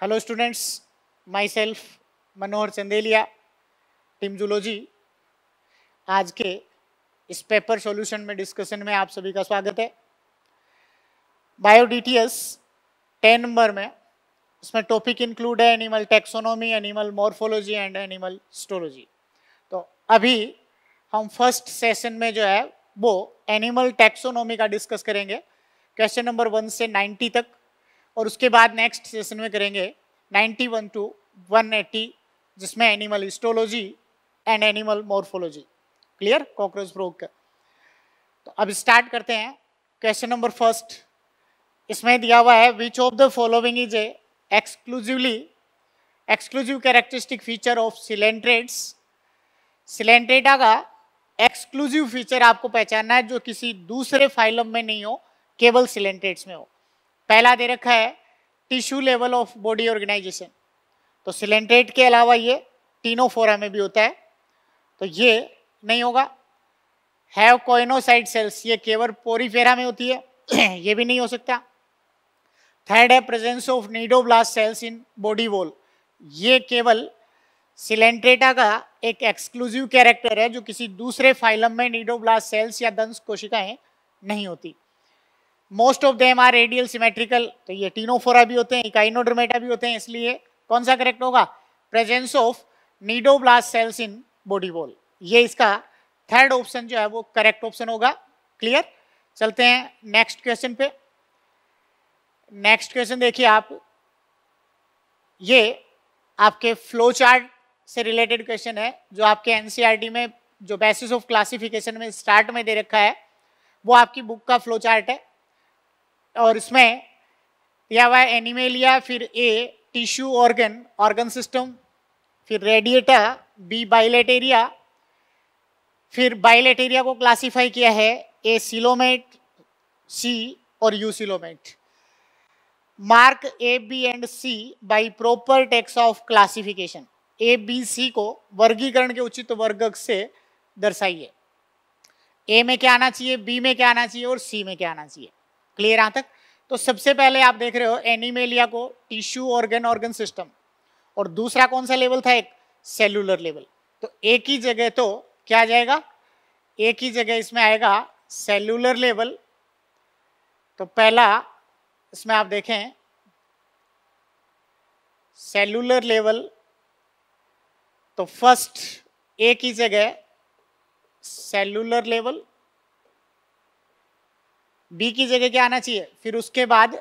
Hello students, myself Manohar Chandeliya team zoology आज के इस पेपर सॉल्यूशन में डिस्कशन में आप सभी का स्वागत है बायो डीटीएस टेन नंबर में इसमें टॉपिक इंक्लूड है animal taxonomy animal morphology and animal histology तो अभी हम फर्स्ट सेशन में जो है वो एनिमल टेक्सोनॉमी का डिस्कस करेंगे क्वेश्चन नंबर वन से नाइन्टी तक और उसके बाद नेक्स्ट सेशन में करेंगे 91 टू 180 जिसमें animal histology and animal morphology clear cockroach frog का तो अब स्टार्ट करते हैं क्वेश्चन नंबर फर्स्ट इसमें दिया हुआ है which of the following is a exclusively exclusive characteristic feature of coelenterates coelenterata का एक्सक्लूसिव फीचर आपको पहचानना है जो किसी दूसरे फाइलम में नहीं हो केवल सिलेंड्रेट्स में हो पहला दे रखा है tissue level of body organization तो सिलेंट्रेट के अलावा ये टीनोफोरा में भी होता है तो ये नहीं होगा हैव कोइनोसाइड सेल्स ये केवल पोरीफेरा में होती है ये भी नहीं हो सकता थर्ड है presence of cnidoblast cells in body wall ये केवल सिलेंट्रेटा का एक एक्सक्लूसिव कैरेक्टर है जो किसी दूसरे फाइलम में नीडोब्लास्ट सेल्स या दंश कोशिकाएं नहीं होती most of them are radial symmetrical तो ये टीनोफोरा भी होते हैं इकाइनोड्रोमेटा भी होते हैं इसलिए कौन सा करेक्ट होगा presence of cnidoblast cells in body wall ये इसका थर्ड ऑप्शन जो है वो करेक्ट ऑप्शन होगा क्लियर चलते हैं नेक्स्ट क्वेश्चन पे नेक्स्ट क्वेश्चन देखिए आप ये आपके फ्लो चार्ट से रिलेटेड क्वेश्चन है जो आपके एनसीईआरटी e में जो बेसिस ऑफ क्लासिफिकेशन में स्टार्ट में दे रखा है वो आपकी बुक का फ्लो चार्ट है और इसमें दिया हुआ एनिमेलिया फिर A tissue organ organ system फिर रेडिएटा बी बाइलेटेरिया फिर बाइलेटेरिया को क्लासिफाई किया है ए सिलोमेट सी और eucoelomate mark A B and C by proper text of classification A B C को वर्गीकरण के उचित वर्ग से दर्शाइए ए में क्या आना चाहिए बी में क्या आना चाहिए और सी में क्या आना चाहिए क्लियर यहाँ तक तो सबसे पहले आप देख रहे हो एनिमेलिया को टिश्यू ऑर्गन ऑर्गन सिस्टम और दूसरा कौन सा लेवल था एक सेलुलर लेवल तो एक ही जगह तो क्या आ जाएगा एक ही जगह इसमें आएगा सेलुलर लेवल तो पहला इसमें आप देखें सेलुलर लेवल तो फर्स्ट एक ही जगह सेलुलर लेवल डी की जगह क्या आना चाहिए फिर उसके बाद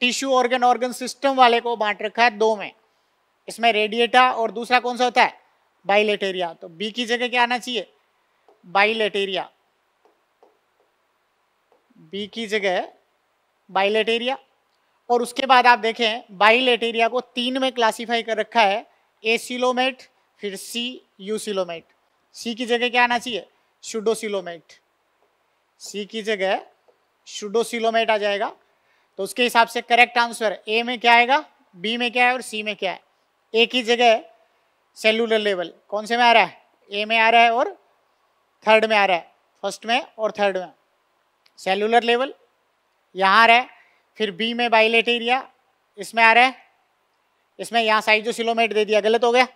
टिश्यू ऑर्गन ऑर्गन सिस्टम वाले को बांट रखा है दो में इसमें रेडिएटा और दूसरा कौन सा होता है बाइलेटेरिया तो बी की जगह क्या आना चाहिए बाइलेटेरिया बी की जगह बाइलेटेरिया और उसके बाद आप देखें बाइलेटेरिया को तीन में क्लासिफाई कर रखा है ए सिलोमेट फिर सी यू सिलोमेट सी की जगह क्या आना चाहिए शुडोसिलोमेट सी की जगह शुडोसिलोमेट आ जाएगा तो उसके हिसाब से करेक्ट आंसर ए में क्या आएगा बी में क्या है और सी में क्या है एक ही जगह सेलुलर लेवल कौन से में आ रहा है ए में आ रहा है और थर्ड में आ रहा है फर्स्ट में और थर्ड में सेलुलर लेवल यहाँ आ रहा है फिर बी में बाइलेट एरिया इसमें आ रहा है इसमें यहाँ साइजोसिलोमेट दे दिया गलत हो गया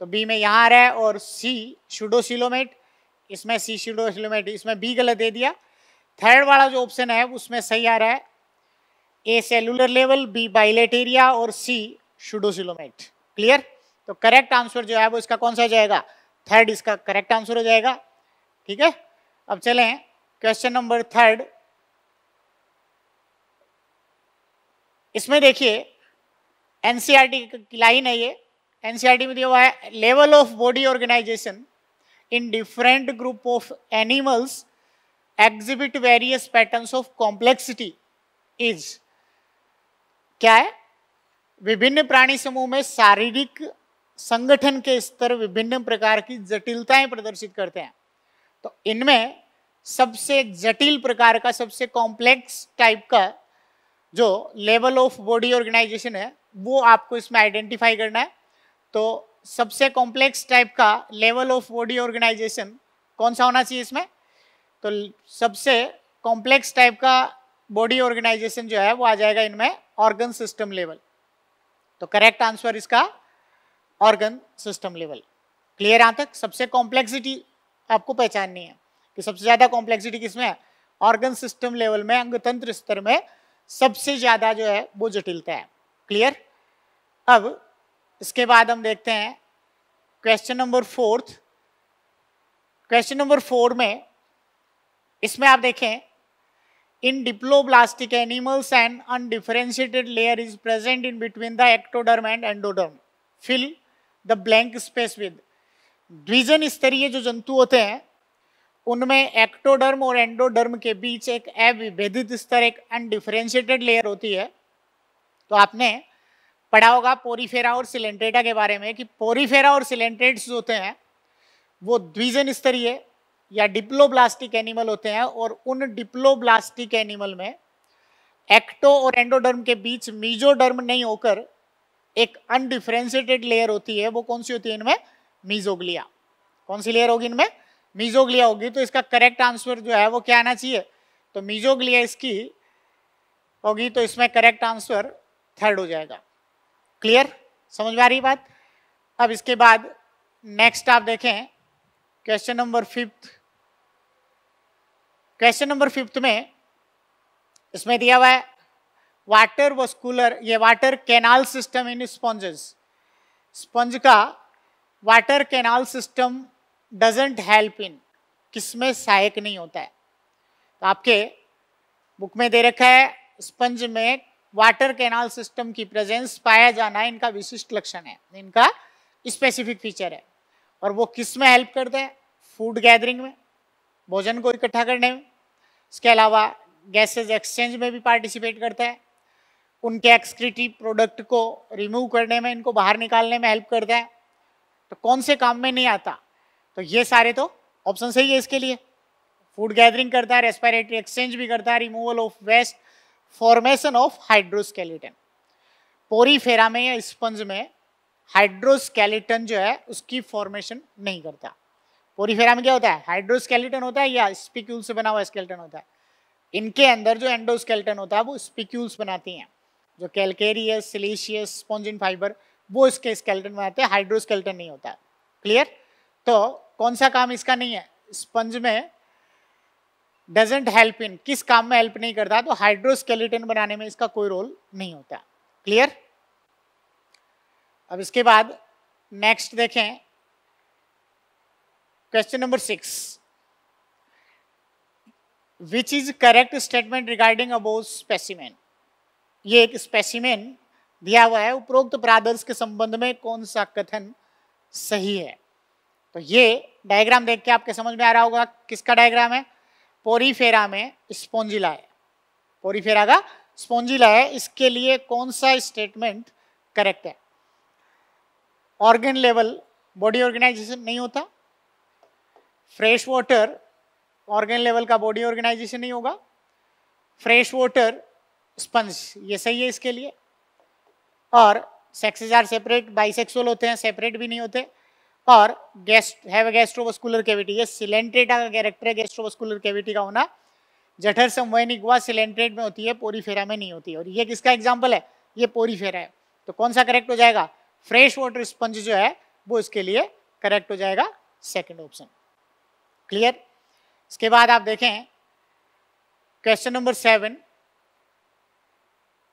तो बी में यहाँ आ रहा है और सी शुडोसिलोमेट इसमें सी शुडोसिलोमेट इसमें बी गलत दे दिया थर्ड वाला जो ऑप्शन है उसमें सही आ रहा है A cellular level B bilateria और सी शुडोसिलोमेट क्लियर तो करेक्ट आंसर जो है वो इसका कौन सा हो जाएगा थर्ड इसका करेक्ट आंसर हो जाएगा ठीक है अब चलें क्वेश्चन नंबर थर्ड इसमें देखिए एनसीईआरटी e की लाइन है ये एनसीईआरटी e में दिया हुआ है level of body organization in different group of animals exhibit various pattern of complexity is क्या है विभिन्न प्राणी समूह में शारीरिक संगठन के स्तर विभिन्न प्रकार की जटिलताएं प्रदर्शित करते हैं तो इनमें सबसे जटिल प्रकार का सबसे कॉम्प्लेक्स टाइप का जो लेवल ऑफ बॉडी ऑर्गेनाइजेशन है वो आपको इसमें आइडेंटिफाई करना है तो सबसे कॉम्प्लेक्स टाइप का लेवल ऑफ बॉडी ऑर्गेनाइजेशन कौन सा होना चाहिए इसमें तो सबसे कॉम्प्लेक्स टाइप का बॉडी ऑर्गेनाइजेशन जो है वो आ जाएगा इनमें ऑर्गन सिस्टम लेवल तो करेक्ट आंसर इसका ऑर्गन सिस्टम लेवल क्लियर यहां तक सबसे कॉम्प्लेक्सिटी आपको पहचाननी है कि सबसे ज़्यादा कॉम्प्लेक्सिटी किसमें है ऑर्गन सिस्टम लेवल में अंगतंत्र स्तर में सबसे ज़्यादा जो है वो जटिलता है क्लियर अब इसके बाद हम देखते हैं question number fourth question number four में इसमें आप देखें in diploblastic animals and undifferentiated layer is present in between the ectoderm and endoderm fill the blank space with द्विजन स्तरीय जो जंतु होते हैं उनमें एक्टोडर्म और एंडोडर्म के बीच एक अविभेदित स्तर एक अनडिफरेंशिएटेड लेयर होती है तो आपने पढ़ा होगा पोरीफेरा और सिलेंट्रेटा के बारे में कि पोरीफेरा और सिलेंट्रेट्स होते हैं वो द्विजन स्तरीय या डिप्लोब्लास्टिक एनिमल होते हैं और उन डिप्लोब्लास्टिक एनिमल में एक्टो और एंडोडर्म के बीच मीजोडर्म नहीं होकर एक अनडिफ्रेंशिएटेड लेयर होती है वो कौन सी होती है इनमें मीजोग्लिया कौन सी लेयर होगी इनमें मीजोग्लिया होगी तो इसका करेक्ट आंसर जो है वो क्या आना चाहिए तो मीजोग्लिया इसकी होगी तो इसमें करेक्ट आंसर थर्ड हो जाएगा क्लियर समझ में आ रही बात अब इसके बाद नेक्स्ट आप देखें question number fifth question number fifth में इसमें दिया हुआ है वाटर व स्कूलर ये water canal system in sponges sponge का water canal system doesn't help in किसमें सहायक नहीं होता है तो आपके बुक में दे रखा है स्पंज में वाटर कैनाल सिस्टम की प्रेजेंस पाया जाना इनका विशिष्ट लक्षण है इनका स्पेसिफिक फीचर है और वो किस में हेल्प करते हैं फूड गैदरिंग में भोजन को इकट्ठा करने में इसके अलावा गैसेज एक्सचेंज में भी पार्टिसिपेट करता है उनके एक्सक्रिटिव प्रोडक्ट को रिमूव करने में इनको बाहर निकालने में हेल्प करता है तो कौन से काम में नहीं आता तो ये सारे तो ऑप्शन सही है इसके लिए फूड गैदरिंग करता है रेस्पिरेटरी एक्सचेंज भी करता है removal of waste formation of hydroskeleton Porifera में या स्पंज में हाइड्रोस्केलेटन जो है उसकी फॉर्मेशन नहीं करता पोरीफेरा में क्या होता है हाइड्रोस्केलेटन होता है या स्पिक्यूल से बना हुआ स्केल्टन होता है इनके अंदर जो एंडोस्केल्टन होता है वो स्पिक्यूल्स बनाती हैं जो कैलकेरियस सिलेशियस स्पॉन्जिन फाइबर वो इसके स्केल्टन बनाते हैं हाइड्रोस्केल्टन नहीं होता क्लियर तो कौन सा काम इसका नहीं है स्पंज में डजेंट हेल्प इन किस काम में हेल्प नहीं करता तो हाइड्रोस्केलेटन बनाने में इसका कोई रोल नहीं होता क्लियर अब इसके बाद नेक्स्ट देखें Question number 6. Which is correct statement regarding above specimen? ये एक specimen दिया हुआ है उपरोक्त प्रादर्श के संबंध में कौन सा कथन सही है तो ये डायग्राम देख के आपके समझ में आ रहा होगा किसका डायग्राम है पोरीफेरा में स्पोंजिला है पोरीफेरा का स्पोंजिला है इसके लिए कौन सा स्टेटमेंट करेक्ट है ऑर्गेन लेवल बॉडी ऑर्गेनाइजेशन नहीं होता फ्रेश वाटर ऑर्गेन लेवल का बॉडी ऑर्गेनाइजेशन नहीं होगा फ्रेश वाटर स्पंज ये सही है इसके लिए और सेक्सेज आर सेपरेट बाइसेक्सुअल होते हैं सेपरेट भी नहीं होते और गेस्ट हैव गैस्ट्रोवस्कुलर कैविटी ये सिलेंट्रेटा का कैरेक्टर है गैस्ट्रोवस्कुलर कैविटी का होना जठर संवैनिक हुआ सिलेंट्रेट में होती है पोरीफेरा में नहीं होती है और ये किसका एग्जाम्पल है ये पोरीफेरा है तो कौन सा करेक्ट हो जाएगा फ्रेश वाटर स्पंज जो है वो इसके लिए करेक्ट हो जाएगा सेकेंड ऑप्शन क्लियर इसके बाद आप देखें क्वेश्चन नंबर सेवन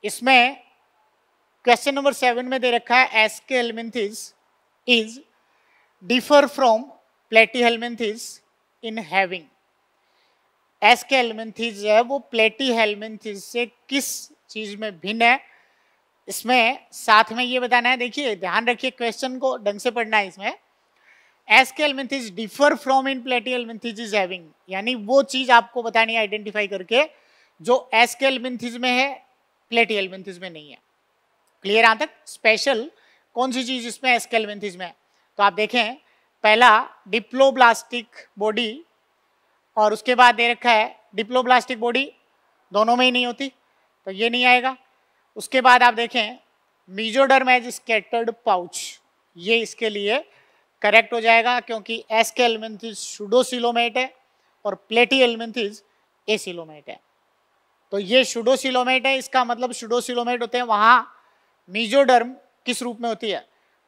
इसमें क्वेश्चन नंबर सेवन में दे रखा है Aschelminthes is differ from Platyhelminthes in having Aschelminthes जो है वो प्लेटी हेलमेंथिस से किस चीज़ में भिन्न है इसमें साथ में ये बताना है देखिए ध्यान रखिए क्वेश्चन को ढंग से पढ़ना है इसमें Aschelminthes differ from in Platyhelminthes is having यानी वो चीज आपको बतानी है आइडेंटिफाई करके जो एसकेल मेंथिस में है प्लेटियल मेंथिस में नहीं है क्लियर आ तक स्पेशल कौन सी चीज इसमें एसकेल मेंथिस में है तो आप देखें पहला डिप्लोब्लास्टिक बॉडी और उसके बाद दे रखा है डिप्लोब्लास्टिक बॉडी दोनों में ही नहीं होती तो ये नहीं आएगा उसके बाद आप देखें मीजोडर एज स्केटर्ड पाउच ये इसके लिए करेक्ट हो जाएगा क्योंकि एस के एलिमेंथिस शुडोसिलोमेट है और प्लेटी एलिमेंथिस सिलोमेट है तो ये शुडोसिलोमेट है इसका मतलब शुडोसिलोमेट होते हैं वहाँ मीजोडर्म किस रूप में होती है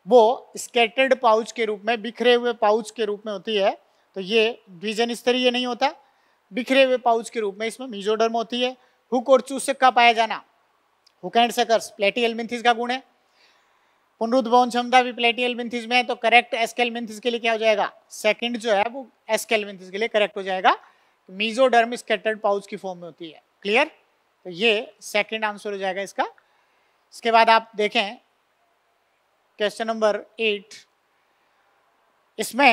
वो स्केटेड पाउच के रूप में बिखरे हुए पाउच के रूप में होती है तो ये द्विजन स्तरीय नहीं होता बिखरे हुए पाउच के रूप में इसमें मीजोडर्म होती है हुक और चूसक का पाया जाना हुक एंड सकर्स प्लेटी एलमिंथिस का गुण है पुनरुद्भवन क्षमता भी प्लेटियल मिंथिस में है तो करेक्ट मिंथिस के लिए क्या हो जाएगा सेकंड जो है वो मिंथिस के लिए करेक्ट हो जाएगा तो मीजोडर्म स्केटर्ड पाउच की फॉर्म में होती है क्लियर तो ये सेकंड आंसर हो जाएगा इसका इसके बाद आप देखें क्वेश्चन नंबर एट इसमें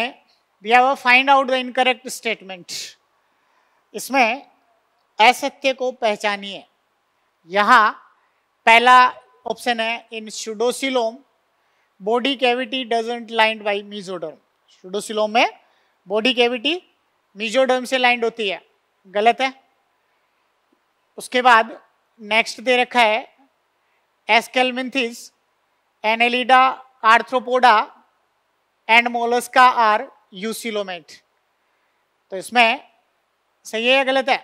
दिया हुआ find out the incorrect statement इसमें असत्य को पहचानिए यहाँ पहला ऑप्शन है in pseudocoelom body cavity doesn't lined by mesoderm pseudocoelom में बॉडी कैविटी मीजोडर्म से लाइंड होती है गलत है उसके बाद नेक्स्ट दे रखा है Aschelminthes Annelida Arthropoda and Mollusca are eucoelomate तो इसमें सही है या गलत है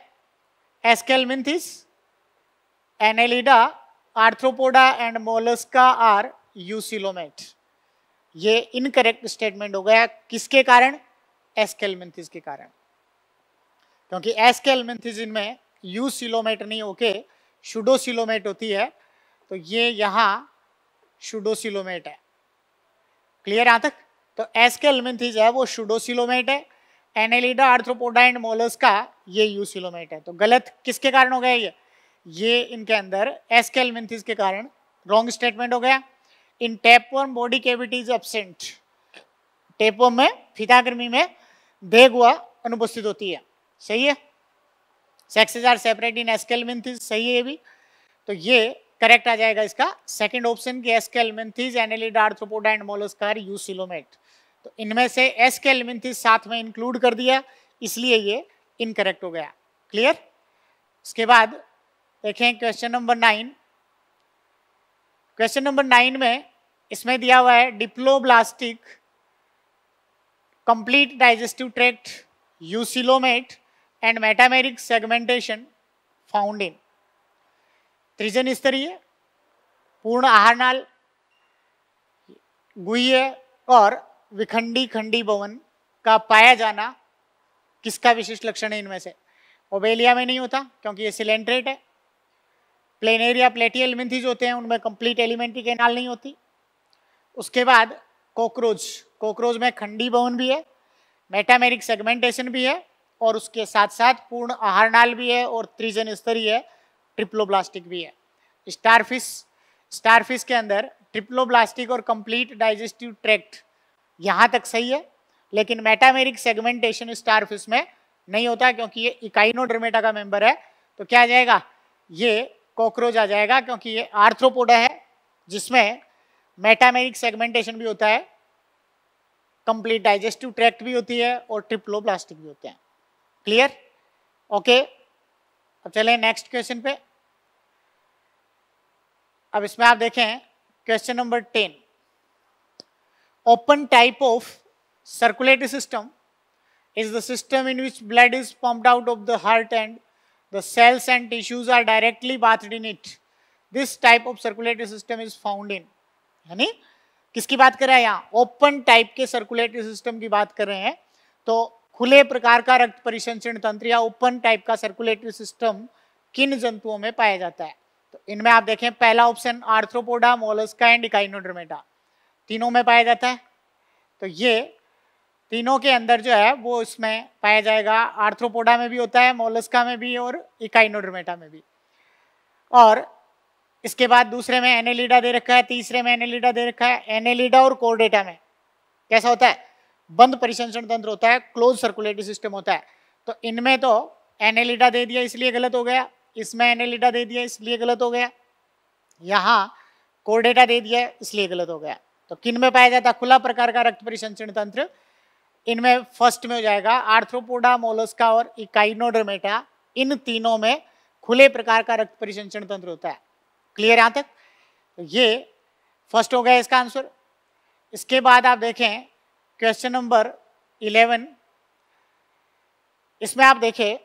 Aschelminthes Annelida Arthropoda and Mollusca are eucoelomate ये इनकरेक्ट स्टेटमेंट हो गया किसके कारण एसकेलमेंथिस के कारण क्योंकि एस्केलमेंथिस इनमें यूसिलोमेट नहीं होके शुडोसिलोमेट होती है तो ये यहाँ शुडोसिलोमेट है क्लियर यहाँ तक तो एसकेलमेंथिस है वो शुडोसिलोमेट है एनेलिडा एंड मोलस का ये यूसिलोमेट है तो गलत किसके कारण हो गया ये ये इनके अंदर एसकेलमेंथिस के कारण रॉन्ग स्टेटमेंट हो गया in tapeworm body cavity is absent tapeworm में फिताग्रमी में भेग हुआ अनुपस्थित होती है सही है sexes are separate in Aschelminthes सही है ये भी तो ये करेक्ट आ जाएगा इसका सेकंड ऑप्शन की Aschelminthes Annelida Arthropoda and Mollusca are eucoelomate तो इनमें से एस्केलमेंथिस साथ में इंक्लूड कर दिया इसलिए ये इनकरेक्ट हो गया क्लियर इसके बाद देखें question number nine question number nine में इसमें दिया हुआ है diploblastic complete digestive tract eucoelomate and metameric segmentation found in त्रिजन स्तरीय पूर्ण आहारनाल गुहे और विखंडी खंडी भवन का पाया जाना किसका विशिष्ट लक्षण है इनमें से ओबेलिया में नहीं होता क्योंकि ये सिलेंट्रेट है प्लेनेरिया प्लेटी मिंथीज होते हैं उनमें कंप्लीट एलिमेंट्री कैनाल नहीं होती उसके बाद कॉकरोच कॉकरोच में खंडी बवन भी है मेटामेरिक सेगमेंटेशन भी है और उसके साथ साथ पूर्ण आहारनाल भी है और त्रिजन स्तरीय ट्रिप्लोब्लास्टिक भी है स्टारफिश स्टारफिश के अंदर ट्रिप्लोब्लास्टिक और कंप्लीट डाइजेस्टिव ट्रैक्ट यहाँ तक सही है लेकिन मेटामेरिक सेगमेंटेशन स्टारफिश में नहीं होता क्योंकि ये इकाइनोड्रमेटा का मेंबर है तो क्या आ जाएगा ये कॉकरोच आ जाएगा क्योंकि ये आर्थ्रोपोडा है जिसमें मेटामेरिक सेगमेंटेशन भी होता है कंप्लीट डाइजेस्टिव ट्रैक्ट भी होती है और ट्रिप्लो प्लास्टिक भी होते हैं क्लियर ओके अब चलें नेक्स्ट क्वेश्चन पे अब इसमें आप देखें question number ten open type of circulatory system is the system in which blood is pumped out of the heart and the cells and tissues are directly bathed in it this type of circulatory system is found in यानी किसकी बात कर रहे हैं यहाँ open type के circulatory system की बात कर रहे हैं तो खुले प्रकार का रक्त परिसंचरण तंत्र या ओपन टाइप का सर्कुलेटरी सिस्टम किन जंतुओं में पाया जाता है तो इनमें आप देखें पहला option Arthropoda Mollusca and Echinodermata तीनों में पाया जाता है तो ये तीनों के अंदर जो है वो इसमें पाया जाएगा आर्थ्रोपोडा में भी होता है मोलस्का में भी और इकाइनोड्रोमेटा में भी और इसके बाद दूसरे में एनेलिडा दे रखा है तीसरे में एनेलिडा दे रखा है एनेलिडा और कोरडेटा में कैसा होता है बंद परिसंचरण तंत्र होता है क्लोज सर्कुलेटरी सिस्टम होता है तो इनमें तो एनेलिडा दे दिया इसलिए गलत हो गया इसमें एनेलिडा दे दिया इसलिए गलत हो गया यहाँ कोरडेटा दे दिया इसलिए गलत हो गया तो किन में पाया जाता खुला प्रकार का रक्त परिसंचरण तंत्र इनमें फर्स्ट में हो जाएगा आर्थ्रोपोडा मोलस्का और इकाइनोडर्मेटा इन तीनों में खुले प्रकार का रक्त परिसंचरण तंत्र होता है क्लियर यहाँ तक तो ये फर्स्ट हो गया इसका आंसर इसके बाद आप देखें क्वेश्चन नंबर इलेवन इसमें आप देखें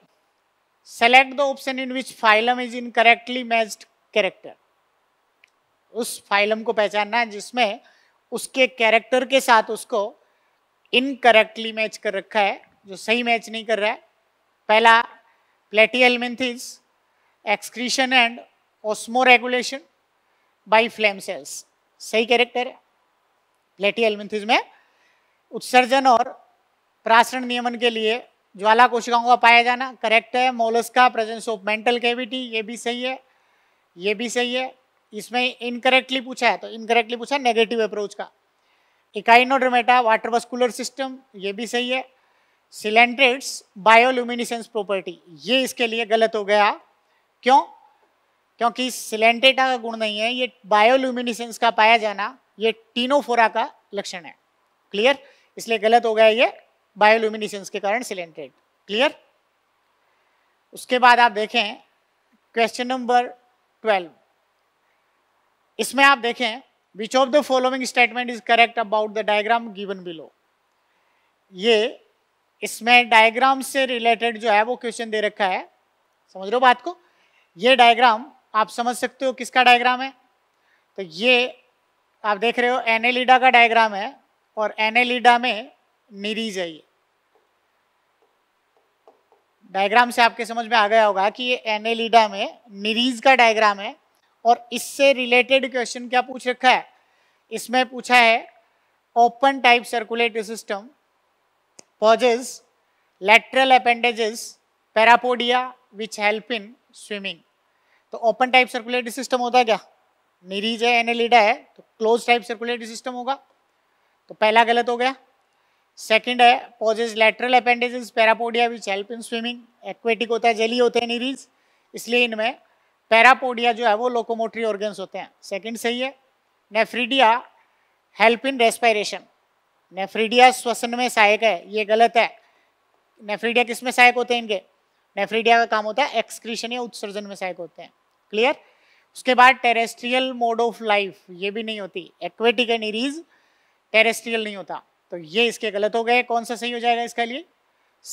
select the option in which phylum is incorrectly matched character उस फाइलम को पहचानना है जिसमें उसके कैरेक्टर के साथ उसको इनकरेक्टली मैच कर रखा है जो सही मैच नहीं कर रहा है पहला Platyhelminthes excretion and regulation by flame cells सही कैरेक्टर है प्लेटी एलिमेंथिस में उत्सर्जन और प्रासरण नियमन के लिए ज्वाला कोशिकाओं का पाया जाना करेक्ट है मोलस का प्रेजेंस ऑफ मेंटल कैविटी ये भी सही है ये भी सही है इसमें इनकरेक्टली पूछा है तो इनकरेक्टली पूछा नेगेटिव अप्रोच का इकाइनोड्रोमेटा वाटर वस्कुलर सिस्टम ये भी सही है सिलेंड्रेट्स बायोल्यूमिनिसेंस प्रॉपर्टी ये इसके लिए गलत हो गया क्यों क्योंकि सिलेंटेटा का गुण नहीं है ये बायोल्यूमिनिसेंस का पाया जाना ये टीनोफोरा का लक्षण है क्लियर इसलिए गलत हो गया ये बायोल्यूमिनिसेंस के कारण सिलेंटेट क्लियर उसके बाद आप देखें क्वेश्चन नंबर ट्वेल्व इसमें आप देखें which of the following statement is correct about the diagram given below ये इसमें डायग्राम से रिलेटेड जो है वो क्वेश्चन दे रखा है समझ रहे हो बात को ये डायग्राम आप समझ सकते हो किसका डायग्राम है तो ये आप देख रहे हो एनेलिडा का डायग्राम है और एनेलिडा में नीरीज है ये डायग्राम से आपके समझ में आ गया होगा कि ये एनेलिडा में नीरीज का डायग्राम है और इससे रिलेटेड क्वेश्चन क्या पूछ रखा है इसमें पूछा है open type circulatory system possess lateral appendages parapodia which help in swimming तो ओपन टाइप सर्कुलेटरी सिस्टम होता है क्या निरीज है एनेलिडा है तो क्लोज टाइप सर्कुलेटरी सिस्टम होगा तो पहला गलत हो गया सेकंड है possess lateral appendages parapodia which help in swimming aquatic होता है जेली होते हैं निरीज इसलिए इनमें पैरापोडिया जो है वो लोकोमोटरी ऑर्गन्स होते हैं सेकंड सही है nephridia help in respiration nephridia श्वसन में सहायक है ये गलत है नेफ्रीडिया किस में सहायक होते हैं इनके नेफ्रीडिया का काम होता है एक्सक्रीशन या उत्सर्जन में सहायक होते हैं क्लियर उसके बाद टेरेस्ट्रियल मोड ऑफ लाइफ ये भी नहीं होती एक्वेटिक एनिरीज टेरेस्ट्रियल नहीं होता तो ये इसके गलत हो गए कौन सा सही हो जाएगा इसके लिए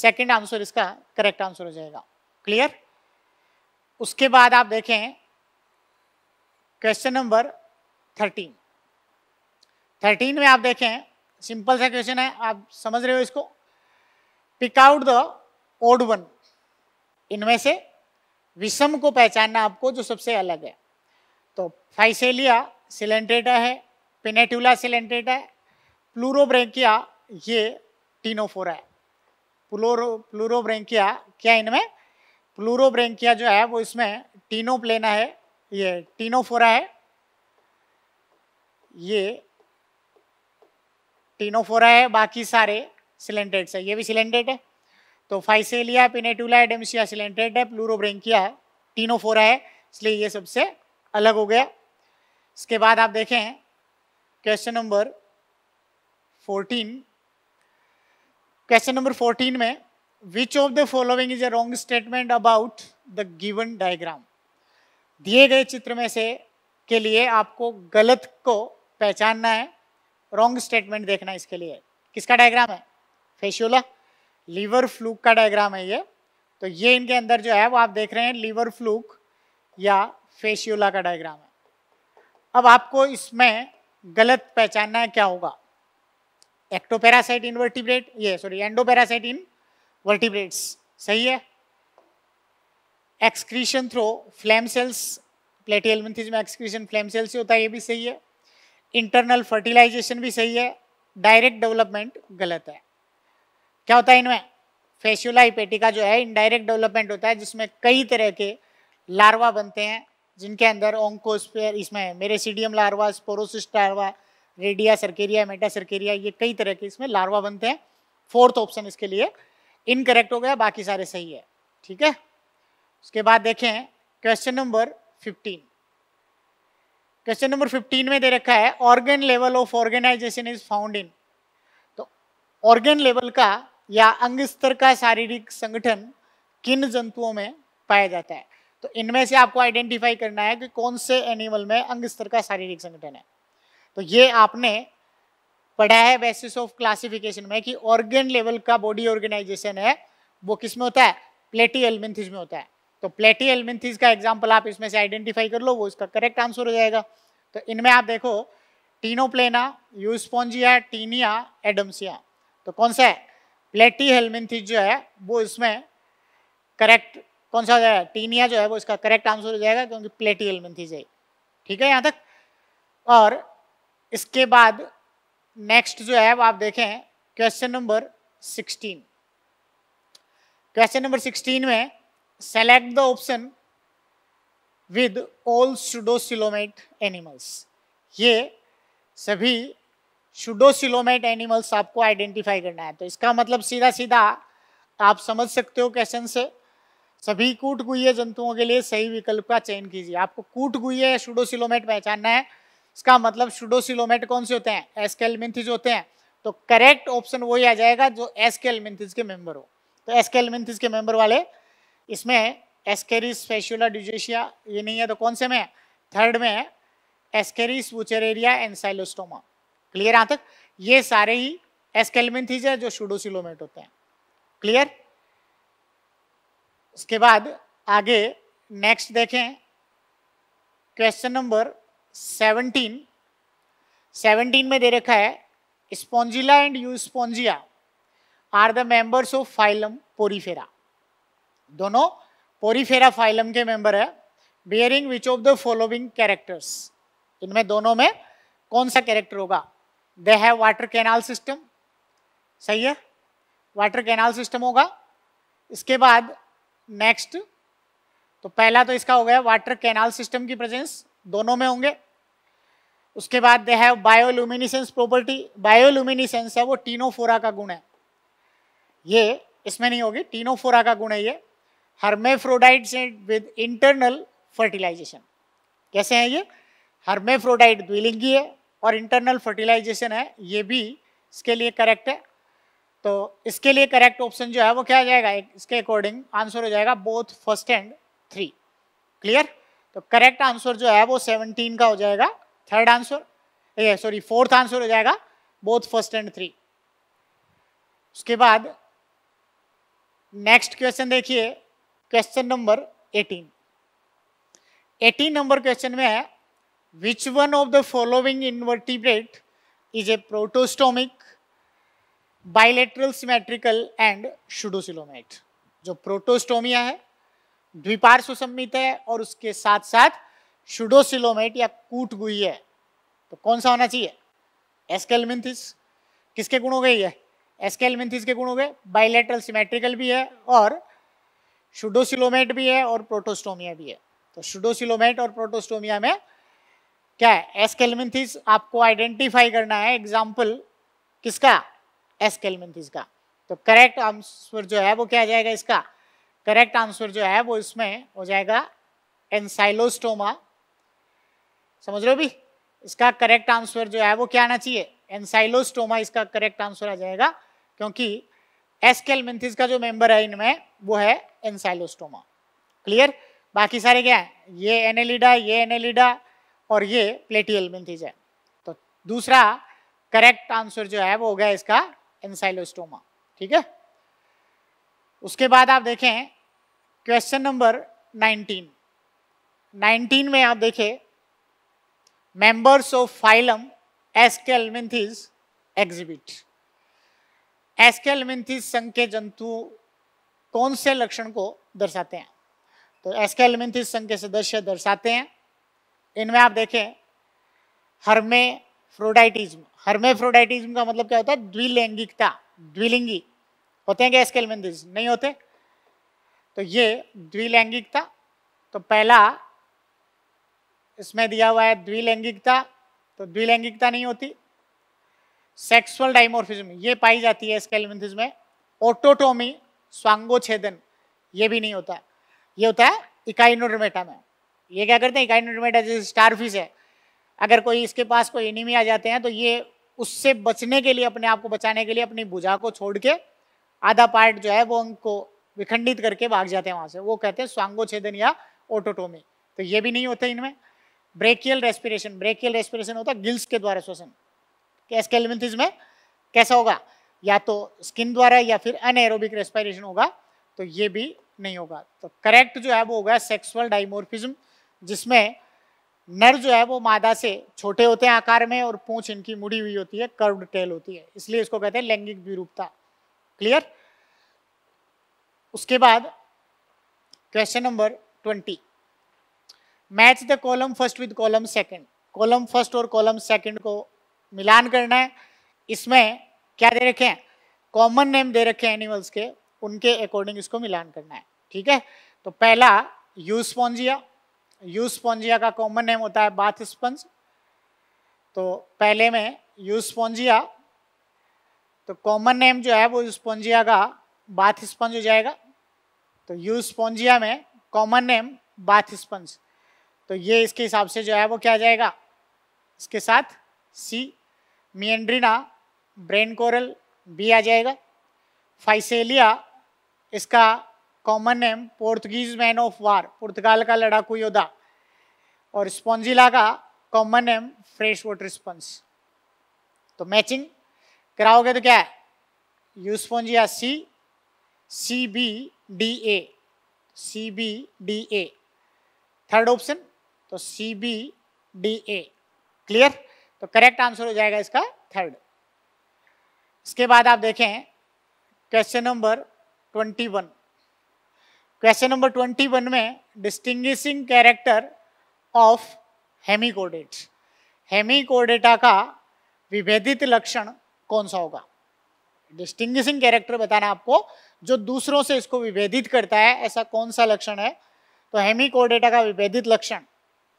सेकेंड आंसर इसका करेक्ट आंसर हो जाएगा क्लियर उसके बाद आप देखें क्वेश्चन नंबर थर्टीन थर्टीन में आप देखें सिंपल सा क्वेश्चन है आप समझ रहे हो इसको pick out the odd one इनमें से विषम को पहचानना आपको जो सबसे अलग है तो फाइसेलिया सिलेंटेटा है पेनेट्यूला सिलेंटेटा है प्लूरोब्रेंकिया ये टीनोफोरा है प्लोरो प्लूरोब्रेंकिया क्या इनमें प्लूरोब्रेंकिया जो है वो इसमें प्लेना है ये टीनोफोरा है ये टीनोफोरा है बाकी सारे सिलेंटेट्स है ये भी सिलेंटेट है तो फाइसेलिया पिनेटूला एडेमसिया सिलेंटेड है प्लूरोब्रेंकिया है टीनोफोरा है इसलिए ये सबसे अलग हो गया इसके बाद आप देखें question number fourteen question number fourteen में which of the following is a wrong statement about the given diagram दिए गए चित्र में से के लिए आपको गलत को पहचानना है रॉन्ग स्टेटमेंट देखना है इसके लिए किसका डायग्राम है फेशियोला लीवर फ्लूक का डायग्राम है ये तो ये इनके अंदर जो है वो आप देख रहे हैं लीवर फ्लूक या फेशियोला का डायग्राम है अब आपको इसमें गलत पहचानना है क्या होगा एक्टोपेरासाइट इन वर्टिब्रेट ये सॉरी एंडोपेरासाइट इन वर्टिब्रेट्स सही है excretion through flame cells Platyhelminthes में एक्सक्रीशन फ्लेम सेल्स से होता है ये भी सही है इंटरनल फर्टिलाइजेशन भी सही है डायरेक्ट डेवलपमेंट गलत है क्या होता है इनमें फेस्यूलाई हिपेटिका जो है इनडायरेक्ट डेवलपमेंट होता है जिसमें कई तरह के लार्वा बनते हैं जिनके अंदर ओंकोस्पेयर इसमें miracidium larva sporocyst larva redia cercaria metacercaria ये कई तरह के इसमें लार्वा बनते हैं फोर्थ ऑप्शन इसके लिए इनकरेक्ट हो गया बाकी सारे सही है ठीक है उसके बाद देखें question number fifteen question number fifteen में दे रखा है organ level of organisation is found in तो ऑर्गेन लेवल का या अंग स्तर का शारीरिक संगठन किन जंतुओं में पाया जाता है तो इनमें से आपको आइडेंटिफाई करना है कि कौन से एनिमल में अंग स्तर का शारीरिक संगठन है तो ये आपने पढ़ा है बेसिस ऑफ क्लासिफिकेशन में कि ऑर्गन लेवल का बॉडी ऑर्गेनाइजेशन है वो किस में होता है प्लेटी एलमिंथिस में होता है तो प्लेटी एलमिंथिस का एग्जाम्पल आप इसमें से आइडेंटिफाई कर लो वो इसका करेक्ट आंसर हो जाएगा तो इनमें आप देखो टीनोप्लेना यूस्पोंजिया टीनिया एडम्सिया तो कौन सा है लेटी हेलमिनथिस जो है वो इसमें करेक्ट कौन सा हो जाएगा टीनिया जो है वो इसका करेक्ट आंसर हो जाएगा क्योंकि प्लेटी हेलमिनथिस है ठीक है यहाँ तक और इसके बाद नेक्स्ट जो है वो आप देखें question number sixteen question number sixteen में select the option with all pseudocoelomate animals ये सभी शुडोसिलोमेट एनिमल्स आपको आइडेंटिफाई करना है तो इसका मतलब सीधा सीधा आप समझ सकते हो क्वेश्चन से सभी कूट गुहे जंतुओं के लिए सही विकल्प का चयन कीजिए आपको कूट गुहे या शुडोसिलोमेट पहचानना है इसका मतलब शुडोसिलोमेट कौन से होते हैं एसकेलमिंथिज होते हैं तो करेक्ट ऑप्शन वही आ जाएगा जो एसकेलमिंथिज के मेंबर हो तो एसकेलमिंथिज के मेंबर वाले इसमें एस्केरिस फेशुला डिजेशिया ये नहीं है तो कौन से में थर्ड में है Ascaris Wuchereria and Ancylostoma clear यहाँ तक ये सारे ही एसकेलमिन थीज है जो शुडोसिलोमेट होते हैं क्लियर उसके बाद आगे नेक्स्ट देखें क्वेश्चन नंबर सेवनटीन सेवनटीन में दे रखा है Spongilla and Euspongia are the members of phylum Porifera दोनों पोरीफेरा फाइलम के मेंबर है bearing which of the following characters इनमें दोनों में कौन सा कैरेक्टर होगा they have water canal system सही है वाटर कैनाल सिस्टम होगा इसके बाद नेक्स्ट तो पहला तो इसका हो गया वाटर कैनाल सिस्टम की प्रेजेंस दोनों में होंगे उसके बाद दे हैव बायोलुमिनिसेंस प्रॉपर्टी बायोलुमिनिसेंस है वो टीनोफोरा का गुण है ये इसमें नहीं होगी टीनोफोरा का गुण है ये हर्मेफ्रोडाइट विद इंटरनल फर्टिलाइजेशन कैसे हैं ये हर्मेफ्रोडाइट द्विलिंगी है और इंटरनल फर्टिलाइजेशन है ये भी इसके लिए करेक्ट है तो इसके लिए करेक्ट ऑप्शन जो है वो क्या आ जाएगा इसके अकॉर्डिंग आंसर हो जाएगा both first and three clear तो करेक्ट आंसर जो है वो सेवनटीन का हो जाएगा third answer sorry fourth answer हो जाएगा बोथ फर्स्ट एंड थ्री उसके बाद नेक्स्ट क्वेश्चन देखिए question number eighteen eighteen number question में है Which one of the following invertebrate is a protostomic, bilateral symmetrical and pseudocelomate? जो प्रोटोस्टोमिया है द्विपार्श्व सम्मित है और उसके साथ साथ शुडोसिलोमेट या कूट गुई है तो कौन सा होना चाहिए एस्केलमिंथिस किसके गुण हो गए ये एस्केलमिंथिस के गुण हो गए बाइलेटरल सिमेट्रिकल भी है और शुडोसिलोमेट भी है और प्रोटोस्टोमिया भी है तो शुडोसिलोमेट और प्रोटोस्टोमिया में क्या है एसकेलमिन आपको आइडेंटिफाई करना है एग्जाम्पल किसका एस थीस का तो करेक्ट आंसर जो है वो क्या आ जाएगा इसका करेक्ट आंसर जो है वो इसमें हो जाएगा एनसाइलोस्टोमा समझ लो भी इसका करेक्ट आंसर जो है वो क्या आना चाहिए एनसाइलोस्टोमा इसका करेक्ट आंसर आ जाएगा क्योंकि एसकेलमिंथिस का जो मेंबर है इनमें वो है एनसाइलोस्टोमा क्लियर बाकी सारे क्या है ये एनेलिडा ये एनेलिडा और ये प्लेटी एलिमेंथीज है तो दूसरा करेक्ट आंसर जो है वो हो गया इसका एनसाइलोस्टोमा ठीक है उसके बाद आप देखें क्वेश्चन नंबर 19 19 में आप देखें members of phylum Aschelminthes exhibit Aschelminthes संघ के जंतु कौन से लक्षण को दर्शाते हैं तो एसकेलमिंथिस संघ के सदस्य दर्शाते हैं इनमें आप देखें हरमे फ्रोडाइटिज्म हरमे फ्रोडाइटिज्म का मतलब क्या होता है द्विलैंगिकता द्विलिंगी होते हैं क्या स्केल नहीं होते तो ये द्विलैंगिकता तो पहला इसमें दिया हुआ है द्विलैंगिकता तो द्विलैंगिकता नहीं होती सेक्सुअल डाइमोर्फिज्म ये पाई जाती है स्केलमिंथिस में ऑटोटोमी स्वांगोछेदन ये भी नहीं होता ये होता है इकाइनोडर्मेटा में ये क्या करते हैं इकाइनोटोमेटा जैसे स्टार फिश है अगर कोई इसके पास कोई एनिमी आ जाते हैं तो ये उससे बचने के लिए अपने आप को बचाने के लिए अपनी भुजा को छोड़ के आधा पार्ट जो है वो उनको विखंडित करके भाग जाते हैं वहाँ से वो कहते हैं स्वांगो छेदन या ओटोटोमी तो ये भी नहीं होते इनमें ब्रेकियल रेस्पिरेशन ब्रेकियल रेस्पिरेशन होता है गिल्स के द्वारा श्वसन स्केलमिथिस में कैसा होगा या तो स्किन द्वारा या फिर अनएरोबिक रेस्पिरेशन होगा तो ये भी नहीं होगा तो करेक्ट जो है वो होगा सेक्सुअल डाइमोर्फिज्म जिसमें नर जो है वो मादा से छोटे होते हैं आकार में और पूंछ इनकी मुड़ी हुई होती है कर्व्ड टेल होती है इसलिए इसको कहते हैं लैंगिक विरूपता क्लियर उसके बाद question number twenty match the column first with column second column first और कॉलम सेकंड को मिलान करना है इसमें क्या दे रखे हैं कॉमन नेम दे रखे हैं एनिमल्स के उनके अकॉर्डिंग इसको मिलान करना है ठीक है तो पहला यूस्पॉन्जिया यू स्पॉन्जिया का कॉमन नेम होता है बाथ स्पंज तो पहले में यू स्पॉन्जिया तो कॉमन नेम जो है वो स्पॉन्जिया का बाथ स्पंज हो जाएगा तो यू स्पॉन्जिया में कॉमन नेम बाथ स्पंज तो ये इसके हिसाब से जो है वो क्या जाएगा इसके साथ C Meandrina brain coral B आ जाएगा फाइसेलिया इसका common name Portuguese man of war पुर्तगाल का लड़ाकू योद्धा और स्पॉन्जिला का common name fresh water sponge तो मैचिंग कराओगे तो क्या है Spongia C C B D A C B D A third option तो C B D A clear तो करेक्ट आंसर हो जाएगा इसका थर्ड इसके बाद आप देखें question number twenty one question number twenty one में distinguishing character of hemichordate Hemichordata का विभेदित लक्षण कौन सा होगा डिस्टिंग्विशिंग कैरेक्टर बताना आपको जो दूसरों से इसको विभेदित करता है ऐसा कौन सा लक्षण है तो हेमिकोडेटा का विभेदित लक्षण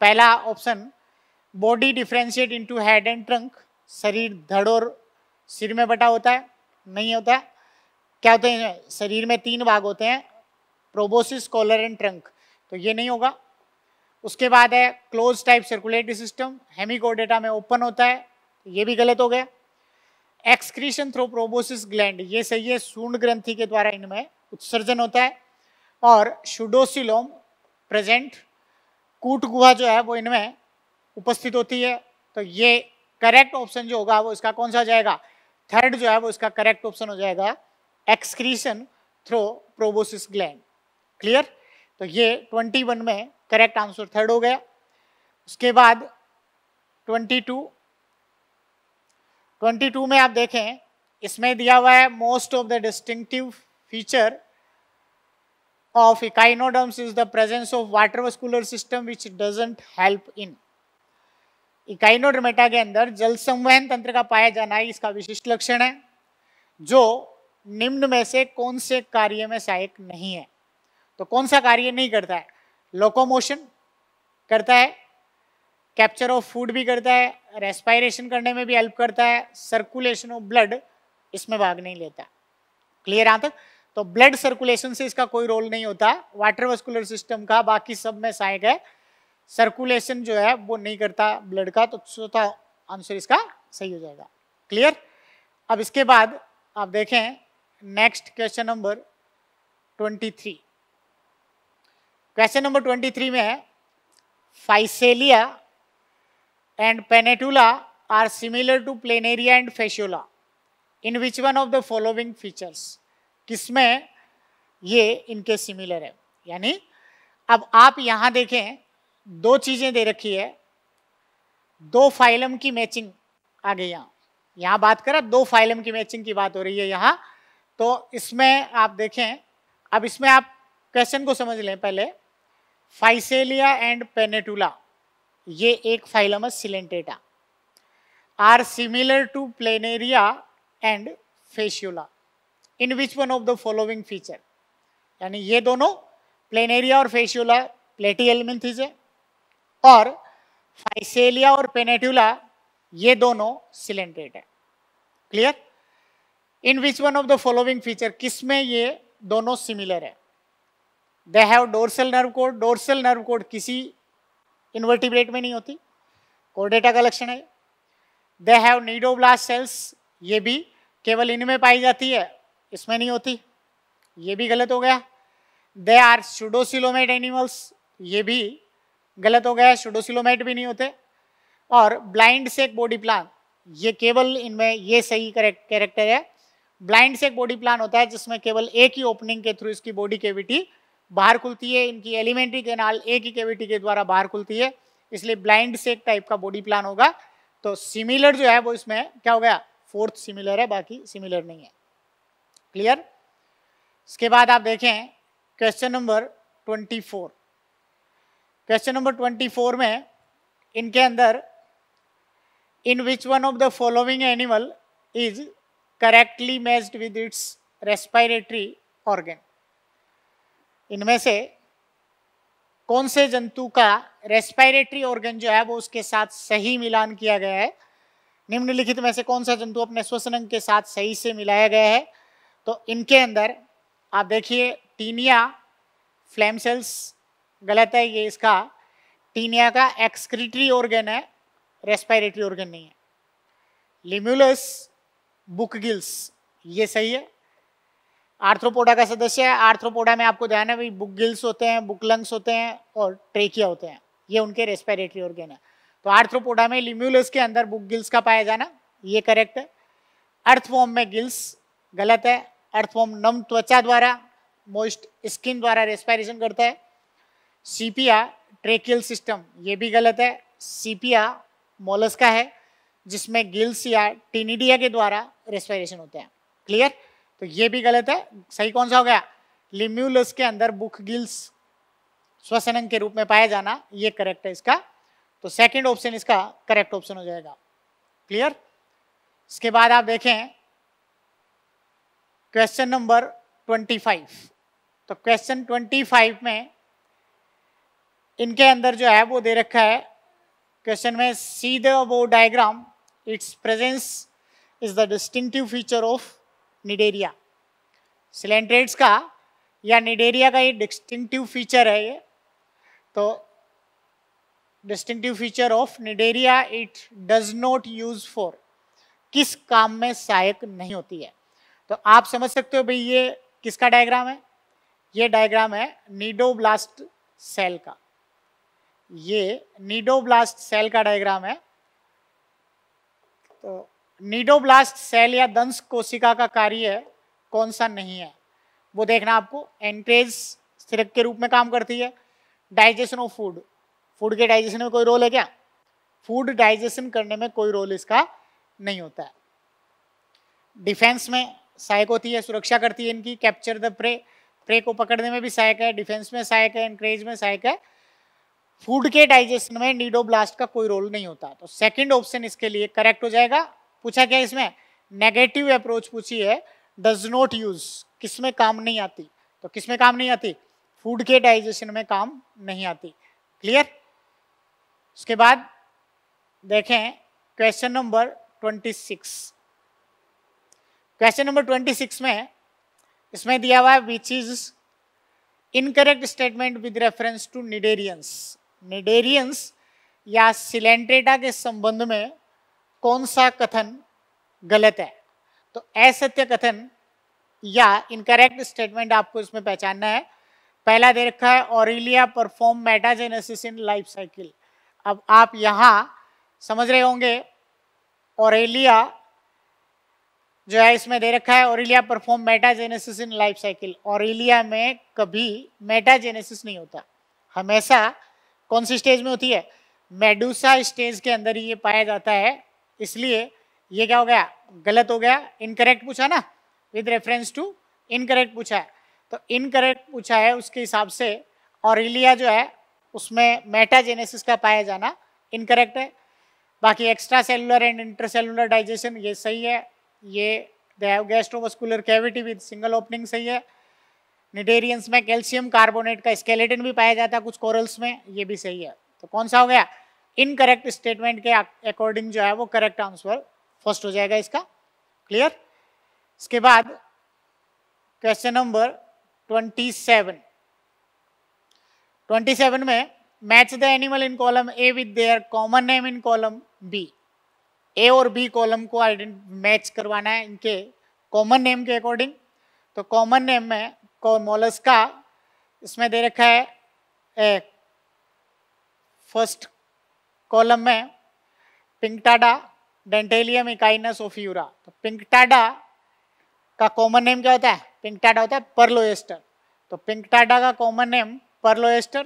पहला option body differentiate into head and trunk शरीर धड़ और सिर में बटा होता है नहीं होता है क्या होते हैं शरीर में तीन भाग होते हैं प्रोबोसिस कॉलर एंड ट्रंक तो ये नहीं होगा उसके बाद है close type circulatory system Hemichordata में ओपन होता है ये भी गलत हो गया एक्सक्रीशन थ्रो प्रोबोसिस ग्लैंड ये सही है सूंड ग्रंथि के द्वारा इनमें उत्सर्जन होता है और शुडोसिलोम प्रेजेंट कूट गुहा जो है वो इनमें उपस्थित होती है तो ये करेक्ट ऑप्शन जो होगा वो इसका कौन सा हो जाएगा थर्ड जो है वो इसका करेक्ट ऑप्शन हो जाएगा excretion through proboscis gland clear तो ये 21 में करेक्ट आंसर थर्ड हो गया उसके बाद 22 22 में आप देखें इसमें दिया हुआ है most of the distinctive feature of echinoderms is the presence of water vascular system which doesn't help in Echinodermata के अंदर जल संवहन तंत्र का पाया जाना ही इसका विशिष्ट लक्षण है जो निम्न में से कौन से कार्य में सहायक नहीं है तो कौन सा कार्य नहीं करता है लोकोमोशन करता है कैप्चर ऑफ फूड भी करता है रेस्पायरेशन करने में भी हेल्प करता है सर्कुलेशन ऑफ ब्लड इसमें भाग नहीं लेता क्लियर आता हाँ तक तो ब्लड सर्कुलेशन से इसका कोई रोल नहीं होता वाटर वस्कुलर सिस्टम का बाकी सब में सहायक है सर्कुलेशन जो है वो नहीं करता ब्लड का तो चौथा आंसर इसका सही हो जाएगा क्लियर अब इसके बाद आप देखें next question number twenty three question number twenty three में है Physalia and Pennatula are similar to Planaria and Fasciola in which one of the following features किसमें ये इनके सिमिलर है यानी अब आप यहाँ देखें दो चीज़ें दे रखी है दो फाइलम की मैचिंग आ गई यहाँ यहाँ बात करा दो फाइलम की मैचिंग की बात हो रही है यहाँ तो इसमें आप देखें अब इसमें आप क्वेश्चन को समझ लें पहले फाइसेलिया एंड पेनेटुला ये एक phylums Coelenterata are similar to Planaria and Fasciola in which one of the following feature यानी ये दोनों प्लेनेरिया और फेशियोला प्लेटी एलिमेंथीज है और फाइसेलिया और पेनेटुला ये दोनों सिलेंटेट है clear in which one of the following feature किस में ये दोनों सिमिलर है they have dorsal nerve cord dorsal nerve cord किसी इन्वर्टिब्रेट में नहीं होती कोडेटा का लक्षण है दे हैव नीडोब्लास्ट सेल्स ये भी केवल इनमें पाई जाती है इसमें नहीं होती ये भी गलत हो गया दे आर शुडोसिलोमेट एनिमल्स ये भी गलत हो गया शुडोसिलोमेट भी नहीं होते और ब्लाइंड सेक बॉडी प्लान ये केवल इनमें ये सही कैरेक्टर है ब्लाइंड सेक बॉडी प्लान होता है जिसमें केवल एक ही ओपनिंग के थ्रू इसकी बॉडी केविटी बाहर खुलती है इनकी एलिमेंट्री कैनाल एक ही कैविटी के द्वारा बाहर खुलती है इसलिए ब्लाइंड से एक टाइप का बॉडी प्लान होगा तो सिमिलर जो है वो इसमें क्या हो गया फोर्थ सिमिलर है बाकी सिमिलर नहीं है क्लियर इसके बाद आप देखें question number twenty four question number twenty four में इनके अंदर in which one of the following animal is correctly matched with its respiratory organ इनमें से कौन से जंतु का रेस्पायरेटरी ऑर्गन जो है वो उसके साथ सही मिलान किया गया है निम्नलिखित में से कौन सा जंतु अपने श्वसन अंग के साथ सही से मिलाया गया है तो इनके अंदर आप देखिए टीनिया फ्लैम सेल्स गलत है ये इसका टीनिया का एक्सक्रीटरी ऑर्गन है रेस्पायरेटरी ऑर्गन नहीं है लिम्यूलस बुकगिल्स ये सही है आर्थ्रोपोडा का सदस्य है आर्थ्रोपोडा में आपको ध्यान है भाई गिल्स होते हैं बुकलंग्स होते हैं और ट्रेकिया होते हैं ये उनके रेस्पिरेटरी ऑर्गेन है तो आर्थ्रोपोडा में लिम्यूलस के अंदर गिल्स का पाया जाना ये करेक्ट है अर्थफॉर्म में गिल्स गलत है अर्थफॉर्म नम त्वचा द्वारा मोस्ट स्किन द्वारा रेस्पायरेशन करता है सीपिया ट्रेकियल सिस्टम ये भी गलत है सीपिया मोलस्का है जिसमें गिल्स या टिनिडिया के द्वारा रेस्पायरेशन होते हैं क्लियर तो ये भी गलत है सही कौन सा हो गया लिम्यूलस के अंदर बुक गिल्स स्वसन के रूप में पाया जाना ये करेक्ट है इसका तो सेकंड ऑप्शन इसका करेक्ट ऑप्शन हो जाएगा क्लियर इसके बाद आप देखें क्वेश्चन नंबर 25 तो क्वेश्चन 25 में इनके अंदर जो है वो दे रखा है क्वेश्चन में सीधे वो diagram its presence is the distinctive feature of Cnidaria coelenterates का या निडेरिया का ये डिस्टिंक्टिव फीचर है ये तो distinctive feature of Cnidaria it does not use for किस काम में सहायक नहीं होती है तो आप समझ सकते हो भाई ये किसका डायग्राम है ये डायग्राम है नीडोब्लास्ट सेल का ये नीडोब्लास्ट सेल का डायग्राम है तो नीडोब्लास्ट सेल या दंश कोशिका का कार्य है कौन सा नहीं है वो देखना आपको एंट्रेज स्थिरक के रूप में काम करती है डाइजेशन ऑफ फूड फूड के डाइजेशन में कोई रोल है क्या फूड डाइजेशन करने में कोई रोल इसका नहीं होता है डिफेंस में सहायक होती है सुरक्षा करती है इनकी कैप्चर द प्रे प्रे को पकड़ने में भी सहायक है डिफेंस में सहायक है एंट्रेज में सहायक है फूड के डाइजेशन में नीडोब्लास्ट का कोई रोल नहीं होता तो सेकंड ऑप्शन इसके लिए करेक्ट हो जाएगा पूछा क्या इसमें नेगेटिव अप्रोच पूछी है डज नॉट यूज किसमें काम नहीं आती तो किसमें काम नहीं आती फूड के डाइजेशन में काम नहीं आती क्लियर उसके बाद देखें question number twenty six question number twenty six में इसमें दिया हुआ है which is incorrect statement with reference to cnidarians cnidarians या सिलेंट्रेटा के संबंध में कौन सा कथन गलत है तो असत्य कथन या इनकरेक्ट स्टेटमेंट आपको इसमें पहचानना है पहला दे रखा है Aurelia perform metagenesis in life cycle अब आप यहाँ समझ रहे होंगे ऑरेलिया जो है इसमें दे रखा है Aurelia perform metagenesis in life cycle Aurelia में कभी मेटाजेनेसिस नहीं होता हमेशा कौन सी स्टेज में होती है मेडूसा स्टेज के अंदर ही ये पाया जाता है इसलिए ये क्या हो गया गलत हो गया इनकरेक्ट पूछा ना विद रेफरेंस टू इनकरेक्ट पूछा है तो इनकरेक्ट पूछा है उसके हिसाब से और जो है उसमें मेटाजेनेसिस का पाया जाना इनकरेक्ट है बाकी extra cellular and inter cellular digestion ये सही है ये gastrovascular cavity with single opening सही है निडेरियंस में कैल्शियम कार्बोनेट का स्केलेटन भी पाया जाता है कुछ कोरल्स में ये भी सही है तो कौन सा हो गया इनकरेक्ट स्टेटमेंट के अकॉर्डिंग जो है वो करेक्ट आंसर फर्स्ट हो जाएगा इसका क्लियर इसके बाद question number twenty seven twenty seven में match the animal in column A with their common name in column B A और बी कॉलम को मैच करवाना है इनके कॉमन नेम के अकॉर्डिंग तो कॉमन नेम में मोलस का इसमें दे रखा है ए फर्स्ट कॉलम में पिंकटाडा डेंटेलियम इकाइनस ओफ्यूरा तो पिंकटाडा का कॉमन नेम क्या होता है पिंकटाडा होता है परलोएस्टर तो पिंकटाडा का common name pearl oyster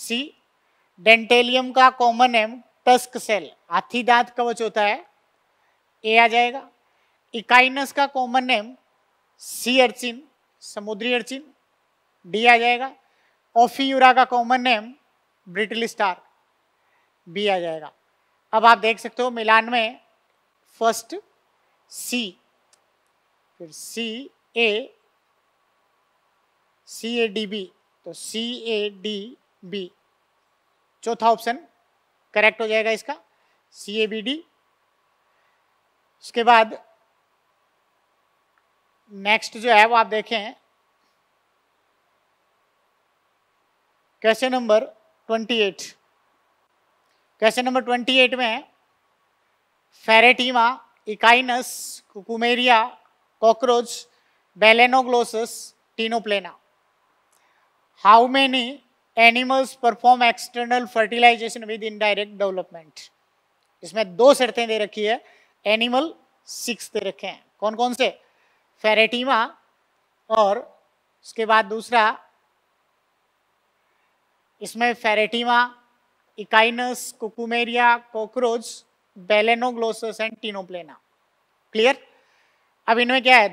C Dentalium का कॉमन नेम टस्क सेल हाथी दांत कवच होता है ए आ जाएगा इकाइनस का कॉमन नेम सी अर्चिन समुद्री अर्चिन डी आ जाएगा ओफियूरा का common name brittle star B आ जाएगा अब आप देख सकते हो मिलान में फर्स्ट सी फिर सी ए सी ए डी बी तो सी ए डी बी चौथा ऑप्शन करेक्ट हो जाएगा इसका सी ए बी डी उसके बाद नेक्स्ट जो है वो आप देखें question number twenty eight question number twenty eight में Pheretima Echinus Cucumaria cockroach Balanoglossus Ctenoplana how many animals perform external fertilization with indirect development इसमें दो शर्तें दे रखी है एनिमल सिक्स दे रखे हैं कौन कौन से फेरेटीमा और उसके बाद दूसरा इसमें Pheretima Echinus Cucumaria cockroach Balanoglossus and Ctenoplana clear अब इनमें क्या है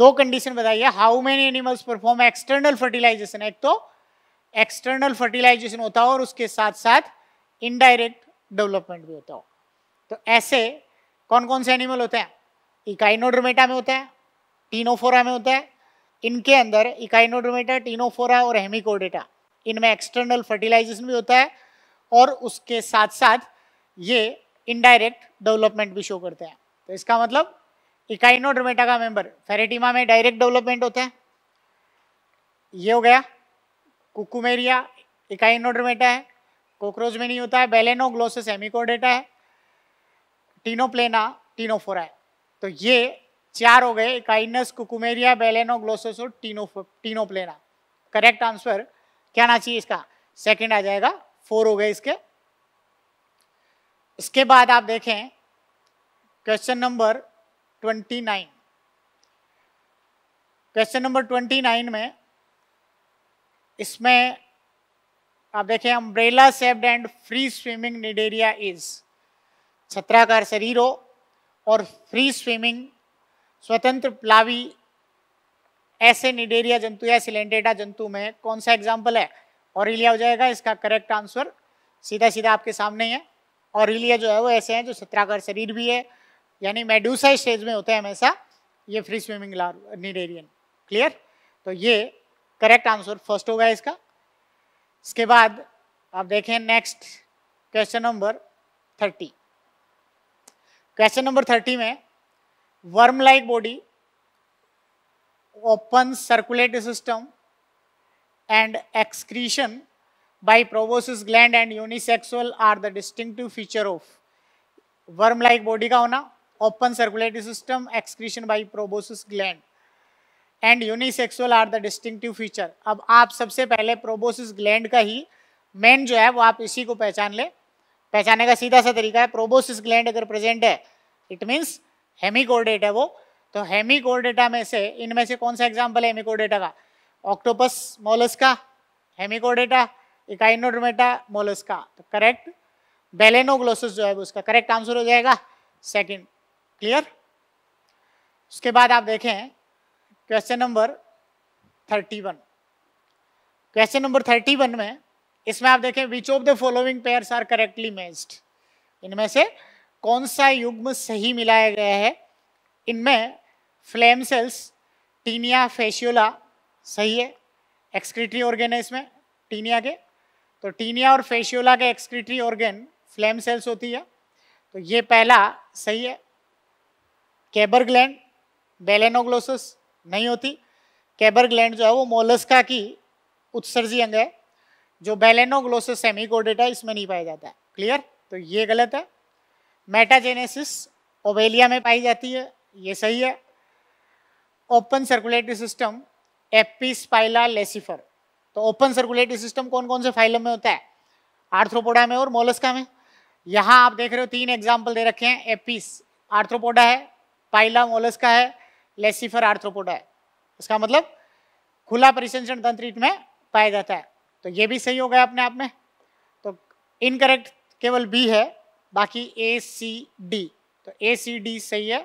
दो कंडीशन बताइए how many animals perform external fertilization एक तो एक्सटर्नल फर्टिलाइजेशन होता हो और उसके साथ साथ इनडायरेक्ट डेवलपमेंट भी होता हो तो ऐसे कौन कौन से एनिमल होते हैं इकाइनोड्रोमेटा में होता है टीनोफोरा में होता है इनके अंदर इकाइनोड्रोमेटा टीनोफोरा और हेमिकोडेटा इनमें एक्सटर्नल फर्टिलाइजेशन भी होता है तो और उसके साथ साथ ये इनडायरेक्ट डेवलपमेंट भी शो करते हैं तो इसका मतलब इकाइनोड्रोमेटा का मेंबर फेरेटिमा में डायरेक्ट डेवलपमेंट होता है ये हो गया कुकुमेरिया इकाइनोड्रोमेटा है कोक्रोच में नहीं होता है बेलेनो ग्लोसस एमिकोडेटा है टीनोप्लेना टीनोफोरा है तो ये चार हो गए इकाइनस कुकुमेरिया बेलेनो ग्लोस और टीनो टीनोप्लेना करेक्ट आंसर क्या ना चाहिए इसका सेकेंड आ जाएगा फोर हो गए इसके इसके बाद आप देखें question number twenty nine question number twenty nine में इसमें आप देखें umbrella shaped and free swimming Cnidaria is छत्राकार शरीर हो और फ्री स्विमिंग स्वतंत्र प्लावी ऐसे निडेरिया जंतु या सिलेंडेटा जंतु में कौन सा एग्जाम्पल है ऑरेलिया हो जाएगा इसका करेक्ट आंसर सीधा सीधा आपके सामने है रिलिया जो है वो ऐसे हैं जो सत्राकार शरीर भी है यानी मेडूसा स्टेज में होते हैं हमेशा ये फ्री स्विमिंग लार नीडेरियन क्लियर तो ये करेक्ट आंसर फर्स्ट होगा इसका इसके बाद आप देखें next question number thirty question number thirty में worm like body open circulatory system and excretion by proboscis gland and unisexual are the distinctive feature of worm like body का होना open circulatory system excretion by proboscis gland and unisexual are the distinctive feature अब आप सबसे पहले proboscis gland का ही main जो है वो आप इसी को पहचान ले पहचाने का सीधा सा तरीका है प्रोबोसिस ग्लैंड अगर प्रेजेंट है इट मीन्स हेमिकोर्डेट है वो तो हेमिकोर्डेटा में से इनमें से कौन सा एग्जाम्पल है हेमिकोर्डेटा का octopus Mollusca Hemichordata Echinodermata Mollusca तो करेक्ट बेलेनोग्लोसिस जो है उसका करेक्ट आंसर हो जाएगा सेकंड क्लियर उसके बाद आप देखें question number thirty one question number thirty one में इसमें आप देखें which of the following pairs are correctly matched इनमें से कौन सा युग्म सही मिलाया गया है इनमें फ्लेम सेल्स टीनिया फेशियोला सही है एक्सक्रीटरी ऑर्गेन है इसमें टीनिया के तो टीनिया और फेशियोला के एक्सक्रीटरी ऑर्गेन फ्लेम सेल्स होती है तो ये पहला सही है कैबर ग्लैंड बेलेनोग्लोसिस नहीं होती कैबर ग्लैंड जो है वो मोलस्का की उत्सर्जी अंग है जो बेलेनोग्लोसिस सेमिकोडेटा इसमें नहीं पाया जाता है क्लियर तो ये गलत है मेटाजेनेसिस ओवेलिया में पाई जाती है ये सही है open circulatory system Apis Pila Laccifer तो ओपन सर्कुलेटरी सिस्टम कौन कौन से फाइलम में होता है आर्थ्रोपोडा में और मोलस्का में यहाँ आप देख रहे हो तीन एग्जाम्पल दे रखे हैं एपिस आर्थ्रोपोडा है पाइला मोलस्का है लेसिफर आर्थ्रोपोडा है इसका मतलब खुला परिसंचरण तंत्र में पाया जाता है तो ये भी सही हो गया अपने आप में तो इनकरेक्ट केवल बी है बाकी ए सी डी तो ए सी डी सही है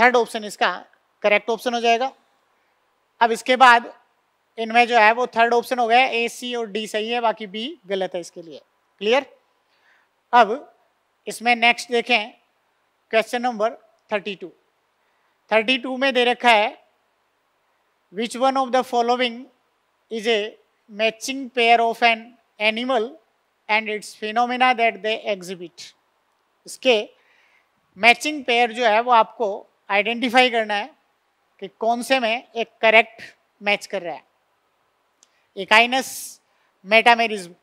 थर्ड ऑप्शन इसका करेक्ट ऑप्शन हो जाएगा अब इसके बाद इनमें जो है वो थर्ड ऑप्शन हो गया ए सी और डी सही है बाकी बी गलत है इसके लिए क्लियर अब इसमें नेक्स्ट देखें question number thirty two thirty two में दे रखा है which one of the following is a matching pair of an animal and its phenomena that they exhibit इसके मैचिंग पेयर जो है वो आपको आइडेंटिफाई करना है कि कौन से में एक करेक्ट मैच कर रहा है इकाइनस मेटामेरिज्म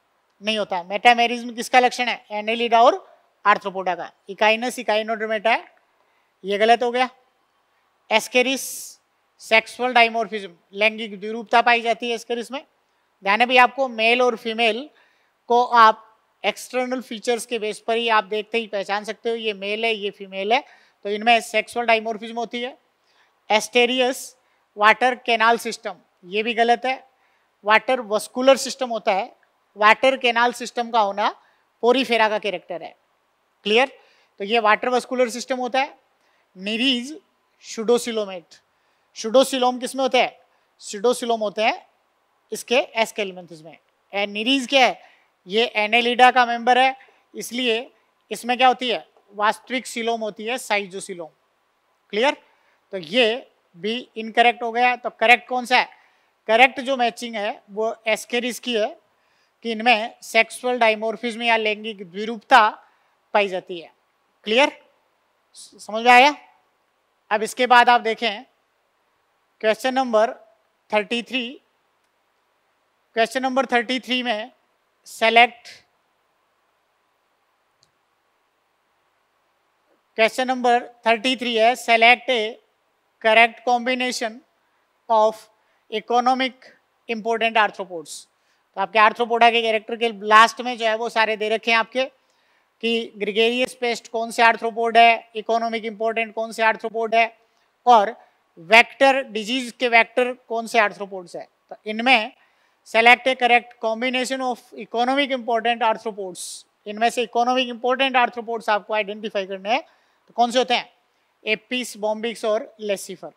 नहीं होता मेटामेरिज्म किसका लक्षण है एनेलिडा और आर्थ्रोपोडा का इकाइनस इकाइनोडोमेटा ये गलत हो गया एस्केरिस सेक्सुअल डाइमोर्फिज्म लैंगिक द्विरूपता पाई जाती है एस्केरिस में ध्यान भी आपको मेल और फीमेल को आप एक्सटर्नल फीचर्स के बेस पर ही आप देखते ही पहचान सकते हो ये मेल है ये फीमेल है तो इनमें सेक्सुअल डाइमोर्फिज्म होती है एस्टेरियस वाटर कैनाल सिस्टम ये भी गलत है वाटर वस्कुलर सिस्टम होता है वाटर कैनाल सिस्टम का होना पोरीफेरा का कैरेक्टर है क्लियर तो ये वाटर वस्कुलर सिस्टम होता है निरीज शुडोसिलोमेट शुडोसिलोम किस में होते हैं शुडोसिलोम होते हैं इसके एस्केलमेंथिस में एंड निरीज क्या है ये एनेलिडा का मेंबर है इसलिए इसमें क्या होती है वास्तविक सिलोम होती है साइजोसिलोम क्लियर तो ये भी इनकरेक्ट हो गया तो करेक्ट कौन सा है करेक्ट जो मैचिंग है वो एस्केरिस की है कि इनमें सेक्सुअल डाइमोर्फिज्म या लैंगिक विरूपता पाई जाती है क्लियर समझ में आया अब इसके बाद आप देखें question number thirty three question number thirty three में select question number thirty three है select a correct combination of economic important arthropods तो आपके आर्थ्रोपोडा के कैरेक्टर के लास्ट में जो है वो सारे दे रखे हैं आपके कि ग्रिगेरियस पेस्ट कौन से आर्थ्रोपोड है इकोनॉमिक इंपॉर्टेंट कौन से आर्थ्रोपोड है और वेक्टर डिजीज के वेक्टर कौन से आर्थ्रोपोड्स है तो इनमें select a correct combination of economic important arthropods इनमें से इकोनॉमिक इंपॉर्टेंट आर्थ्रोपोड्स आपको आइडेंटिफाई करने हैं तो कौन से होते हैं एपिस बॉम्बिक्स और लेसिफर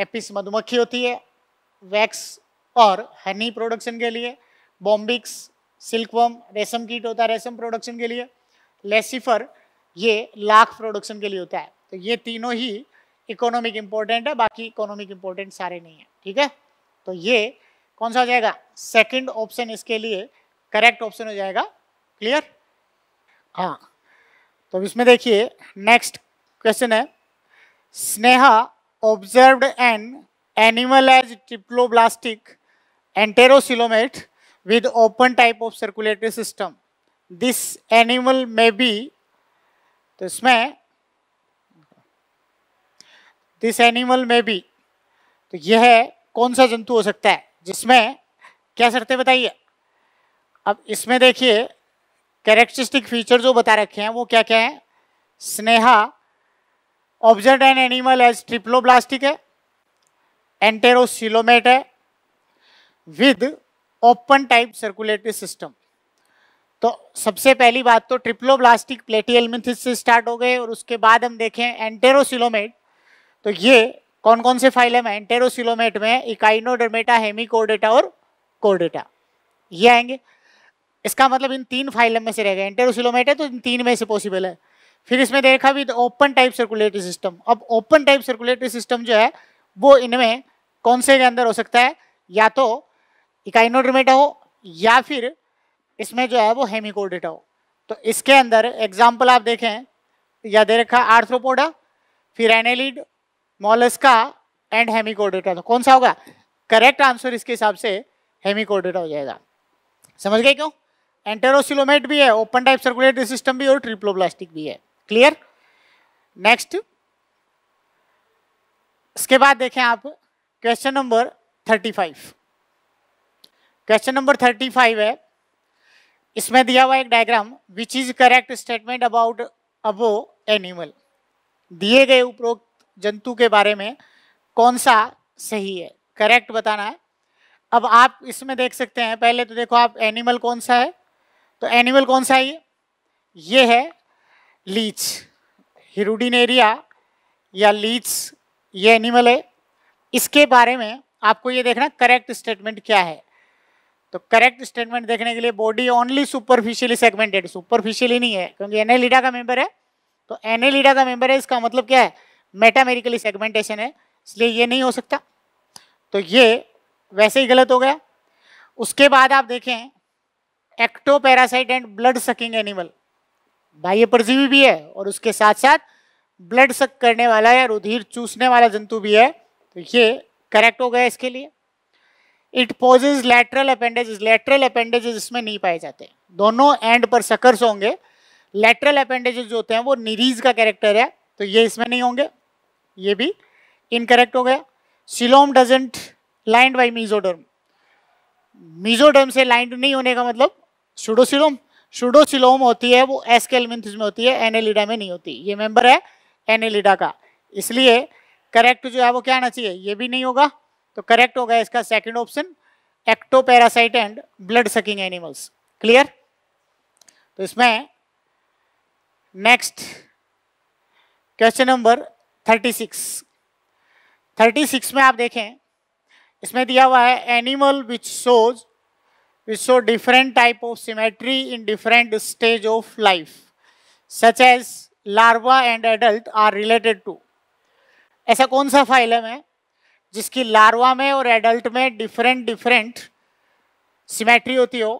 एपिस मधुमक्खी होती है वैक्स और हनी प्रोडक्शन के लिए बॉम्बिक्स सिल्कवम रेशम कीट होता है रेशम प्रोडक्शन के लिए लेसिफर ये लाख प्रोडक्शन के लिए होता है तो ये तीनों ही इकोनॉमिक इम्पोर्टेंट है बाकी इकोनॉमिक इम्पोर्टेंट सारे नहीं है ठीक है तो ये कौन सा हो जाएगा सेकंड ऑप्शन इसके लिए करेक्ट ऑप्शन हो जाएगा क्लियर हाँ तो इसमें देखिए नेक्स्ट क्वेश्चन है Sneha observed an animal as triploblastic enterocoelomate with open type of circulatory system this animal may be तो इसमें दिस एनिमल में बी तो यह कौन सा जंतु हो सकता है जिसमें क्या शर्तें बताइए अब इसमें देखिए कैरेक्टरिस्टिक फीचर जो बता रखे हैं वो क्या क्या हैं Sneha observe an animal as triploblastic है एंटेरोसिलोमेट है with open type circulatory system तो सबसे पहली बात तो ट्रिप्लोब्लास्टिक प्लेटियलमिथिस से स्टार्ट हो गए और उसके बाद हम देखें एंटेरोसिलोमेट तो ये कौन कौन से फाइलम है एंटेरोसिलोमेट में इकाइनोडर्मेटा हेमिकोडेटा और कोडेटा ये आएंगे इसका मतलब इन तीन फाइलम में से रहेगा एंटेरोसिलोमेट है तो इन तीन में से पॉसिबल है फिर इसमें देखा भी ओपन टाइप सर्कुलेटरी सिस्टम अब ओपन टाइप सर्कुलेटरी सिस्टम जो है वो इनमें कौन से के अंदर हो सकता है या तो इकाइनोड्रोमेटा हो या फिर इसमें जो है वो हेमिकोडेटा हो तो इसके अंदर एग्जाम्पल आप देखें या दे रखा आर्थ्रोपोडा फिर एनेलिड मोलस्का एंड हेमिकोडेटा तो कौन सा होगा करेक्ट आंसर इसके हिसाब से हेमिकोडेटा हो जाएगा समझ गए क्यों एंटेरोसिलोमेट भी है ओपन टाइप सर्कुलेटरी सिस्टम भी और ट्रिप्लोप्लास्टिक भी है क्लियर नेक्स्ट इसके बाद देखें आप question number thirty five question number thirty five है इसमें दिया हुआ एक diagram which is correct statement about above animal दिए गए उपरोक्त जंतु के बारे में कौन सा सही है करेक्ट बताना है अब आप इसमें देख सकते हैं पहले तो देखो आप एनिमल कौन सा है तो एनिमल कौन सा है ये ये है लीच एरिया या लीच ये एनिमल है इसके बारे में आपको ये देखना करेक्ट स्टेटमेंट क्या है तो करेक्ट स्टेटमेंट देखने के लिए body only superficially segmented superficially नहीं है क्योंकि एनेलिडा का मेंबर है तो एनेलिडा का मेंबर है इसका मतलब क्या है मेटामेरिकली सेगमेंटेशन है इसलिए ये नहीं हो सकता तो ये वैसे ही गलत हो गया उसके बाद आप देखें ecto parasite and blood sucking animal बाह्य परजीवी भी है और उसके साथ साथ ब्लड सक करने वाला या रुधिर चूसने वाला जंतु भी है तो ये करेक्ट हो गया इसके लिए it possesses lateral appendage lateral appendage इसमें नहीं पाए जाते दोनों एंड पर सकर्स होंगे लेटरल अपेंडेज जो होते हैं वो निरीज का कैरेक्टर है तो ये इसमें नहीं होंगे ये भी इनकरेक्ट हो गया coelom doesn't lined by mesoderm mesoderm से लाइंड नहीं होने का मतलब सुडोसिलोम शूडोसिलोम होती है वो एसकेलमिथिस में होती है एनेलिडा में नहीं होती ये मेंबर है एनेलिडा का इसलिए करेक्ट जो है वो क्या आना चाहिए ये भी नहीं होगा तो करेक्ट होगा इसका second option ectoparasite and blood sucking animals clear तो इसमें next question number thirty six thirty six में आप देखें इसमें दिया हुआ है animal which shows we saw different type of symmetry in different stage of life, such as larva and adult are related to. ऐसा कौन सा फाइलम है जिसकी लार्वा में और एडल्ट में डिफरेंट डिफरेंट सिमेट्री होती हो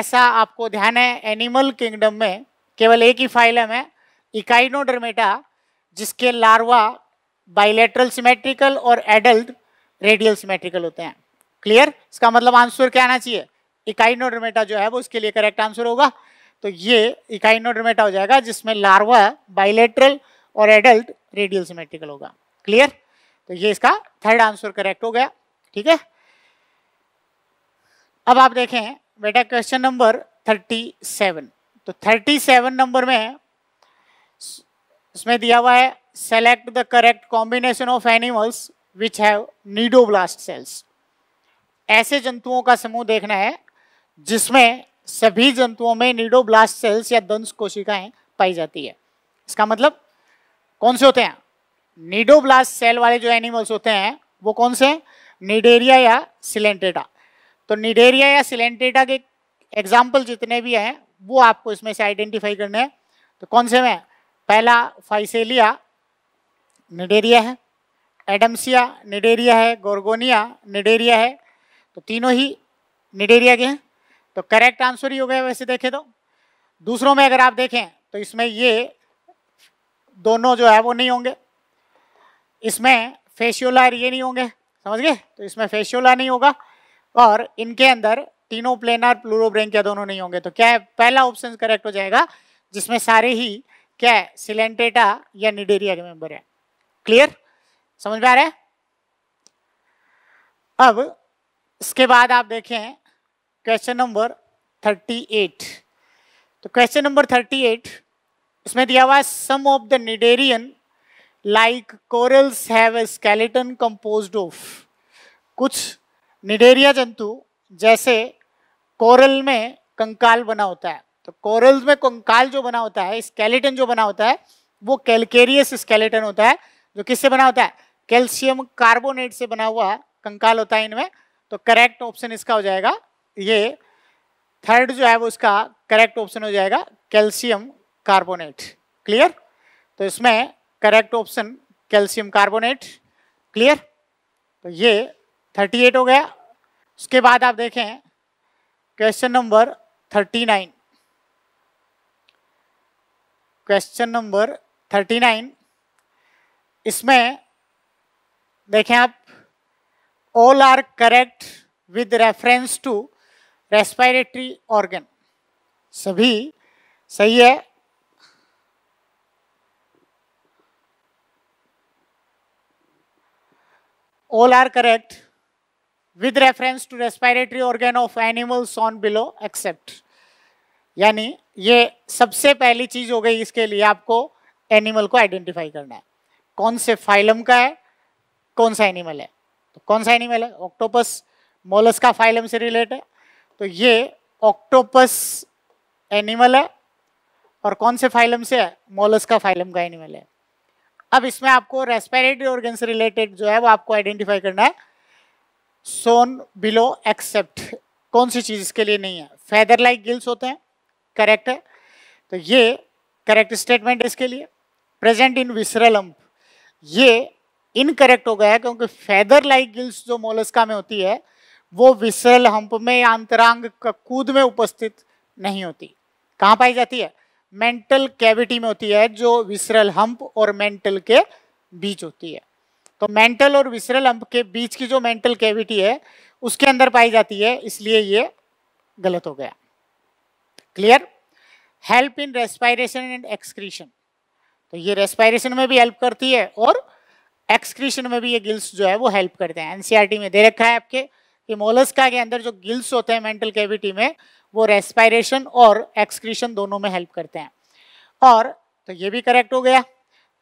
ऐसा आपको ध्यान है एनिमल किंगडम में केवल एक ही फाइलम है इकाइनोडर्मेटा जिसके लार्वा बाइलेटरल सिमेट्रिकल और एडल्ट रेडियल सिमेट्रिकल होते हैं क्लियर इसका मतलब आंसर क्या आना चाहिए इकाइनोड्रोमेटा जो है वो इसके लिए करेक्ट आंसर होगा तो ये इकाइनोड्रोमेटा हो जाएगा जिसमें लार्वा बाइलेट्रल और एडल्ट रेडियल सिमेट्रिकल होगा क्लियर तो ये इसका थर्ड आंसर करेक्ट हो गया ठीक है अब आप देखें बेटा क्वेश्चन नंबर थर्टी सेवन तो थर्टी सेवन नंबर में इसमें दिया हुआ है select the correct combination of animals which have cnidoblast cells ऐसे जंतुओं का समूह देखना है जिसमें सभी जंतुओं में निडोब्लास्ट सेल्स या दंश कोशिकाएं पाई जाती है इसका मतलब कौन से होते हैं निडोब्लास्ट सेल वाले जो एनिमल्स होते हैं वो कौन से हैं निडेरिया या सिलेंटेटा तो निडेरिया या सिलेंटेटा के एग्जाम्पल जितने भी हैं वो आपको इसमें से आइडेंटिफाई करने हैं तो कौन से में पहला फाइसेलिया निडेरिया है एडम्सिया निडेरिया है गोरगोनिया निडेरिया है तो तीनों ही निडेरिया के हैं तो करेक्ट आंसर ही हो गया वैसे देखें तो दूसरों में अगर आप देखें तो इसमें ये दोनों जो है वो नहीं होंगे इसमें फेशियोला ये नहीं होंगे समझ गए तो इसमें फेशियोला नहीं होगा और इनके अंदर तीनों प्लेनर प्लूरोब्रेन क्या दोनों नहीं होंगे तो क्या है पहला ऑप्शन करेक्ट हो जाएगा जिसमें सारे ही क्या है सिलेंटेटा या निडेरिया के मेंबर है क्लियर समझ में आ रहा है अब इसके बाद आप देखें क्वेश्चन नंबर 38 तो क्वेश्चन नंबर 38 इसमें दिया हुआ है some of the cnidarian like corals have a skeleton composed of कुछ निडेरिया जंतु जैसे कोरल में कंकाल बना होता है तो कोरल्स में कंकाल जो बना होता है स्केलेटन जो बना होता है वो कैलकेरियस स्केलेटन होता है जो किससे बना होता है कैल्शियम कार्बोनेट से बना हुआ कंकाल होता है इनमें तो करेक्ट ऑप्शन इसका हो जाएगा ये थर्ड जो है वो इसका करेक्ट ऑप्शन हो जाएगा कैल्शियम कार्बोनेट क्लियर तो इसमें correct option calcium carbonate clear तो ये 38 हो गया उसके बाद आप देखें क्वेश्चन नंबर 39 क्वेश्चन नंबर 39 इसमें देखें आप all are correct with reference to respiratory organ सभी सही है all are correct with reference to respiratory organ of animals on below except यानी ये सबसे पहली चीज हो गई इसके लिए आपको एनिमल को आइडेंटिफाई करना है कौन से फाइलम का है कौन सा एनिमल है तो कौन सा एनिमल है ऑक्टोपस मोलस का फाइलम से रिलेट है तो ये ऑक्टोपस एनिमल है और कौन से फाइलम से है मोलस्का फाइलम का एनिमल है अब इसमें आपको रेस्पिरेटरी ऑर्गन से रिलेटेड जो है वो आपको आइडेंटिफाई करना है सोन बिलो एक्सेप्ट कौन सी चीज़ इसके लिए नहीं है फैदर लाइक गिल्स होते हैं करेक्ट है तो ये करेक्ट स्टेटमेंट इसके लिए प्रेजेंट इन विसरलम्प ये इनकरेक्ट हो गया है क्योंकि फैदर लाइक गिल्स जो मोलस्का में होती है वो विसरल हम्प में या अंतरांग कूद में उपस्थित नहीं होती कहाँ पाई जाती है मेंटल कैविटी में होती है जो विसरल हम्प और मेंटल के बीच होती है तो मेंटल और विसरल हम्प के बीच की जो मेंटल कैविटी है उसके अंदर पाई जाती है इसलिए ये गलत हो गया clear help in respiration and excretion तो ये रेस्पायरेशन में भी हेल्प करती है और एक्सक्रीशन में भी ये गिल्स जो है वो हेल्प करते हैं एनसीईआरटी में दे रखा है आपके कि मोलस्का के अंदर जो गिल्स होते हैं मेंटल कैविटी में वो रेस्पायरेशन और एक्सक्रीशन दोनों में हेल्प करते हैं और तो ये भी करेक्ट हो गया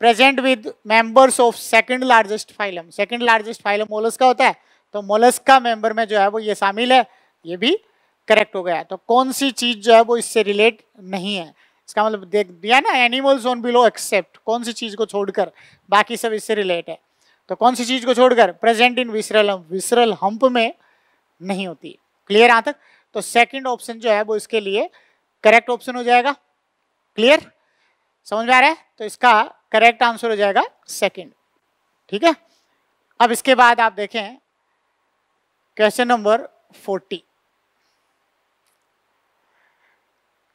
present with members of second largest phylum second largest phylum Mollusca होता है तो मोलस्का मेंबर में जो है वो ये शामिल है ये भी करेक्ट हो गया तो कौन सी चीज़ जो है वो इससे रिलेट नहीं है इसका मतलब देख दिया ना एनिमल्स ऑन बिलो एक्सेप्ट कौन सी चीज़ को छोड़कर बाकी सब इससे रिलेट है तो कौन सी चीज़ को छोड़कर present in visceral visceral hump में नहीं होती क्लियर यहाँ तक तो सेकंड ऑप्शन जो है वो इसके लिए करेक्ट ऑप्शन हो जाएगा क्लियर समझ में आ रहा है तो इसका करेक्ट आंसर हो जाएगा सेकंड ठीक है अब इसके बाद आप देखें question number forty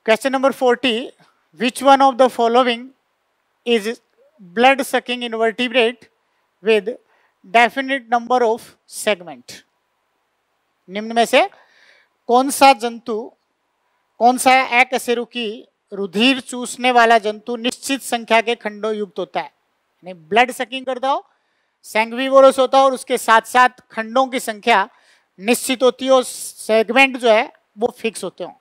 question number forty which one of the following is blood sucking invertebrate with definite number of segment निम्न में से कौन सा जंतु कौन सा अकशेरु रुधिर चूसने वाला जंतु निश्चित संख्या के खंडों युक्त होता है यानी ब्लड सकिंग करता हो सेंगवीवोरस होता है और उसके साथ साथ खंडों की संख्या निश्चित होती है और सेगमेंट जो है वो फिक्स होते हो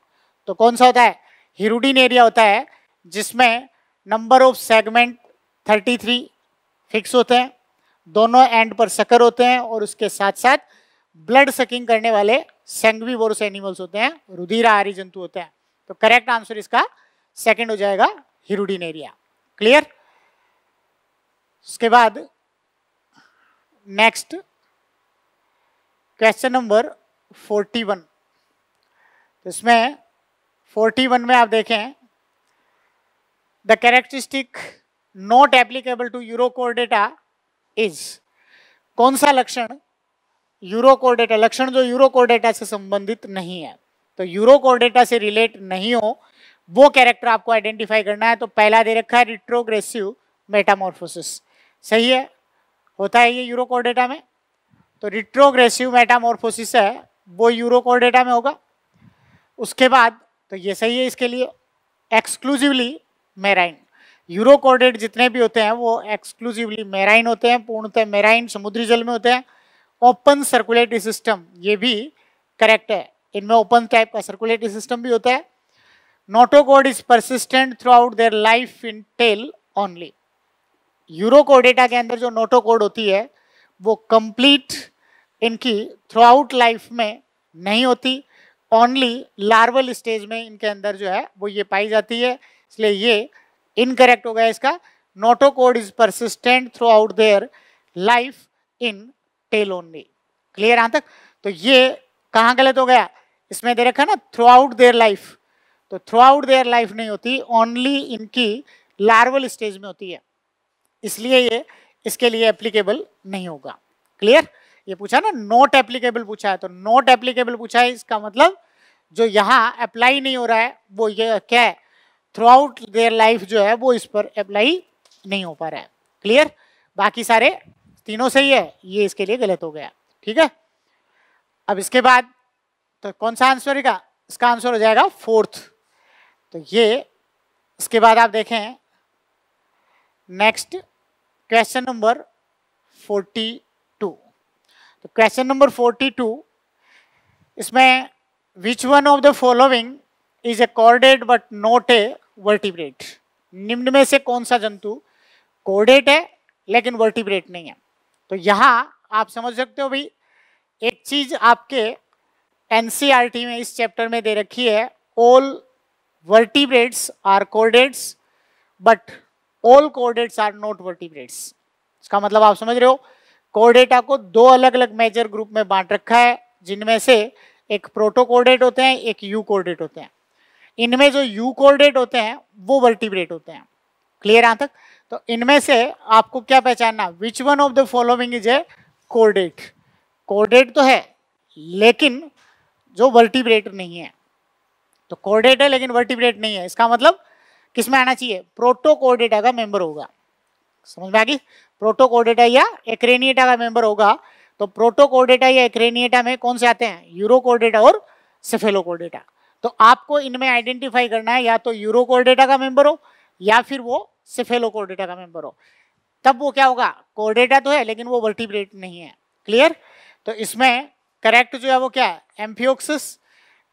तो कौन सा होता है हिरुडिन एरिया होता है जिसमें नंबर ऑफ सेगमेंट 33 फिक्स होते हैं दोनों एंड पर सकर होते हैं और उसके साथ साथ ब्लड सकिंग करने वाले बोरस एनिमल्स होते हैं रुधिराहारी जंतु होते हैं तो करेक्ट आंसर इसका सेकंड हो जाएगा हिरुडिनेरिया क्लियर उसके बाद next question number forty one इसमें फोर्टी वन में आप देखें the characteristic not applicable to Urochordata is कौन सा लक्षण यूरो कोडेटा लक्षण जो यूरो कोडेटा से संबंधित नहीं है तो यूरो कोडेटा से रिलेट नहीं हो वो कैरेक्टर आपको आइडेंटिफाई करना है तो पहला दे रखा है रिट्रोग्रेसिव मेटामोर्फोसिस सही है होता है ये यूरो कोडेटा में तो रिट्रोग्रेसिव मेटामोर्फोसिस है वो यूरो कोडेटा में होगा उसके बाद तो ये सही है इसके लिए एक्सक्लूसिवली मेराइन यूरोकोडेट जितने भी होते हैं वो एक्सक्लूसिवली मेराइन होते हैं पूर्णतः मेराइन समुद्री जल में होते हैं ओपन सर्कुलेटरी सिस्टम ये भी करेक्ट है इनमें ओपन टाइप का सर्कुलेटरी सिस्टम भी होता है notochord is persistent throughout their life in tail only Urochordata के अंदर जो नोटोकोड होती है वो कंप्लीट इनकी थ्रू आउट लाइफ में नहीं होती ओनली लार्वल स्टेज में इनके अंदर जो है वो ये पाई जाती है इसलिए ये इनकरेक्ट हो गया इसका notochord is persistent throughout their life in tail only clear यहाँ तक तो ये कहाँ गलत हो गया इसमें दे रखा ना थ्रू आउट देयर लाइफ तो थ्रू आउट देयर लाइफ नहीं होती ओनली इनकी लार्वल स्टेज में होती है इसलिए ये इसके लिए एप्लीकेबल नहीं होगा क्लियर ये पूछा ना नोट एप्लीकेबल पूछा है तो नोट एप्लीकेबल पूछा है इसका मतलब जो यहाँ अप्लाई नहीं हो रहा है वो ये क्या है थ्रू आउट देयर लाइफ जो है वो इस पर अप्लाई नहीं हो पा रहा है क्लियर बाकी सारे तीनों सही है ये इसके लिए गलत हो गया ठीक है अब इसके बाद तो कौन सा आंसर का इसका आंसर हो जाएगा फोर्थ तो ये इसके बाद आप देखें next question number forty two तो क्वेश्चन नंबर फोर्टी टू इसमें which one of the following is a chordate but not a vertebrate निम्न में से कौन सा जंतु कॉर्डेट है लेकिन वर्टिब्रेट नहीं है तो यहाँ आप समझ सकते हो भाई एक चीज आपके एन e में इस चैप्टर में दे रखी है all vertebrates are chordates but all chordates are not vertebrates इसका मतलब आप समझ रहे हो कोर्डेटा को दो अलग अलग मेजर ग्रुप में बांट रखा है जिनमें से एक प्रोटोकोर्डेट होते हैं एक यू कोर्डेट होते हैं इनमें जो यू कोर्डेट होते हैं वो वर्टिब्रेट होते हैं क्लियर यहाँ तक तो इनमें से आपको क्या पहचानना which one of the following is a chordate chordate तो है लेकिन जो वर्टिब्रेट नहीं है तो कोर्डेट है लेकिन वर्टिब्रेट नहीं है इसका मतलब किस में आना चाहिए प्रोटोकोर्डेटा का मेंबर होगा समझ में आ गई प्रोटोकोर्डेटा या एक्रेनिएटा का मेंबर होगा तो प्रोटोकोर्डेटा या एक्रेनिएटा में कौन से आते हैं यूरोकोर्डेटा और सेफेलोकोर्डेटा तो आपको इनमें आइडेंटिफाई करना है या तो यूरोकोर्डेटा का मेंबर हो या फिर वो सिफेलो कोर्डेटा का मेंबर हो तब वो क्या होगा कोर्डेटा तो है लेकिन वो वर्टिब्रेट नहीं है क्लियर तो इसमें करेक्ट जो है वो क्या है एम्फियोक्सिस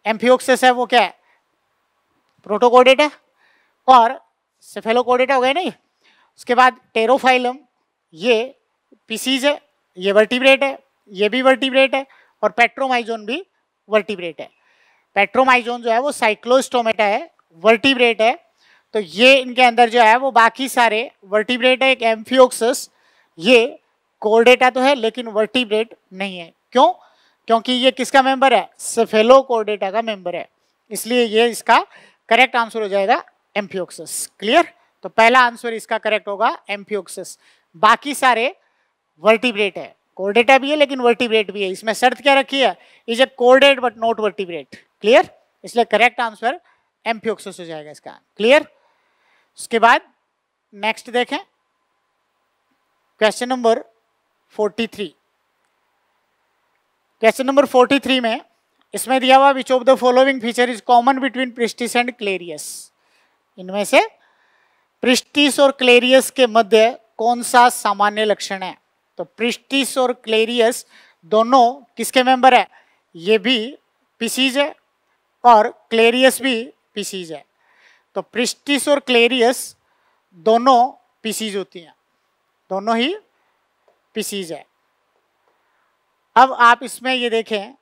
एम्फियोक्सिस है वो क्या है प्रोटोकोडेटा और सिफेलोकोडेटा हो गया नहीं उसके बाद टेरोफाइलम ये पीसीज है ये वर्टिब्रेट है ये भी वर्टिब्रेट है और पेट्रोमाइजोन भी वर्टिब्रेट है पेट्रोमाइजोन जो है वो साइक्लोस्टोमेटा है वर्टिब्रेट है तो ये इनके अंदर जो है वो बाकी सारे वर्टिब्रेट है एक एम्फियोक्सिस ये कोर्डेटा तो है लेकिन वर्टिब्रेट नहीं है क्यों क्योंकि ये किसका मेंबर है सेफेलो कोर्डेटा का मेंबर है इसलिए ये इसका करेक्ट आंसर हो जाएगा एम्फियोक्सिस क्लियर तो पहला आंसर इसका करेक्ट होगा एम्फियोक्सिस बाकी सारे वर्टिब्रेट है कोर्डेटा भी है लेकिन वर्टिब्रेट भी है इसमें शर्त क्या रखी है is a chordate but not vertebrate clear इसलिए करेक्ट आंसर एम्फियोक्सिस हो जाएगा इसका क्लियर उसके बाद नेक्स्ट देखें क्वेश्चन नंबर 43 क्वेश्चन नंबर 43 में इसमें दिया हुआ which of the following feature is common between Pristis and Clarias इनमें से प्रिस्टिस और क्लेरियस के मध्य कौन सा सामान्य लक्षण है तो प्रिस्टिस और क्लेरियस दोनों किसके मेंबर है ये भी पीसीज है और क्लेरियस भी पीसीज है तो प्रिस्टिस और क्लेरियस दोनों पीसीज होती हैं दोनों ही पीसीज है अब आप इसमें ये देखें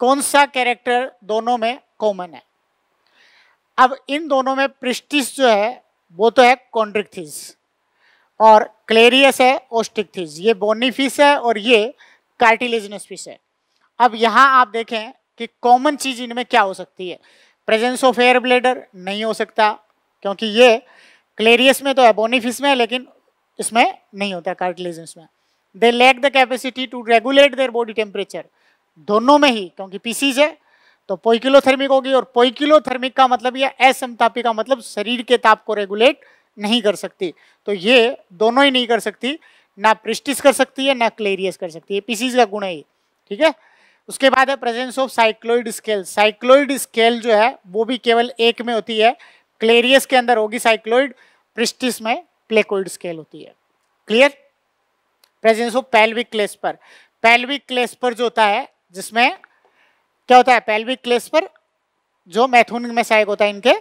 कौन सा कैरेक्टर दोनों में कॉमन है अब इन दोनों में प्रिस्टिस जो है वो तो है कॉन्ड्रिक्थिस और क्लेरियस है ओस्टिक्थिस ये बोनीफिस है और ये कार्टिलेजनस फिश है अब यहाँ आप देखें कि कॉमन चीज़ इनमें क्या हो सकती है प्रेजेंस ऑफ एयर ब्लेडर नहीं हो सकता क्योंकि ये क्लेरियस में तो है बोनीफिस में लेकिन इसमें नहीं होता कार्टिलेजेंस में they lack the capacity to regulate their body temperature दोनों में ही क्योंकि पीसीज है तो पोइकिलोथर्मिक होगी और पोइकिलोथर्मिक का मतलब यह असमतापी का मतलब शरीर के ताप को रेगुलेट नहीं कर सकती तो ये दोनों ही नहीं कर सकती ना प्रिस्टिस कर सकती है ना क्लेरियस कर सकती है पीसीज का गुण है ठीक है उसके बाद है presence of cycloid scale cycloid scale जो है वो भी केवल एक में होती है क्लेरियस के अंदर होगी साइक्लोइड प्रिस्टिस में प्लेकोइड स्केल होती है क्लियर प्रेजेंस ऑफ पर पैल्विक क्लेस पर जो होता है जिसमें क्या होता है पैल्विक क्लेस पर जो मैथुन में सहायक होता है इनके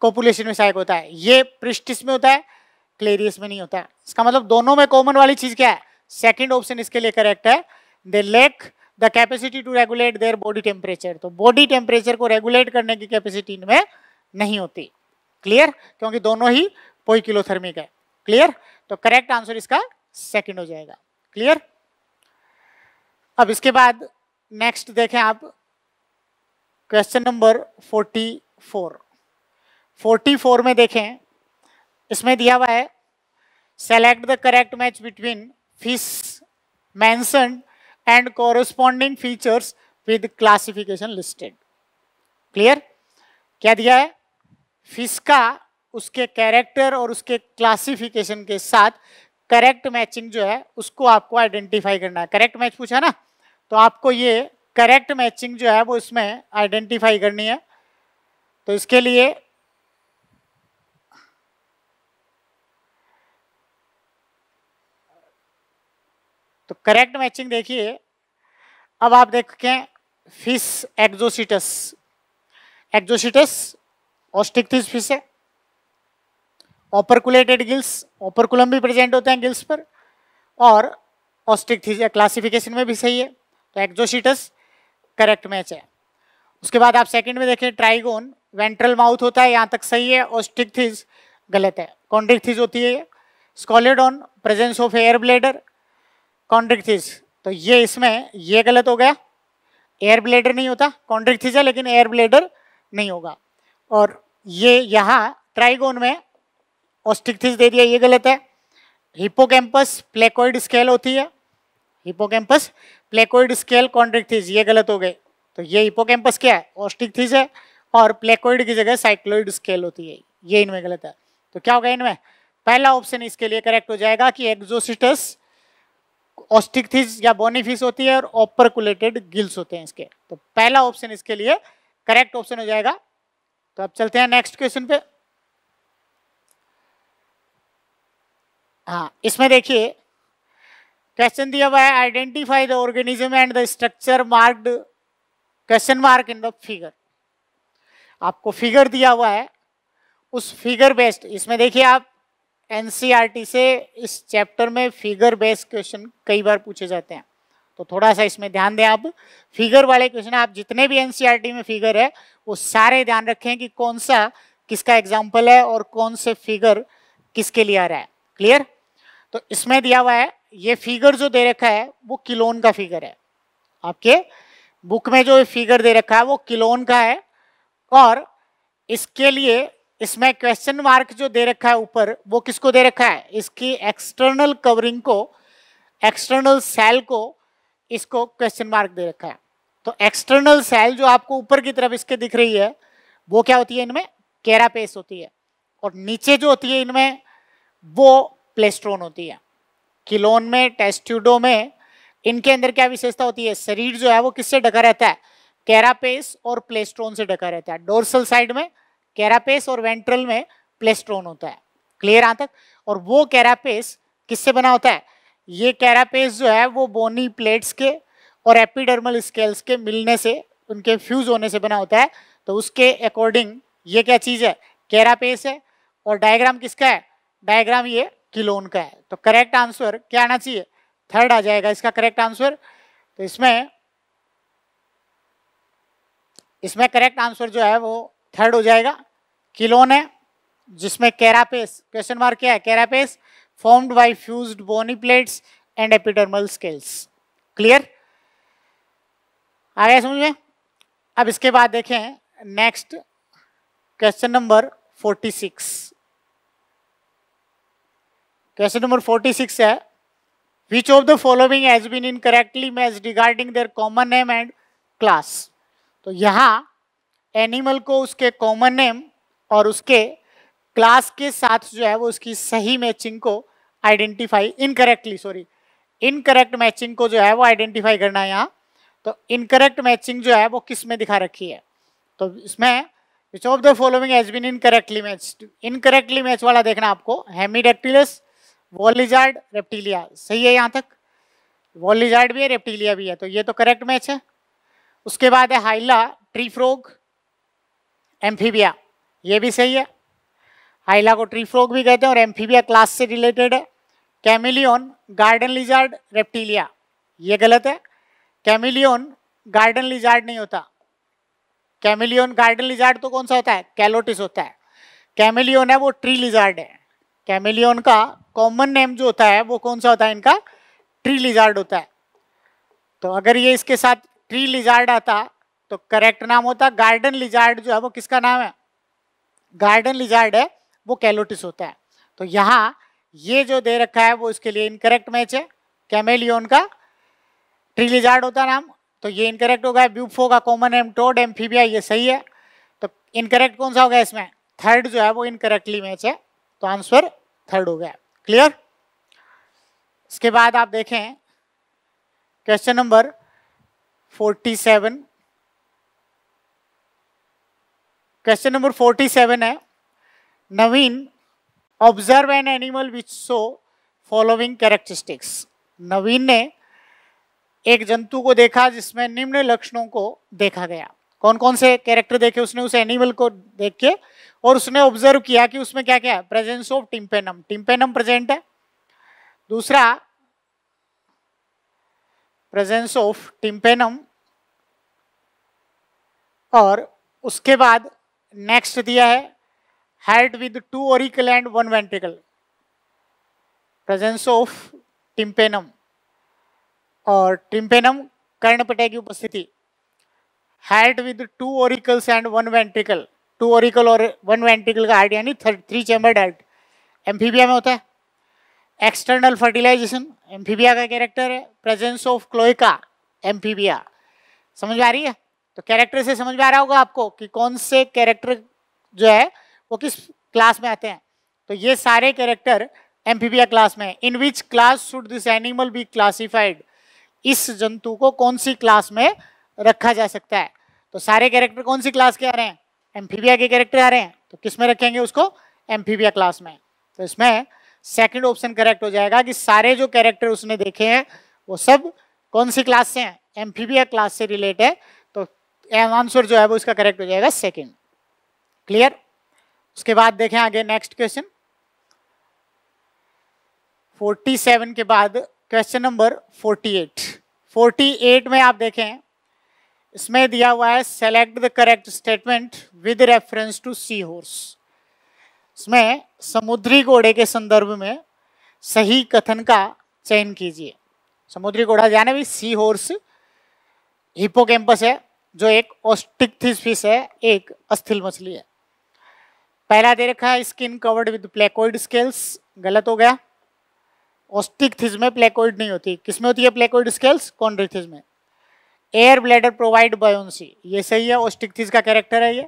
पॉपुलेशन में सहायक होता है ये प्रिस्टिस में होता है क्लेरियस में नहीं होता इसका मतलब दोनों में कॉमन वाली चीज क्या है सेकेंड ऑप्शन इसके लिए करेक्ट है they lack the capacity to regulate their body temperature तो बॉडी टेम्परेचर को रेगुलेट करने की कैपेसिटी इनमें नहीं होती क्लियर क्योंकि दोनों ही पोई किलोथर्मिक है क्लियर तो करेक्ट आंसर इसका सेकेंड हो जाएगा क्लियर अब इसके बाद नेक्स्ट देखें आप question number forty four forty four में देखें इसमें दिया हुआ है select the correct match between fish mention and corresponding features with classification listed. Clear? क्या दिया है फिश का उसके कैरेक्टर और उसके क्लासिफिकेशन के साथ करेक्ट मैचिंग जो है उसको आपको आइडेंटिफाई करना है करेक्ट मैच पूछा ना तो आपको ये करेक्ट मैचिंग जो है वो इसमें आइडेंटिफाई करनी है तो इसके लिए करेक्ट मैचिंग देखिए अब आप देखें फिश एक्जोसिटस एक्जोसिटस ऑस्टिक फिश है ऑपरकुलेटेड गिल्स ऑपरकुलम भी प्रेजेंट होते हैं गिल्स पर और ऑस्टिक्थिस क्लासिफिकेशन में भी सही है तो एक्जोसिटस करेक्ट मैच है उसके बाद आप सेकंड में देखें ट्राइगोन वेंट्रल माउथ होता है यहाँ तक सही है ऑस्टिक्थिस गलत है कॉन्ड्रिक्थिस होती है Scoliodon presence of air bladder Chondrichthyes तो ये इसमें ये गलत हो गया एयर ब्लेडर नहीं होता कॉन्ड्रिक्थिस है लेकिन एयर ब्लेडर नहीं होगा और ये यहाँ ट्राइगोन में ऑस्टिक्थिस दे दिया ये गलत है हिपोकैम्पस प्लेकोइड स्केल होती है हिपोकैम्पस प्लेकोइड स्केल कॉन्ड्रिक्थिस ये गलत हो गए तो ये हिपोकैम्पस क्या है ऑस्टिक्थिस है और प्लेकोइड की जगह साइक्लोइड स्केल होती है ये इनमें गलत है तो क्या होगा इनमें पहला ऑप्शन इसके लिए करेक्ट हो जाएगा कि एक्जोसिटस ऑस्टिक या बोनी होती है और ओपरकुलेटेड गिल्स होते हैं इसके तो पहला ऑप्शन इसके लिए करेक्ट ऑप्शन हो जाएगा तो अब चलते हैं नेक्स्ट क्वेश्चन पे हाँ इसमें देखिए क्वेश्चन दिया हुआ है identify the organism and the structure marked question mark in the figure आपको फिगर दिया हुआ है उस फिगर बेस्ड इसमें देखिए आप एनसीईआरटी से इस चैप्टर में फिगर बेस्ड क्वेश्चन कई बार पूछे जाते हैं तो थोड़ा सा इसमें ध्यान दें आप फिगर वाले क्वेश्चन आप जितने भी एनसीईआरटी में फिगर है वो सारे ध्यान रखें कि कौन सा किसका एग्जाम्पल है और कौन से फिगर किसके लिए आ रहा है क्लियर तो इसमें दिया हुआ है ये फिगर जो दे रखा है वो किलोन का फिगर है आपके बुक में जो फिगर दे रखा है वो किलोन का है और इसके लिए इसमें क्वेश्चन मार्क जो दे रखा है ऊपर वो किसको दे रखा है इसकी एक्सटर्नल कवरिंग को एक्सटर्नल सेल को इसको क्वेश्चन मार्क दे रखा है तो एक्सटर्नल सेल जो आपको ऊपर की तरफ इसके दिख रही है वो क्या होती है इनमें कैरापेस होती है और नीचे जो होती है इनमें वो प्लेस्ट्रोन होती है किलोन में टेस्ट्यूडो में इनके अंदर क्या विशेषता होती है शरीर जो है वो किससे ढका रहता है कैरापेस और प्लेस्ट्रोन से ढका रहता है डोरसल साइड में कैरापेस और वेंट्रल में प्लेस्ट्रोन होता है क्लियर आ तक और वो कैरापेस किससे बना होता है ये कैरापेस जो है वो बोनी प्लेट्स के और एपिडर्मल स्केल्स के मिलने से उनके फ्यूज होने से बना होता है तो उसके अकॉर्डिंग ये क्या चीज़ है कैरापेस है और डायग्राम किसका है डायग्राम ये किलोन का है तो करेक्ट आंसर क्या आना चाहिए थर्ड आ जाएगा इसका करेक्ट आंसर तो इसमें इसमें करेक्ट आंसर जो है वो थर्ड हो जाएगा किलोन है जिसमें कैरापेस क्वेश्चन मार्क क्या है carapace formed by fused bony plates and epidermal scales clear आ गया समझ में अब इसके बाद देखें next question number forty six question number forty six है which of the following has been incorrectly matched regarding their common name and class तो यहां एनिमल को उसके कॉमन नेम और उसके क्लास के साथ जो है वो उसकी सही मैचिंग को identify incorrectly sorry incorrect matching को जो है वो आइडेंटिफाई करना है यहाँ तो इनकरेक्ट मैचिंग जो है वो किस में दिखा रखी है तो इसमें which of the following has been incorrectly match incorrectly match वाला देखना आपको हेमीडेक्टिलस वॉलिजार्ड रेप्टीलिया सही है यहाँ तक वॉलिजार्ड भी है रेप्टीलिया भी है तो ये तो करेक्ट मैच है उसके बाद है हाइला ट्री फ्रोग एम्फीबिया ये भी सही है आइला को ट्री फ्रॉग भी कहते हैं और एम्फीबिया क्लास से रिलेटेड है कैमिलियन गार्डन लिजार्ड रेप्टीलिया ये गलत है कैमिलियन गार्डन लिजार्ड नहीं होता कैमिलियन गार्डन लिजार्ड तो कौन सा होता है कैलोटिस होता है कैमिलियन है वो ट्री लिजार्ड है कैमिलियन का कॉमन नेम जो होता है वो कौन सा होता है इनका ट्री लिजार्ड होता है तो अगर ये इसके साथ ट्री लिजार्ड आता तो करेक्ट नाम होता गार्डन लिजार्ड जो है वो किसका नाम है गार्डन लिजार्ड है वो कैलोटिस होता है तो यहाँ ये जो दे रखा है वो इसके लिए इनकरेक्ट मैच है कैमेलियन का ट्री लिजार्ड होता नाम तो ये इनकरेक्ट होगा ब्यूफो का कॉमन एम टोड एम्फीबिया ये सही है तो इनकरेक्ट कौन सा होगा इसमें थर्ड जो है वो इनकरेक्टली मैच है तो आंसर थर्ड हो गया क्लियर इसके बाद आप देखें question number forty seven question number forty seven है Naveen observe an animal which show following characteristics Naveen ने एक जंतु को देखा जिसमें निम्न लक्षणों को देखा गया कौन कौन से कैरेक्टर देखे उसने उस एनिमल को देख के और उसने ऑब्जर्व किया कि उसमें क्या क्या है presence of tympanum tympanum present है दूसरा प्रेजेंस ऑफ टिम्पेनम और उसके बाद नेक्स्ट दिया है head with two auricle and one ventricle presence of tympanum और टिम्पेनम पटे की उपस्थिति head with two auricles and one ventricle two auricle और वन वेंटिकल का हार्ट यानी थ्री चैम्बर्ड हार्ट एम्फीबिया में होता है एक्सटर्नल फर्टिलाइजेशन एम्फीबिया का कैरेक्टर है प्रेजेंस ऑफ क्लोइका एम्फीबिया समझ आ रही है तो कैरेक्टर से समझ में आ रहा होगा आपको कि कौन से कैरेक्टर जो है वो किस क्लास में आते हैं तो ये सारे कैरेक्टर एम्फीबिया क्लास में in which class should this animal be classified इस जंतु को कौन सी क्लास में रखा जा सकता है तो सारे कैरेक्टर कौन सी क्लास के आ रहे हैं एम्फीबिया के कैरेक्टर आ रहे हैं तो किस में रखेंगे उसको एम्फीबिया क्लास में तो इसमें सेकेंड ऑप्शन करेक्ट हो जाएगा कि सारे जो कैरेक्टर उसने देखे हैं वो सब कौन सी क्लास से हैं एम्फीबिया क्लास से रिलेट है आंसर जो है वो इसका करेक्ट हो जाएगा सेकंड क्लियर उसके बाद देखें आगे नेक्स्ट क्वेश्चन 47 के बाद क्वेश्चन नंबर 48 48 में आप देखें इसमें दिया हुआ है select the correct statement with reference to sea horse इसमें समुद्री घोड़े के संदर्भ में सही कथन का चयन कीजिए समुद्री घोड़ा जाने भी सी होर्स हिपोकैम्पस है जो एक ऑस्टिक फिश है एक अस्थिल मछली है पहला दे रखा है skin covered with placoid scales गलत हो गया ऑस्टिक में प्लेकोइड नहीं होती किसमें होती है प्लेकोइड स्केल्स कॉन्ड्रिथिस में एयर ब्लेडर प्रोवाइड बायोन्सी ये सही है ऑस्टिक का कैरेक्टर है ये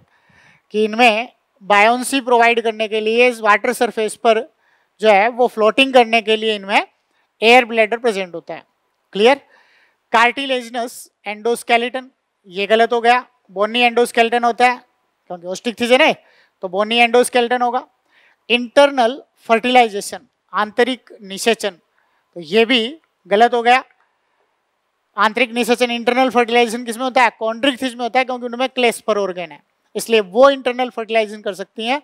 कि इनमें बायोन्सी प्रोवाइड करने के लिए इस वाटर सरफेस पर जो है वो फ्लोटिंग करने के लिए इनमें एयर ब्लेडर प्रेजेंट होता है क्लियर कार्टिलेजनस एंडोस्केलेटन ये गलत हो गया बोनी एंडोस्केल्टन होता है क्योंकि ओस्टिक थी ने तो बोनी एंडोस्केल्टन होगा इंटरनल फर्टिलाइजेशन आंतरिक निषेचन तो ये भी गलत हो गया आंतरिक निषेचन इंटरनल फर्टिलाइजेशन किसमें होता है कॉन्ड्रिक्थिज में होता है क्योंकि उनमें क्लेस्पर ऑर्गेन है इसलिए वो इंटरनल फर्टिलाइजेशन कर सकती हैं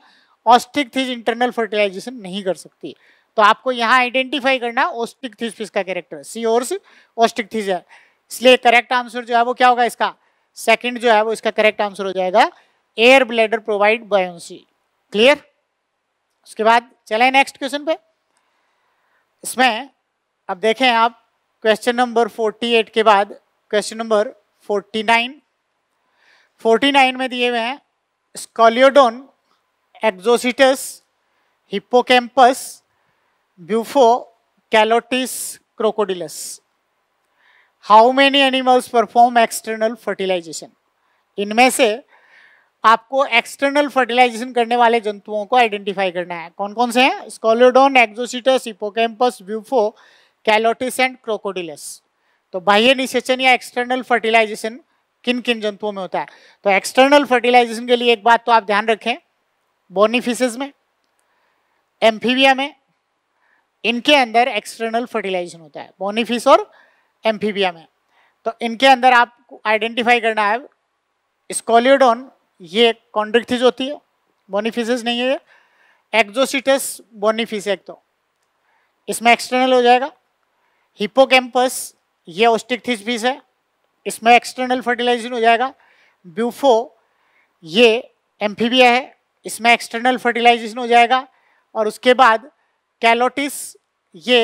ऑस्टिक थीज इंटरनल फर्टिलाइजेशन नहीं कर सकती तो आपको यहाँ आइडेंटिफाई करना ओस्टिक थीज फिश का कैरेक्टर सी और ऑस्टिक थीज है इसलिए करेक्ट आंसर जो है वो क्या होगा इसका सेकंड जो है वो इसका करेक्ट आंसर हो जाएगा air bladder provide buoyancy clear उसके बाद चले नेक्स्ट क्वेश्चन पे इसमें अब देखें आप क्वेश्चन नंबर 48 के बाद क्वेश्चन नंबर 49 49 में दिए हुए हैं Scoliodon Exocoetus Hippocampus Bufo Calotes Crocodilus how many animals perform external fertilization इनमें से आपको एक्सटर्नल फर्टिलाइजेशन करने वाले जंतुओं को आइडेंटिफाई करना है कौन कौन से हैं स्कॉलोडोन एक्जोसिटस इपोकैम्पस व्यूफो कैलोटिस एंड क्रोकोडिलस तो बाह्य निषेचन या एक्सटर्नल फर्टिलाइजेशन किन किन जंतुओं में होता है तो एक्सटर्नल फर्टिलाइजेशन के लिए एक बात तो आप ध्यान रखें बोनीफिशेज में एम्फीविया में इनके अंदर एक्सटर्नल फर्टिलाइजेशन होता है बोनीफिस और एम्फीबियम है तो इनके अंदर आपको आइडेंटिफाई करना है स्कोलियोडोन ये कॉन्ड्रिक्थिज होती है बोनीफिस नहीं है ये एक्जोसिटस बोनीफिस एक तो इसमें एक्सटर्नल हो जाएगा हिपोकैम्पस ये ऑस्टिकथिस फीस है इसमें एक्सटर्नल फर्टिलाइजेशन हो जाएगा ब्यूफो ये एम्फीबिया है इसमें एक्सटर्नल फर्टिलाइजेशन हो जाएगा और उसके बाद कैलोटिस ये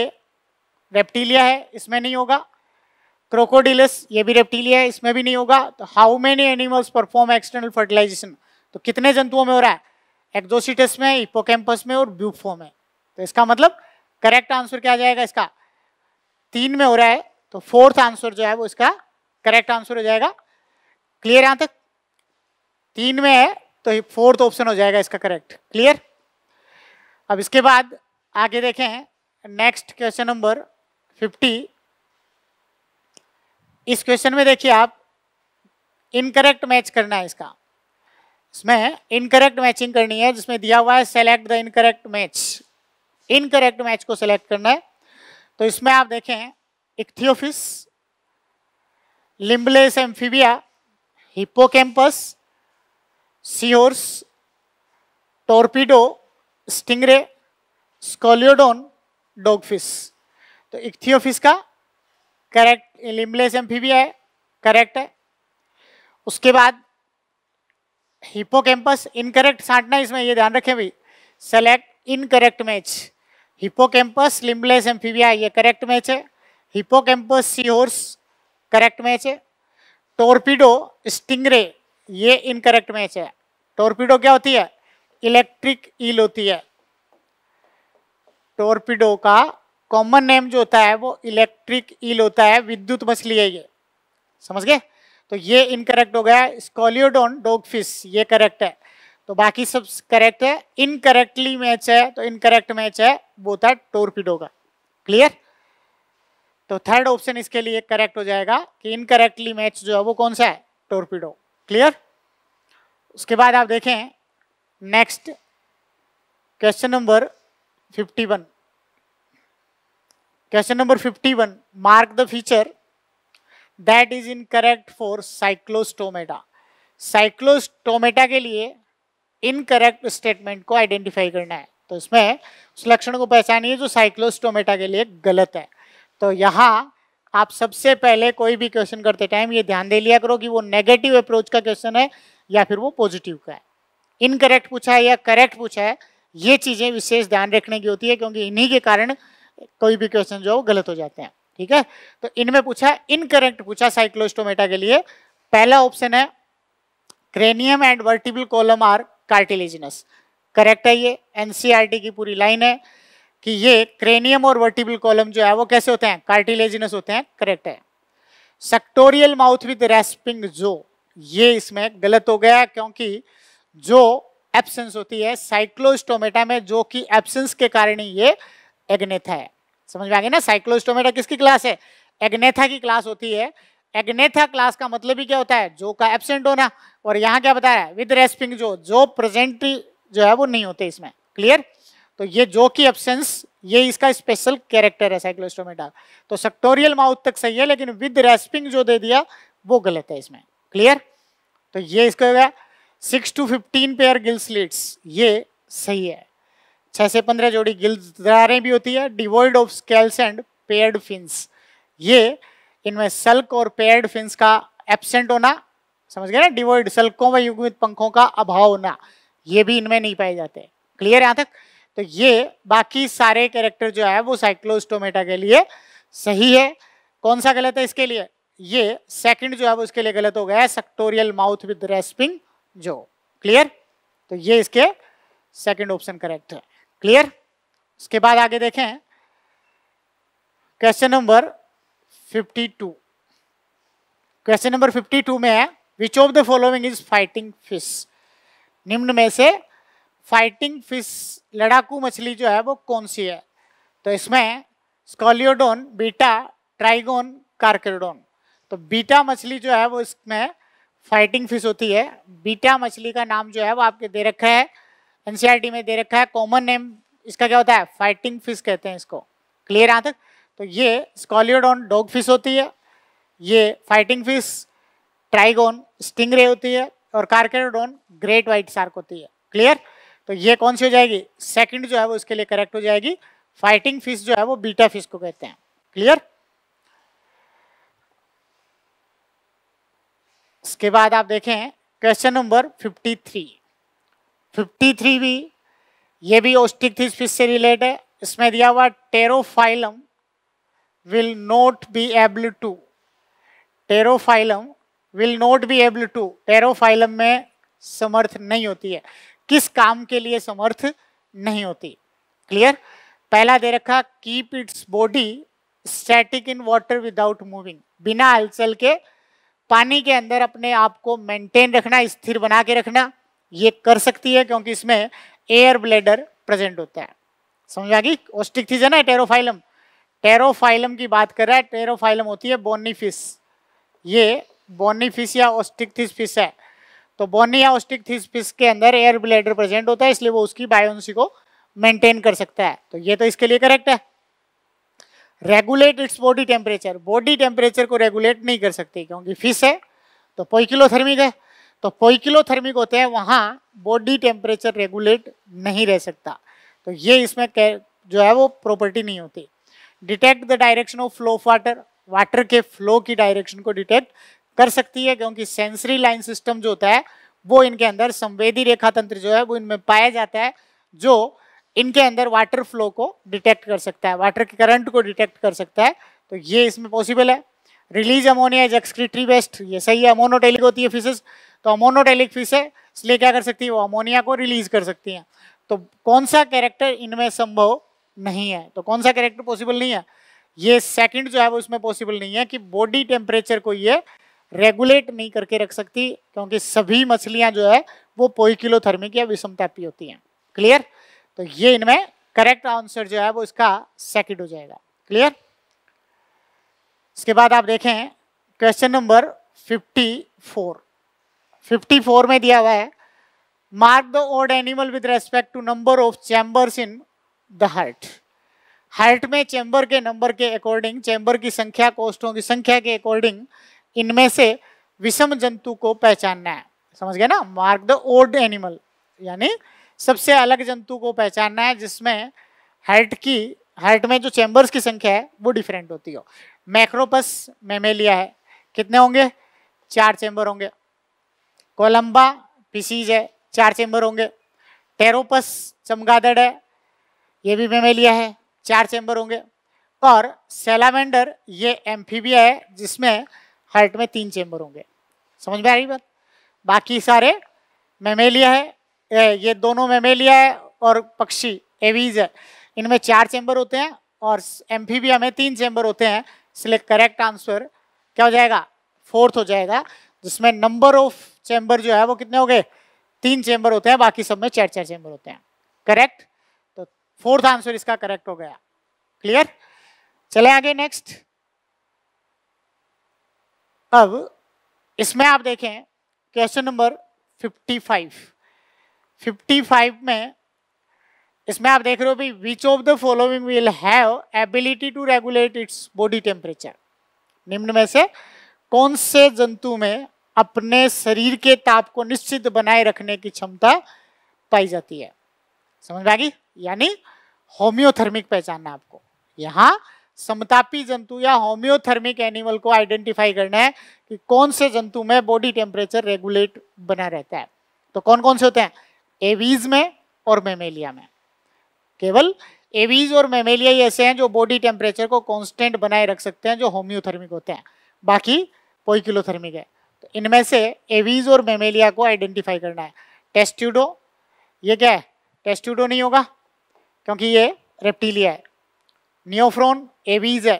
रेप्टीलिया है इसमें नहीं होगा क्रोकोडिलस ये भी रेप्टीलिया है इसमें भी नहीं होगा तो how many animals perform external fertilization तो कितने जंतुओं में हो रहा है एक्जोसिटस में इपोकैम्पस में और ब्यूफो में तो इसका मतलब करेक्ट आंसर क्या जाएगा इसका तीन में हो रहा है तो फोर्थ आंसर जो है वो इसका करेक्ट आंसर हो जाएगा क्लियर यहां तक तीन में है तो फोर्थ ऑप्शन हो जाएगा इसका करेक्ट क्लियर अब इसके बाद आगे देखें नेक्स्ट क्वेश्चन नंबर फिफ्टी इस क्वेश्चन में देखिए आप इनकरेक्ट मैच करना है इसका इसमें इनकरेक्ट मैचिंग करनी है जिसमें दिया हुआ है select the incorrect match incorrect match को सेलेक्ट करना है तो इसमें आप देखें Ichthyophis limbless amphibia Hippocampus sea horse Torpedo stingray Scoliodon dogfish तो इक्थियोफिस का करेक्ट लिम्बलेस एम्फीबिया है करेक्ट है उसके बाद हिपोकैम्पस इनकरेक्ट सांटना इसमें ये ध्यान रखें भाई select incorrect match Hippocampus limbless amphibia ये करेक्ट मैच है Hippocampus sea horse correct match है टोरपीडो स्टिंगरे ये इनकरेक्ट मैच है टोरपीडो क्या होती है इलेक्ट्रिक ईल होती है टोरपीडो का कॉमन नेम जो होता है वो इलेक्ट्रिक ईल होता है विद्युत मछली है ये समझ गए तो ये इनकरेक्ट हो गया स्कॉलियोडोन डॉग फिश ये करेक्ट है तो बाकी सब करेक्ट है इनकरेक्टली मैच है तो इनकरेक्ट मैच है वो था टोरपीडो का क्लियर तो थर्ड ऑप्शन इसके लिए करेक्ट हो जाएगा कि इनकरेक्टली मैच जो है वो कौन सा है टोरपीडो क्लियर उसके बाद आप देखें next question number fifty one number fifty 51. Mark the feature that is incorrect for Cyclostomata के लिए इनकरेक्ट स्टेटमेंट को आइडेंटिफाई करना है तो इसमें उस लक्षण को पहचानिए जो साइक्लोस्टोमेटा के लिए गलत है तो यहाँ आप सबसे पहले कोई भी क्वेश्चन करते टाइम ये ध्यान दे लिया करो कि वो नेगेटिव अप्रोच का क्वेश्चन है या फिर वो पॉजिटिव का है इनकरेक्ट पूछा है या करेक्ट पूछा है ये चीज़ें विशेष ध्यान रखने की होती है क्योंकि इन्हीं के कारण कोई भी क्वेश्चन जो है वो गलत हो जाते हैं ठीक है तो इनमें पूछा इनकरेक्ट पूछा साइक्लोस्टोमेटा के लिए पहला ऑप्शन है cranium and vertebral column are cartilaginous correct है ये एनसीईआरटी e की पूरी लाइन है कि ये क्रेनियम और वर्टिबल कॉलम जो है वो कैसे होते हैं कार्टिलेजिनस होते हैं करेक्ट है सेक्टोरियल माउथ विद रेस्पिंग जो ये इसमें गलत हो गया क्योंकि जो एब्सेंस होती है साइक्लोस्टोमेटा में जो कि एब्सेंस के कारण ही ये एग्नेथा है समझ में आ गया ना साइक्लोस्टोमेटा किसकी क्लास है एग्नेथा की क्लास होती है एग्नेथा क्लास का मतलब ही क्या होता है जो का एबसेंट होना और यहाँ क्या बता रहा है विद रेस्पिंग जो जो प्रेजेंट जो है वो नहीं होते इसमें क्लियर तो ये जो की एबसेंस ये इसका स्पेशल कैरेक्टर है साइक्लोस्टोमेटा तो सेक्टोरियल माउथ तक सही है लेकिन विद रेस्पिंग जो दे दिया वो गलत है इसमें क्लियर तो ये इसका हो गया six to fifteen pair gills slits ये सही है छः से पंद्रह जोड़ी गिल दरारें भी होती है devoid of scales and paired fins ये इनमें सल्क और पेयर्ड फिंस का एबसेंट होना समझ गए ना डिवॉइड सल्कों व युग्मित पंखों का अभाव होना ये भी इनमें नहीं पाए जाते क्लियर यहाँ तक तो ये बाकी सारे कैरेक्टर जो है वो साइक्लोस्टोमेटा के लिए सही है कौन सा गलत है इसके लिए ये सेकंड जो है वो इसके लिए गलत हो गया है सेक्टोरियल माउथ विद रेस्पिंग जो क्लियर तो ये इसके सेकंड ऑप्शन करेक्ट है क्लियर उसके बाद आगे देखें क्वेश्चन नंबर 52 क्वेश्चन नंबर 52 में है which of the following is fighting fish निम्न में से फाइटिंग फिश लड़ाकू मछली जो है वो कौन सी है तो इसमें स्कॉलियोडोन बीटा ट्राइगोन कार्केडोन तो बीटा मछली जो है वो इसमें फाइटिंग फिश होती है बीटा मछली का नाम जो है वो आपके दे रखा है एनसीईआरटी e में दे रखा है कॉमन नेम इसका क्या होता है फाइटिंग फिश कहते हैं इसको क्लियर यहाँ तक तो ये स्कॉलियोडॉन डॉग फिश होती है ये फाइटिंग फिश ट्राइगोन स्टिंगरे होती है और कार्केडोन ग्रेट वाइट शार्क होती है क्लियर तो ये कौन सी हो जाएगी सेकंड जो है वो इसके लिए करेक्ट हो जाएगी फाइटिंग फिश जो है वो बीटा फिश को कहते हैं क्लियर इसके बाद आप देखें question number fifty three fifty three भी ये भी ओस्टिक थी फिश से रिलेट है इसमें दिया हुआ Pterophyllum will not be able to Pterophyllum will not be able to Pterophyllum में समर्थ नहीं होती है किस काम के लिए समर्थ नहीं होती क्लियर पहला दे रखा keep its body static in water without moving बिना हलचल के पानी के अंदर अपने आप को मेंटेन रखना स्थिर बना के रखना ये कर सकती है क्योंकि इसमें एयर ब्लेडर प्रेजेंट होता है समझ आ गई ओस्टिक थी ना टेरोफाइलम टेरोफाइलम की बात कर रहा है टेरोफाइलम होती है बोनी फिश ये बोनी फिश या ओस्टिकथिस फिश है तो बोनी या ओस्टिकथिस फिश के अंदर एयर ब्लेडर प्रेजेंट होता है इसलिए वो उसकी बायोन्सी को मेंटेन कर सकता है तो ये तो इसके लिए करेक्ट है regulate its body temperature body temperature को रेगुलेट नहीं कर सकती क्योंकि फिश है तो पोइकिलोथर्मिक है तो पोइकिलोथर्मिक होते हैं वहाँ बॉडी टेम्परेचर रेगुलेट नहीं रह सकता तो ये इसमें जो है वो प्रॉपर्टी नहीं होती detect the direction of flow of water water के फ्लो की डायरेक्शन को डिटेक्ट कर सकती है क्योंकि सेंसरी लाइन सिस्टम जो होता है वो इनके अंदर संवेदी रेखा तंत्र जो है वो इनमें पाया जाता है जो इनके अंदर वाटर फ्लो को डिटेक्ट कर सकता है वाटर के करंट को डिटेक्ट कर सकता है तो ये इसमें पॉसिबल है release ammonia is excretory waste ये सही है अमोनोटेलिक होती है फिशेज तो अमोनोटेलिक फिश है इसलिए क्या कर सकती है वो अमोनिया को रिलीज कर सकती हैं तो कौन सा कैरेक्टर इनमें संभव नहीं है तो कौन सा कैरेक्टर पॉसिबल नहीं है ये सेकंड जो है वो इसमें पॉसिबल नहीं है कि बॉडी टेम्परेचर को ये रेगुलेट नहीं करके रख सकती क्योंकि सभी मछलियां जो है वो पोईकिलोथर्मिक या विषमतापी होती हैं क्लियर तो ये इनमें करेक्ट आंसर जो है वो इसका सेकेंड हो जाएगा क्लियर इसके बाद आप देखें क्वेश्चन नंबर 54 54 में दिया हुआ है mark the odd animal with respect to number of chambers in the heart heart में चैम्बर के नंबर के अकॉर्डिंग चैम्बर की संख्या कोष्ठों की संख्या के अकॉर्डिंग इनमें से विषम जंतु को पहचानना है समझ गए ना मार्क द ओड एनिमल यानी सबसे अलग जंतु को पहचानना है जिसमें हार्ट की हार्ट में जो चैम्बर्स की संख्या है वो डिफरेंट होती हो मैक्रोपस मेमेलिया है कितने होंगे चार चैम्बर होंगे कोलम्बा पीसीज है चार चैम्बर होंगे टेरोपस चमगादड़ है ये भी मेमेलिया है चार चैम्बर होंगे और सेलामेंडर ये एम्फीबिया है जिसमें हर्ट में तीन चैम्बर होंगे समझ में आ रही बात बाकी सारे मेमेलिया है ये दोनों मेमेलिया है और पक्षी एवीज है इनमें चार चैम्बर होते हैं और एम्फीबिया में तीन चैम्बर होते हैं इसलिए करेक्ट आंसर क्या हो जाएगा फोर्थ हो जाएगा जिसमें नंबर ऑफ चैम्बर जो है वो कितने हो गए तीन चैम्बर होते हैं बाकी सब में चार चार चैम्बर होते हैं करेक्ट तो फोर्थ आंसर इसका करेक्ट हो गया क्लियर चले आगे नेक्स्ट अब इसमें आप देखें क्वेश्चन नंबर 55 55 में इसमें आप देख रहे हो भाई which of the following will have ability to regulate its body temperature निम्न में से कौन से जंतु में अपने शरीर के ताप को निश्चित बनाए रखने की क्षमता पाई जाती है समझ में आ गई यानी होम्योथर्मिक पहचानना आपको यहाँ समतापी जंतु या होम्योथर्मिक एनिमल को आइडेंटिफाई करना है कि कौन से जंतु में बॉडी टेम्परेचर रेगुलेट बना रहता है तो कौन कौन से होते हैं एवीज में और मेमेलिया में केवल एवीज और मेमेलिया ही ऐसे हैं जो बॉडी टेम्परेचर को कांस्टेंट बनाए रख सकते हैं जो होम्योथर्मिक होते हैं बाकी पोइकिलोथर्मिक है तो इनमें से एवीज और मेमेलिया को आइडेंटिफाई करना है टेस्ट्यूडो ये क्या है टेस्ट्यूडो नहीं होगा क्योंकि ये रेप्टीलिया है नियोफ्रोन एवीज है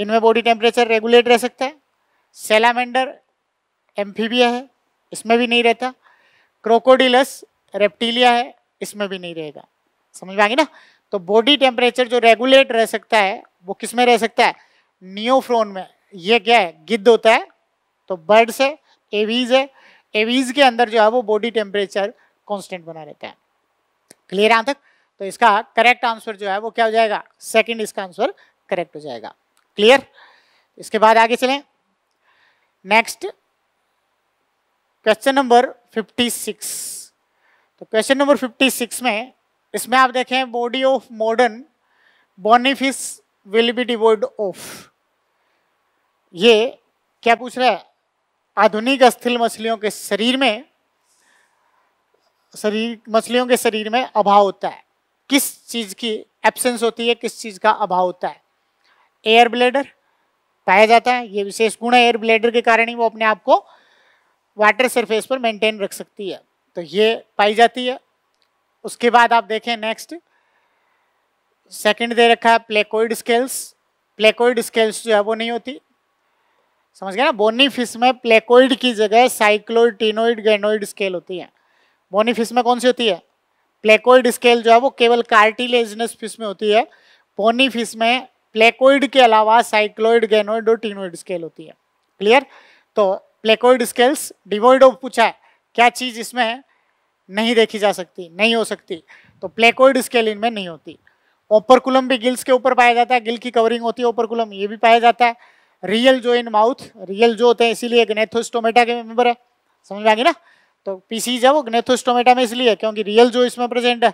इनमें बॉडी टेम्परेचर रेगुलेट रह सकता है सेलामेंडर एम्फीबिया है इसमें भी नहीं रहता क्रोकोडिलस रेप्टीलिया है इसमें भी नहीं रहेगा समझ में आगे ना तो बॉडी टेम्परेचर जो रेगुलेट रह सकता है वो किस में रह सकता है नियोफ्रोन में ये क्या है गिद्ध होता है तो बर्ड्स है एवीज है एवीज के अंदर जो है वो बॉडी टेम्परेचर कॉन्स्टेंट बना रहता है क्लियर यहां तक तो इसका करेक्ट आंसर जो है वो क्या हो जाएगा सेकेंड इसका आंसर करेक्ट हो जाएगा क्लियर इसके बाद आगे चलें नेक्स्ट क्वेश्चन नंबर 56 तो क्वेश्चन नंबर 56 में इसमें आप देखें body of modern bony fish will be devoid of ये क्या पूछ रहा है आधुनिक स्थिल मछलियों के शरीर में शरीर मछलियों के शरीर में अभाव होता है किस चीज़ की एब्सेंस होती है किस चीज़ का अभाव होता है एयर ब्लेडर पाया जाता है ये विशेष गुण है एयर ब्लेडर के कारण ही वो अपने आप को वाटर सरफेस पर मेंटेन रख सकती है तो ये पाई जाती है उसके बाद आप देखें नेक्स्ट सेकंड दे रखा है प्लेकोइड स्केल्स प्लेकोइड स्केल्स जो है वो नहीं होती समझ गए ना बोनी फिश में प्लेकोइड की जगह साइक्लोइड टीनोइड गेनोइड स्केल होती है बोनी फिश में कौन सी होती है प्लेकोइड स्केल जो है वो केवल कार्टिलेजनस फिश में होती है बोनी फिश में प्लेकोइड के अलावा साइक्लोइड गेनोइड और टीनोइड स्केल होती है क्लियर तो प्लेकोइड स्केल्स डिवोइड ऑफ पूछा है क्या चीज़ इसमें नहीं देखी जा सकती नहीं हो सकती तो प्लेकोइड स्केल इनमें नहीं होती ओपरकुलम भी गिल्स के ऊपर पाया जाता है गिल की कवरिंग होती है ओपरकुलम ये भी पाया जाता है रियल जो इन माउथ रियल जो होते हैं इसीलिए ग्नेथोस्टोमेटा के मेंबर है समझ में आगे ना तो पीसीज है वो ग्नेथोस्टोमेटा में इसलिए क्योंकि रियल जो इसमें प्रेजेंट है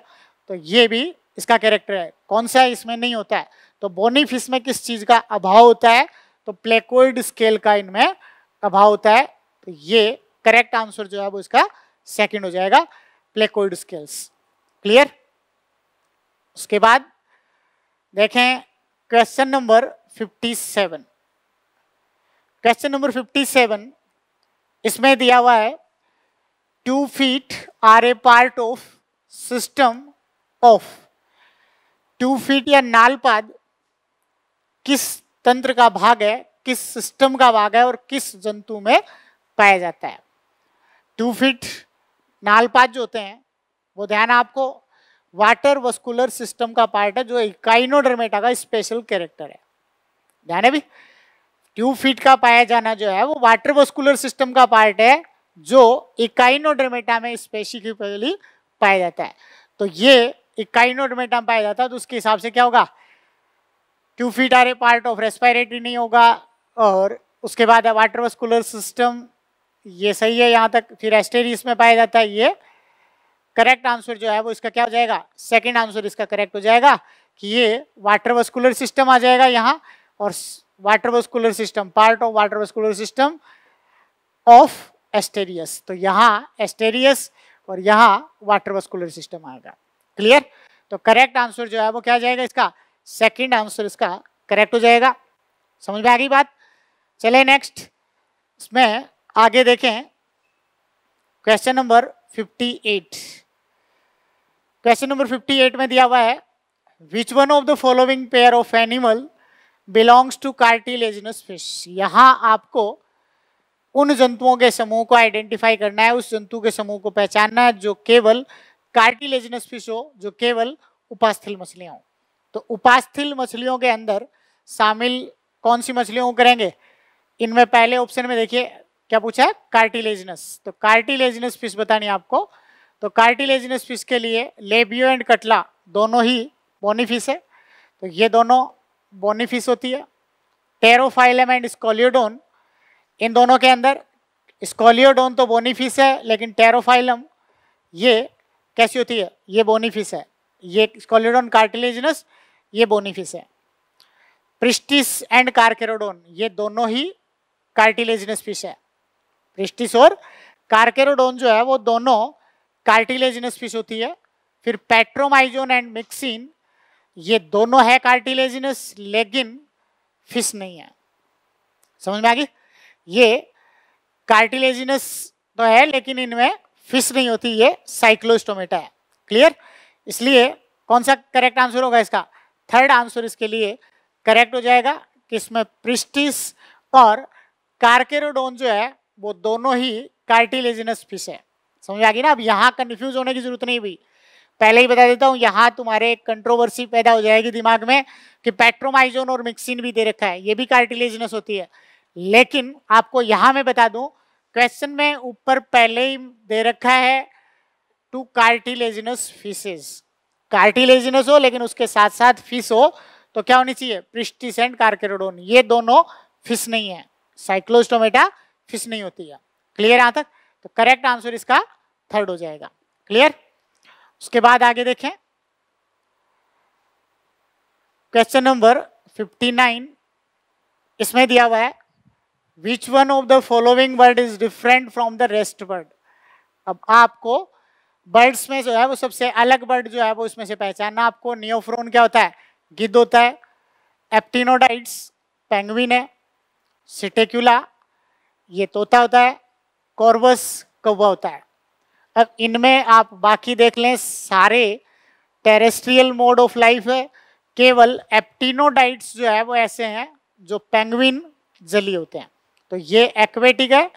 तो ये भी इसका कैरेक्टर है कौन सा इसमें नहीं होता है तो बोनीफिस में किस चीज़ का अभाव होता है तो प्लेकोइड स्केल का इनमें अभाव होता है तो ये करेक्ट आंसर जो है वो इसका सेकेंड हो जाएगा प्लेकोइड स्केल्स क्लियर उसके बाद देखें क्वेश्चन नंबर 57 क्वेश्चन नंबर 57 इसमें दिया हुआ है tube feet are a part of system of tube feet या नालपाद किस तंत्र का भाग है किस सिस्टम का भाग है और किस जंतु में पाया जाता है टू फीट नालपाद जो होते हैं वो ध्यान आपको वाटर वस्कुलर सिस्टम का पार्ट है जो इकाइनोडर्मेटा का स्पेशल कैरेक्टर है ध्यान है भी ट्यूब फीट का पाया जाना जो है वो वाटर वस्कुलर सिस्टम का पार्ट है जो इकाइनोड्रमेटा में स्पेसिफिकली पाया जाता है तो ये इकाइनोड्रमेटा में पाया जाता है तो उसके हिसाब से क्या होगा tube feet are a part of respiratory नहीं होगा और उसके बाद है वाटर वस्कुलर सिस्टम ये सही है यहाँ तक फिर एस्टेरिस में पाया जाता है ये करेक्ट आंसर जो है वो इसका क्या हो जाएगा सेकेंड आंसर इसका करेक्ट हो जाएगा कि ये वाटर वस्कुलर सिस्टम आ जाएगा यहाँ और water vascular system part of water vascular system of Asterias तो यहाँ एस्टेरियस और यहाँ वाटर वेस्कुलर सिस्टम आएगा क्लियर तो करेक्ट आंसर जो है वो क्या जाएगा इसका सेकेंड आंसर इसका करेक्ट हो जाएगा समझ में आ गई बात चले नेक्स्ट इसमें आगे देखें क्वेश्चन नंबर 58 क्वेश्चन नंबर 58 में दिया हुआ है which one of the following pair of animal belongs to cartilaginous fish यहाँ आपको उन जंतुओं के समूह को आइडेंटिफाई करना है उस जंतु के समूह को पहचानना है जो केवल कार्टिलेजनस फिश हो जो केवल उपास्थिल मछलियाँ हों तो उपास्थिल मछलियों के अंदर शामिल कौन सी मछलियों को करेंगे इनमें पहले ऑप्शन में देखिए क्या पूछा है कार्टिलेजनस तो कार्टिलेजनस फिश बतानी आपको तो कार्टिलेजनस फिश के लिए लेबियो एंड कटला दोनों ही बोनी फिश है तो ये दोनों बोनीफिश होती है टेरोफाइलम एंड स्कोलियोडोन इन दोनों के अंदर स्कोलियोडोन तो बोनीफिश है लेकिन टेरोफाइलम ये कैसी होती है ये बोनीफिस है ये स्कोलियोडोन कार्टिलेजनस ये बोनीफिश है प्रिस्टिस एंड कार्केरोडोन ये दोनों ही कार्टिलेजनस फिश है प्रिस्टिस और कार्केरोडोन जो है वो दोनों कार्टिलेजनस फिश होती है फिर पेट्रोमाइजोन एंड मिक्सिन ये दोनों है कार्टिलेजिनस लेकिन फिश नहीं है समझ में आ गई ये कार्टिलेजिनस तो है लेकिन इनमें फिश नहीं होती ये साइक्लोस्टोमेटा है क्लियर इसलिए कौन सा करेक्ट आंसर होगा इसका थर्ड आंसर इसके लिए करेक्ट हो जाएगा कि इसमें प्रिस्टिस और कार्केरोडोन जो है वो दोनों ही कार्टिलेजिनस फिश है समझ आ गई ना अब यहाँ कन्फ्यूज होने की जरूरत नहीं हुई पहले ही बता देता हूँ यहाँ तुम्हारे एक कंट्रोवर्सी पैदा हो जाएगी दिमाग में कि पेट्रोमाइजोन और मिक्सिन भी दे रखा है ये भी कार्टिलेजनस होती है लेकिन आपको यहाँ मैं बता दूँ क्वेश्चन में ऊपर पहले ही दे रखा है टू कार्टिलेजनस फिशेज कार्टिलेजनस हो लेकिन उसके साथ साथ फिश हो तो क्या होनी चाहिए प्रिस्टिस एंड कार्केरोडोन ये दोनों फिश नहीं है साइक्लोस्टोमेटा फिश नहीं होती है क्लियर यहाँ तक तो करेक्ट आंसर इसका थर्ड हो जाएगा क्लियर उसके बाद आगे देखें क्वेश्चन नंबर 59 इसमें दिया हुआ है which one of the following word is different from the rest word अब आपको बर्ड्स में जो है वो सबसे अलग बर्ड जो है वो इसमें से पहचानना आपको नियोफ्रोन क्या होता है गिद्ध होता है एप्टिनोडाइट्स पेंगविन है सिटेक्यूला ये तोता होता है कॉर्बस कौवा होता है अब इनमें आप बाकी देख लें सारे टेरेस्ट्रियल मोड ऑफ लाइफ है केवल एप्टीनोडाइट्स जो है वो ऐसे हैं जो पेंगुइन जली होते हैं तो ये एक्वेटिक है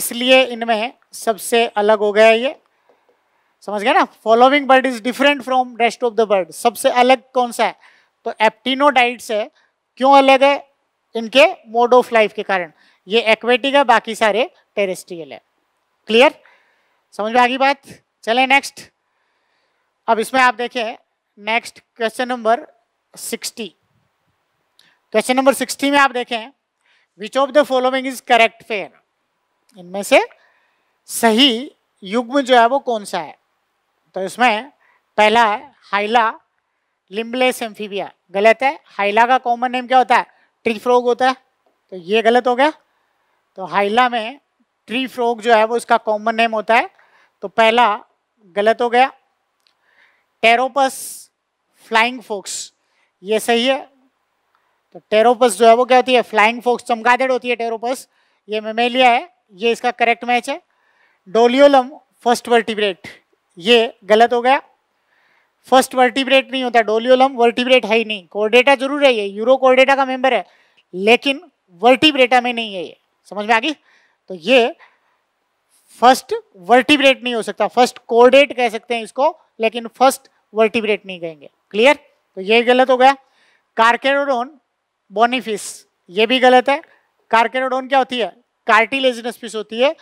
इसलिए इनमें सबसे अलग हो गया ये समझ गए ना following bird is different from rest of the bird सबसे अलग कौन सा है तो एप्टीनोडाइट्स है क्यों अलग है इनके मोड ऑफ लाइफ के कारण ये एक्वेटिक है बाकी सारे टेरेस्ट्रियल है क्लियर समझ में आ गई बात चले नेक्स्ट अब इसमें आप देखें next question number sixty question number sixty में आप देखें which of the following is correct fair इनमें से सही युग्म जो है वो कौन सा है तो इसमें पहला है हाइला लिम्बलेस एम्फीबिया गलत है हाइला का कॉमन नेम क्या होता है ट्री फ्रॉग होता है तो ये गलत हो गया तो हाइला में ट्री फ्रॉग जो है वो इसका कॉमन नेम होता है तो पहला गलत हो गया टेरोपस फ्लाइंग फोक्स ये सही है तो टेरोपस जो है वो क्या होती है फ्लाइंग फोक्स चमगादड़ होती है टेरोपस ये मेमेलिया है ये इसका करेक्ट मैच है डोलियोलम फर्स्ट वर्टिब्रेट ये गलत हो गया फर्स्ट वर्टिब्रेट नहीं होता डोलियोलम वर्टिब्रेट है ही नहीं कोर्डेटा जरूर है ये यूरो कोर्डेटा का मेंबर है लेकिन वर्टिब्रेटा में नहीं है ये समझ में आ गई तो ये फर्स्ट वर्टिब्रेट नहीं हो सकता फर्स्ट कोर्डेट कह सकते हैं इसको लेकिन फर्स्ट वर्टिब्रेट नहीं कहेंगे क्लियर तो ये गलत हो गया कार्केरोडोन बोनिफिस ये भी गलत है कार्केरोडोन क्या होती है कार्टिलेजनस फिश होती है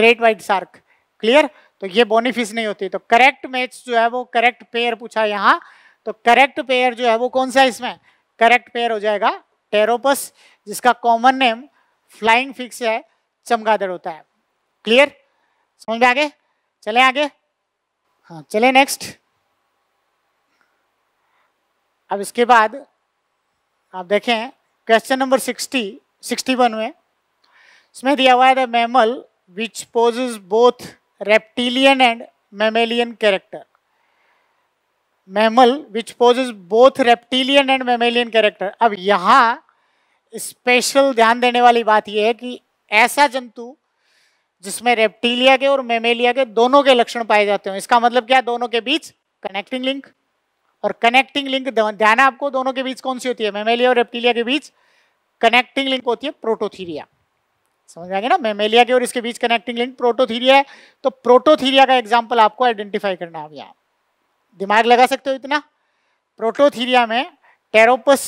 ग्रेट वाइट सार्क क्लियर तो ये बोनीफिस नहीं होती तो करेक्ट मैच जो है वो करेक्ट पेयर पूछा यहाँ तो करेक्ट पेयर जो है वो कौन सा है इसमें करेक्ट पेयर हो जाएगा टेरोपस जिसका कॉमन नेम फ्लाइंग फिक्स है चमगादड़ होता है क्लियर समझ में आगे चले आगे हाँ चले नेक्स्ट अब इसके बाद आप देखें question number sixty sixty one में इसमें दिया हुआ है the mammal which possesses both reptilian and mammalian character mammal which possesses both reptilian and mammalian character अब यहाँ स्पेशल ध्यान देने वाली बात यह है कि ऐसा जंतु जिसमें रेप्टीलिया के और मेमेलिया के दोनों के लक्षण पाए जाते हो इसका मतलब क्या दोनों के बीच कनेक्टिंग लिंक और कनेक्टिंग लिंक ध्यान आपको दोनों के बीच कौन सी होती है मेमेलिया और रेप्टीलिया के बीच कनेक्टिंग लिंक होती है प्रोटोथीरिया समझ आ गया ना मेमेलिया के और इसके बीच कनेक्टिंग लिंक प्रोटोथीरिया है तो प्रोटोथीरिया का एग्जाम्पल आपको आइडेंटिफाई करना है यहाँ दिमाग लगा सकते हो इतना प्रोटोथीरिया में टेरोपस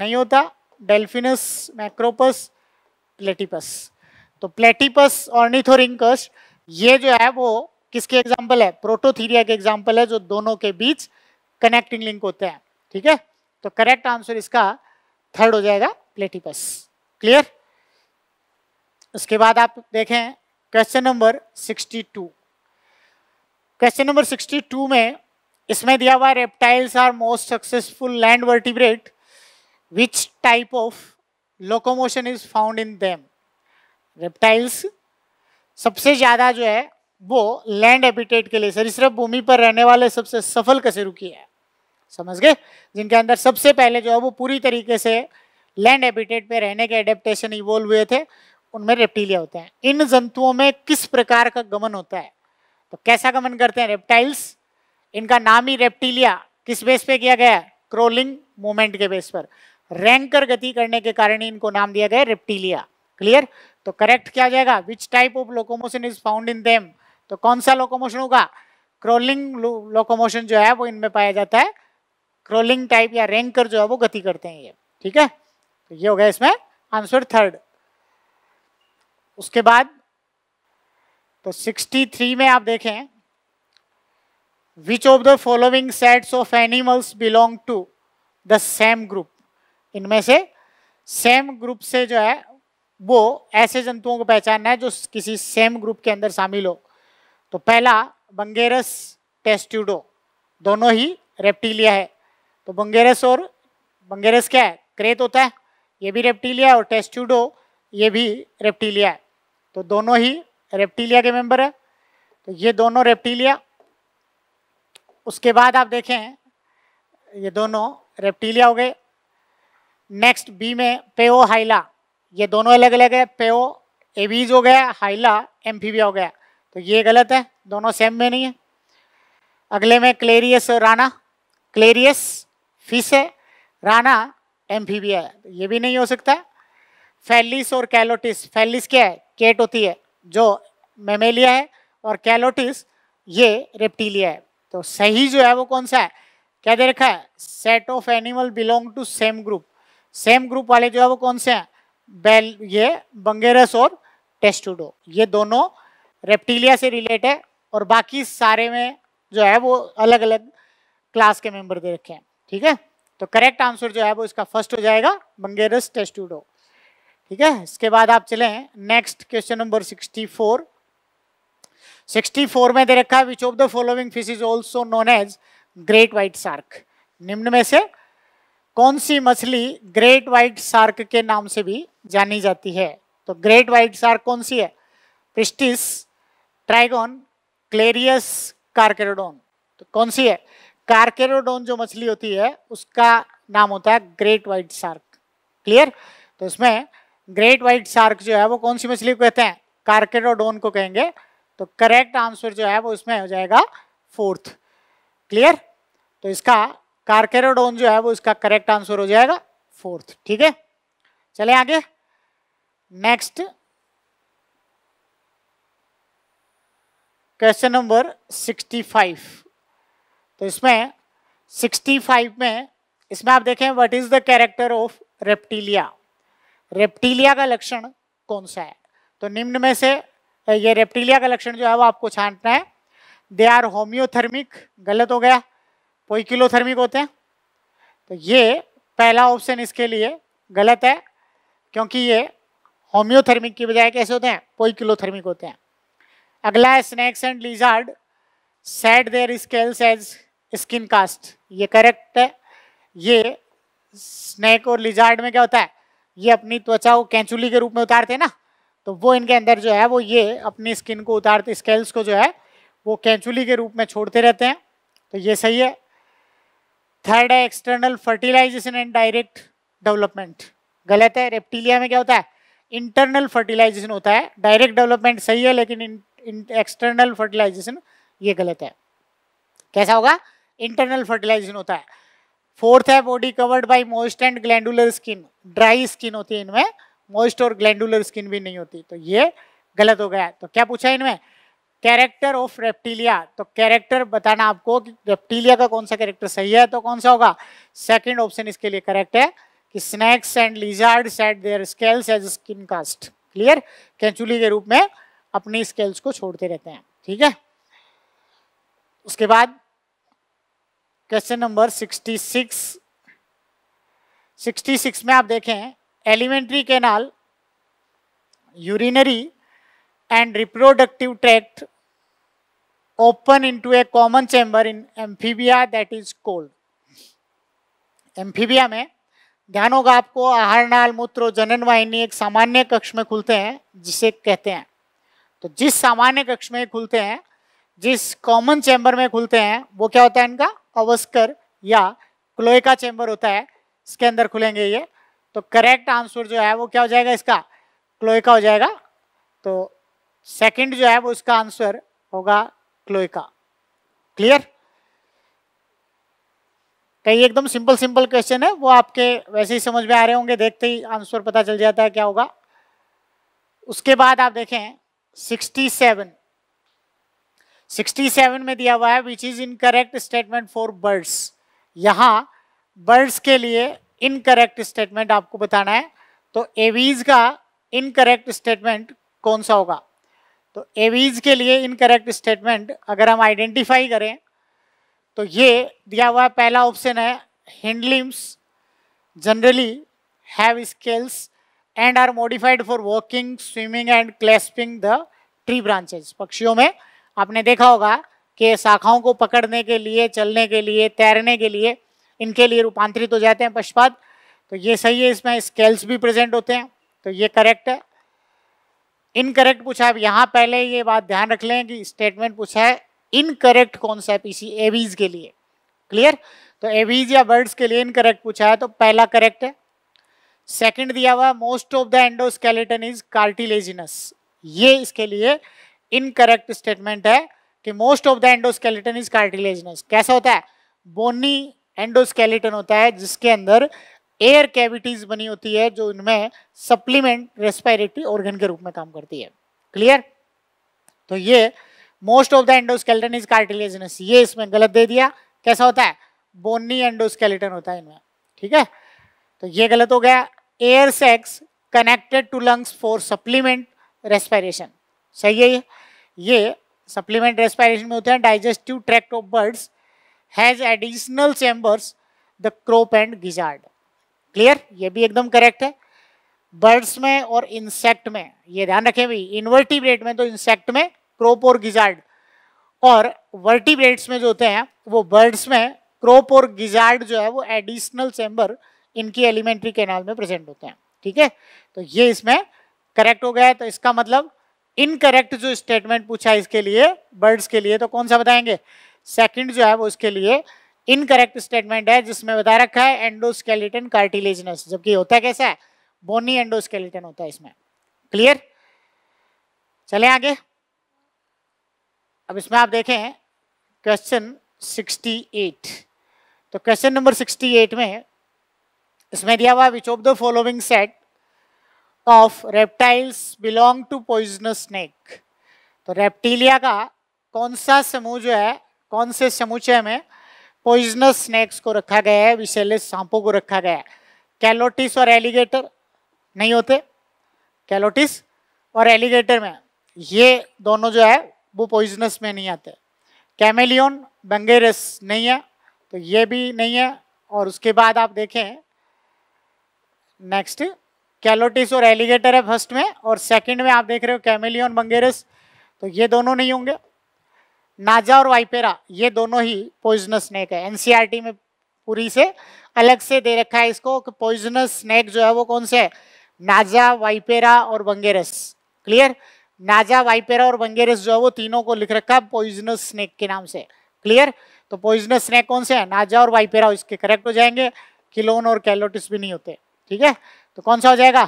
नहीं होता डेल्फिनस मैक्रोपस प्लेटिपस तो प्लेटिपस ऑर्निथोरिंकस ये जो है वो किसके एग्जाम्पल है प्रोटोथीरिया के एग्जाम्पल है जो दोनों के बीच कनेक्टिंग लिंक होते हैं ठीक है तो करेक्ट आंसर इसका थर्ड हो जाएगा प्लेटिपस क्लियर उसके बाद आप देखें क्वेश्चन नंबर 62 क्वेश्चन नंबर 62 में इसमें दिया हुआ reptiles are most successful land vertebrate which type of locomotion is found in them reptiles सबसे ज़्यादा जो है वो लैंड एबिटेट के लिए सरिसप भूमि पर रहने वाले सबसे सफल कसेरुकी है समझ गए जिनके अंदर सबसे पहले जो है वो पूरी तरीके से लैंड एबिटेट पे रहने के एडेप्टेशन इवोल्व हुए थे उनमें रेप्टीलिया होते हैं इन जंतुओं में किस प्रकार का गमन होता है तो कैसा गमन करते हैं रेप्टाइल्स इनका नाम ही रेप्टीलिया किस बेस पे किया गया क्रोलिंग मूवमेंट के बेस पर रैंकर गति करने के कारण ही इनको नाम दिया गया रेप्टीलिया क्लियर तो करेक्ट क्या जाएगा which type of locomotion is found in them तो कौन सा लोकोमोशन होगा क्रोलिंग लोकोमोशन जो है वो इनमें पाया जाता है क्रोलिंग टाइप या रेंकर जो है वो गति करते हैं ये ठीक है तो ये हो गया इसमें आंसर थर्ड उसके बाद तो 63 में आप देखें which of the following sets of animals belong to the same group इनमें से सेम ग्रुप से जो है वो ऐसे जंतुओं को पहचानना है जो किसी सेम ग्रुप के अंदर शामिल हो तो पहला बंगेरस टेस्ट्यूडो दोनों ही रेप्टीलिया है तो बंगेरस और बंगेरस क्या है क्रेत होता है ये भी रेप्टीलिया और टेस्ट्यूडो ये भी रेप्टीलिया है तो दोनों ही रेप्टीलिया के मेंबर है तो ये दोनों रेप्टीलिया उसके बाद आप देखें ये दोनों रेप्टीलिया हो गए नेक्स्ट बी में पेओ हाइला ये दोनों अलग अलग है पेओ एवीज हो गया हाइला एम्फीबिया हो गया तो ये गलत है दोनों सेम में नहीं है अगले में क्लेरियस और राना क्लेरियस फिश है राना एम्फीबिया है तो ये भी नहीं हो सकता फैलिस और कैलोटिस फैलिस क्या है केट होती है जो मेमेलिया है और कैलोटिस ये रेप्टीलिया है तो सही जो है वो कौन सा है क्या दे रखा है set of animal belong to same group same group वाले जो है वो कौन से हैं बेल ये बंगेरस और टेस्टूडो ये दोनों रेप्टिलिया से रिलेट है और बाकी सारे में जो है वो अलग अलग क्लास के मेंबर दे रखे हैं ठीक है तो करेक्ट आंसर जो है वो इसका फर्स्ट हो जाएगा बंगेरस टेस्टूडो ठीक है इसके बाद आप चले next question number sixty four sixty four में दे रखा है which of the following fish is also known as great white shark निम्न में से कौन सी मछली ग्रेट वाइट सार्क के नाम से भी जानी जाती है तो ग्रेट वाइट शार्क कौन सी है पिस्टिस ट्राइगोन क्लेरियस कार्केरोडोन तो कौन सी है कार्केरोडोन जो मछली होती है उसका नाम होता है ग्रेट वाइट शार्क क्लियर तो इसमें ग्रेट वाइट शार्क जो है वो कौन सी मछली को कहते हैं कार्केरोडोन को कहेंगे तो करेक्ट आंसर जो है वो इसमें हो जाएगा फोर्थ क्लियर तो इसका कार्केरोडोन जो है वो इसका करेक्ट आंसर हो जाएगा फोर्थ ठीक है चले आगे नेक्स्ट क्वेश्चन नंबर 65 तो इसमें 65 में इसमें आप देखें what is the character of Reptilia Reptilia का लक्षण कौन सा है तो निम्न में से ये रेप्टिलिया का लक्षण जो है वो आपको छांटना है दे आर होम्योथर्मिक गलत हो गया पोइकिलोथर्मिक होते हैं तो ये पहला ऑप्शन इसके लिए गलत है क्योंकि ये होम्योथर्मिक की बजाय कैसे होते हैं पोइकिलोथर्मिक होते हैं अगला है snakes and lizard set their scales as skin cast ये करेक्ट है ये स्नैक और लिजार्ड में क्या होता है ये अपनी त्वचा को कैंचुली के रूप में उतारते हैं ना तो वो इनके अंदर जो है वो ये अपनी स्किन को उतारते स्केल्स को जो है वो कैंचुली के रूप में छोड़ते रहते हैं तो ये सही है थर्ड है external fertilization and direct development गलत है रेप्टीलिया में क्या होता है इंटरनल फर्टिलाइजेशन होता है डायरेक्ट डेवलपमेंट सही है लेकिन एक्सटर्नल फर्टिलाइजेशन ये गलत है कैसा होगा इंटरनल फर्टिलाइजेशन होता है फोर्थ है body covered by moist and glandular skin dry skin होती है इनमें मोइस्ट और ग्लैंडुलर स्किन भी नहीं होती तो ये गलत हो गया तो क्या पूछा इनमें कैरेक्टर ऑफ रेप्टिलिया तो कैरेक्टर बताना आपको कि रेप्टिलिया का कौन सा कैरेक्टर सही है तो कौन सा होगा सेकंड ऑप्शन इसके लिए करेक्ट है कि snakes and lizard at their scales as skin cast clear कैचुली के रूप में अपनी स्केल्स को छोड़ते रहते हैं ठीक है उसके बाद क्वेश्चन नंबर 66 66 में आप देखें alimentary canal urinary and reproductive tract open into a common chamber in Amphibia that is called Amphibia में ध्यान होगा आपको आहार नाल मूत्र जनन वाहिनी एक सामान्य कक्ष में खुलते हैं जिसे कहते हैं तो जिस सामान्य कक्ष में खुलते हैं जिस कॉमन चैम्बर में खुलते हैं वो क्या होता है इनका अवस्कर या क्लोएका चैम्बर होता है इसके अंदर खुलेंगे ये तो करेक्ट आंसर जो है वो क्या हो जाएगा इसका क्लोएका हो जाएगा तो सेकंड जो है वो इसका आंसर होगा क्लोएका क्लियर कई एकदम सिंपल सिंपल क्वेश्चन है वो आपके वैसे ही समझ में आ रहे होंगे देखते ही आंसर पता चल जाता है क्या होगा उसके बाद आप देखें 67 67 में दिया हुआ है which is incorrect statement for birds यहाँ बर्ड्स के लिए इनकरेक्ट स्टेटमेंट आपको बताना है तो एवीज का इनकरेक्ट स्टेटमेंट कौन सा होगा तो एवीज के लिए इनकरेक्ट स्टेटमेंट अगर हम आइडेंटिफाई करें तो ये दिया हुआ पहला ऑप्शन है hind limbs generally have scales and are modified for walking swimming and clasping the tree branches पक्षियों में आपने देखा होगा कि शाखाओं को पकड़ने के लिए चलने के लिए तैरने के लिए इनके लिए रूपांतरित हो जाते हैं पशुपात तो ये सही है इसमें स्केल्स भी प्रेजेंट होते हैं तो ये करेक्ट है इनकरेक्ट पूछा है यहाँ पहले ये बात ध्यान रख लें कि स्टेटमेंट पूछा है इनकरेक्ट कौन सा है पीसी एवीज के लिए क्लियर तो एवीज या बर्ड्स के लिए इनकरेक्ट पूछा है तो पहला करेक्ट है सेकंड दिया हुआ most of the endoskeleton is cartilaginous ये इसके लिए इनकरेक्ट स्टेटमेंट है कि most of the endoskeleton is cartilaginous कैसा होता है बोनी एंडोस्केलेटन होता है जिसके अंदर एयर कैविटीज बनी होती है जो इनमें सप्लीमेंट रेस्पायरेटरी ऑर्गन के रूप में काम करती है क्लियर तो ये most of the endoskeleton is cartilaginous ये इसमें गलत दे दिया कैसा होता है बोनी एंडोस्केलेटन होता है इनमें ठीक है तो ये गलत हो गया air sacs connected to lungs for supplement respiration सही है ये ये सप्लीमेंट रेस्पायरेशन में होते हैं digestive tract of birds has additional chambers the crop and gizzard clear ये भी एकदम करेक्ट है बर्ड्स में और इंसेक्ट में ये ध्यान रखें भाई इन्वर्टिब्रेट में तो इंसेक्ट में क्रोप और गिजार्ड और वर्टिब्रेट्स में जो होते हैं वो बर्ड्स में क्रोप और गिजार्ड जो है वो एडिशनल चैम्बर इनकी एलिमेंट्री कैनाल में प्रेजेंट होते हैं ठीक है तो ये इसमें करेक्ट हो गया तो इसका मतलब इनकरेक्ट जो स्टेटमेंट पूछा इसके लिए बर्ड्स के लिए तो कौन सा बताएंगे सेकंड जो है वो इसके लिए इनकरेक्ट स्टेटमेंट है जिसमें बता रखा है एंडोस्केलेटन कार्टिलेजनस जबकि होता है कैसा है बोनी एंडोस्केलेटन होता है इसमें क्लियर चले आगे अब इसमें आप देखें क्वेश्चन 68 तो क्वेश्चन नंबर 68 में इसमें दिया हुआ which of the following set of reptiles belong to poisonous snake तो रेप्टीलिया का कौन सा समूह जो है कौन से समूचे में पॉइजनस स्नैक्स को रखा गया है विशेले सांपों को रखा गया है कैलोटिस और एलिगेटर नहीं होते कैलोटिस और एलिगेटर में ये दोनों जो है वो पॉइजनस में नहीं आते कैमेलियन बंगेरस नहीं है तो ये भी नहीं है और उसके बाद आप देखें नेक्स्ट कैलोटिस और एलिगेटर है फर्स्ट में और सेकंड में आप देख रहे हो कैमेलियन बंगेरस तो ये दोनों नहीं होंगे नाजा और वाइपेरा ये दोनों ही पॉइजनस स्नैक है एन में पूरी से अलग से दे रखा है इसको कि पॉइजनस स्नैक जो है वो कौन से है नाजा वाइपेरा और बंगेरस क्लियर नाजा वाइपेरा और बंगेरस जो है वो तीनों को लिख रखा है पॉइजनस स्नेक के नाम से क्लियर तो पॉइजनस स्नेक कौन से है नाजा और वाइपेरा इसके करेक्ट हो जाएंगे किलोन और कैलोटिस भी नहीं होते ठीक है तो कौन सा हो जाएगा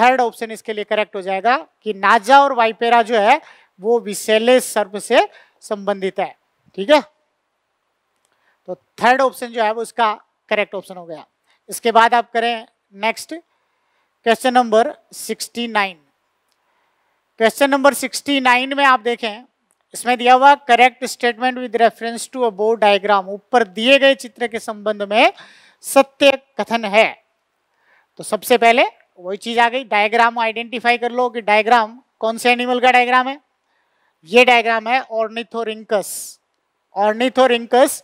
थर्ड ऑप्शन इसके लिए करेक्ट हो जाएगा कि नाजा और वाइपेरा जो है वो विशेले सर्प से संबंधित है ठीक है तो थर्ड ऑप्शन जो है वो इसका करेक्ट ऑप्शन हो गया इसके बाद आप करें next question number sixty nine question number 69 में आप देखें इसमें दिया हुआ correct statement with reference to अ बोर्ड डायग्राम ऊपर दिए गए चित्र के संबंध में सत्य कथन है तो सबसे पहले वही चीज आ गई डायग्राम आइडेंटिफाई कर लो कि डायग्राम कौन से एनिमल का डायग्राम है ये डायग्राम है ऑर्निथोरिंकस ऑर्निथोरिंकस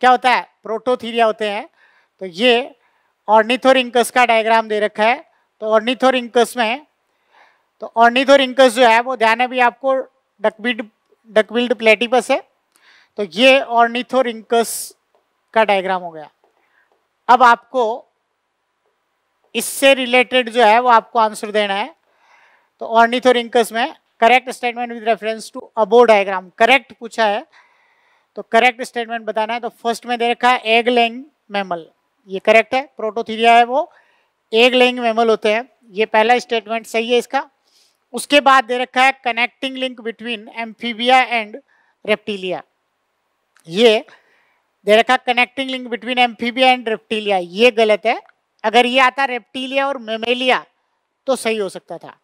क्या होता है प्रोटोथीरिया होते हैं तो ये ऑर्निथोरिंकस का डायग्राम दे रखा है तो ऑर्निथोरिंकस में तो ऑर्निथोरिंकस जो है वो ध्यान भी आपको डकबिल्ड डकबिल्ड प्लेटिपस है तो ये ऑर्निथोरिंकस का डायग्राम हो गया अब आपको इससे रिलेटेड जो है वो आपको आंसर देना है तो ऑर्निथोरिंकस में correct statement with reference to above diagram correct पूछा है तो करेक्ट स्टेटमेंट बताना है तो फर्स्ट में दे रखा है एग लेंग मेमल ये करेक्ट है प्रोटोथीरिया है वो एग लेंग मेमल होते हैं ये पहला स्टेटमेंट सही है इसका उसके बाद दे रखा है connecting link between Amphibia and Reptilia ये दे रखा connecting link between Amphibia and Reptilia ये गलत है अगर ये आता रेप्टिलिया और मेमेलिया तो सही हो सकता था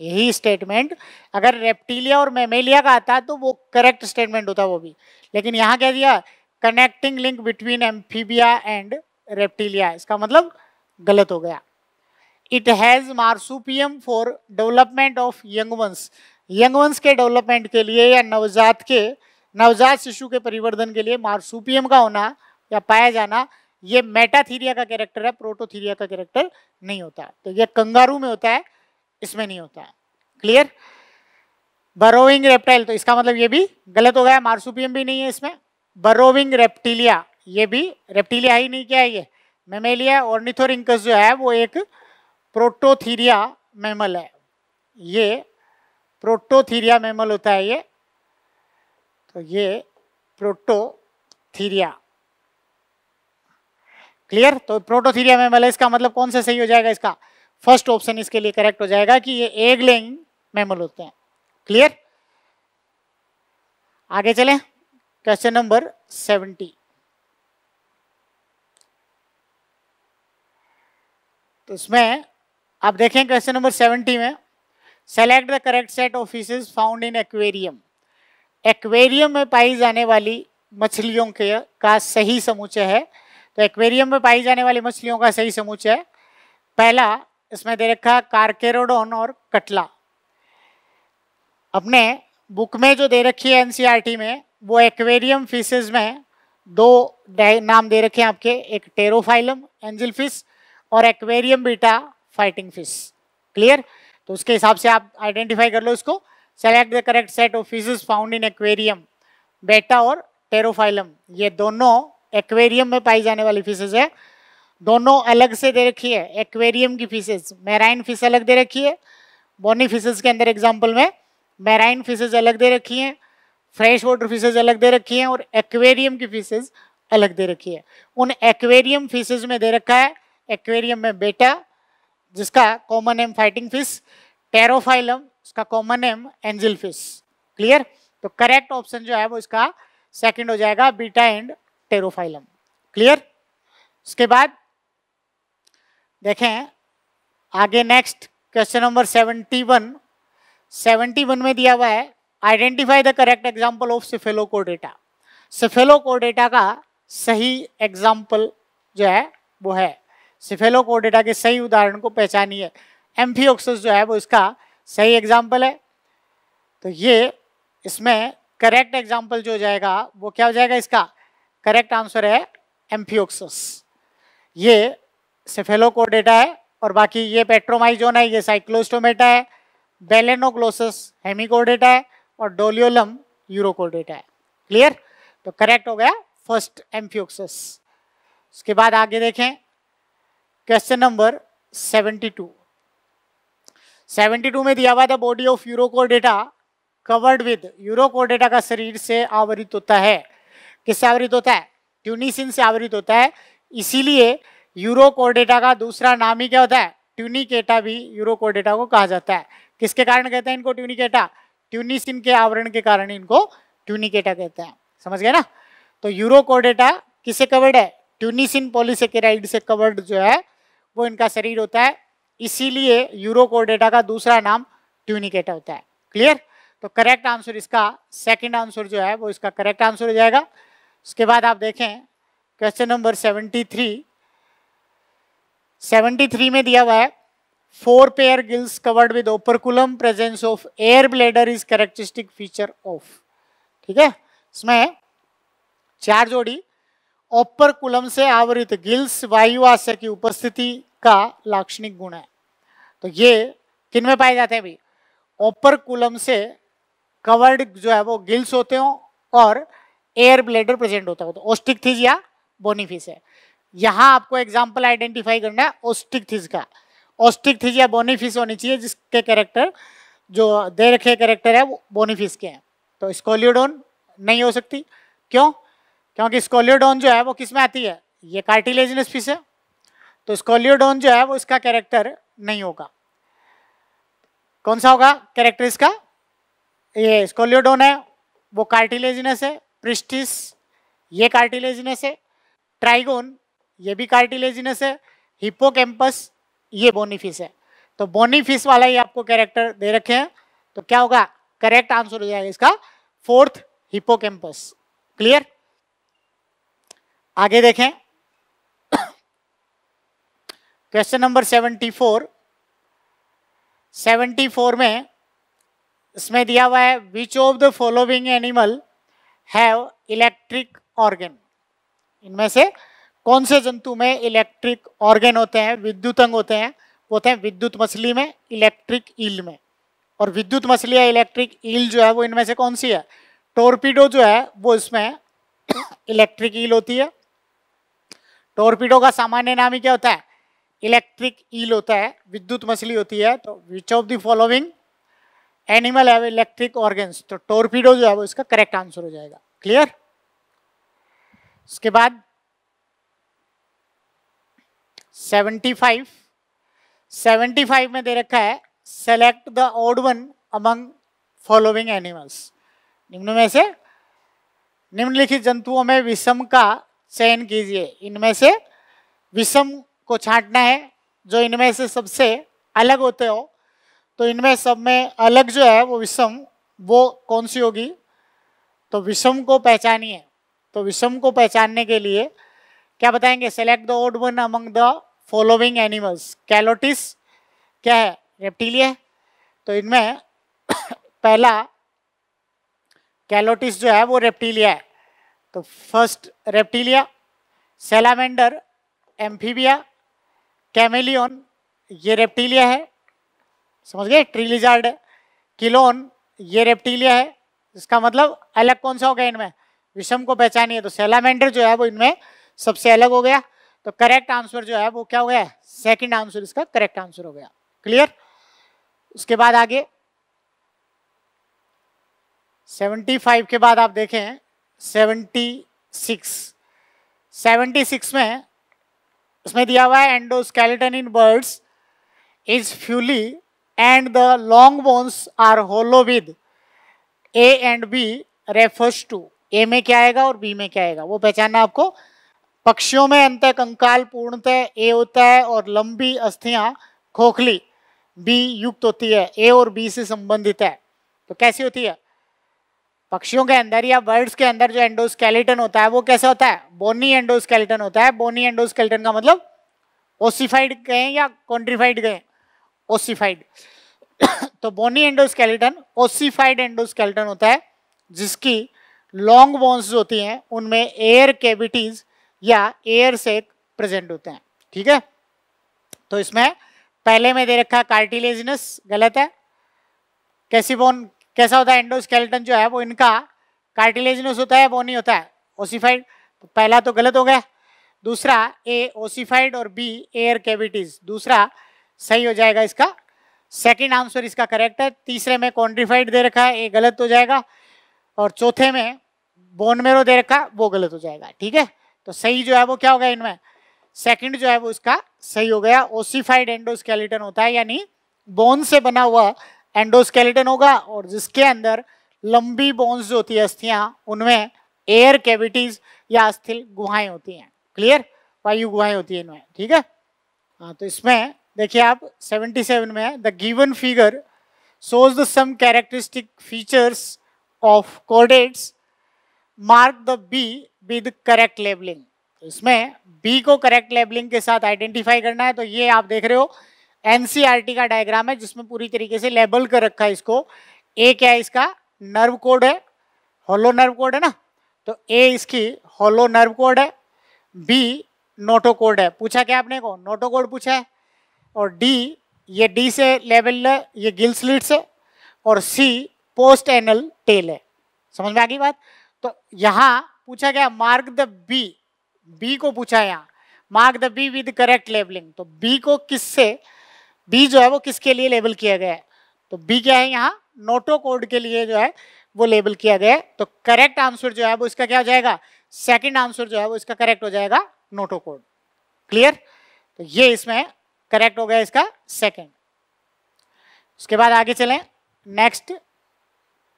यही स्टेटमेंट अगर रेप्टिलिया और मेमेलिया का आता तो वो करेक्ट स्टेटमेंट होता वो भी लेकिन यहाँ क्या दिया connecting link between Amphibia and Reptilia इसका मतलब गलत हो गया it has marsupium for development of young ones young ones के डेवलपमेंट के लिए या नवजात के नवजात शिशु के परिवर्धन के लिए मार्सूपियम का होना या पाया जाना ये मेटाथीरिया का कैरेक्टर है प्रोटोथीरिया का कैरेक्टर नहीं होता है तो ये कंगारू में होता है इसमें नहीं होता है क्लियर बरोविंग रेप्टाइल तो इसका मतलब ये भी गलत हो गया मार्सूपियम भी नहीं है इसमें बरोविंग रेप्टीलिया ये भी रेप्टीलिया ही नहीं क्या है ये मेमेलिया और निथोरिंकस जो है वो एक प्रोटोथीरिया मेमल है ये प्रोटोथीरिया मेमल होता है ये तो ये प्रोटोथीरिया क्लियर तो प्रोटोथीरिया मेमल है इसका मतलब कौन सा सही हो जाएगा इसका फर्स्ट ऑप्शन इसके लिए करेक्ट हो जाएगा कि ये एग लेंग मेमल होते हैं क्लियर आगे चले क्वेश्चन नंबर सेवेंटी तो इसमें आप देखें क्वेश्चन नंबर सेवेंटी में select the correct set of fishes found in aquarium aquarium में पाई जाने वाली मछलियों के का सही समुचय है तो एक्वेरियम में पाई जाने वाली मछलियों का सही है पहला इसमें दे रखा कार्केरोडोन और कटला अपने बुक में जो दे रखी है एनसीईआरटी e में वो एक्वेरियम फिशेज में दो नाम दे रखे हैं आपके एक टेरोफाइलम एंजिल फिश और aquarium Betta fighting fish clear तो उसके हिसाब से आप आइडेंटिफाई कर लो इसको select the correct set of fishes found in aquarium Betta और टेरोफाइलम ये दोनों एक्वेरियम में पाई जाने वाली फिशेज है दोनों अलग से दे रखी है एक्वेरियम की फिशेज मैराइन फिश अलग दे रखी है बोनी फिशेज के अंदर एग्जाम्पल में मैराइन फिशेज अलग दे रखी हैं फ्रेश वाटर फिशेज अलग दे रखी हैं और एक्वेरियम की फिशेज अलग दे रखी है उन एक्वेरियम फिशेज में दे रखा है एक्वेरियम में बेटा जिसका common name fighting fish Pterophyllum उसका common name angel fish clear तो करेक्ट ऑप्शन जो है वो इसका सेकंड हो जाएगा बीटा एंड टेरोफाइलम क्लियर उसके बाद देखें आगे next question number seventy one seventy one में दिया हुआ है identify the correct example of Cephalochordata Cephalochordata का सही एग्जाम्पल जो है वो है सिफेलोकोडेटा के सही उदाहरण को पहचानिए एम्फियोक्सस जो है वो इसका सही एग्जाम्पल है तो ये इसमें करेक्ट एग्जाम्पल जो जाएगा वो क्या हो जाएगा इसका करेक्ट आंसर है एम्फियोक्सस ये सिफेलोकोडेटा है और बाकी ये पेट्रोमाइजोन है ये साइक्लोस्टोमेटा है बेलेनोग्लोसस हेमिकोडेटा है और डोलियोलम यूरोकोडेटा है क्लियर तो करेक्ट हो गया फर्स्ट एम्फियोक्सस उसके बाद आगे देखें क्वेश्चन नंबर 72 72 में दिया हुआ था body of Urochordata covered with Urochordata का शरीर से आवरित होता है किससे आवरित होता है ट्यूनिसिन से आवरित होता है इसीलिए यूरोकोडेटा का दूसरा नाम ही क्या होता है ट्यूनिकेटा भी यूरोकोडेटा को कहा जाता है किसके कारण कहते हैं इनको ट्यूनिकेटा ट्यूनिसिन के आवरण के कारण इनको ट्यूनिकेटा कहते हैं समझ गए ना तो यूरोकोडेटा किसे कवर्ड है ट्यूनिसिन पॉलीसेकेराइड से कवर्ड जो है वो इनका शरीर होता है इसीलिए यूरोकोडेटा का दूसरा नाम ट्यूनिकेटा होता है क्लियर तो करेक्ट आंसर इसका सेकंड आंसर जो है वो इसका करेक्ट आंसर हो जाएगा उसके बाद आप देखें question number seventy three three में दिया हुआ है four pair gills covered with operculum presence of air bladder is characteristic feature of ठीक है इसमें चार जोड़ी कुलम से आवृत गिल्स वायुवास्य की उपस्थिति का लाक्षणिक गुण है तो ये किन में पाए जाते हैं भाई कुलम से कवर्ड जो है वो गिल्स होते हो और एयर ब्लेडर प्रेजेंट होता हो तो ओस्टिक थीज या बोनीफिस है यहाँ आपको एग्जाम्पल आइडेंटिफाई करना है ओस्टिक थीज का ओस्टिक थीज या बोनीफिस होनी चाहिए जिसके कैरेक्टर जो दे रखे कैरेक्टर है वो बोनीफिस के हैं तो स्कोलियोडोन नहीं हो सकती क्यों क्योंकि स्कोलियोडोन जो है वो किस में आती है ये कार्टिलेजनस फिश है तो स्कोलियोडोन जो है वो इसका कैरेक्टर नहीं होगा कौन सा होगा कैरेक्टर इसका ये स्कोलियोडोन है वो कार्टिलेजनस है प्रिस्टिस ये कार्टिलेजनस है ट्राइगोन ये भी कार्टिलेजनस है हिप्पोकैम्पस ये बोनीफिस है तो बोनीफिस वाला ही आपको कैरेक्टर दे रखे हैं तो क्या होगा करेक्ट आंसर हो जाएगा इसका फोर्थ हिप्पोकैम्पस क्लियर आगे देखें question number seventy four seventy four में इसमें दिया हुआ है which of the following animal have electric organ इनमें से कौन से जंतु में इलेक्ट्रिक ऑर्गेन होते हैं विद्युत अंग होते हैं होते हैं विद्युत मछली में इलेक्ट्रिक ईल में और विद्युत मछली या इलेक्ट्रिक ईल जो है वो इनमें से कौन सी है टोरपीडो जो है वो इसमें इलेक्ट्रिक ईल होती है टोरपीडो का सामान्य नाम ही क्या होता है इलेक्ट्रिक ईल होता है विद्युत मछली होती है तो which of the following animal है इलेक्ट्रिक ऑर्गन्स तो टोरपीडो जो है वो इसका करेक्ट आंसर हो जाएगा क्लियर उसके बाद 75 75 में दे रखा है select the odd one among following animals निम्न में से निम्नलिखित जंतुओं में विषम का चयन कीजिए इनमें से विषम को छांटना है जो इनमें से सबसे अलग होते हो तो इनमें सब में अलग जो है वो विषम वो कौन सी होगी तो विषम को पहचानिए तो विषम को पहचानने के लिए क्या बताएंगे select the odd one among the following animals Calotes क्या है रेप्टीलिया तो इनमें पहला कैलोटिस जो है वो रेप्टीलिया है तो first Reptilia salamander Amphibia chameleon ये रेप्टिलिया है समझ गए ट्रीलिजार्ड किलोन ये रेप्टिलिया है इसका मतलब अलग कौन सा हो गया इनमें विषम को है तो सेलामेंडर जो है वो इनमें सबसे अलग हो गया तो करेक्ट आंसर जो है वो क्या हो गया सेकंड आंसर इसका करेक्ट आंसर हो गया क्लियर उसके बाद आगे 75 के बाद आप देखें सेवेंटी सिक्स सेवेंटी सिक्स में उसमें दिया हुआ है endoskeleton in birds is fully and the long bones are hollow with A and B refers to A में क्या आएगा और बी में क्या आएगा वो पहचानना आपको पक्षियों में अंत कंकाल पूर्णतः ए होता है और लंबी अस्थियां खोखली बी युक्त होती है ए और बी से संबंधित है तो कैसी होती है पक्षियों के अंदर या बर्ड्स के अंदर जो एंडोस्केलेटन होता है वो कैसे होता है बोनी एंडोस्केलेटन होता है बोनी एंडोस्केलेटन का मतलब ओसीफाइड गए या कॉन्ट्रीफाइड गए ओसीफाइड तो बोनी एंडोस्केलेटन ओसीफाइड एंडोस्केलेटन होता है जिसकी लॉन्ग बोन्स होती हैं उनमें एयर कैविटीज या एयर सेक प्रेजेंट होते हैं ठीक है तो इसमें पहले में दे रखा कार्टिलेजनस गलत है कैसी बोन कैसा होता है एंडोस्केलेटन जो है वो इनका कार्टिलेजनस होता है वो नहीं होता है ओसीफाइड तो पहला तो गलत हो गया दूसरा ए ओसीफाइड और बी एयर कैविटीज दूसरा सही हो जाएगा इसका सेकेंड आंसर इसका करेक्ट है तीसरे में कॉन्ट्रीफाइड दे रखा है ए गलत हो जाएगा और चौथे में बोन मेरो दे रखा वो गलत हो जाएगा ठीक है तो सही जो है वो क्या होगा इनमें सेकंड जो है वो इसका सही हो गया ओसीफाइड एंडोस्केलेटन होता है यानी बोन से बना हुआ एंडोस्केलेटन होगा और जिसके अंदर लंबी बोन्स जो होती है अस्थियां उनमें एयर कैविटीज या अस्थिल गुहाएं होती हैं क्लियर वायु गुहाएं होती है इनमें ठीक है हाँ तो इसमें देखिए आप 77 में the given figure shows the some characteristic features of chordates mark the B with correct labelling इसमें बी को करेक्ट लेबलिंग के साथ आइडेंटिफाई करना है तो ये आप देख रहे हो एनसीआरटी का डायग्राम है जिसमें पूरी तरीके से लेबल कर रखा है इसको ए क्या है इसका नर्व कोड है होलो नर्व कोड है ना तो ए इसकी होलो नर्व कोड है बी नोटो कोड है पूछा क्या आपने को नोटो कोड पूछा है और डी ये डी से लेबल है ये गिल स्लिट्स है और सी पोस्ट एनल टेल है समझ में आ गई बात तो यहाँ पूछा गया मार्क द बी बी को पूछा यहाँ mark the B with correct labelling तो बी को किससे बी जो है वो किसके लिए लेबल किया गया है तो बी क्या है यहाँ नोटो कोड के लिए जो है वो लेबल किया गया है तो करेक्ट आंसर जो है वो इसका क्या हो जाएगा सेकेंड आंसर जो है वो इसका करेक्ट हो जाएगा नोटो कोड क्लियर तो ये इसमें करेक्ट हो गया इसका सेकेंड उसके बाद आगे चलें next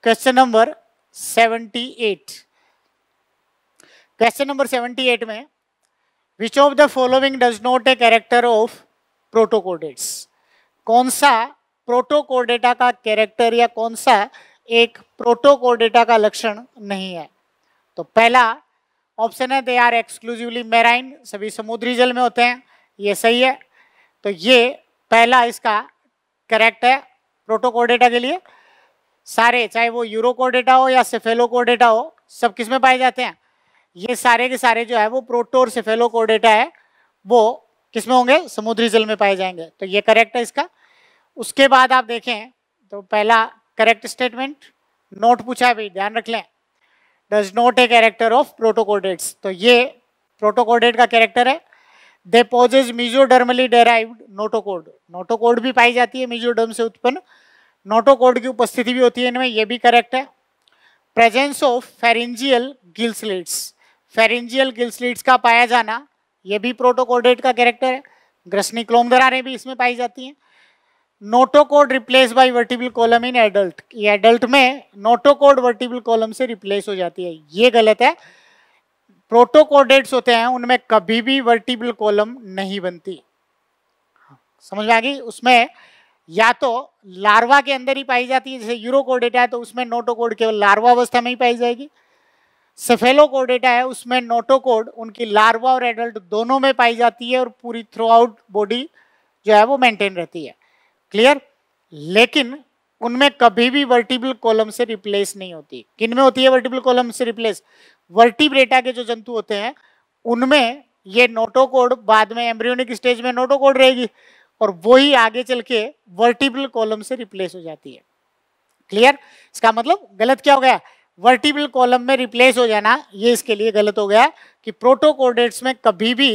question number seventy eight question number seventy eight में which of the following does not a character of protochordates कौन सा डेटा का कैरेक्टर या कौन सा एक डेटा का लक्षण नहीं है तो पहला ऑप्शन है दे आर एक्सक्लूसिवली मेराइन सभी समुद्री जल में होते हैं ये सही है तो ये पहला इसका करेक्ट है डेटा के लिए सारे चाहे वो डेटा हो या डेटा हो सब किस में पाए जाते हैं ये सारे के सारे जो है वो प्रोटो और डेटा है वो किसमें होंगे समुद्री जल में पाए जाएंगे तो ये करेक्ट है इसका उसके बाद आप देखें तो पहला करेक्ट स्टेटमेंट नोट पूछा है भाई ध्यान रख लें does not a character of protochordates तो ये प्रोटोकोडेट का कैरेक्टर है they possess mesodermally derived notochord notochord भी पाई जाती है मिजोडर्म से उत्पन्न नोटोकोड की उपस्थिति भी होती है इनमें यह भी करेक्ट है presence of pharyngeal gill slits pharyngeal gill slits का पाया जाना ये भी प्रोटोकॉर्डेट का कैरेक्टर है क्लोम दरारें भी इसमें पाई जाती हैं notochord replace by vertebral column in adult ये एडल्ट में नोटोकोड वर्टिबल कॉलम से रिप्लेस हो जाती है ये गलत है प्रोटोकोडेट्स होते हैं उनमें कभी भी वर्टिबल कॉलम नहीं बनती समझ में आ गई उसमें या तो लार्वा के अंदर ही पाई जाती है जैसे यूरोकोडेटा है तो उसमें नोटोकोड केवल लार्वा अवस्था में ही पाई जाएगी सेफेलोकोडेटा है उसमें नोटोकोड उनकी लार्वा और एडल्ट दोनों में पाई जाती है और पूरी थ्रू आउट बॉडी जो है वो मेंटेन रहती है क्लियर लेकिन उनमें कभी भी वर्टिबल कॉलम से रिप्लेस नहीं होती किन में होती है वर्टिबल कॉलम से रिप्लेस वर्टिब्रेटा के जो जंतु होते हैं उनमें ये नोटोकोड बाद में एम्ब्रियोनिक स्टेज में नोटोकोड रहेगी और वही आगे चल के वर्टिबल कॉलम से रिप्लेस हो जाती है क्लियर इसका मतलब गलत क्या हो गया वर्टिबल कॉलम में रिप्लेस हो जाना ये इसके लिए गलत हो गया कि प्रोटोकोडेट्स में कभी भी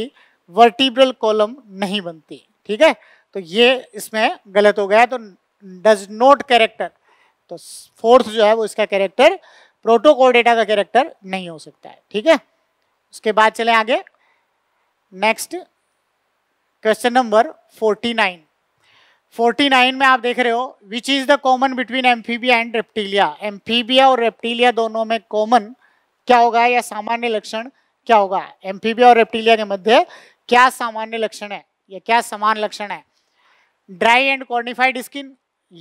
वर्टिब्रल कॉलम नहीं बनती ठीक है तो ये इसमें गलत हो गया तो डज नोट कैरेक्टर तो फोर्थ जो है वो इसका कैरेक्टर प्रोटोकोडेटा का कैरेक्टर नहीं हो सकता है ठीक है उसके बाद चले आगे next question number forty nine 49 में आप देख रहे हो which is the common between Amphibia and Reptilia Amphibia और रेप्टीलिया दोनों में कॉमन क्या होगा या सामान्य लक्षण क्या होगा एम्फीबिया और रेप्टीलिया के मध्य क्या सामान्य लक्षण है या क्या समान लक्षण है ड्राई एंड क्वारिफाइड स्किन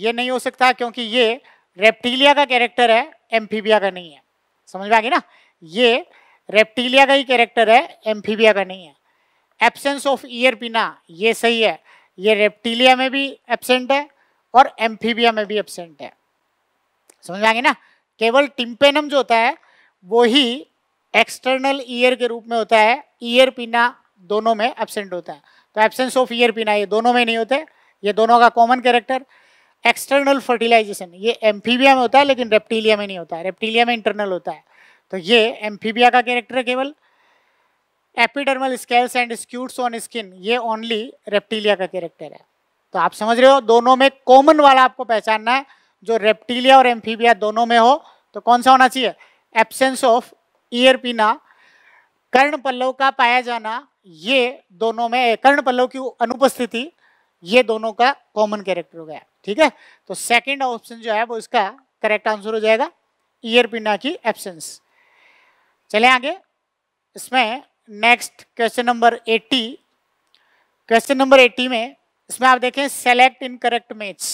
ये नहीं हो सकता क्योंकि ये रेप्टीलिया का कैरेक्टर है एम्फीबिया का नहीं है समझ में आ गई ना ये रेप्टीलिया का ही कैरेक्टर है एम्फीबिया का नहीं है एबसेंस ऑफ ईयर पीना ये सही है ये रेप्टीलिया में भी एबसेंट है और एम्फीबिया में भी एबसेंट है समझ आएंगे ना केवल टिम्पेनम जो होता है वो ही एक्सटर्नल ईयर के रूप में होता है ईयर पीना दोनों में एबसेंट होता है तो एबसेंस ऑफ ईयर पीना ये दोनों में नहीं होते ये दोनों का कॉमन कैरेक्टर एक्सटर्नल फर्टिलाइजेशन ये एम्फीबिया में होता है लेकिन रेप्टीलिया में नहीं होता है रेप्टीलिया में इंटरनल होता है तो ये एम्फीबिया का कैरेक्टर है केवल epidermal scales and scutes on skin ये ओनली रेप्टीलिया का कैरेक्टर है तो आप समझ रहे हो दोनों में कॉमन वाला आपको पहचानना है जो रेप्टीलिया और एम्फीबिया दोनों में हो तो कौन सा होना चाहिए एब्सेंस ऑफ ईयर पीना कर्ण पल्लव का पाया जाना ये दोनों में कर्ण पल्लव की अनुपस्थिति ये दोनों का कॉमन कैरेक्टर हो गया ठीक है तो सेकंड ऑप्शन जो है वो इसका करेक्ट आंसर हो जाएगा ईयर की एब्सेंस चले आगे इसमें next question number 80 question number 80 में इसमें आप देखें select incorrect match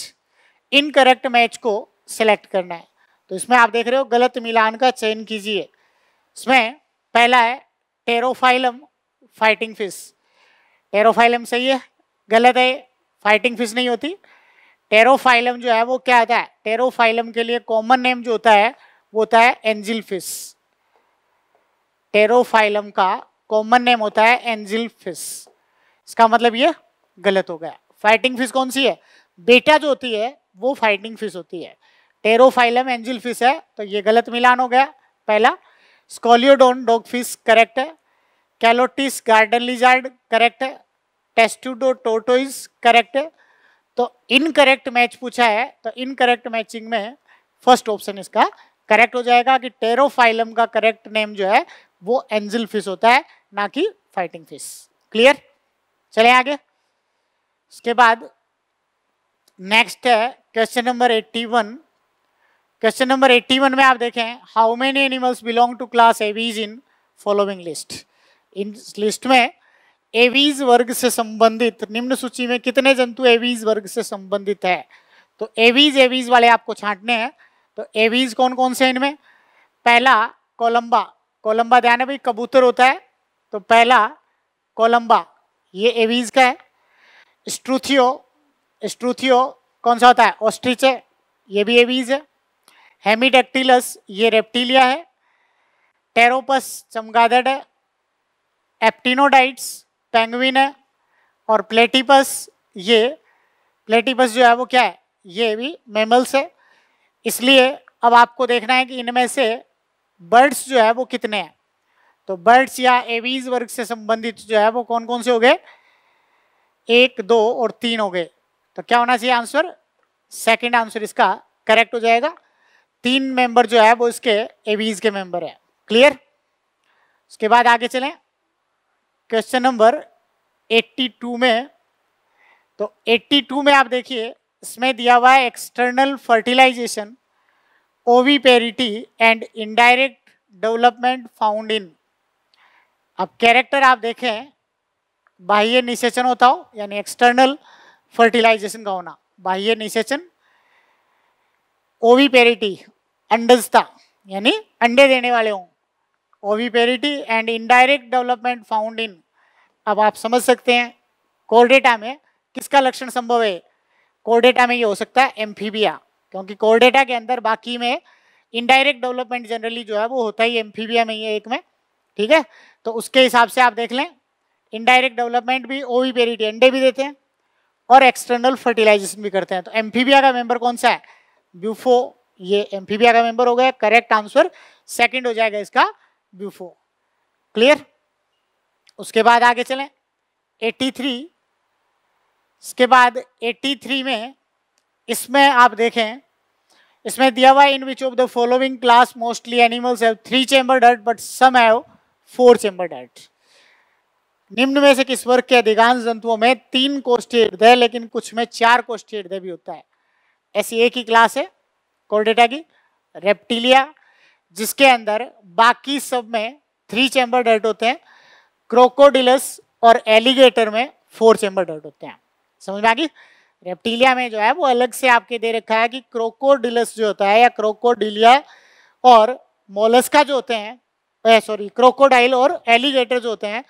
incorrect match को सेलेक्ट करना है तो इसमें आप देख रहे हो गलत मिलान का चयन कीजिए इसमें पहला है टेरोफाइलम फाइटिंग फिश टेरोफाइलम सही है गलत है फाइटिंग फिश नहीं होती टेरोफाइलम जो है वो क्या होता है टेरोफाइलम के लिए कॉमन नेम जो होता है वो होता है एंजिल फिश टेरोफाइलम का कॉमन नेम होता है एंजिल फिश इसका मतलब ये गलत हो गया फाइटिंग फिश कौन सी है बेटा जो होती है वो फाइटिंग फिश होती है टेरोफाइलम एंजिल फिश है तो ये गलत मिलान हो गया पहला स्कोलियोडोन डॉग फिश करेक्ट है कैलोटिस गार्डन लिजार्ड करेक्ट है टेस्टूडो टोटोइज करेक्ट है तो इनकरेक्ट मैच पूछा है तो इनकरेक्ट मैचिंग में फर्स्ट ऑप्शन इसका करेक्ट हो जाएगा कि टेरोफाइलम का करेक्ट नेम जो है वो एंजल फिश होता है ना कि फाइटिंग फिश क्लियर चले आगे उसके बाद नेक्स्ट है question number eighty one question number eighty one में आप देखें how many animals belong to class Aves in following list इन लिस्ट में एवीज वर्ग से संबंधित निम्न सूची में कितने जंतु एवीज वर्ग से संबंधित है तो एवीज एवीज वाले आपको छांटने हैं तो एवीज कौन कौन से इनमें पहला कोलंबा कोलंबा ध्यान है भाई कबूतर होता है तो पहला कोलम्बा ये एवीज का है स्ट्रूथियो स्ट्रूथियो कौन सा होता है ऑस्ट्रिच है ये भी एवीज है हेमीडेक्टिलस ये रेप्टिलिया है टेरोपस चमगादड़ है एप्टिनोडाइट्स पेंगुइन है और प्लेटिपस ये प्लेटिपस जो है वो क्या है ये भी मेमल्स है इसलिए अब आपको देखना है कि इनमें से बर्ड्स जो है वो कितने हैं तो बर्ड्स या एवीज वर्ग से संबंधित जो है वो कौन कौन से हो गए एक दो और तीन हो गए तो क्या होना चाहिए आंसर सेकंड आंसर इसका करेक्ट हो जाएगा तीन मेंबर जो है वो इसके एवीज के मेंबर है क्लियर उसके बाद आगे चलें क्वेश्चन नंबर 82 में तो 82 में आप देखिए इसमें दिया हुआ है external fertilisation oviparity and indirect development found in अब कैरेक्टर आप देखें बाह्य निषेचन होता हो यानी एक्सटर्नल फर्टिलाइजेशन का होना बाह्य निषेचन ओवीपेरिटी अंडजता यानी अंडे देने वाले हों oviparity and indirect development found in अब आप समझ सकते हैं कोलडेटा में किसका लक्षण संभव है कोलडेटा में ये हो सकता है एम्फीबिया क्योंकि कोर डेटा के अंदर बाकी में इनडायरेक्ट डेवलपमेंट जनरली जो है वो होता ही एम्फीबिया में ही एक में ठीक है तो उसके हिसाब से आप देख लें इनडायरेक्ट डेवलपमेंट भी ओ पेरिटी अंडे भी देते हैं और एक्सटर्नल फर्टिलाइजेशन भी करते हैं तो एम्फीबिया का मेंबर कौन सा है ब्यूफो ये एम्फीबिया का मेंबर हो गया करेक्ट आंसर सेकेंड हो जाएगा इसका ब्यूफो क्लियर उसके बाद आगे चलें 83 इसके बाद 83 में इसमें आप देखें इसमें दिया हुआ in which of the following class mostly animals have three chambered heart but some have four chambered heart निम्न में से किस वर्ग के अधिकांश जंतुओं में तीन कोष्ठीय हृदय लेकिन कुछ में चार कोष्ठीय हृदय भी होता है ऐसी एक ही क्लास है कोर्डेटा की रेप्टिलिया जिसके अंदर बाकी सब में थ्री चैम्बर डर्ट होते हैं क्रोकोडिलस और एलिगेटर में फोर चैम्बर डर्ट होते हैं समझ में आ गई रेप्टीलिया में जो है वो अलग से आपके दे रखा है कि क्रोकोडिलस जो होता है या क्रोकोडिलिया और मोलस्का जो होते हैं सॉरी क्रोकोडाइल और एलिगेटर जो होते हैं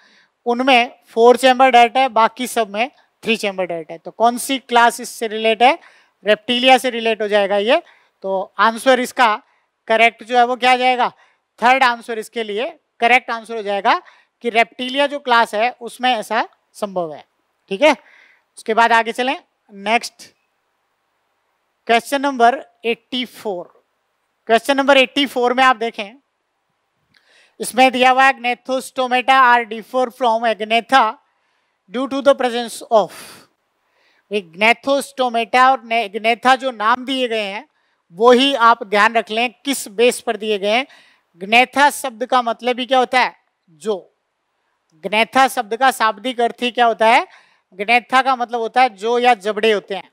उनमें फोर चैम्बर डाइट है बाकी सब में थ्री चैम्बर डाइट है तो कौन सी क्लास इससे रिलेट है रेप्टीलिया से रिलेट हो जाएगा ये तो आंसर इसका करेक्ट जो है वो क्या जाएगा थर्ड आंसर इसके लिए करेक्ट आंसर हो जाएगा कि रेप्टीलिया जो क्लास है उसमें ऐसा संभव है ठीक है उसके बाद आगे चलें next question number 84 question number 84 में आप देखें इसमें दिया हुआ Agnathostomata are D from Agnatha due to the presence of Agnathostomata और एग्नेथा जो नाम दिए गए हैं वो ही आप ध्यान रख लें किस बेस पर दिए गए हैं ग्नेथा शब्द का मतलब ही क्या होता है जो ग्नेथा शब्द का शाब्दिक अर्थ ही क्या होता है ग्नेथा का मतलब होता है जो या जबड़े होते हैं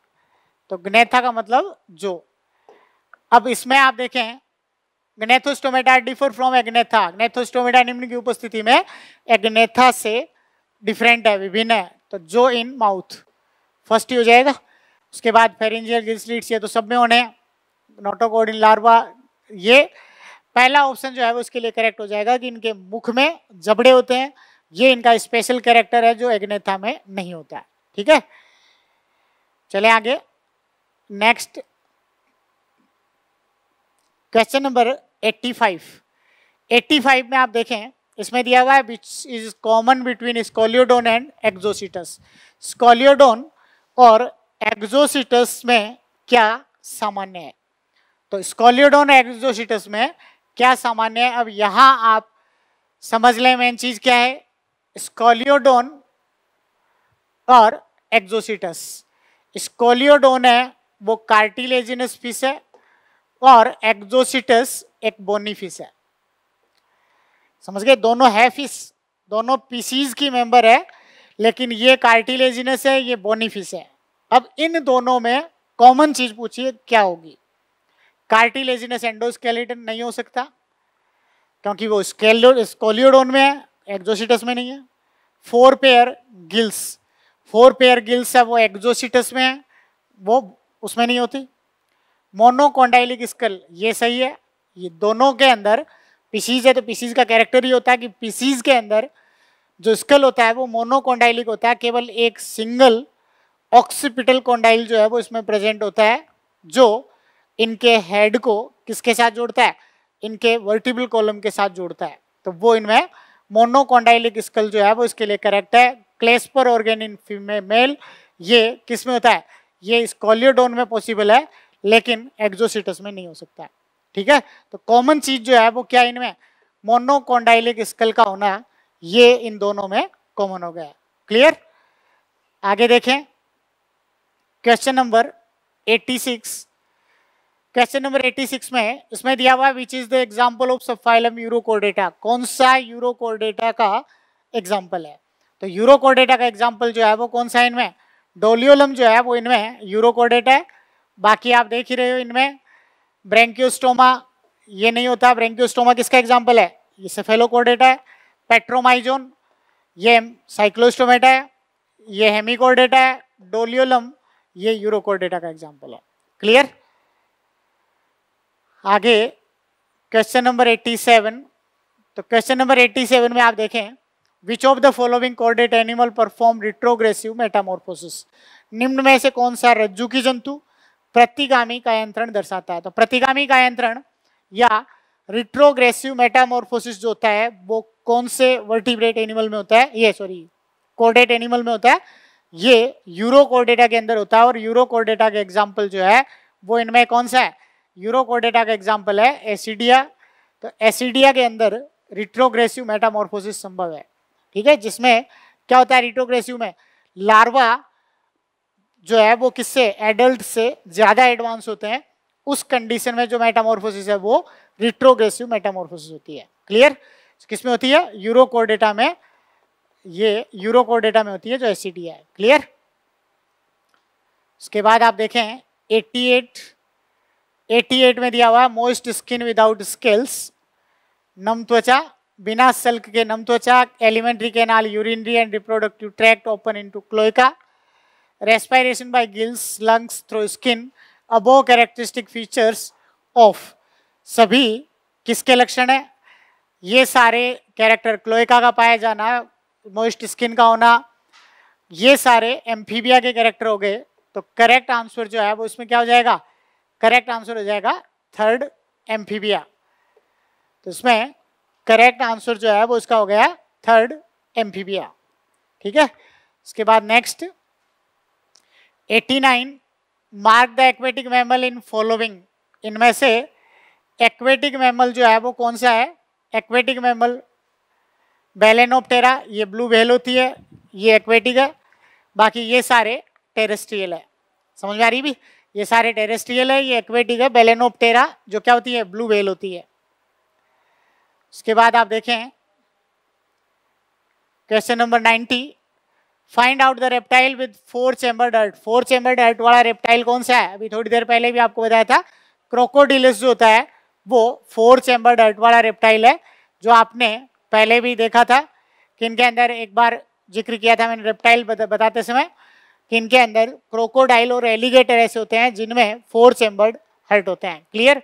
तो ग्नेथा का मतलब जो अब इसमें आप देखें Gnathostomata differ from Agnatha Gnathostomata निम्न की उपस्थिति में एग्नेथा से डिफरेंट है विभिन्न है तो जो इन माउथ फर्स्ट ही हो जाएगा उसके बाद फेरेंजियल गिल्सलीट्स ये तो सब में होने नोटोकोड इन लार्वा ये पहला ऑप्शन जो है वो उसके लिए करेक्ट हो जाएगा कि इनके मुख में जबड़े होते हैं ये इनका स्पेशल कैरेक्टर है जो एग्नेथा में नहीं होता है ठीक है चले आगे नेक्स्ट क्वेश्चन नंबर 85 85 में आप देखें इसमें दिया हुआ है which is common between Scoliodon and Exocoetus Scoliodon और एक्जोसिटस में क्या सामान्य है तो स्कोलियोडोन एक्जोसिटस में क्या सामान्य है अब यहां आप समझ लें मेन चीज़ क्या है स्कॉलियोडोन और एक्जोसिटस स्कॉलियोडोन है वो कार्टिलेजिनस फिश है और एक्जोसिटस एक बोनी फिश है समझ गए दोनों है फिश दोनों पीसीज की मेंबर है लेकिन ये कार्टिलेजिनस है ये बोनी फिश है अब इन दोनों में कॉमन चीज पूछिए क्या होगी कार्टिलेजिनस एंडोस्केलेटन नहीं हो सकता क्योंकि वो स्केलो स्कोलियोडोन में है एक्जोसिटस में नहीं है four pair gills four pair gills है वो एक्जोसिटस में है वो उसमें नहीं होती मोनोकोंडाइलिक स्कल ये सही है ये दोनों के अंदर पीसीज है तो पीसीज का कैरेक्टर ही होता है कि पीसीज के अंदर जो स्कल होता है वो मोनोकोंडाइलिक होता है केवल एक सिंगल ऑक्सीपिटल कोंडाइल जो है वो इसमें प्रेजेंट होता है जो इनके हेड को किसके साथ जोड़ता है इनके वर्टिबल कॉलम के साथ जोड़ता है तो वो इनमें मोनोकोंडाइलिक स्कल जो है वो इसके लिए करेक्ट है क्लेस्पर ऑर्गेन इन फीमेल ये किस में होता है ये स्कॉलियोडोन में पॉसिबल है लेकिन एक्जोसिटस में नहीं हो सकता है ठीक है तो कॉमन चीज जो है वो क्या इनमें मोनोकोंडाइलिक स्कल का होना ये इन दोनों में कॉमन हो गया क्लियर आगे देखें क्वेश्चन नंबर 86 क्वेश्चन नंबर 86 में इसमें दिया हुआ which is the example of subphylum यूरोकोर कौन सा यूरोकोडेटा का एग्जांपल है तो यूरोकोर का एग्जांपल जो है वो कौन सा इनमें डोलियोलम जो है वो इनमें यूरोकोडेटा है बाकी आप देख ही रहे हो इनमें ब्रेंक्योस्टोमा ये नहीं होता ब्रेंक्योस्टोमा किसका एग्जाम्पल है ये सेफेलोकोर है पेट्रोमाइजोन ये साइक्लोस्टोमेटा है ये हेमिकोडेटा है डोलियोलम ये यूरोकोडेटा का एग्जाम्पल है क्लियर आगे क्वेश्चन नंबर 87 तो क्वेश्चन नंबर 87 में आप देखें which of the following chordate animal perform retrogressive metamorphosis निम्न में से कौन सा रज्जु की जंतु प्रतिगामी कायंत्रण दर्शाता है तो प्रतिगामी कायंत्रण या रिट्रोग्रेसिव मेटामोरफोसिस जो होता है वो कौन से वर्टिब्रेट एनिमल में होता है ये सॉरी कोर्डेट एनिमल में होता है ये यूरो कोर्डेटा के अंदर होता है और यूरो कोर्डेटा के एग्जाम्पल जो है वो इनमें कौन सा है यूरोकोडेटा का एग्जाम्पल है एसिडिया तो एसिडिया के अंदर रिट्रोग्रेसिव मेटामोरफोसिस संभव है ठीक है जिसमें क्या होता है रिट्रोग्रेसिव में लार्वा जो है वो किससे एडल्ट से ज़्यादा एडवांस होते हैं उस कंडीशन में जो मेटामोरफोसिस है वो रिट्रोग्रेसिव मेटामोरफोसिस होती है क्लियर किस में होती है यूरोकोडेटा में ये यूरोकोडेटा में होती है जो एसिडिया है क्लियर उसके बाद आप देखें एट 88 में दिया हुआ है मोस्ट स्किन विदाउट स्केल्स नम त्वचा बिना सल्क के नम त्वचा alimentary canal urinary and reproductive tract open into cloaca respiration by gills lungs through skin above characteristic features of सभी किसके लक्षण है ये सारे कैरेक्टर क्लोइका का पाया जाना मोस्ट स्किन का होना ये सारे एम्फीबिया के कैरेक्टर हो गए तो करेक्ट आंसर जो है वो इसमें क्या हो जाएगा करेक्ट आंसर हो जाएगा थर्ड एम्फीबिया तो इसमें करेक्ट आंसर जो है वो इसका हो गया थर्ड एम्फीबिया ठीक है उसके बाद next 89 mark the aquatic mammal in following इनमें से एक्वेटिक मैमल जो है वो कौन सा है एक्वेटिक मैमल बेलेनोपटेरा ये ब्लू बेल होती है ये एक्वेटिक है बाकी ये सारे टेरेस्ट्रियल है समझ में आ रही भी ये सारे टेरेस्ट्रियल है ये एक्वेटिक है बेलेनोपटेरा जो क्या होती है ब्लू वेल होती है उसके बाद आप देखें question number ninety find out the reptile with four chamber heart four chamber heart वाला रेप्टाइल कौन सा है अभी थोड़ी देर पहले भी आपको बताया था क्रोकोडिलस जो होता है वो फोर चैम्बर डर्ट वाला रेप्टाइल है जो आपने पहले भी देखा था कि इनके अंदर एक बार जिक्र किया था मैंने रेप्टाइल बताते समय इनके अंदर क्रोकोडाइल और एलिगेटर ऐसे होते हैं जिनमें फोर चेम्बर्ड हर्ट होते हैं क्लियर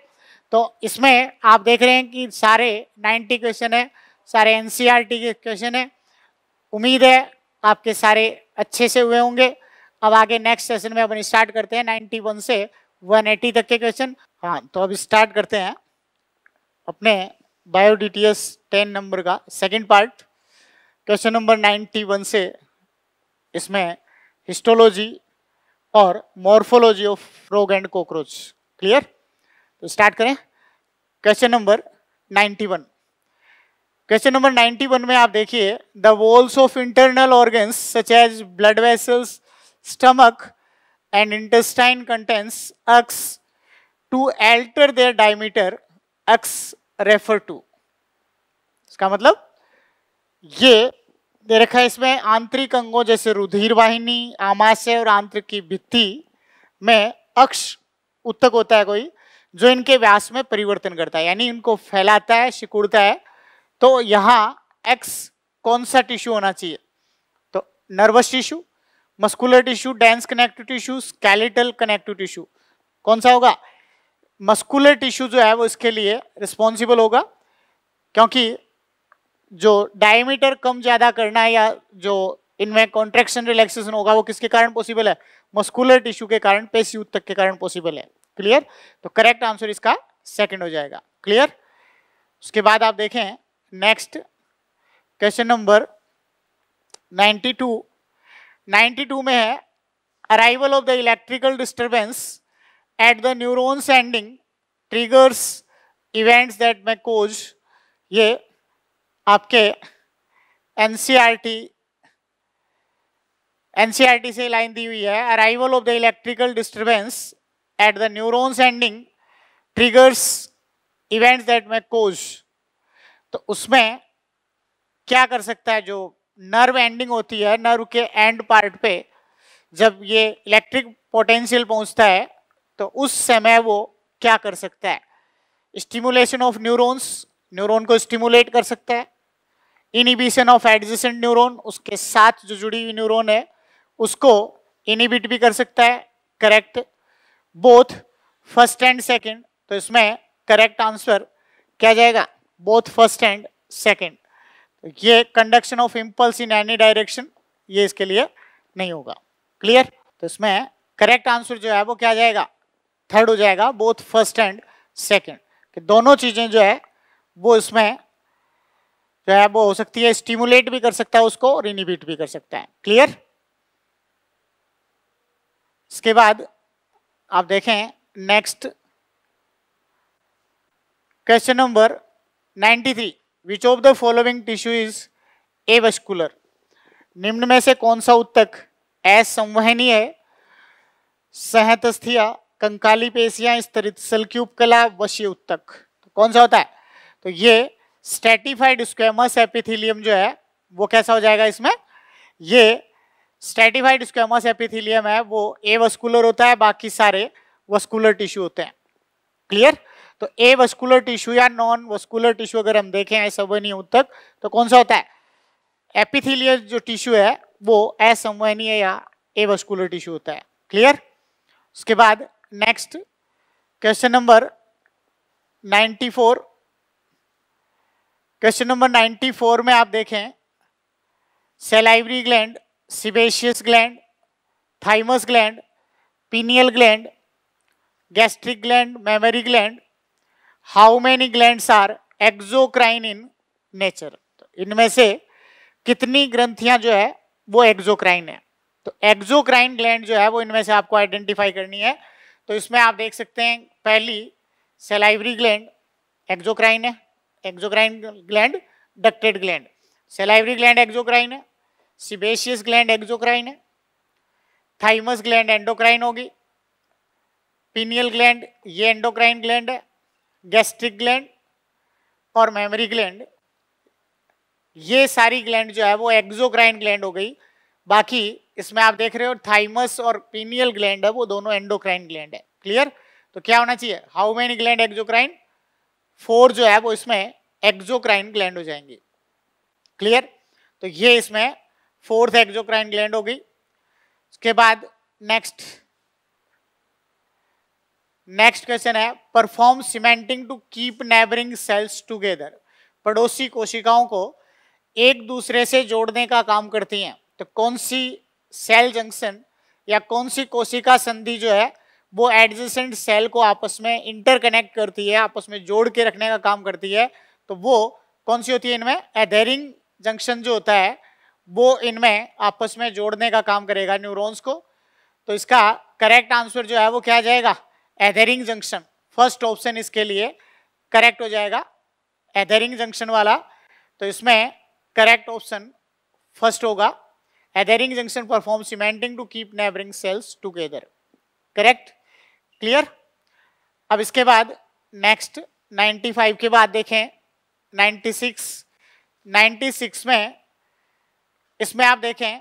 तो इसमें आप देख रहे हैं कि सारे 90 क्वेश्चन है सारे एन के क्वेश्चन है उम्मीद है आपके सारे अच्छे से हुए होंगे अब आगे नेक्स्ट सेशन में अपन स्टार्ट करते हैं 91 से 180 तक के क्वेश्चन हाँ तो अब स्टार्ट करते हैं अपने bio D T S ten number का second part question number one से इसमें हिस्टोलॉजी और morphology of frog and cockroach clear तो स्टार्ट करें question number one question number ninety one में आप देखिए the walls of internal organs such as blood vessels stomach and intestine contents X to alter their diameter X refer to इसका मतलब ये दे रखा है इसमें आंतरिक अंगों जैसे रुधिर वाहिनी आमाशय और आंतरिक की भित्ति में अक्ष उत्तक होता है कोई जो इनके व्यास में परिवर्तन करता है यानी इनको फैलाता है सिकुड़ता है तो यहाँ एक्स कौन सा टिश्यू होना चाहिए तो nervous tissue muscular tissue dense connective tissue skeletal connective tissue कौन सा होगा मस्कुलर टिश्यू जो है वो इसके लिए रिस्पॉन्सिबल होगा क्योंकि जो डायमीटर कम ज़्यादा करना या जो इनमें कॉन्ट्रेक्शन रिलैक्सेशन होगा वो किसके कारण पॉसिबल है मस्कुलर टिश्यू के कारण पेशी उत्तक के कारण पॉसिबल है क्लियर तो करेक्ट आंसर इसका सेकंड हो जाएगा क्लियर उसके बाद आप देखें नेक्स्ट क्वेश्चन नंबर 92 92 में है arrival of the electrical disturbance at the neurons ending triggers events that may cause ये आपके एन एनसीईआरटी e e से लाइन दी हुई है arrival of the electrical disturbance at the neurons ending triggers events that may cause तो उसमें क्या कर सकता है जो नर्व एंडिंग होती है नर्व के एंड पार्ट पे जब ये इलेक्ट्रिक पोटेंशियल पहुंचता है तो उस समय वो क्या कर सकता है स्टिमुलेशन ऑफ न्यूरॉन्स न्यूरॉन को स्टिमुलेट कर सकता है इनिबिशन ऑफ एडजेसेंट न्यूरोन उसके साथ जो जुड़ी हुई न्यूरोन है उसको इनिबिट भी कर सकता है correct both first and second तो इसमें करेक्ट आंसर क्या जाएगा बोथ फर्स्ट एंड सेकंड तो ये conduction of impulse in any direction ये इसके लिए नहीं होगा क्लियर तो इसमें करेक्ट आंसर जो है वो क्या जाएगा थर्ड हो जाएगा बोथ फर्स्ट एंड सेकेंड दोनों चीज़ें जो है वो इसमें जो है वो हो सकती है स्टिमुलेट भी कर सकता है उसको और इनिबिट भी कर सकता है क्लियर इसके बाद आप देखें next question number 93 which of the following tissue is avascular निम्न में से कौन सा उत्तक असंवहनीय सहतस्थिया कंकाली पेशियां स्तरित सलक्यूब कला वश्य उत्तक तो कौन सा होता है तो ये स्टेटिफाइड स्क्वेमस एपिथिलियम जो है वो कैसा हो जाएगा इसमें ये स्टेटिफाइड स्क्वेमस एपिथिलियम है वो ए वस्कुलर होता है बाकी सारे वस्कुलर टिश्यू होते हैं क्लियर तो ए वस्कुलर टिश्यू या नॉन वस्कुलर टिश्यू अगर हम देखें असंवहनीय तक तो कौन सा होता है एपिथिलियम जो टिश्यू है वो असंवहनीय या ए वस्कुलर टिश्यू होता है क्लियर उसके बाद next question number 94 question number 94 में आप देखें salivary gland sebaceous gland thymus gland pineal gland gastric gland mammary gland how many glands are exocrine in nature इनमें से कितनी ग्रंथियां जो है वो एक्जोक्राइन है तो एक्जोक्राइन ग्लैंड जो है वो इनमें से आपको आइडेंटिफाई करनी है तो इसमें आप देख सकते हैं पहली सेलाइवरी ग्लैंड एक्जोक्राइन है exocrine gland ducted gland salivary gland exocrine है सिबेशियस ग्लैंड एक्जोक्राइन है थाइमस ग्लैंड एंडोक्राइन होगी पीनियल ग्लैंड ये एंडोक्राइन ग्लैंड है गैस्ट्रिक ग्लैंड और मेमरी ग्लैंड ये सारी ग्लैंड जो है वो एक्जोक्राइन ग्लैंड हो गई बाकी इसमें आप देख रहे हो थाइमस और पीनियल ग्लैंड है वो दोनों एंडोक्राइन ग्लैंड है क्लियर तो क्या होना चाहिए how many gland exocrine four जो है वो इसमें एक्जोक्राइन ग्लैंड हो जाएंगे क्लियर तो ये इसमें फोर्थ एक्जोक्राइन ग्लैंड हो गई उसके बाद नेक्स्ट नेक्स्ट क्वेश्चन है perform cementing to keep neighbouring cells together पड़ोसी कोशिकाओं को एक दूसरे से जोड़ने का काम करती हैं तो कौन सी सेल जंक्शन या कौन सी कोशिका संधि जो है वो एडजेसेंट सेल को आपस में इंटरकनेक्ट करती है आपस में जोड़ के रखने का काम करती है तो वो कौन सी होती है इनमें एधेरिंग जंक्शन जो होता है वो इनमें आपस में जोड़ने का काम करेगा न्यूरॉन्स को तो इसका करेक्ट आंसर जो है वो क्या जाएगा एधेरिंग जंक्शन फर्स्ट ऑप्शन इसके लिए करेक्ट हो जाएगा एधेरिंग जंक्शन वाला तो इसमें करेक्ट ऑप्शन फर्स्ट होगा adhering junction perform cementing to keep neighbouring cells together correct clear अब इसके बाद नेक्स्ट 95 के बाद देखें 96 96 में इसमें आप देखें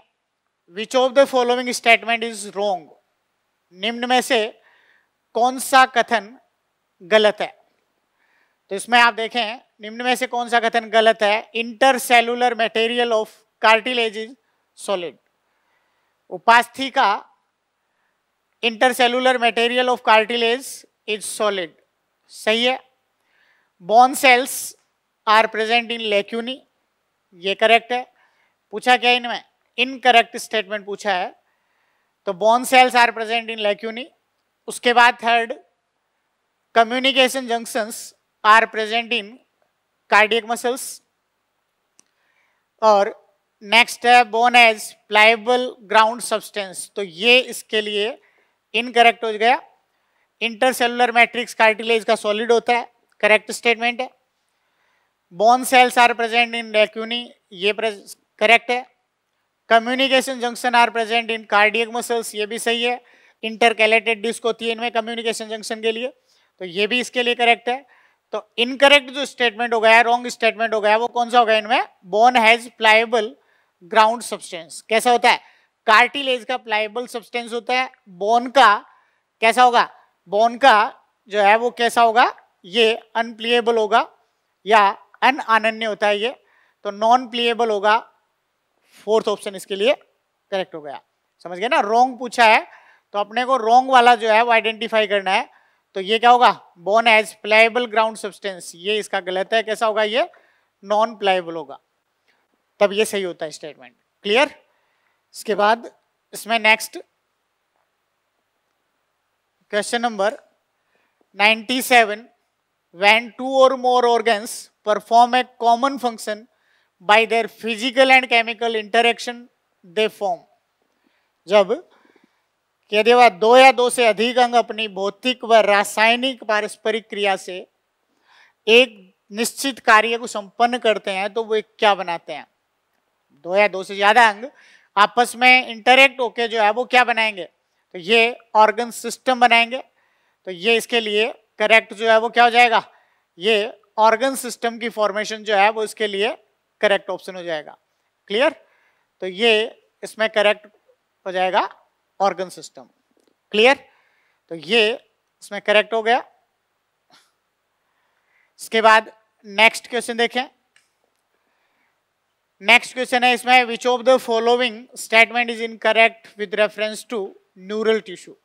which of the following statement is wrong निम्न में से कौन सा कथन गलत है तो इसमें आप देखें निम्न में से कौन सा कथन गलत है intercellular material of cartilage is solid उपास्थि का intercellular material of cartilage is solid सही है bone cells are present in lacunae ये करेक्ट है पूछा क्या इनमें इनकरेक्ट स्टेटमेंट पूछा है तो bone cells are present in lacunae उसके बाद third communication junctions are present in cardiac muscles और नेक्स्ट है bone as pliable ground substance तो ये इसके लिए इनकरेक्ट हो गया इंटरसेलुलर मैट्रिक्स कार्टिलेज का सॉलिड होता है करेक्ट स्टेटमेंट है bone cells are present in lacunae ये करेक्ट है communication junction are present in cardiac muscles ये भी सही है इंटरकैलेटेड डिस्क होती है इनमें कम्युनिकेशन जंक्शन के लिए तो ये भी इसके लिए करेक्ट है तो इनकरेक्ट जो स्टेटमेंट हो गया रॉन्ग स्टेटमेंट हो गया वो कौन सा हो गया इनमें bone has pliable ground substance कैसा होता है कार्टिलेज का प्लाइबल सब्सटेंस होता है बोन का कैसा होगा बोन का जो है वो कैसा होगा ये अनप्लीएबल होगा या अन अनन्य होता है ये तो नॉन प्लीएबल होगा फोर्थ ऑप्शन इसके लिए करेक्ट हो गया समझ गए ना रोंग पूछा है तो अपने को रोंग वाला जो है वो आइडेंटिफाई करना है तो ये क्या होगा bone as pliable ground substance ये इसका गलत है कैसा होगा ये नॉन प्लाइबल होगा तब ये सही होता है स्टेटमेंट क्लियर इसके बाद इसमें next question number 97 seven when two or more organs perform a common function by their physical and chemical interaction they form जब यदि वह दो या दो से अधिक अंग अपनी भौतिक व रासायनिक पारस्परिक क्रिया से एक निश्चित कार्य को संपन्न करते हैं तो वो क्या बनाते हैं दो या दो से ज्यादा अंग आपस में इंटरेक्ट होके जो है वो क्या बनाएंगे तो ये ऑर्गन सिस्टम बनाएंगे तो ये इसके लिए करेक्ट जो है वो क्या हो जाएगा ये ऑर्गन सिस्टम की फॉर्मेशन जो है वो इसके लिए करेक्ट ऑप्शन हो जाएगा क्लियर तो ये इसमें करेक्ट हो जाएगा ऑर्गन सिस्टम क्लियर तो ये इसमें करेक्ट हो गया इसके बाद नेक्स्ट क्वेश्चन देखें नेक्स्ट क्वेश्चन है इसमें which of the following statement is incorrect with reference to neural tissue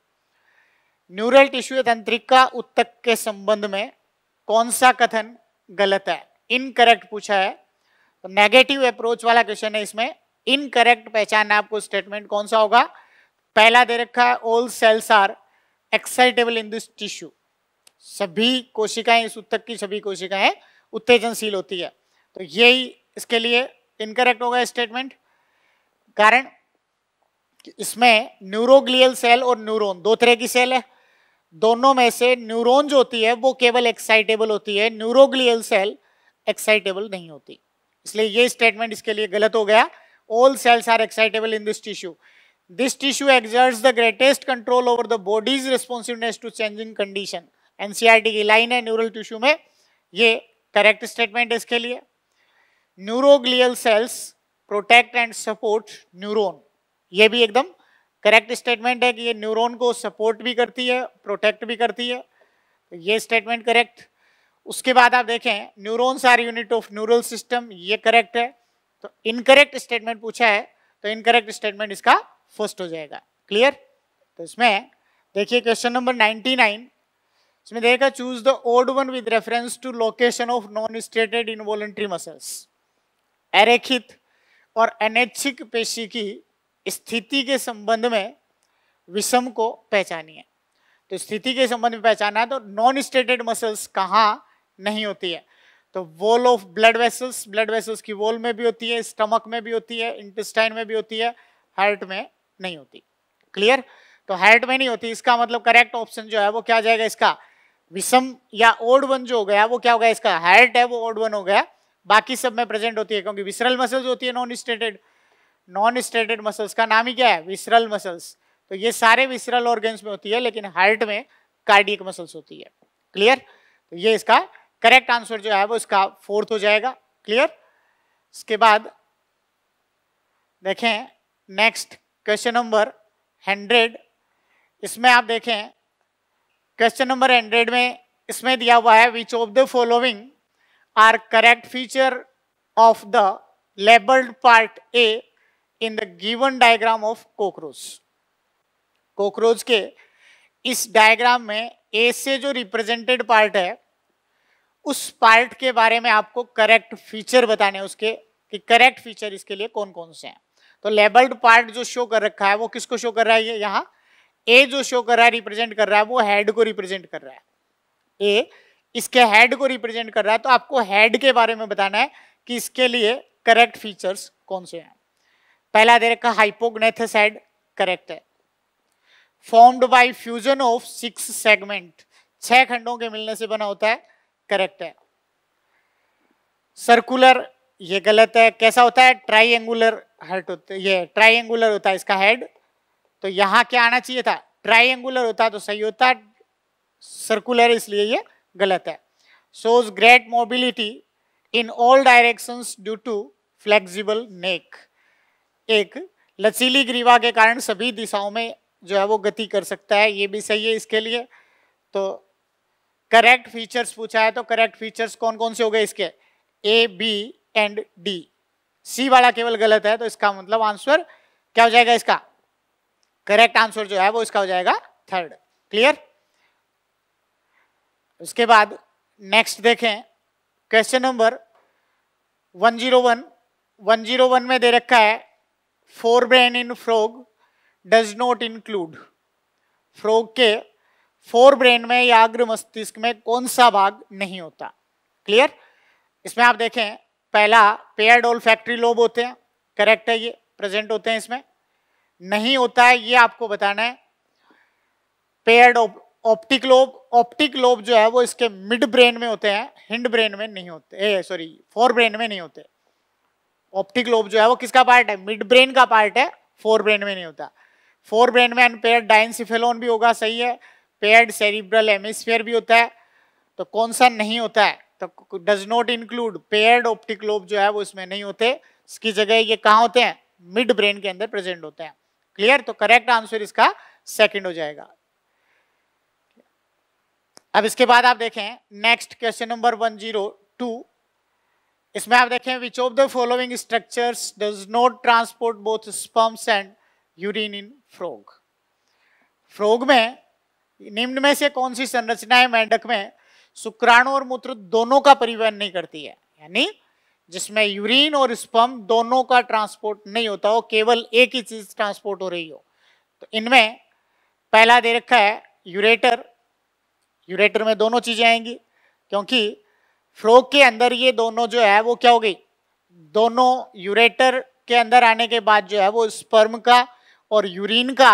neural tissue तंत्रिका उत्तक के संबंध में कौन सा कथन गलत है इनकरेक्ट पूछा है तो नेगेटिव अप्रोच वाला क्वेश्चन है इसमें इनकरेक्ट पहचान आपको स्टेटमेंट कौन सा होगा पहला दे रखा है all cells are excitable in this tissue सभी कोशिकाएं इस उत्तक की सभी कोशिकाएं उत्तेजनशील होती है तो यही इसके लिए इनकरेक्ट होगा स्टेटमेंट कारण इसमें न्यूरोग्लियल सेल और न्यूरोन दो तरह की सेल है दोनों में से न्यूरोन जो होती है वो केवल एक्साइटेबल होती है न्यूरोग्लियल सेल एक्साइटेबल नहीं होती इसलिए ये स्टेटमेंट इसके लिए गलत हो गया all cells are excitable in this tissue this tissue exerts the greatest control over the body's responsiveness to changing condition NCERT e की लाइन है न्यूरल टिश्यू में ये करेक्ट स्टेटमेंट इसके लिए neuroglial cells protect and support neuron ये भी एकदम correct statement है कि ये न्यूरोन को सपोर्ट भी करती है प्रोटेक्ट भी करती है तो ये स्टेटमेंट करेक्ट उसके बाद आप देखें neuron are unit of neural system ये करेक्ट है तो इनकरेक्ट स्टेटमेंट पूछा है तो इनकरेक्ट स्टेटमेंट इसका फर्स्ट हो जाएगा क्लियर तो इसमें देखिए क्वेश्चन नंबर 99 इसमें देखा choose the odd one with reference to location of non striated involuntary muscles एरेखित और अनैच्छिक पेशी की स्थिति के संबंध में विषम को पहचानी है तो स्थिति के संबंध में पहचाना है तो नॉन स्टेटेड मसल्स कहाँ नहीं होती है तो wall of blood vessels blood vessels की वोल में भी होती है स्टमक में भी होती है इंटेस्टाइन में भी होती है हार्ट में नहीं होती क्लियर तो हार्ट में नहीं होती इसका मतलब करेक्ट ऑप्शन जो है वो क्या जाएगा इसका विषम या ओड वन जो हो गया वो क्या हो गया इसका हार्ट है वो ओड वन हो गया बाकी सब में प्रेजेंट होती है क्योंकि विसरल मसल्स होती है non striated non striated muscles का नाम ही क्या है विसरल मसल्स तो ये सारे विसरल ऑर्गेन्स में होती है लेकिन हार्ट में कार्डियक मसल्स होती है क्लियर तो ये इसका करेक्ट आंसर जो है वो इसका फोर्थ हो जाएगा क्लियर इसके बाद देखें नेक्स्ट क्वेश्चन नंबर हंड्रेड इसमें आप देखें क्वेश्चन नंबर हंड्रेड में इसमें दिया हुआ है which of the following are correct feature of the labeled part A in the given diagram of cockroach. Cockroach के इस diagram में A से जो represented part है उस पार्ट के बारे में आपको करेक्ट फीचर बताने हैं उसके कि करेक्ट फीचर इसके लिए कौन कौन से हैं तो लेबल्ड पार्ट जो शो कर रखा है वो किसको शो कर रहा है ये यहाँ ए जो शो कर रहा है रिप्रेजेंट कर रहा है वो हेड को रिप्रेजेंट कर रहा है ए इसके हेड को रिप्रेजेंट कर रहा है तो आपको हेड के बारे में बताना है कि इसके लिए करेक्ट फीचर्स कौन से हैं पहला दे रखा हाइपोगनेथस हेड करेक्ट है formed by fusion of six segment छह खंडों के मिलने से बना होता है करेक्ट है सर्कुलर ये गलत है कैसा होता है ट्राइंगुलर हर्ट होता है ये ट्राइंगुलर होता है इसका हेड तो यहां क्या आना चाहिए था ट्राइंगुलर होता तो सही होता सर्कुलर इसलिए ये गलत है shows great mobility in all directions due to flexible neck एक लचीली ग्रीवा के कारण सभी दिशाओं में जो है वो गति कर सकता है ये भी सही है इसके लिए तो करेक्ट फीचर्स पूछा है तो करेक्ट फीचर्स कौन कौन से हो गए इसके A B and D C वाला केवल गलत है तो इसका मतलब आंसर क्या हो जाएगा इसका करेक्ट आंसर जो है वो इसका हो जाएगा थर्ड क्लियर उसके बाद नेक्स्ट देखें क्वेश्चन नंबर 101 101 में दे रखा है forebrain in frog does not include frog के फोर ब्रेन में या अग्र मस्तिष्क में कौन सा भाग नहीं होता क्लियर इसमें आप देखें पहला पेयर्ड ऑल फैक्ट्री लोब होते हैं करेक्ट है ये प्रेजेंट होते हैं इसमें नहीं होता है ये आपको बताना है paired optic lobe optic lobe जो है वो इसके मिड ब्रेन में होते हैं हिंड ब्रेन में नहीं होते सॉरी फोर ब्रेन में नहीं होते ऑप्टिक लोब जो है वो किसका पार्ट है मिड ब्रेन का पार्ट है फोर ब्रेन में नहीं होता फोर ब्रेन में अनपेयर डाइनसिफेलोन भी होगा सही है पेयर्ड सेरिब्रल हेमिस्फेयर भी होता है तो कौन सा नहीं होता है तो does not include paired optic lobe जो है वो इसमें नहीं होते इसकी जगह ये कहाँ होते हैं मिड ब्रेन के अंदर प्रेजेंट होते हैं क्लियर तो करेक्ट आंसर इसका सेकेंड हो जाएगा अब इसके बाद आप देखें next question number one zero two इसमें आप देखें which of the following structures does not transport both sperms and urine in frog frog में निम्न में से कौन सी संरचनाएं मेंढक में शुक्राणु और मूत्र दोनों का परिवहन नहीं करती है यानी जिसमें यूरिन और स्पम दोनों का ट्रांसपोर्ट नहीं होता हो केवल एक ही चीज ट्रांसपोर्ट हो रही हो तो इनमें पहला दे रखा है यूरेटर यूरेटर में दोनों चीज़ें आएंगी क्योंकि फ्रोक के अंदर ये दोनों जो है वो क्या हो गई दोनों यूरेटर के अंदर आने के बाद जो है वो स्पर्म का और यूरिन का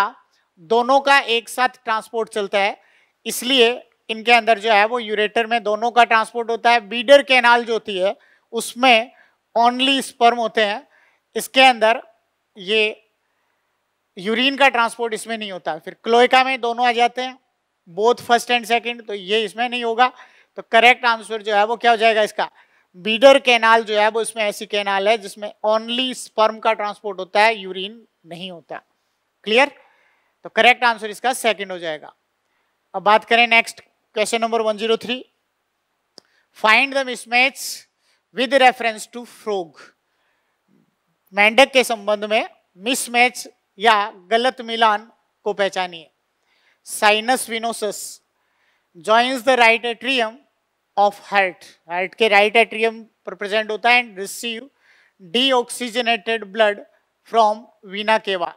दोनों का एक साथ ट्रांसपोर्ट चलता है इसलिए इनके अंदर जो है वो यूरेटर में दोनों का ट्रांसपोर्ट होता है बीडर कैनाल जो होती है उसमें ओनली स्पर्म होते हैं इसके अंदर ये यूरिन का ट्रांसपोर्ट इसमें नहीं होता फिर क्लोइका में दोनों आ जाते हैं बोथ फर्स्ट एंड सेकंड तो ये इसमें नहीं होगा तो करेक्ट आंसर जो है वो क्या हो जाएगा इसका बीडर कैनाल जो है वो इसमें ऐसी कैनाल है जिसमें ओनली स्पर्म का ट्रांसपोर्ट होता है यूरिन नहीं होता क्लियर तो करेक्ट आंसर इसका सेकंड हो जाएगा अब बात करें next question number three find the mismatch with reference to frog मेंढक के संबंध में मिसमैच या गलत मिलान को पहचानिए sinus venosus joins the right atrium of heart heart के right atrium प्रेजेंट होता है and receive deoxygenated blood from vena cava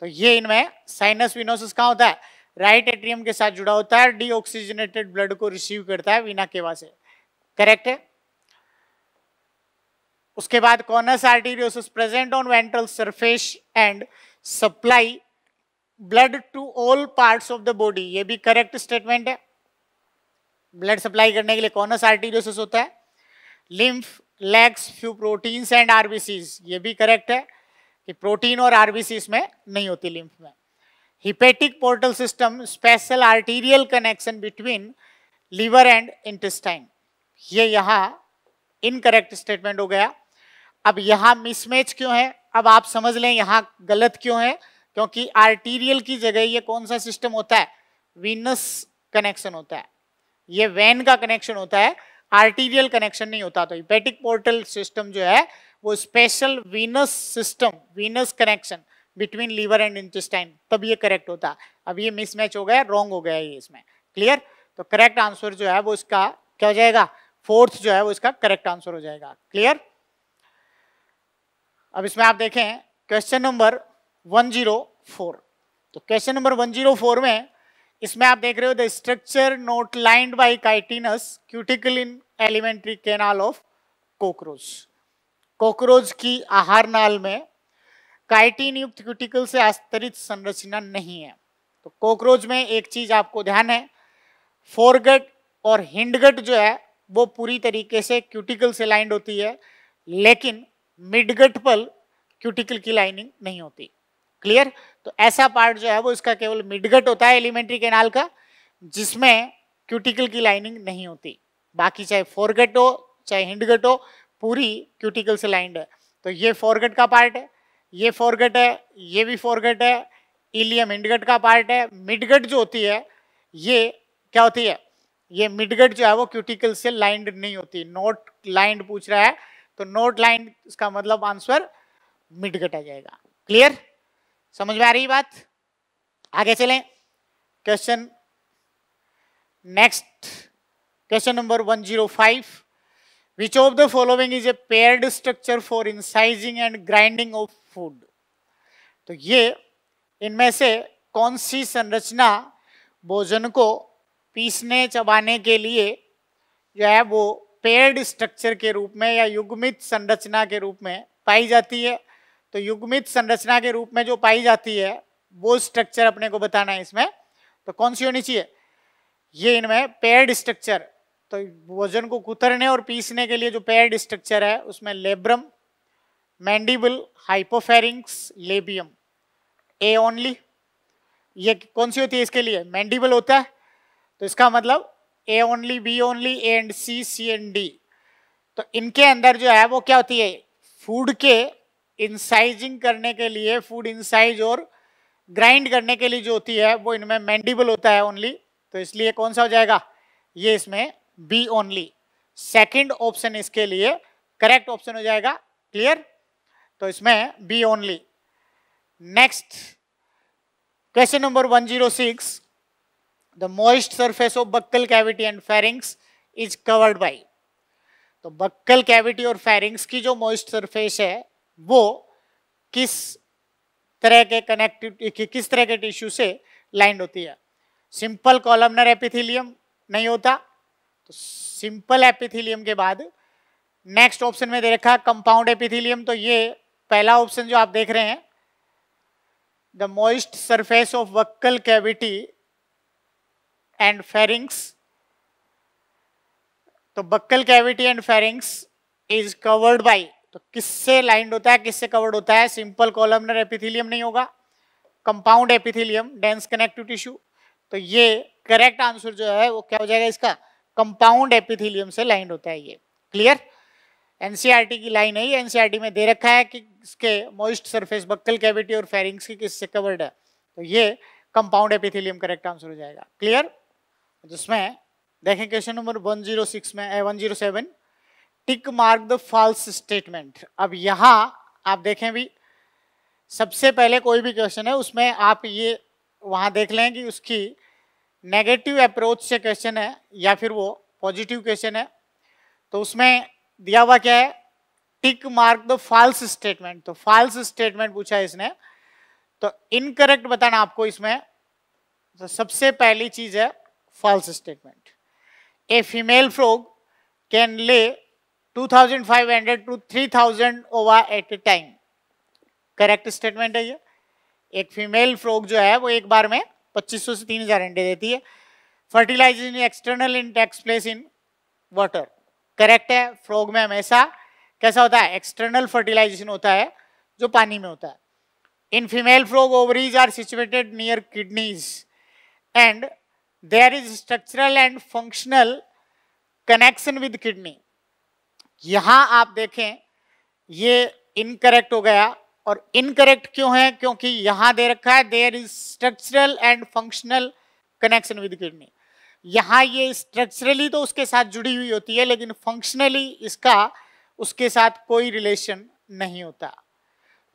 तो ये इनमें साइनस विनोसिस कहाँ होता है राइट एट्रियम के साथ जुड़ा होता है डीऑक्सीजनेटेड ब्लड को रिसीव करता है वीना केवा से करेक्ट है उसके बाद conus arteriosus present on ventral surface and supply blood to all parts of the body ये भी करेक्ट स्टेटमेंट है ब्लड सप्लाई करने के लिए सा आर्टीरियोसिस होता है lymph lacks few proteins and RBCs ये भी करेक्ट है कि प्रोटीन और आरबीसीज में नहीं होती लिम्फ में hepatic portal system special arterial connection between liver and intestine ये यहाँ इनकरेक्ट स्टेटमेंट हो गया अब यहाँ मिसमैच क्यों है अब आप समझ लें यहाँ गलत क्यों है क्योंकि आर्टीरियल की जगह ये कौन सा सिस्टम होता है वीनस कनेक्शन होता है ये वैन का कनेक्शन होता है आर्टीरियल कनेक्शन नहीं होता तो हिपेटिक पोर्टल सिस्टम जो है वो special venous system venous connection between liver and intestine तब ये करेक्ट होता अब ये मिसमैच हो गया रॉन्ग हो गया ये इसमें क्लियर तो करेक्ट आंसर जो है वो इसका क्या हो जाएगा फोर्थ जो है वो इसका करेक्ट आंसर हो जाएगा क्लियर अब इसमें आप देखें क्वेश्चन नंबर 104 तो क्वेश्चन नंबर 104 में इसमें आप देख रहे हो the structure not lined by chitinous cuticle in alimentary canal of cockroach cockroach की आहार नाल में काइटिन युक्त क्यूटिकल से आस्तरित संरचना नहीं है तो कॉकरोच में एक चीज आपको ध्यान है फोरगट और हिंडगट जो है वो पूरी तरीके से क्यूटिकल से लाइंड होती है लेकिन मिडगट पर क्यूटिकल की लाइनिंग नहीं होती क्लियर तो ऐसा पार्ट जो है वो इसका केवल मिडगट होता है एलिमेंट्री केनाल का जिसमें क्यूटिकल की लाइनिंग नहीं होती बाकी चाहे फोरगट हो चाहे हिंडगट हो पूरी क्यूटिकल से लाइंड है तो ये फोरगट का पार्ट है ये फोरगट है ये भी फोरगट है इलियम हिंडगट का पार्ट है मिडगट जो होती है ये क्या होती है ये मिडगट जो है वो क्यूटिकल से लाइंड नहीं होती नोट लाइंड पूछ रहा है तो नोट लाइंड इसका मतलब आंसर मिडगट आ जाएगा क्लियर समझ में आ रही बात आगे चलें question next question number 105 which of the following is a paired structure for incising and grinding of food तो ये इनमें से कौन सी संरचना भोजन को पीसने चबाने के लिए जो है वो पेयर्ड स्ट्रक्चर के रूप में या युग्मित संरचना के रूप में पाई जाती है तो युग्मित संरचना के रूप में जो पाई जाती है वो स्ट्रक्चर अपने को बताना है इसमें तो कौन सी होनी चाहिए ये इनमें पेड स्ट्रक्चर तो वजन को कुतरने और पीसने के लिए जो पेड स्ट्रक्चर है उसमें labrum mandible hypopharynx labium A only ये कौन सी होती है इसके लिए मैंडिबल होता है तो इसका मतलब A only B only and C C and D तो इनके अंदर जो है वो क्या होती है फूड के इंसाइजिंग करने के लिए फूड इंसाइज और ग्राइंड करने के लिए जो होती है वो इनमें मैंडिबल होता है ओनली तो इसलिए कौन सा हो जाएगा ये इसमें बी ओनली सेकंड ऑप्शन इसके लिए करेक्ट ऑप्शन हो जाएगा क्लियर तो इसमें B only next question number 106 the moist surface of buccal cavity and pharynx is covered by तो बक्कल कैविटी और फेरिंग्स की जो मोइस्ट सरफेस है वो किस तरह के कनेक्टिव किस तरह के टिश्यू से लाइंड होती है सिंपल कॉलमनर एपिथिलियम नहीं होता तो सिंपल एपिथिलियम के बाद नेक्स्ट ऑप्शन में दे रखा कंपाउंड एपिथिलियम तो ये पहला ऑप्शन जो आप देख रहे हैं the moist surface of buccal cavity and pharynx तो buccal cavity and pharynx is covered by तो किससे लाइंड होता है किससे कवर्ड होता है सिंपल कॉलमनर एपिथिलियम नहीं होगा compound epithelium dense connective tissue तो ये करेक्ट आंसर जो है वो क्या हो जाएगा इसका कंपाउंड एपिथीलियम से लाइंड होता है ये क्लियर एनसीईआरटी e की लाइन है एनसीआर एनसीईआरटी e में दे रखा है कि इसके मोइस्ट सरफेस बक्कल कैविटी और फेरिंग्स की किससे कवर्ड है तो ये कंपाउंड एपिथिलियम करेक्ट आंसर हो जाएगा क्लियर जिसमें देखें क्वेश्चन नंबर 106 में one zero seven tick mark the false statement अब यहाँ आप देखें भी सबसे पहले कोई भी क्वेश्चन है उसमें आप ये वहाँ देख लें कि उसकी नेगेटिव अप्रोच से क्वेश्चन है या फिर वो पॉजिटिव क्वेश्चन है तो उसमें दिया हुआ क्या है tick mark the false statement तो फॉल्स स्टेटमेंट पूछा है इसने तो इनकरेक्ट बताना आपको इसमें तो सबसे पहली चीज है false statement a female frog can lay 2500 to 3000 ova at a time correct statement है ये एक फीमेल फ्रॉग जो है वो एक बार में 2500 से 3000 अंडे देती है fertilization external in takes place in water correct है फ्रॉग में हमेशा कैसा होता है एक्सटर्नल फर्टिलाइजेशन होता है जो पानी में होता है in female frog ovaries are situated near kidneys and there is structural and functional connection with kidney यहाँ आप देखें ये इनकरेक्ट हो गया और इनकरेक्ट क्यों है क्योंकि यहाँ दे रखा है there is structural and functional connection with kidney यहाँ ये स्ट्रक्चरली तो उसके साथ जुड़ी हुई होती है लेकिन फंक्शनली इसका उसके साथ कोई रिलेशन नहीं होता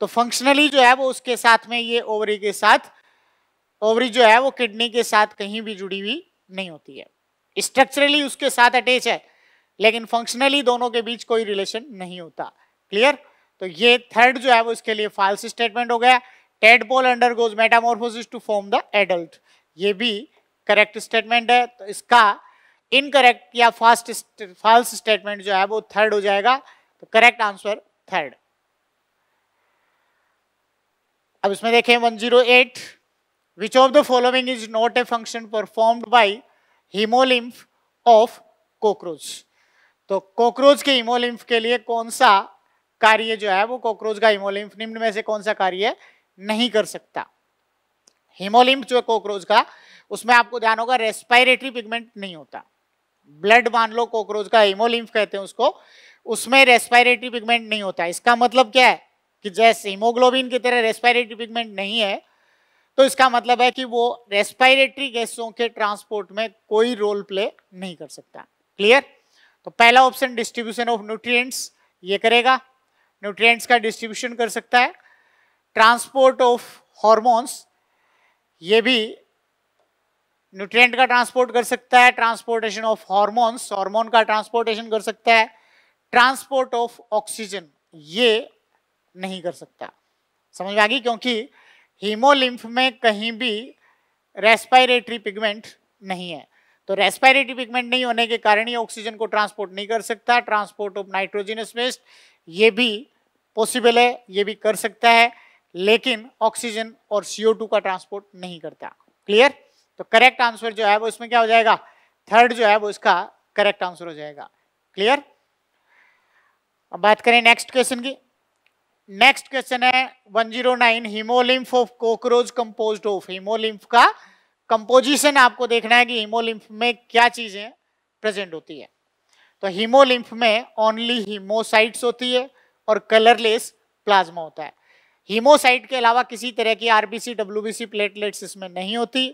तो फंक्शनली जो है वो उसके साथ में ये ओवरी के साथ ओवरी जो है वो किडनी के साथ कहीं भी जुड़ी हुई नहीं होती है स्ट्रक्चरली उसके साथ अटैच है लेकिन फंक्शनली दोनों के बीच कोई रिलेशन नहीं होता क्लियर तो ये थर्ड जो है वो इसके लिए फाल्स स्टेटमेंट हो गया tadpole undergoes metamorphosis to form the adult ये भी करेक्ट स्टेटमेंट है तो इसका इनकरेक्ट या फास्ट फाल्स स्टेटमेंट जो है वो थर्ड हो जाएगा तो करेक्ट आंसर थर्ड अब इसमें देखें 108 which of the following is not a function performed by hemolymph of cockroach तो कॉकरोच के इमोलिम्फ के लिए कौन सा कार्य जो है वो कॉकरोच का हिमोलिम्फ निम्न में से कौन सा कार्य नहीं कर सकता हिमोलिम्फ जो है कॉकरोच का उसमें आपको ध्यान होगा रेस्पायरेटरी पिगमेंट नहीं होता ब्लड मान लो कॉकरोच का हिमोलिम्फ कहते हैं उसको उसमें रेस्पायरेटरी पिगमेंट नहीं होता इसका मतलब क्या है कि जैसे हिमोग्लोबिन की तरह रेस्पायरेटरी पिगमेंट नहीं है तो इसका मतलब है कि वो रेस्पायरेटरी गैसों के ट्रांसपोर्ट में कोई रोल प्ले नहीं कर सकता क्लियर तो पहला ऑप्शन डिस्ट्रीब्यूशन ऑफ न्यूट्रिएंट्स ये करेगा न्यूट्रिएंट्स का डिस्ट्रीब्यूशन कर सकता है ट्रांसपोर्ट ऑफ हॉर्मोन्स ये भी न्यूट्रिएंट का ट्रांसपोर्ट कर सकता है ट्रांसपोर्टेशन ऑफ हॉर्मोन्स हॉर्मोन का ट्रांसपोर्टेशन कर सकता है ट्रांसपोर्ट ऑफ ऑक्सीजन ये नहीं कर सकता समझ में आ गई क्योंकि हीमोलिम्फ में कहीं भी रेस्पायरेटरी पिगमेंट नहीं है तो रेस्पायरेटरी पिगमेंट नहीं होने के कारण ये ऑक्सीजन को ट्रांसपोर्ट नहीं कर सकता ट्रांसपोर्ट ऑफ नाइट्रोजिनस वेस्ट ये भी पॉसिबल है ये भी कर सकता है लेकिन ऑक्सीजन और टू का ट्रांसपोर्ट नहीं करता क्लियर तो करेक्ट आंसर जो है वो इसमें क्या हो जाएगा थर्ड जो है वो इसका करेक्ट आंसर हो जाएगा क्लियर अब बात करें नेक्स्ट क्वेश्चन की नेक्स्ट क्वेश्चन है 109 hemolymph of cockroach composed of hemolymph का कंपोजिशन आपको देखना है कि हिमोलिम्फ में क्या चीज़ें प्रेजेंट होती है तो हीमोलिम्फ में ओनली हीमोसाइट्स होती है और कलरलेस प्लाज्मा होता है हीमोसाइट के अलावा किसी तरह की आरबीसी डब्ल्यूबीसी प्लेटलेट्स इसमें नहीं होती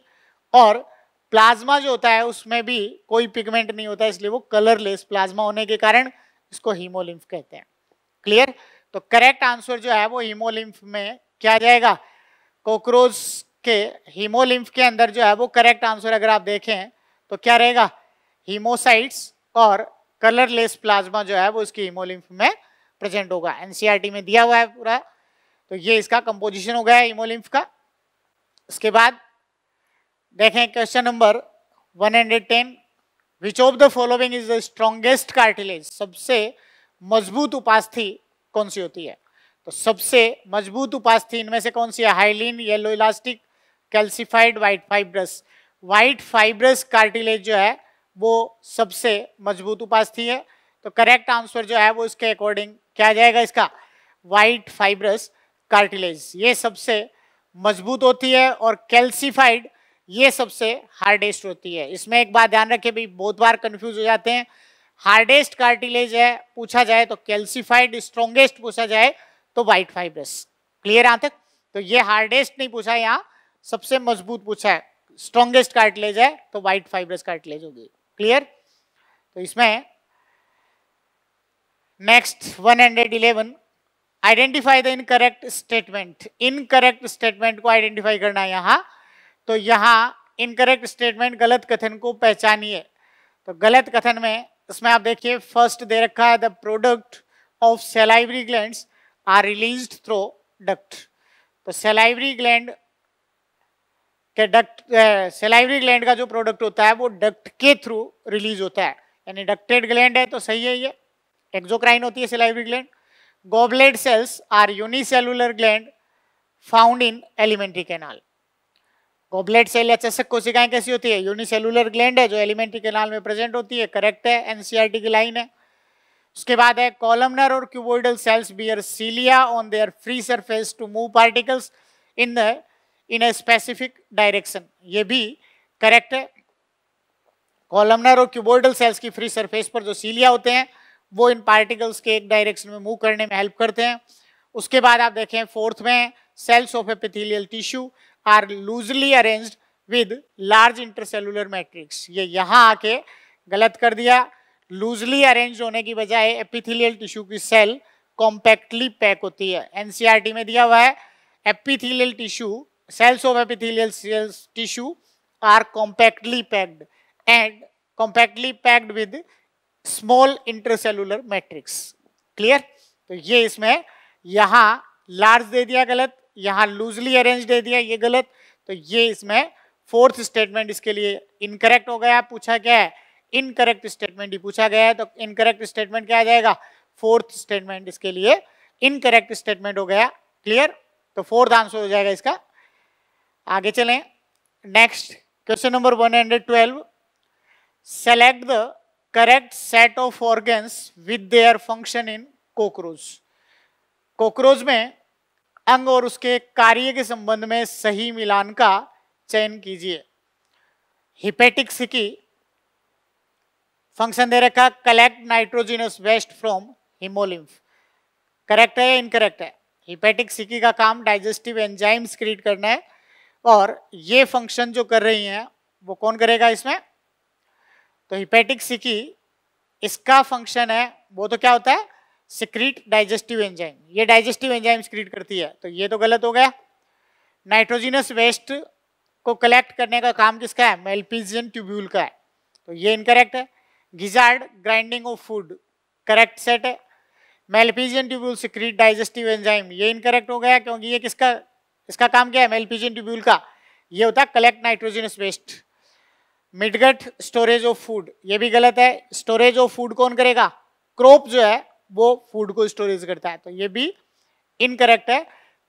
और प्लाज्मा जो होता है उसमें भी कोई पिगमेंट नहीं होता इसलिए वो कलरलेस प्लाज्मा होने के कारण इसको हीमोलिम्फ कहते हैं क्लियर तो करेक्ट आंसर जो है वो हीमोलिम्फ में क्या जाएगा कॉकरोच ओके हीमोलिम्फ के अंदर जो है वो करेक्ट आंसर अगर आप देखें तो क्या रहेगा हीमोसाइट्स और कलरलेस प्लाज्मा जो है वो इसकी हीमोलिम्फ में प्रेजेंट होगा एनसीईआरटी e में दिया हुआ है पूरा तो ये इसका कंपोजिशन हो गया हीमोलिम्फ का उसके बाद देखें question number 110 which of the following is the strongest cartilage सबसे मजबूत उपास्थि कौन सी होती है तो सबसे मजबूत उपास्थि इनमें से कौन सी है hyaline yellow elastic calcified white fibrous white fibrous cartilage जो है वो सबसे मजबूत उपास्थि है तो करेक्ट आंसर जो है वो इसके अकॉर्डिंग क्या जाएगा इसका वाइट फाइब्रस कार्टिलेज ये सबसे मजबूत होती है और कैल्सिफाइड ये सबसे हार्डेस्ट होती है इसमें एक बात ध्यान रखें भाई बहुत बार कन्फ्यूज हो जाते हैं हार्डेस्ट कार्टिलेज है पूछा जाए तो कैल्सिफाइड स्ट्रोंगेस्ट पूछा जाए तो वाइट फाइब्रस क्लियर यहाँ तक तो ये हार्डेस्ट नहीं पूछा यहाँ सबसे मजबूत पूछा है स्ट्रॉन्गेस्ट कार्टिलेज है तो वाइट फाइब्रस कार्टिलेज होगी क्लियर तो इसमें next one hundred eleven identify the incorrect statement incorrect statement को आइडेंटिफाई करना है यहां तो यहाँ इनकरेक्ट स्टेटमेंट गलत कथन को पहचानिए तो गलत कथन में इसमें आप देखिए फर्स्ट दे रखा है the product of salivary gland are release through duct तो सेलाइवरी ग्लैंड कि डक्ट सेलाइवरी ग्लैंड का जो प्रोडक्ट होता है वो डक्ट के थ्रू रिलीज होता है यानी डक्टेड ग्लैंड है तो सही है ये एक्जोक्राइन होती है salivary gland goblet cells are unicellular gland found in alimentary canal goblet cell या चषक कोशिकाएं कैसी होती है यूनिसेलुलर ग्लैंड है जो एलिमेंट्री कैनाल में प्रेजेंट होती है करेक्ट है एनसीआरटी e की लाइन है उसके बाद है कॉलमनर और cuboidal cells bear cilia on their free surface to move particles in the in a specific direction ये भी करेक्ट है कॉलमनर और क्यूबोर्डल सेल्स की फ्री सरफेस पर जो सीलिया होते हैं वो इन पार्टिकल्स के एक डायरेक्शन में मूव करने में हेल्प करते हैं उसके बाद आप देखें फोर्थ में cells of epithelial tissue are loosely arranged with large intercellular matrix ये यहाँ आके गलत कर दिया लूजली अरेंज होने की बजाय एपिथेलियल टिश्यू की सेल कॉम्पैक्टली पैक होती है एनसीईआरटी e में दिया हुआ है epithelial tissue cells of epithelial cells tissue are compactly packed and compactly packed with small intercellular matrix. Clear? तो ये इसमें यहाँ लार्ज दे दिया गलत यहाँ लूजली अरेंज दे दिया ये गलत तो ये इसमें फोर्थ स्टेटमेंट इसके लिए इनकरेक्ट हो गया पूछा गया है इनकरेक्ट स्टेटमेंट ही पूछा गया है तो इनकरेक्ट स्टेटमेंट क्या आ जाएगा फोर्थ स्टेटमेंट इसके लिए इनकरेक्ट स्टेटमेंट हो गया क्लियर तो फोर्थ आंसर हो जाएगा इसका आगे चलें next question number one hundred twelve select the correct set of organs with their function in cockroach cockroach में अंग और उसके कार्य के संबंध में सही मिलान का चयन कीजिए हिपेटिक सिकी फंक्शन दे रखा collect nitrogenous waste from hemolymph correct है या इनकरेक्ट है हिपेटिक सिकी का काम डाइजेस्टिव एंजाइम्स क्रिएट करना है और ये फंक्शन जो कर रही हैं वो कौन करेगा इसमें तो हिपेटिक सिकी इसका फंक्शन है वो तो क्या होता है सिक्रीट डाइजेस्टिव एंजाइम ये डाइजेस्टिव एंजाइम सिक्रीट करती है तो ये तो गलत हो गया नाइट्रोजिनस वेस्ट को कलेक्ट करने का काम किसका है मेलपीजियन ट्यूब्यूल का है तो ये इनकरेक्ट है gizzard grinding of food correct set है Malpighian tubule secrete digestive enzyme ये इनकरेक्ट हो गया क्योंकि ये किसका इसका काम क्या है मेल ट्यूब्यूल का ये होता है collect nitrogenous waste midgut storage of food ये भी गलत है स्टोरेज ऑफ फूड कौन करेगा क्रोप जो है वो फूड को स्टोरेज करता है तो ये भी इनकरेक्ट है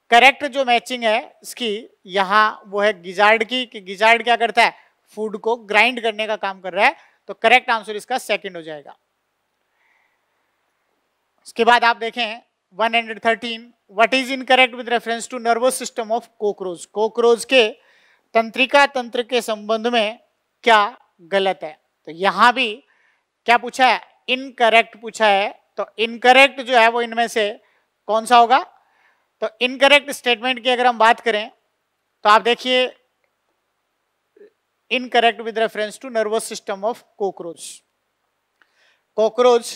करेक्ट जो मैचिंग है इसकी यहाँ वो है गिजार्ड की कि गिजार्ड क्या करता है फूड को ग्राइंड करने का काम कर रहा है तो करेक्ट आंसर इसका सेकंड हो जाएगा इसके बाद आप देखें 113 what is incorrect with reference to nervous system of cockroach cockroach के तंत्रिका तंत्र के संबंध में क्या गलत है तो यहां भी क्या पूछा है इनकरेक्ट पूछा है तो इनकरेक्ट जो है वो इनमें से कौन सा होगा तो इनकरेक्ट स्टेटमेंट की अगर हम बात करें तो आप देखिए incorrect with reference to nervous system of cockroach cockroach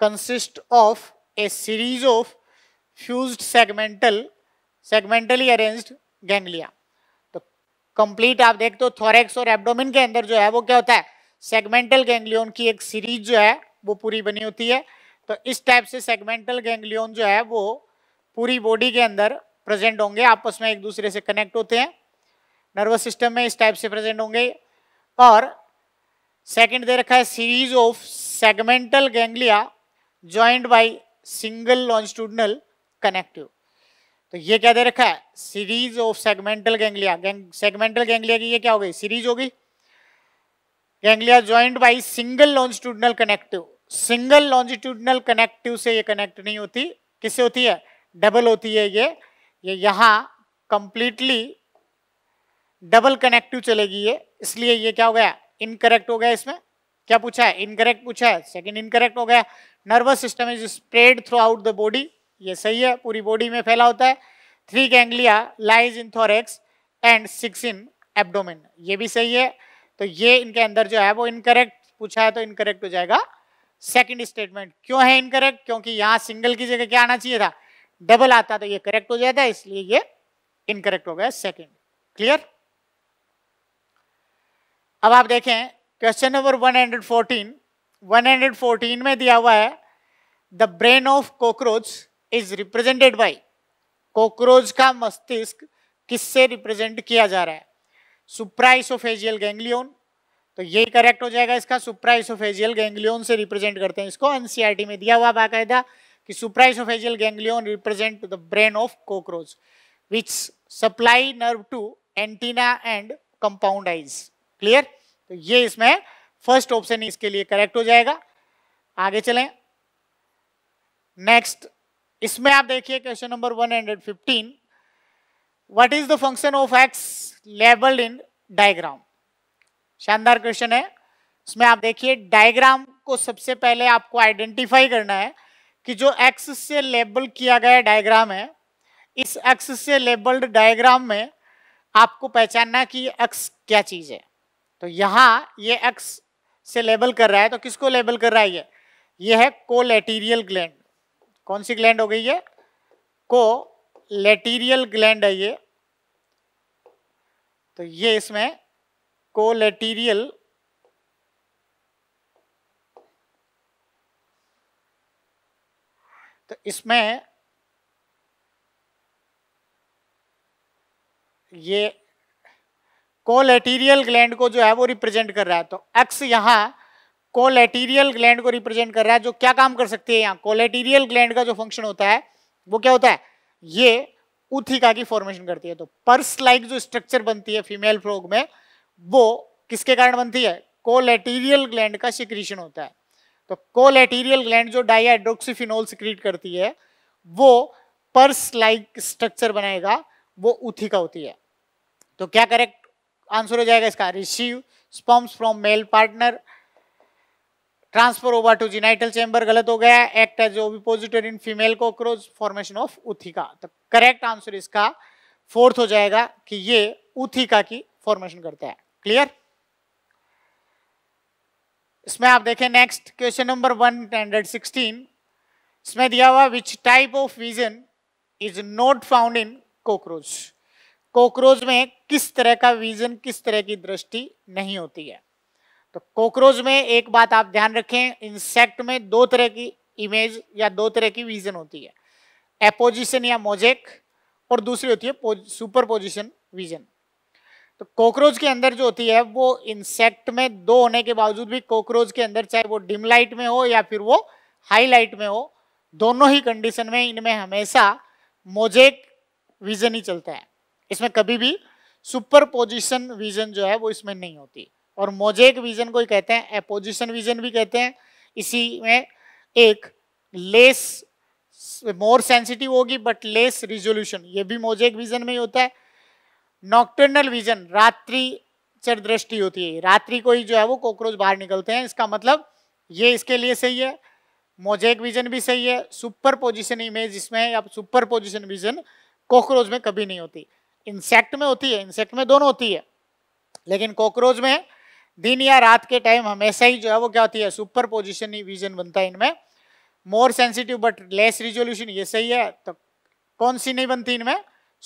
consist of a series of fused segmental, segmentally arranged ganglia तो कंप्लीट आप देखते हो थोरेक्स और एबडोमिन के अंदर जो है वो क्या होता है सेगमेंटल गैंग्लियन की एक सीरीज जो है वो पूरी बनी होती है तो इस टाइप से सेगमेंटल गैंग्लियन जो है वो पूरी बॉडी के अंदर प्रेजेंट होंगे आपस में एक दूसरे से कनेक्ट होते हैं नर्वस सिस्टम में इस टाइप से प्रेजेंट होंगे और सेकंड दे रखा है series of segmental ganglia joint by single longitudinal connective तो ये क्या दे रखा है series of segmental ganglia segmental ganglia की ये क्या हो गई सीरीज हो गई ganglia joint by single longitudinal connective single longitudinal connective से ये कनेक्ट नहीं होती किससे होती है डबल होती है ये ये यहाँ कंप्लीटली डबल कनेक्टिव चलेगी ये इसलिए ये क्या हो गया इनकरेक्ट हो गया इसमें क्या पूछा है इनकरेक्ट पूछा है सेकंड इनकरेक्ट हो गया nervous system is spread throughout the body ये सही है पूरी बॉडी में फैला होता है three ganglia lies in thorax and six in abdomen ये भी सही है तो ये इनके अंदर जो है वो इनकरेक्ट पूछा है तो इनकरेक्ट हो जाएगा सेकंड स्टेटमेंट क्यों है इनकरेक्ट क्योंकि यहाँ सिंगल की जगह क्या आना चाहिए था डबल आता तो ये करेक्ट हो जाता इसलिए ये इनकरेक्ट हो गया सेकेंड क्लियर अब आप देखें क्वेश्चन नंबर 114 114 में दिया हुआ है the brain of cockroach is represented by cockroach का मस्तिष्क किससे रिप्रेजेंट किया जा रहा है सुप्राइसोफेजियल गैंग्लियन तो ये करेक्ट हो जाएगा इसका सुप्राइसोफेजियल गैंग्लियन से रिप्रेजेंट करते हैं इसको एनसीआरटी e में दिया हुआ बाकायदा कि supraoesophageal ganglion represent the brain of cockroach which supply nerve to antenna and compound eyes clear तो ये इसमें फर्स्ट ऑप्शन इसके लिए करेक्ट हो जाएगा आगे चलें नेक्स्ट इसमें आप देखिए question number 115 what is the function of X labelled in diagram शानदार क्वेश्चन है इसमें आप देखिए डायग्राम को सबसे पहले आपको आइडेंटिफाई करना है कि जो एक्स से लेबल किया गया डायग्राम है इस एक्स से लेबल्ड डायग्राम में आपको पहचानना कि एक्स क्या चीज़ है तो यहां ये एक्स से लेबल कर रहा है तो किसको लेबल कर रहा है ये ये है कोलेटीरियल ग्लैंड कौन सी ग्लैंड हो गई है लेटीरियल ग्लैंड है ये तो ये इसमें कोलेटीरियल तो इसमें ये कोलेटीरियल ग्लैंड को जो है वो रिप्रेजेंट कर रहा है तो एक्स यहाँ कोलेटीरियल ग्लैंड को रिप्रेजेंट कर रहा है जो क्या काम कर सकती है यहाँ कोलेटीरियल ग्लैंड का जो फंक्शन होता है वो क्या होता है ये उथिका की फॉर्मेशन करती है तो पर्स लाइक जो स्ट्रक्चर बनती है फीमेल फ्रोग में वो किसके कारण बनती है कोलेटीरियल ग्लैंड का सिक्रीशन होता है तो कोलेटीरियल ग्लैंड जो डाइहाइड्रोक्सीफिनोल सिक्रीट करती है वो पर्स लाइक स्ट्रक्चर बनाएगा वो उथिका होती है तो क्या करेक्ट आंसर हो जाएगा इसका receive sperms from male partner transfer over to genital chamber गलत हो गया act as ovipositor in female cockroach formation of ootheca तो करेक्ट आंसर इसका फोर्थ हो जाएगा कि ये उथिका की फॉर्मेशन करता है क्लियर इसमें आप देखें next question number one hundred sixteen इसमें दिया हुआ which type of vision is not found in cockroach cockroach में किस तरह का विजन किस तरह की दृष्टि नहीं होती है तो कॉकरोच में एक बात आप ध्यान रखें इंसेक्ट में दो तरह की इमेज या दो तरह की विजन होती है एपोजिशन या मोजेक और दूसरी होती है सुपर पोजिशन विजन तो कॉकरोच के अंदर जो होती है वो इंसेक्ट में दो होने के बावजूद भी कॉकरोच के अंदर चाहे वो डिम लाइट में हो या फिर वो हाई लाइट में हो दोनों ही कंडीशन में इनमें हमेशा मोजेक विजन ही चलता है इसमें कभी भी सुपर पोजिशन विजन जो है वो इसमें नहीं होती और मोजेक विजन को ही कहते हैं एपोजिशन विजन भी कहते हैं इसी में एक लेस मोर सेंसिटिव होगी बट लेस रिजोल्यूशन ये भी मोजेक विजन में ही होता है नॉक्टर्नल विजन रात्रि चर दृष्टि होती है रात्रि को ही जो है वो कॉकरोच बाहर निकलते हैं इसका मतलब ये इसके लिए सही है मोजेक विजन भी सही है सुपर पोजिशन इमेज इसमें या सुपर पोजिशन विजन कॉकरोच में कभी नहीं होती इंसेक्ट में होती है इंसेक्ट में दोनों होती है लेकिन कॉकरोच में दिन या रात के टाइम हमेशा ही जो है वो क्या होती है सुपर पोजिशन ही विजन बनता है इनमें more sensitive but less resolution ये सही है तो कौन सी नहीं बनती इनमें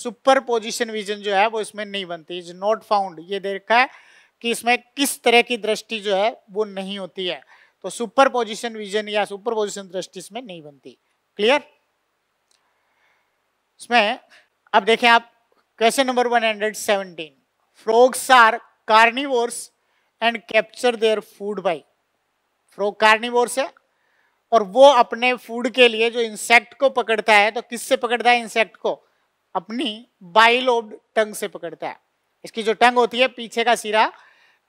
सुपर पोजिशन विजन जो है वो इसमें नहीं बनती इज नॉट फाउंड ये देखा है कि इसमें किस तरह की दृष्टि जो है वो नहीं होती है तो सुपर पोजिशन विजन या सुपर पोजिशन दृष्टि इसमें नहीं बनती क्लियर इसमें अब देखें आप Question number 117. Frogs are carnivores and capture their food by. Frog carnivores है और वो अपने फूड के लिए जो इंसेक्ट को पकड़ता है तो किससे पकड़ता है इंसेक्ट को अपनी बाइलोब्ड टंग से पकड़ता है इसकी जो टंग होती है पीछे का सिरा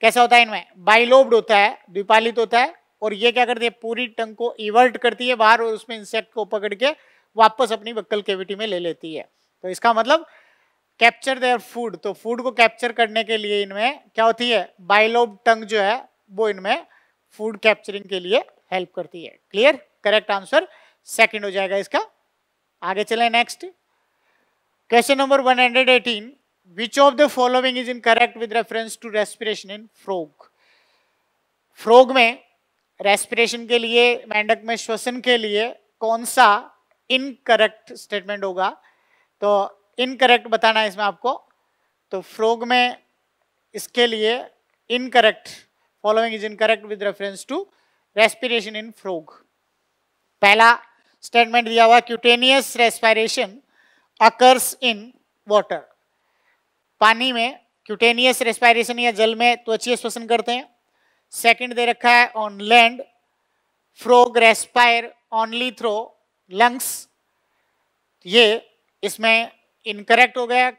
कैसा होता है इनमें बाइलोब्ड होता है द्विपालित होता है और ये क्या करती है पूरी टंग को इवर्ट करती है बाहर और उसमें इंसेक्ट को पकड़ के वापस अपनी बक्कल केविटी में ले लेती है तो इसका मतलब कैप्चर देयर फूड तो फूड को कैप्चर करने के लिए इनमें क्या होती है बाइलोब टंग जो है वो इनमें फूड कैप्चरिंग के लिए हेल्प करती है क्लियर करेक्ट आंसर सेकंड हो जाएगा इसका आगे चले next question number 118 which of the following is incorrect with reference to respiration in frog frog में रेस्पिरेशन के लिए मेंढक में श्वसन के लिए कौन सा इनकरेक्ट स्टेटमेंट होगा तो इनकरेक्ट बताना है इसमें आपको तो फ्रोग में इसके लिए incorrect following is incorrect with reference to respiration in frog पहला स्टेटमेंट दिया हुआ cutaneous respiration occurs in water पानी में क्यूटेनियस रेस्पायरेशन या जल में त्वचीय तो श्वसन करते हैं सेकंड दे रखा है on land frog respire only through lungs ये इसमें इनकरेक्ट हो गया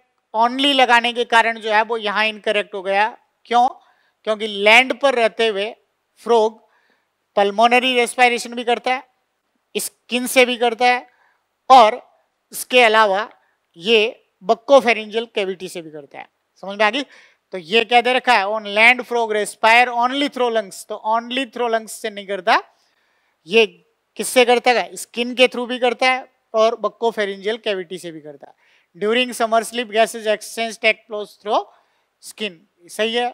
ओनली लगाने के कारण जो है वो यहाँ इनकरेक्ट हो गया क्यों क्योंकि लैंड पर रहते हुए फ्रोग पल्मोनरी रेस्पायरेशन भी करता है स्किन से भी करता है और इसके अलावा ये बक्को बक्कोफेरिंजल कैविटी से भी करता है समझ में आ गई तो ये क्या दे रखा है on land frog respire only through lungs तो ओनली थ्रो लंग्स से नहीं करता ये किससे करता है स्किन के थ्रू भी करता है और बक्को फेरिंजियल कैविटी से भी करता है during summer sleep gases exchange take place through skin सही है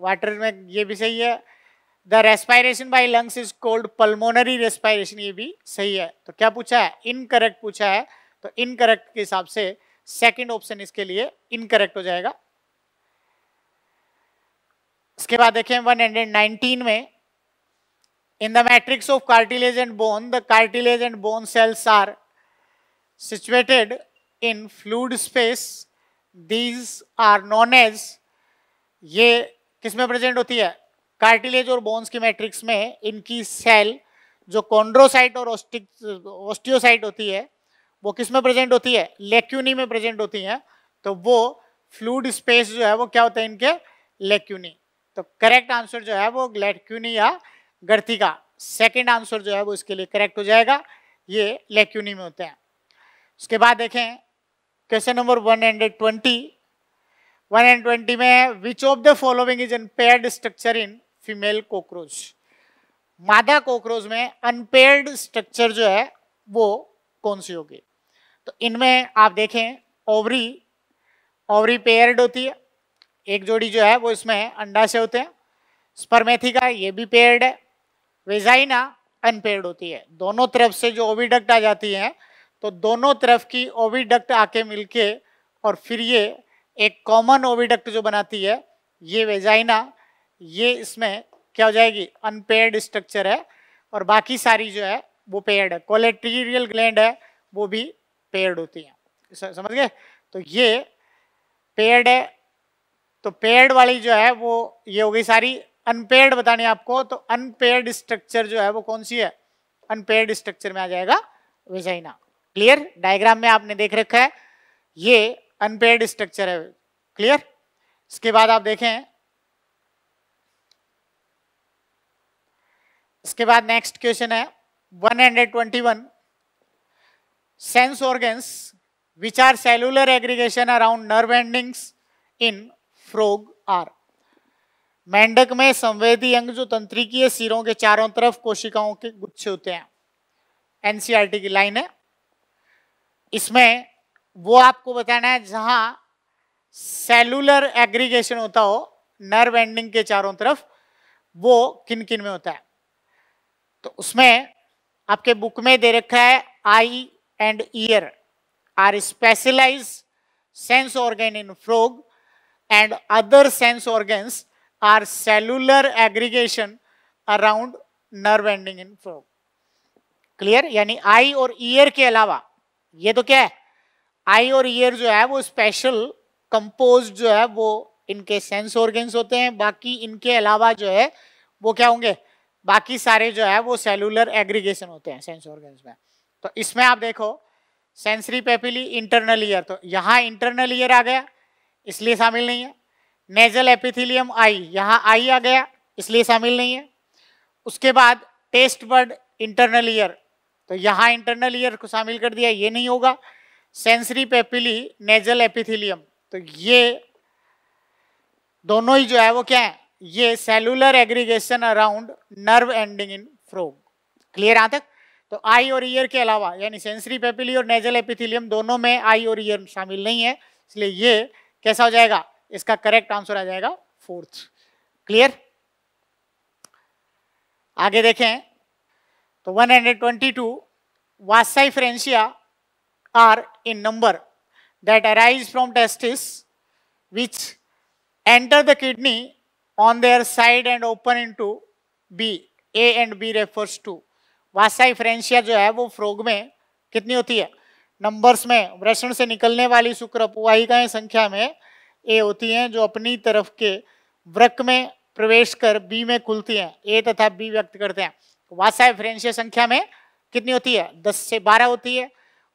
वाटर में ये भी सही है the respiration by lungs is called pulmonary respiration ये भी सही है तो क्या पूछा है इनकरेक्ट पूछा है तो इनकरेक्ट के हिसाब से सेकेंड ऑप्शन इसके लिए इनकरेक्ट हो जाएगा इसके बाद देखें वन हंड्रेड नाइनटीन में in the matrix of cartilage and bone the cartilage and bone cells are situated in fluid space these are known as ये किस में प्रेजेंट होती है कार्टिलेज और बोन्स की मैट्रिक्स में इनकी सेल जो कॉन्ड्रोसाइट और ओस्टिक ओस्टियोसाइट होती है वो किस में प्रेजेंट होती है लेक्यूनी में प्रेजेंट होती हैं तो वो फ्लूड स्पेस जो है वो क्या होता है इनके लेक्यूनी तो करेक्ट आंसर जो है वो लेक्यूनी या गर्तिका सेकेंड आंसर जो है वो इसके लिए करेक्ट हो जाएगा ये लेक्यूनी में होते हैं उसके बाद देखें क्वेश्चन नंबर 120 120 में which of the following is unpaired structure in female cockroach मादा कॉकरोच में अनपेयर्ड स्ट्रक्चर जो है वो कौन सी होगी तो इनमें आप देखें ओवरी ओवरी पेयर्ड होती है एक जोड़ी जो है वो इसमें अंडाशय होते हैं स्पर्मेथिका ये भी पेयर्ड है वेजाइना अनपेयर्ड होती है दोनों तरफ से जो ओविडक्ट आ जाती है तो दोनों तरफ की ओविडक्ट आके मिलके और फिर ये एक कॉमन ओविडक्ट जो बनाती है ये वेजाइना ये इसमें क्या हो जाएगी अनपेयर्ड स्ट्रक्चर है और बाकी सारी जो है वो पेयर्ड है कोलेट्रीरियल ग्लैंड है वो भी पेयर्ड होती हैं समझ गए तो ये पेयर्ड है तो पेयर्ड वाली जो है वो ये हो गई सारी अनपेयर्ड बतानी आपको तो अनपेयर्ड स्ट्रक्चर जो है वो कौन सी है अनपेयर्ड स्ट्रक्चर में आ जाएगा वेजाइना क्लियर डायग्राम में आपने देख रखा है ये अनपेड स्ट्रक्चर है क्लियर इसके बाद आप देखें इसके बाद नेक्स्ट क्वेश्चन है 121 sense organs which are cellular aggregation around nerve endings in frog or मेंढक में संवेदी अंग जो तंत्रिकीय सिरों के चारों तरफ कोशिकाओं के गुच्छे होते हैं एनसीआरटी e की लाइन है इसमें वो आपको बताना है जहां सेलुलर एग्रीगेशन होता हो नर्व एंडिंग के चारों तरफ वो किन किन में होता है तो उसमें आपके बुक में दे रखा है eye and ear are specialise sense organ in frog and other sense organs are cellular aggregation around nerve ending in frog clear यानी आई और ईयर के अलावा ये तो क्या है आई और ईयर जो है वो स्पेशल कंपोज जो है वो इनके सेंस ऑर्गेन्स होते हैं बाकी इनके अलावा जो है वो क्या होंगे बाकी सारे जो है वो सेलुलर एग्रीगेशन होते हैं सेंस ऑर्गेन्स में तो इसमें आप देखो सेंसरी पेपिली इंटरनल ईयर तो यहाँ इंटरनल ईयर आ गया इसलिए शामिल नहीं है नेजल एपिथिलियम आई यहाँ आई आ गया इसलिए शामिल नहीं है उसके बाद टेस्ट बर्ड इंटरनल ईयर तो यहाँ इंटरनल ईयर को शामिल कर दिया ये नहीं होगा सेंसरी पेपिली नेजल एपिथिलियम तो ये दोनों ही जो है वो क्या है ये cellular aggregation around nerve ending in frog clear यहाँ तक तो आई और ईयर के अलावा यानी सेंसरी पेपिली और नेजल एपिथिलियम दोनों में आई और ईयर शामिल नहीं है इसलिए ये कैसा हो जाएगा इसका करेक्ट आंसर आ जाएगा फोर्थ क्लियर आगे देखें तो 122 hundred twenty two vasa efferentia are in number that arise from testes which enter the kidney on their side and open into B A and B refers to vasa efferentia जो है वो frog में कितनी होती है नंबर्स में वृषण से निकलने वाली शुक्र अपवाहिकाएँ संख्या में ए होती हैं जो अपनी तरफ के वृक में प्रवेश कर बी में खुलती हैं ए तथा बी व्यक्त करते हैं वासा एफरेंशिया संख्या में कितनी होती है दस से बारह होती है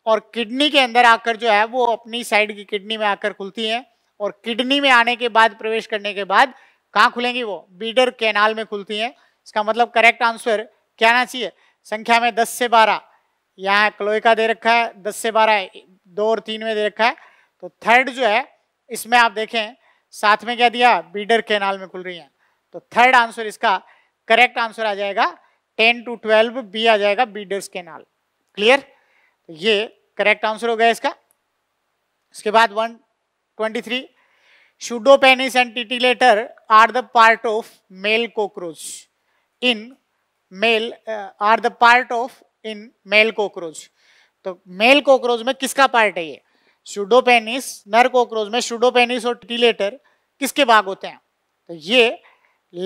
और किडनी के अंदर आकर जो है वो अपनी साइड की किडनी में आकर खुलती है और किडनी में आने के बाद प्रवेश करने के बाद कहाँ खुलेंगी वो बीडर कैनाल में खुलती हैं इसका मतलब करेक्ट आंसर क्या आना चाहिए संख्या में दस से बारह यहाँ क्लोए का दे रखा है दस से बारह दो और तीन में दे रखा है तो थर्ड जो है इसमें आप देखें साथ में क्या दिया बीडर कैनाल में खुल रही हैं तो थर्ड आंसर इसका करेक्ट आंसर आ जाएगा टेन टू ट्वेल्व बी आ जाएगा बीडर्स नाल क्लियर ये करेक्ट आंसर हो गया इसका इसके बाद one twenty three pseudopenis and titillator are the part of male cockroach in male are the part of in male cockroach तो मेल कोक्रोच में किसका पार्ट है ये शुडोपेनिस नर कोक्रोच में शुडोपेनिस और टिटिलेटर किसके भाग होते हैं तो ये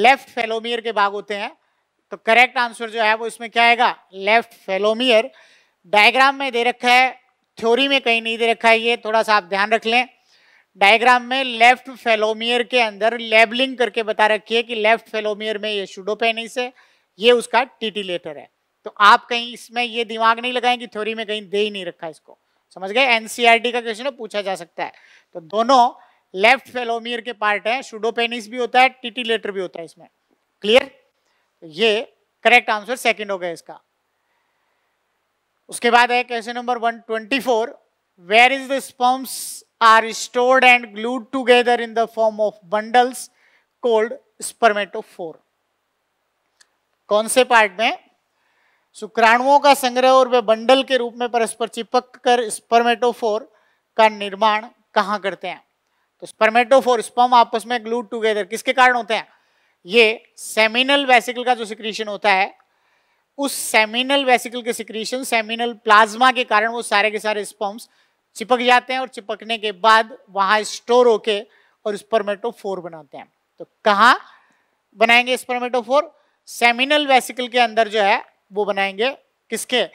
लेफ्ट फेलोमियर के भाग होते हैं तो करेक्ट आंसर जो है वो इसमें क्या आएगा लेफ्ट फेलोमियर डायग्राम में दे रखा है थ्योरी में कहीं नहीं दे रखा है ये थोड़ा सा आप ध्यान रख लें डायग्राम में लेफ्ट फेलोमियर के अंदर लेबलिंग करके बता रखी है कि लेफ्ट फेलोमियर में ये शुडोपेनिस है ये उसका टीटीलेटर है तो आप कहीं इसमें ये दिमाग नहीं लगाएं कि थ्योरी में कहीं दे ही नहीं रखा इसको समझ गए एनसीआरटी e का क्वेश्चन पूछा जा सकता है तो दोनों लेफ्ट फेलोमियर के पार्ट है शुडोपेनिस भी होता है लेटर भी होता है इसमें क्लियर ये करेक्ट आंसर सेकंड हो गया इसका उसके बाद है question number 124 is the sperms are stored and glued together in the form of bundles called spermatophores कौन से पार्ट में शुक्राणुओं का संग्रह और वे बंडल के रूप में परस्पर चिपक कर स्पर्मेटोफोर का निर्माण कहां करते हैं तो स्पर्मेटोफोर स्पम आपस में ग्लूड टुगेदर किसके कारण होते हैं ये सेमिनल वेसिकल का जो सिक्रीशन होता है उस सेमिनल वेसिकल के सिक्रीशन सेमिनल प्लाज्मा के कारण वो सारे के सारे स्पम्स चिपक जाते हैं और चिपकने के बाद वहां स्टोर होके और स्पर्मेटोफोर बनाते हैं तो कहाँ बनाएंगे स्पर्मेटोफोर सेमिनल वेसिकल के अंदर जो है वो बनाएंगे किसके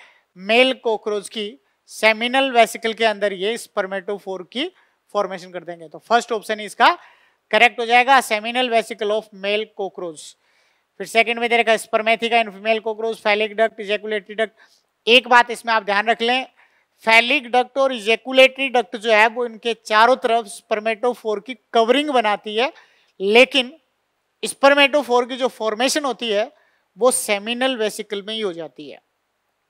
मेल कॉकरोच की सेमिनल वेसिकल के अंदर ये स्पर्मेटोफोर की फॉर्मेशन कर देंगे तो फर्स्ट ऑप्शन इसका करेक्ट हो जाएगा seminal vesicle of male cockroach फिर सेकंड में दे रखा spermatheca in female cockroach phallic duct ejaculatory duct एक बात इसमें आप ध्यान रख लें फैलिक डक्ट और इजेकुलेटरी डक्ट जो है वो इनके चारों तरफ स्पर्मेटोफोर की कवरिंग बनाती है लेकिन स्पर्मेटोफोर की जो फॉर्मेशन होती है वो सेमिनल वेसिकल में ही हो जाती है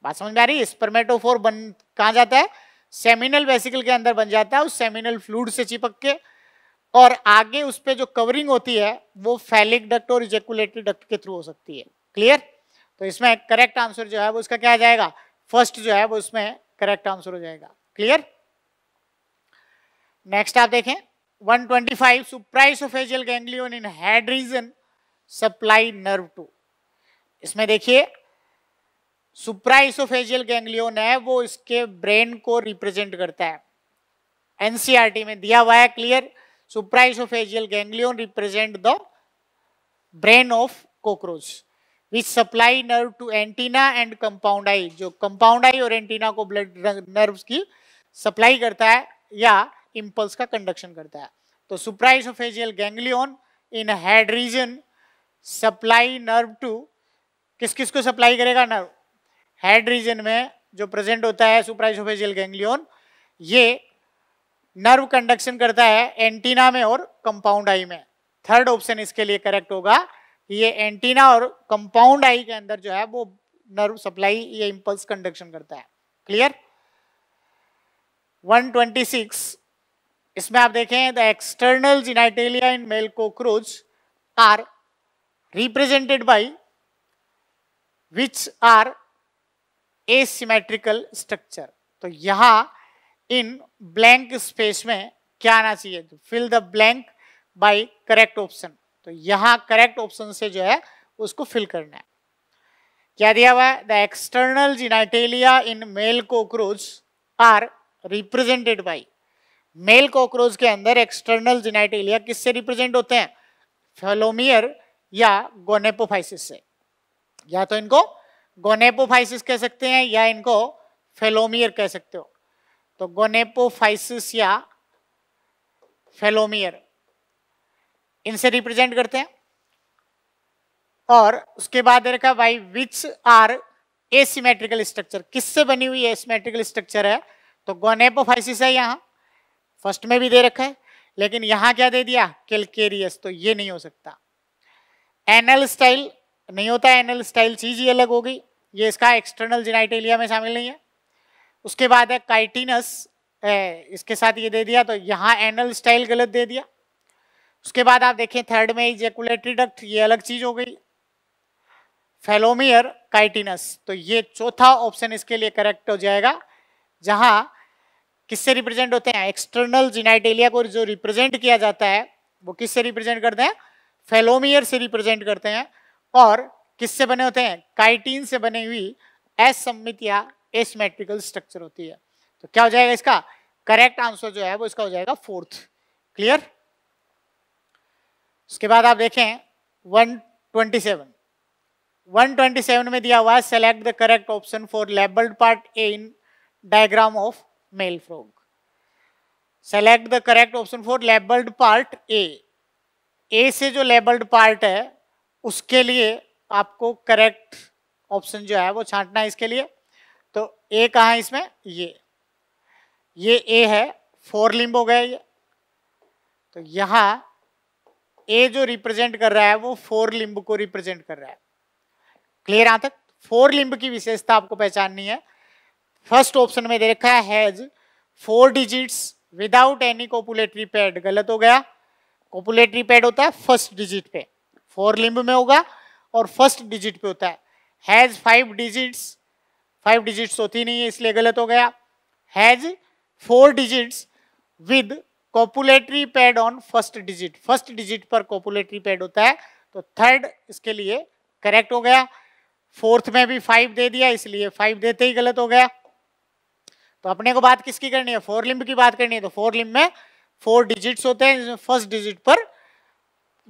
बात समझ में आ रही है स्पर्मेटोफोर बन कहाँ जाता है सेमिनल वेसिकल के अंदर बन जाता है उस सेमिनल फ्लूड से चिपक के और आगे उस पर जो कवरिंग होती है वो फैलिक डक्ट और इजेकुलेटरी डक्ट के थ्रू हो सकती है क्लियर तो इसमें करेक्ट आंसर जो है वो उसका क्या आ जाएगा फर्स्ट जो है वो उसमें करेक्ट आंसर हो जाएगा क्लियर नेक्स्ट आप देखें 125 twenty five supraoesophageal ganglion in head region supply nerve to इसमें देखिए सुप्राइस ऑफ एजियल गैंग्लियन है वो इसके ब्रेन को रिप्रेजेंट करता है एनसीईआरटी e में दिया हुआ है clear Supraesophageal ganglion represent the brain of cockroach which supply nerve to antenna and compound eye. jo compound eye aur antenna ko blood nerves ki supply karta hai ya impulse ka conduction karta hai to supraesophageal ganglion in head region supply nerve to kis kis ko supply karega nerve head region mein jo present hota hai supraesophageal ganglion ye nerve conduction करता है antenna में और compound आई में third option इसके लिए correct होगा ये antenna और कंपाउंड आई के अंदर जो है वो नर्व सप्लाई ये इंपल्स कंडक्शन करता है क्लियर 126 इसमें आप देखें the external genitalia in male cockroach are represented by which are asymmetrical structure तो यहां इन ब्लैंक स्पेस में क्या आना चाहिए fill the blank by correct option तो यहाँ करेक्ट ऑप्शन से जो है उसको फिल करना है क्या दिया हुआ है the external genitalia in male cockroach are represented by male cockroach के अंदर एक्सटर्नल जिनाइटेलिया किससे रिप्रेजेंट होते हैं फेलोमियर या गोनेपोफाइसिस से या तो इनको गोनेपोफाइसिस कह सकते हैं या इनको फेलोमियर कह सकते हो तो गोनेपोफाइसिस या फेलोमियर इनसे रिप्रेजेंट करते हैं और उसके बाद रखा भाई विच आर एसीमेट्रिकल स्ट्रक्चर किससे बनी हुई एसिमेट्रिकल स्ट्रक्चर है तो गोनेपोफाइसिस है यहाँ फर्स्ट में भी दे रखा है लेकिन यहाँ क्या दे दिया केलकेरियस तो ये नहीं हो सकता एनल स्टाइल नहीं होता एनल स्टाइल चीज़ ही अलग हो गई ये इसका एक्सटर्नल जिनाइटेलिया में शामिल नहीं है उसके बाद है काइटिनस इसके साथ ये दे दिया तो यहाँ एनल स्टाइल गलत दे दिया उसके बाद आप देखें थर्ड में इजेकुलेटरी डक्ट ये अलग चीज़ हो गई फेलोमियर काइटिनस तो ये चौथा ऑप्शन इसके लिए करेक्ट हो जाएगा जहाँ किससे रिप्रेजेंट होते हैं एक्सटर्नल जिनाइटेलिया को जो रिप्रेजेंट किया जाता है वो किससे रिप्रेजेंट करते हैं फेलोमियर से रिप्रेजेंट करते हैं और किससे बने होते हैं काइटिन से बनी हुई एस एसमेट्रिकल स्ट्रक्चर होती है तो क्या हो जाएगा इसका करेक्ट आंसर जो है वो इसका हो जाएगा फोर्थ क्लियर उसके बाद आप देखें 127 127 में दिया हुआ है select the correct option for labelled part A in diagram of male frog select the correct option for labelled part A A से जो लेबल्ड पार्ट है उसके लिए आपको करेक्ट ऑप्शन जो है वो छांटना है इसके लिए तो ए कहाँ है इसमें ये ये ए है फोर लिंब हो गया ये तो यहाँ ए जो रिप्रेजेंट कर रहा है वो फोर लिंब को रिप्रेजेंट कर रहा है क्लियर आ तक फोर लिंब की विशेषता आपको पहचाननी है फर्स्ट ऑप्शन में दे रखा है has four digits without any copulatory pad गलत हो गया कोपुलेटरी पैड होता है फर्स्ट डिजिट पे फोर लिंब में होगा और फर्स्ट डिजिट पे होता है has five digits five digits होती नहीं है इसलिए गलत हो गया has four digits with copulatory pad on first digit first digit पर कॉपुलेटरी पैड होता है तो थर्ड इसके लिए करेक्ट हो गया फोर्थ में भी फाइव दे दिया इसलिए फाइव देते ही गलत हो गया तो अपने को बात किसकी करनी है फोर लिम्ब की बात करनी है तो फोर लिम्ब में फोर डिजिट्स होते हैं जिसमें फर्स्ट डिजिट पर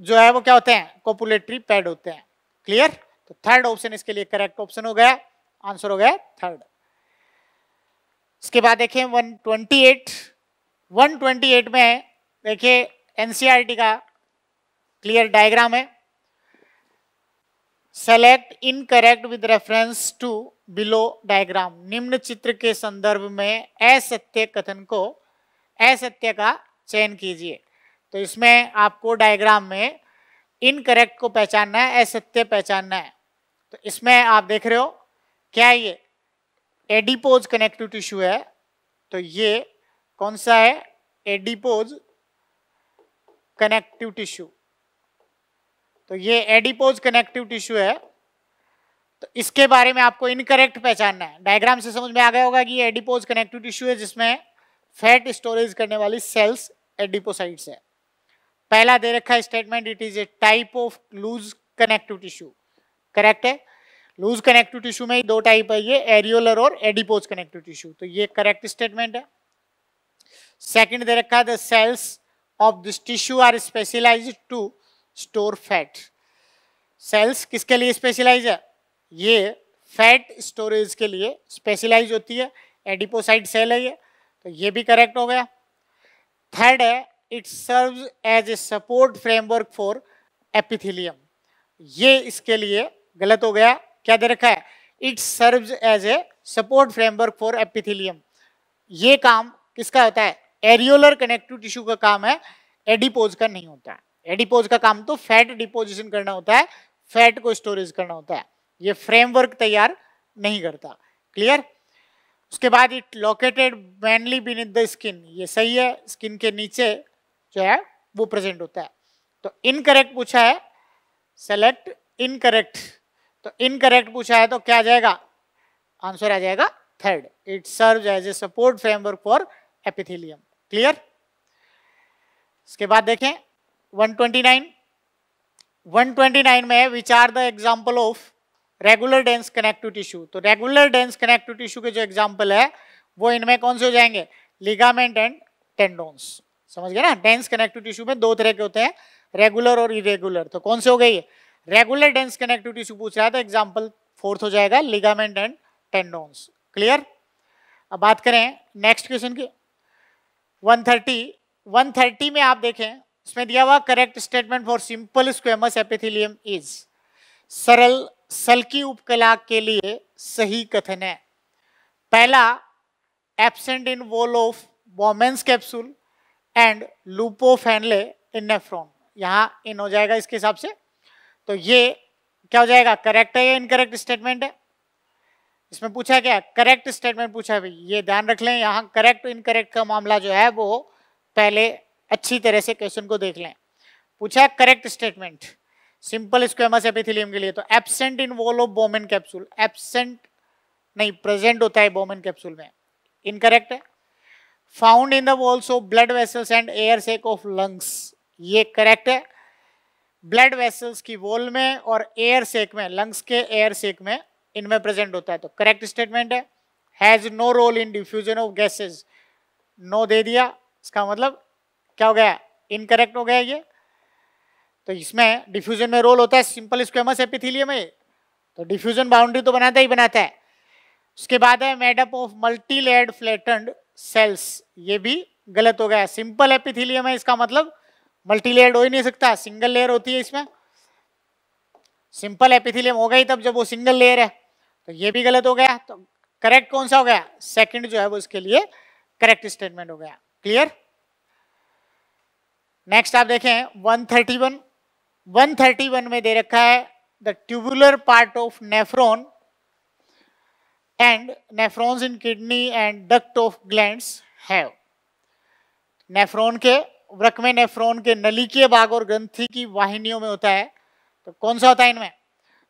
जो है वो क्या होते हैं कॉपुलेटरी पैड होते हैं क्लियर तो थर्ड ऑप्शन इसके लिए करेक्ट ऑप्शन हो गया आंसर हो गया थर्ड इसके बाद देखिए 128 128 में देखिए एनसीईआरटी e का क्लियर डायग्राम है select incorrect with reference to below diagram निम्न चित्र के संदर्भ में असत्य कथन को असत्य का चयन कीजिए तो इसमें आपको डायग्राम में इनकरेक्ट को पहचानना है असत्य पहचानना है तो इसमें आप देख रहे हो क्या है ये एडिपोज कनेक्टिव टिश्यू है तो ये कौन सा है एडिपोज कनेक्टिव टिश्यू तो ये एडिपोज कनेक्टिव टिश्यू है तो इसके बारे में आपको इनकरेक्ट पहचानना है डायग्राम से समझ में आ गया होगा कि ये एडिपोज कनेक्टिव टिश्यू है जिसमें फैट स्टोरेज करने वाली सेल्स एडिपोसाइट्स है पहला दे रखा statement it is a type of loose connective tissue correct है लूज कनेक्टिव टिश्यू में ही दो टाइप है ये एरियोलर और एडिपोज कनेक्टिव टिश्यू तो ये करेक्ट स्टेटमेंट है सेकंड दे रखा the cells of this tissue are specialise to store fat cells किसके लिए स्पेशलाइज है ये फैट स्टोरेज के लिए स्पेशलाइज होती है एडिपोसाइड सेल है ये तो ये भी करेक्ट हो गया थर्ड है it serves as a support framework for epithelium ये इसके लिए गलत हो गया क्या दे रखा है it serves as a support framework for epithelium ये काम किसका होता है एरियोलर कनेक्टिव टिश्यू का काम है एडिपोज का नहीं होता है एडिपोज का काम तो फैट डिपोजिशन करना होता है फैट को स्टोरेज करना होता है ये फ्रेमवर्क तैयार नहीं करता क्लियर उसके बाद it located mainly beneath the skin ये सही है स्किन के नीचे जो है वो प्रेजेंट होता है तो इनकरेक्ट पूछा है सेलेक्ट इनकरेक्ट तो इनकरेक्ट पूछा है तो क्या आ जाएगा आंसर आ जाएगा third it serve as a support framework for epithelium clear इसके बाद देखें 129 129 में which are the example of regular dense connective tissue तो रेगुलर डेंस कनेक्टिव टिश्यू के जो एग्जाम्पल है वो इनमें कौन से हो जाएंगे लिगामेंट एंड टेंडोन्स समझ गए ना डेंस कनेक्टिव टिश्यू में दो तरह के होते हैं रेगुलर और इरेगुलर तो कौन से हो गई है रेगुलर डेंस कनेक्टिव टिश्यू पूछ रहा था एग्जाम्पल फोर्थ हो जाएगा लिगामेंट एंड टेंडोन्स क्लियर अब बात करें नेक्स्ट क्वेश्चन की 130 130 में आप देखें इसमें दिया हुआ correct statement for simple squamous epithelium is सरल सल्की उपकला के लिए सही कथन है पहला absent in wall of Bowman's capsule and loop of Henle in nephron यहाँ इन हो जाएगा इसके हिसाब से तो ये क्या हो जाएगा करेक्ट है या इनकरेक्ट स्टेटमेंट है इसमें पूछा क्या करेक्ट स्टेटमेंट पूछा है भाई ये ध्यान रख लें यहाँ करेक्ट इनकरेक्ट का मामला जो है वो पहले अच्छी तरह से क्वेश्चन को देख लें पूछा correct statement simple squamous epithelium के लिए तो absent in wall of Bowman capsule absent नहीं प्रेजेंट होता है बोमेन कैप्सूल में इनकरेक्ट है found in the walls of blood vessels and air sac of lungs ये करेक्ट है ब्लड वेसल्स की वोल में और एयर सेक में लंग्स के एयर सेक में इनमें प्रेजेंट होता है तो करेक्ट स्टेटमेंट है has no role in diffusion of gases no दे दिया इसका मतलब क्या हो गया इनकरेक्ट हो गया ये तो इसमें डिफ्यूजन में रोल होता है सिंपल स्क्वेमस एपिथीलियम है तो डिफ्यूजन बाउंड्री तो बनाता ही बनाता है उसके बाद है made up of multi layered flattened cells ये भी गलत हो गया सिंपल एपिथीलियम है इसका मतलब मल्टी लेयर्ड हो ही नहीं सकता सिंगल लेयर होती है इसमें सिंपल एपिथिलियम हो ही तब जब वो सिंगल लेयर है तो ये भी गलत हो गया तो करेक्ट कौन सा हो गया सेकंड जो है वो इसके लिए करेक्ट स्टेटमेंट हो गया क्लियर नेक्स्ट आप देखें 131 131 में दे रखा है the tubular part of nephron and nephrons in kidney and duct of glands have nephron के वृक में नेफ्रोन के नलिकीय भाग और ग्रंथि की वाहिनियों में होता है तो कौन सा होता है इनमें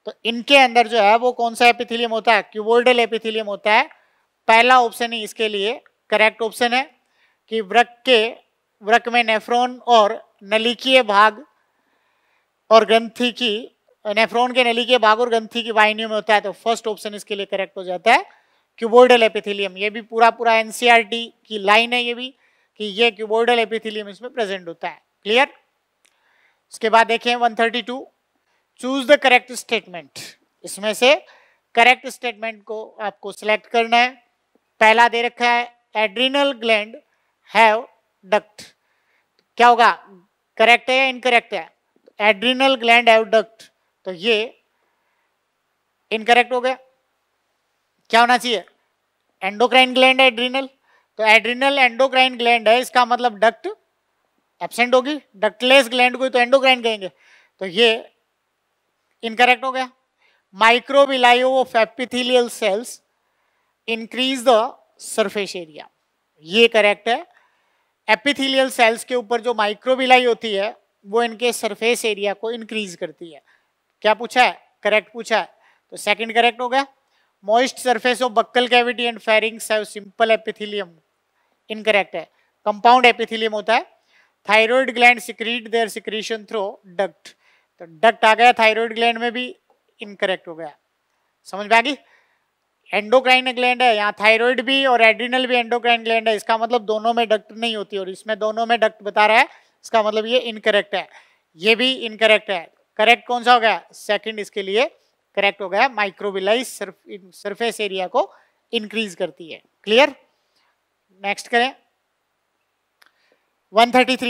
तो इनके अंदर जो है वो कौन सा एपिथिलियम होता है क्यूबोइडल एपिथिलियम होता है पहला ऑप्शन ही इसके लिए करेक्ट ऑप्शन है कि व्रक के व्रक में नेफ्रोन और नलिकीय भाग और ग्रंथि की नेफ्रोन के नलिकीय भाग और ग्रंथि की वाहिनियों में होता है तो फर्स्ट ऑप्शन इसके लिए करेक्ट हो जाता है क्यूबोइडल एपिथिलियम ये भी पूरा पूरा एनसीईआरटी की लाइन है ये भी कि ये क्यूबोइडल एपिथिलियम इसमें प्रेजेंट होता है क्लियर उसके बाद देखें 132 चूज द करेक्ट स्टेटमेंट इसमें से करेक्ट स्टेटमेंट को आपको सिलेक्ट करना है पहला दे रखा है एड्रीनल ग्लैंड हैव डक्ट क्या होगा करेक्ट है या इनकरेक्ट है एड्रीनल ग्लैंड हैव डक्ट तो ये इनकरेक्ट हो गया क्या होना चाहिए एंडोक्राइन ग्लैंड एड्रीनल तो एड्रिनल एंडोक्राइन ग्लैंड है इसका मतलब डक्ट एबसेंट होगी डक्टलेस ग्लैंड को तो एंडोक्राइन कहेंगे तो ये इनकरेक्ट हो गया microvilli of epithelial cells increase the surface area ये करेक्ट है एपिथिलियल सेल्स के ऊपर जो माइक्रोविलाई होती है वो इनके सरफेस एरिया को इंक्रीज करती है क्या पूछा है करेक्ट पूछा है तो सेकंड करेक्ट हो गया moist surface of buccal cavity and pharynx have simple epithelium incorrect है कंपाउंड एपिथिलियम होता है thyroid gland secrete their secretion through duct तो डक्ट आ गया थाइरोइड ग्लैंड में भी इनकरेक्ट हो गया समझ में आ गई एंडोक्राइन ग्लैंड है यहाँ थाइरोइड भी और एड्रिनल भी एंडोक्राइन ग्लैंड है इसका मतलब दोनों में डक्ट नहीं होती और इसमें दोनों में डक्ट बता रहा है इसका मतलब ये इनकरेक्ट है ये भी इनकरेक्ट है करेक्ट कौन सा हो गया सेकंड इसके लिए करेक्ट हो गया माइक्रोबिलाइज सरफेस एरिया को इंक्रीज करती है क्लियर नेक्स्ट करें 133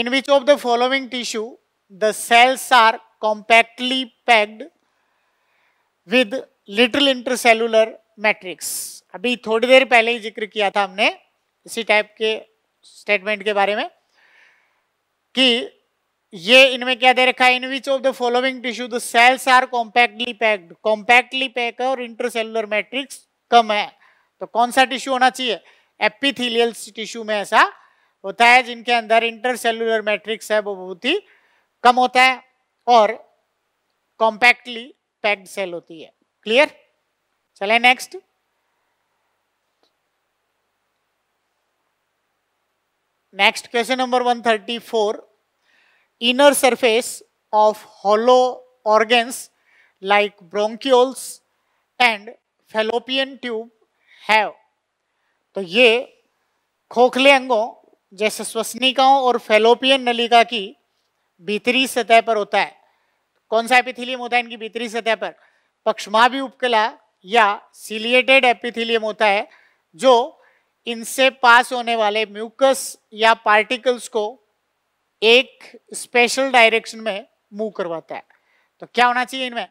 in which of the following tissue the cells are compactly packed with little intercellular matrix अभी थोड़ी देर पहले ही जिक्र किया था हमने इसी टाइप के स्टेटमेंट के बारे में कि ये इनमें क्या दे रखा है in which of the following tissue the cells are compactly packed compactly packed है और इंटरसेलुलर मैट्रिक्स कम है तो कौन सा टिश्यू होना चाहिए एपिथीलियल टिश्यू में ऐसा होता है जिनके अंदर इंटरसेलुलर मैट्रिक्स है वो बहुत ही कम होता है और कॉम्पैक्टली पैक्ड सेल होती है क्लियर चले next next question number 134 inner surface of hollow organs like bronchioles and Fallopian tube have तो ये खोखले अंगों जैसे स्वस्निकाओं और फेलोपियन नलिका की भीतरी सतह पर होता है कौन सा एपिथिलियम होता है इनकी भीतरी सतह पर पक्षमाभि उपकला या सिलिएटेड एपिथिलियम होता है जो इनसे पास होने वाले म्यूकस या पार्टिकल्स को एक स्पेशल डायरेक्शन में मूव करवाता है तो क्या होना चाहिए इनमें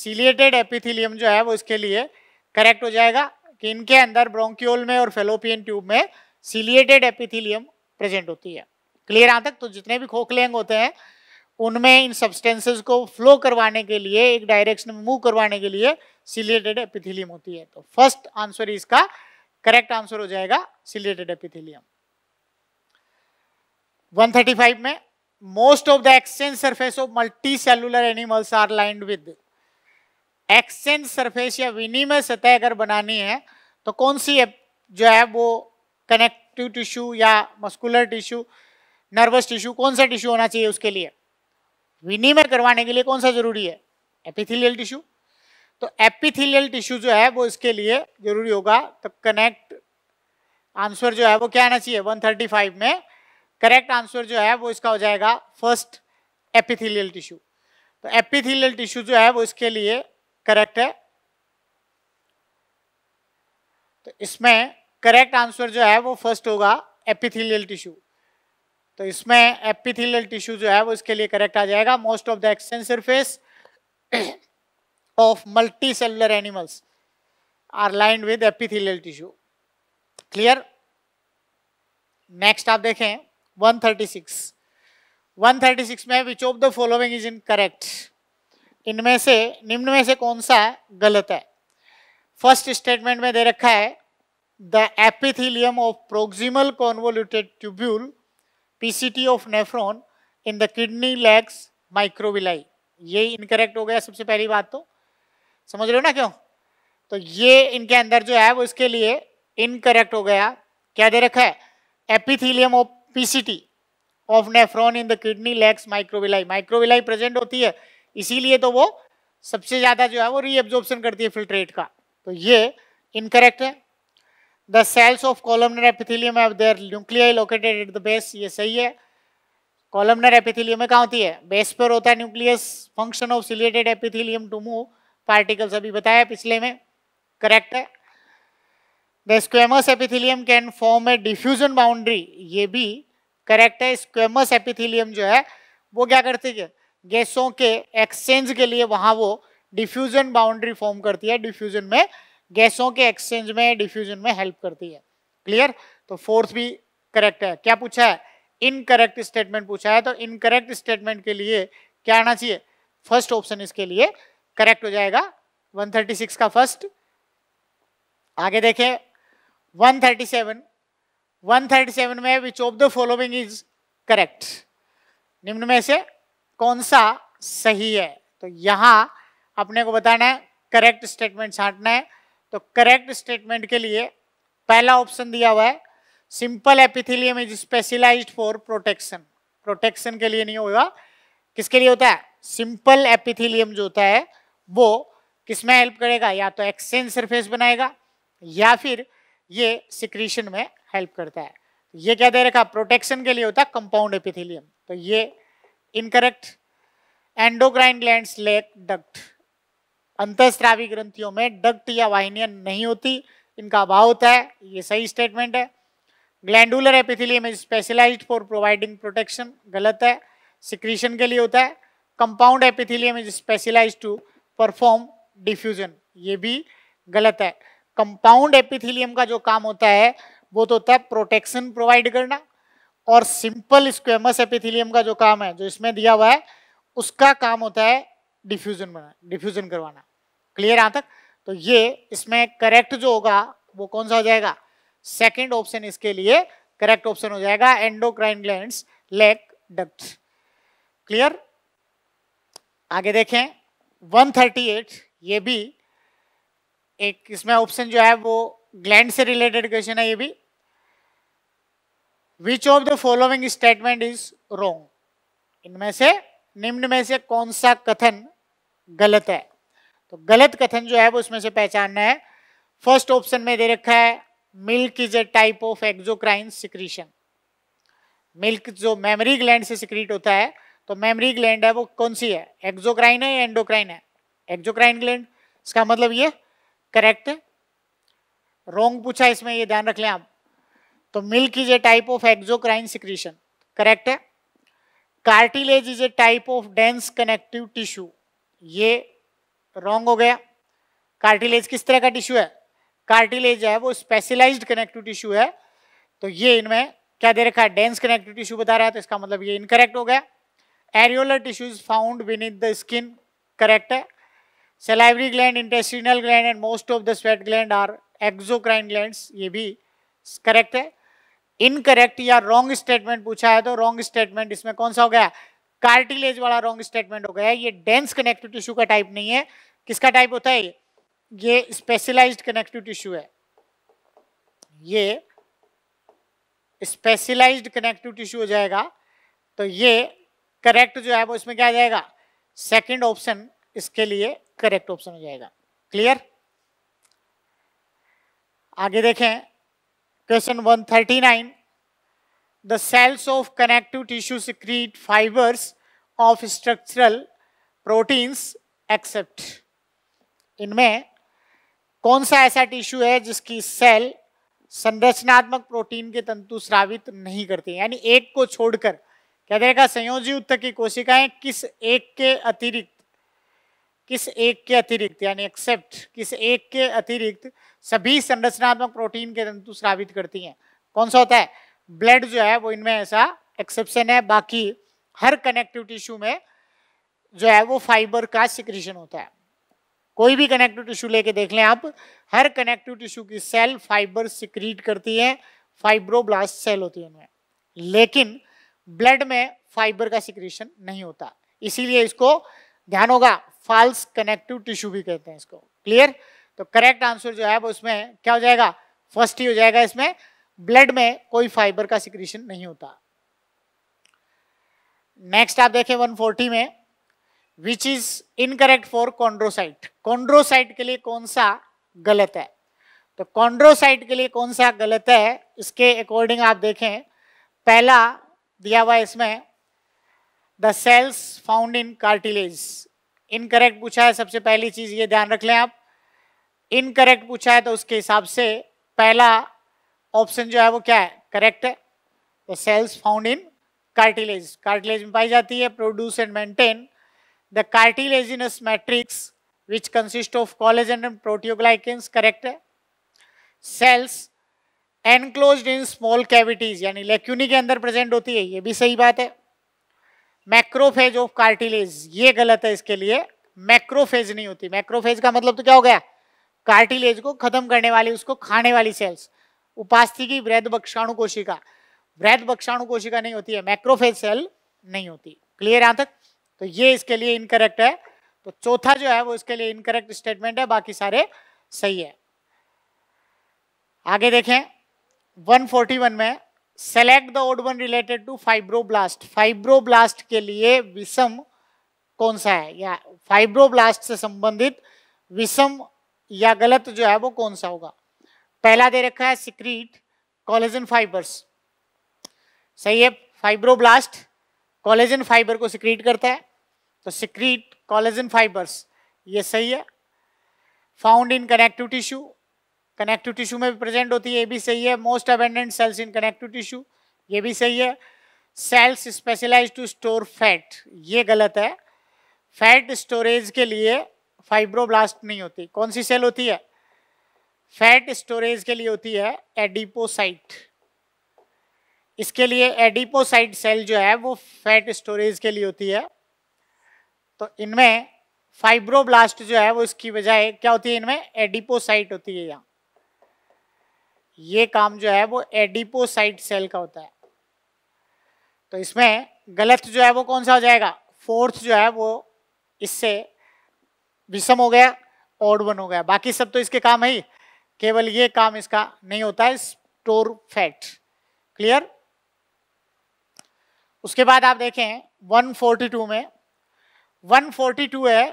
सिलिएटेड एपिथिलियम जो है वो इसके लिए करेक्ट हो जाएगा कि इनके अंदर ब्रोंक्योल में और फेलोपियन ट्यूब में सिलियेटेड एपिथिलियम प्रेजेंट होती है क्लियर आ तक तो जितने भी खोखलेंग होते हैं उनमें इन सब्सटेंसेस को फ्लो करवाने के लिए एक डायरेक्शन में मूव करवाने के लिए सिलियेटेड एपिथिलियम होती है तो फर्स्ट आंसर इसका करेक्ट आंसर हो जाएगा सिलियेटेड एपिथिलियम 135 में most of the exchange surface of multi cellular animals are lined with exchange surface या विनिमय सतह अगर बनानी है तो कौन सी जो है वो कनेक्टिव टिश्यू या मस्कुलर टिश्यू नर्वस टिश्यू कौन सा टिश्यू होना चाहिए उसके लिए विनिमय करवाने के लिए कौन सा जरूरी है एपिथिलियल टिश्यू तो एपिथिलियल टिश्यू जो है वो इसके लिए जरूरी होगा तो कनेक्ट आंसर जो है वो क्या आना चाहिए 135 में करेक्ट आंसर जो है वो इसका हो जाएगा फर्स्ट एपिथिलियल टिश्यू तो एपिथिलियल टिश्यू जो है वो इसके लिए करेक्ट है तो इसमें करेक्ट आंसर जो है वो फर्स्ट होगा एपिथेलियल टिश्यू तो इसमें एपिथेलियल टिश्यू जो है वो इसके लिए करेक्ट आ जाएगा most of the extend surface of multi cellular animals are lined with epithelial tissue clear next आप देखें 136 136 में which of the following is incorrect इनमें से निम्न में से कौन सा गलत है फर्स्ट स्टेटमेंट में दे रखा है the epithelium of proximal convoluted tubule PCT of nephron in the kidney lacks microvilli ये इनकरेक्ट हो गया सबसे पहली बात तो समझ रहे हो ना क्यों तो ये इनके अंदर जो है वो इसके लिए इनकरेक्ट हो गया क्या दे रखा है epithelium of PCT of nephron in the kidney lacks microvilli microvilli present होती है इसीलिए तो वो सबसे ज़्यादा जो है वो रीअब्जॉर्बन करती है फिल्ट्रेट का तो ये इनकरेक्ट है the cells of columnar epithelium of their nuclei located at the base ये सही है कॉलमनर एपिथिलियम में कहाँ होती है बेस पर होता है nucleus function of ciliated epithelium to move particles अभी बताया पिछले में करेक्ट है the squamous epithelium can form a diffusion boundary ये भी करेक्ट है स्क्वेमस एपिथिलियम जो है वो क्या करती है गैसों के एक्सचेंज के लिए वहां वो डिफ्यूजन बाउंड्री फॉर्म करती है डिफ्यूजन में गैसों के एक्सचेंज में डिफ्यूजन में हेल्प करती है क्लियर तो फोर्थ भी करेक्ट है क्या पूछा है इनकरेक्ट स्टेटमेंट पूछा है तो इनकरेक्ट स्टेटमेंट के लिए क्या आना चाहिए फर्स्ट ऑप्शन इसके लिए करेक्ट हो जाएगा 136 का फर्स्ट आगे देखें 137 137 में which of the following is correct निम्न में से कौन सा सही है तो यहाँ अपने को बताना है करेक्ट स्टेटमेंट छांटना है तो करेक्ट स्टेटमेंट के लिए पहला ऑप्शन दिया हुआ है simple epithelium is specialised for protection protection के लिए नहीं होगा किसके लिए होता है सिंपल एपिथिलियम जो होता है वो किसमें हेल्प करेगा या तो एक्सचेंज सरफेस बनाएगा या फिर ये सिक्रीशन में हेल्प करता है ये क्या दे रखा प्रोटेक्शन के लिए होता है कंपाउंड एपिथिलियम तो ये incorrect endocrine gland lack duct अंतस्त्रावी ग्रंथियों में डक्ट या वाहिनियां नहीं होती इनका अभाव होता है ये सही स्टेटमेंट है glandular epithelium is specialised for providing protection गलत है सिक्रीशन के लिए होता है compound epithelium is specialise to perform diffusion ये भी गलत है कंपाउंड एपिथिलियम का जो काम होता है वो तो होता है प्रोटेक्शन प्रोवाइड करना और सिंपल स्क्वेमस एपिथिलियम का जो काम है जो इसमें दिया हुआ है उसका काम होता है डिफ्यूजन बना डिफ्यूजन करवाना क्लियर आ तक तो ये इसमें करेक्ट जो होगा वो कौन सा हो जाएगा सेकंड ऑप्शन इसके लिए करेक्ट ऑप्शन हो जाएगा endocrine gland lack duct clear आगे देखें 138 ये भी एक इसमें ऑप्शन जो है वो ग्लैंड से रिलेटेड क्वेश्चन है ये भी which of the following statement is wrong इनमें से निम्न में से कौन सा कथन गलत है तो गलत कथन जो है वो उसमें से पहचानना है फर्स्ट ऑप्शन में दे रखा है milk is a type of exocrine secretion milk जो मेमरी ग्लैंड से सिक्रीट होता है तो मेमरी ग्लैंड है वो कौन सी है एक्जोक्राइन है या एंडोक्राइन है एक्जोक्राइन ग्लैंड इसका मतलब ये करेक्ट है रोंग पूछा इसमें ये ध्यान रख लें आप तो milk is a type of exocrine secretion correct है cartilage is a type of dense connective tissue ये रॉन्ग हो गया कार्टिलेज किस तरह का टिश्यू है कार्टिलेज है वो स्पेशलाइज्ड कनेक्टिव टिश्यू है तो ये इनमें क्या दे रखा है डेंस कनेक्टिव टिश्यू बता रहा है तो इसका मतलब ये इनकरेक्ट हो गया areolar tissues found in the skin correct है salivary gland intestinal gland and most of the sweat gland are exocrine gland ये भी करेक्ट है इनकरेक्ट या रॉन्ग स्टेटमेंट पूछा है तो रॉन्ग स्टेटमेंट इसमें कौन सा हो गया कार्टिलेज वाला रॉन्ग स्टेटमेंट हो गया ये डेंस कनेक्टिव टिश्यू का टाइप नहीं है किसका टाइप होता है ये स्पेशलाइज कनेक्टिव टिश्यू है ये स्पेशलाइज कनेक्टिव टिश्यू हो जाएगा तो ये करेक्ट जो है वो इसमें क्या आ जाएगा सेकेंड ऑप्शन इसके लिए करेक्ट ऑप्शन हो जाएगा क्लियर आगे देखें Question 139. The cells of connective tissue secrete fibers of structural proteins except इनमें कौन सा ऐसा टिश्यू है जिसकी सेल संरचनात्मक प्रोटीन के तंतु स्रावित नहीं करती यानी एक को छोड़कर कहते हैं संयोजी उत्तर की कोशिकाएं किस एक के अतिरिक्त किस एक के अतिरिक्त यानी एक्सेप्ट किस एक के अतिरिक्त सभी संरचनात्मक प्रोटीन के तंतु स्रावित करती हैं कौन सा होता है ब्लड जो है वो इनमें ऐसा एक्सेप्शन है बाकी हर कनेक्टिव टिश्यू में जो है वो फाइबर का सिक्रीशन होता है कोई भी कनेक्टिव टिश्यू लेके देख लें आप हर कनेक्टिव टिश्यू की सेल फाइबर सिक्रीट करती है फाइब्रोब्लास्ट सेल होती है उनमें लेकिन ब्लड में फाइबर का सिक्रीशन नहीं होता इसीलिए इसको ध्यान होगा फॉल्स कनेक्टिव टिश्यू भी कहते हैं इसको क्लियर तो करेक्ट आंसर जो है वो इसमें क्या हो जाएगा फर्स्ट ही हो जाएगा इसमें ब्लड में कोई फाइबर का सिक्रीशन नहीं होता नेक्स्ट आप देखें 140 में which is incorrect for chondrocyte chondrocyte के लिए कौन सा गलत है तो कॉन्ड्रोसाइट के लिए कौन सा गलत है इसके अकॉर्डिंग आप देखें पहला दिया हुआ इसमें the cells found in cartilage incorrect पूछा है सबसे पहली चीज़ ये ध्यान रख लें आप इनकरेक्ट पूछा है तो उसके हिसाब से पहला ऑप्शन जो है वो क्या है करेक्ट है the cells found in cartilage cartilage में पाई जाती है produce and maintain the cartilaginous matrix which consist of collagen and proteoglycans correct है cells enclose in small cavities यानी लेक्यूनी के अंदर प्रेजेंट होती है ये भी सही बात है मैक्रोफेज ऑफ कार्टिलेज ये गलत है इसके लिए मैक्रोफेज नहीं होती मैक्रोफेज का मतलब तो क्या हो गया कार्टिलेज को खत्म करने वाली उसको खाने वाली सेल्स उपास्थि की वृद्ध बक्षाणु कोशिका वृद्ध बक्षाणु कोशिका नहीं होती है मैक्रोफेज सेल नहीं होती क्लियर यहां तक तो ये इसके लिए इनकरेक्ट है तो चौथा जो है वो इसके लिए इनकरेक्ट स्टेटमेंट है बाकी सारे सही है आगे देखें 141 में select the odd one related to fibroblast fibroblast के लिए विषम कौन सा है या फाइब्रोब्लास्ट से संबंधित विषम या गलत जो है वो कौन सा होगा पहला दे रखा है सिक्रीट कॉलेजन फाइबर्स सही है फाइब्रोब्लास्ट कॉलेजन फाइबर को सिक्रीट करता है तो सिक्रीट कॉलेजन फाइबर्स ये सही है found in connective tissue connective tissue में भी प्रेजेंट होती है ये भी सही है most abundant cells in connective tissue ये भी सही है cells specialize to store fat ये गलत है फैट स्टोरेज के लिए फाइब्रोब्लास्ट नहीं होती कौन सी सेल होती है फैट स्टोरेज के लिए होती है एडिपोसाइट इसके लिए एडिपोसाइट सेल जो है वो फैट स्टोरेज के लिए होती है तो इनमें फाइब्रोब्लास्ट जो है वो इसकी बजाय क्या होती है इनमें एडिपोसाइट होती है यहाँ ये काम जो है वो एडिपोसाइट सेल का होता है तो इसमें गलत जो है वो कौन सा हो जाएगा फोर्थ जो है वो इससे विषम हो गया ऑड वन हो गया बाकी सब तो इसके काम है ही केवल ये काम इसका नहीं होता है स्टोर फैट क्लियर उसके बाद आप देखें 142 में 142 है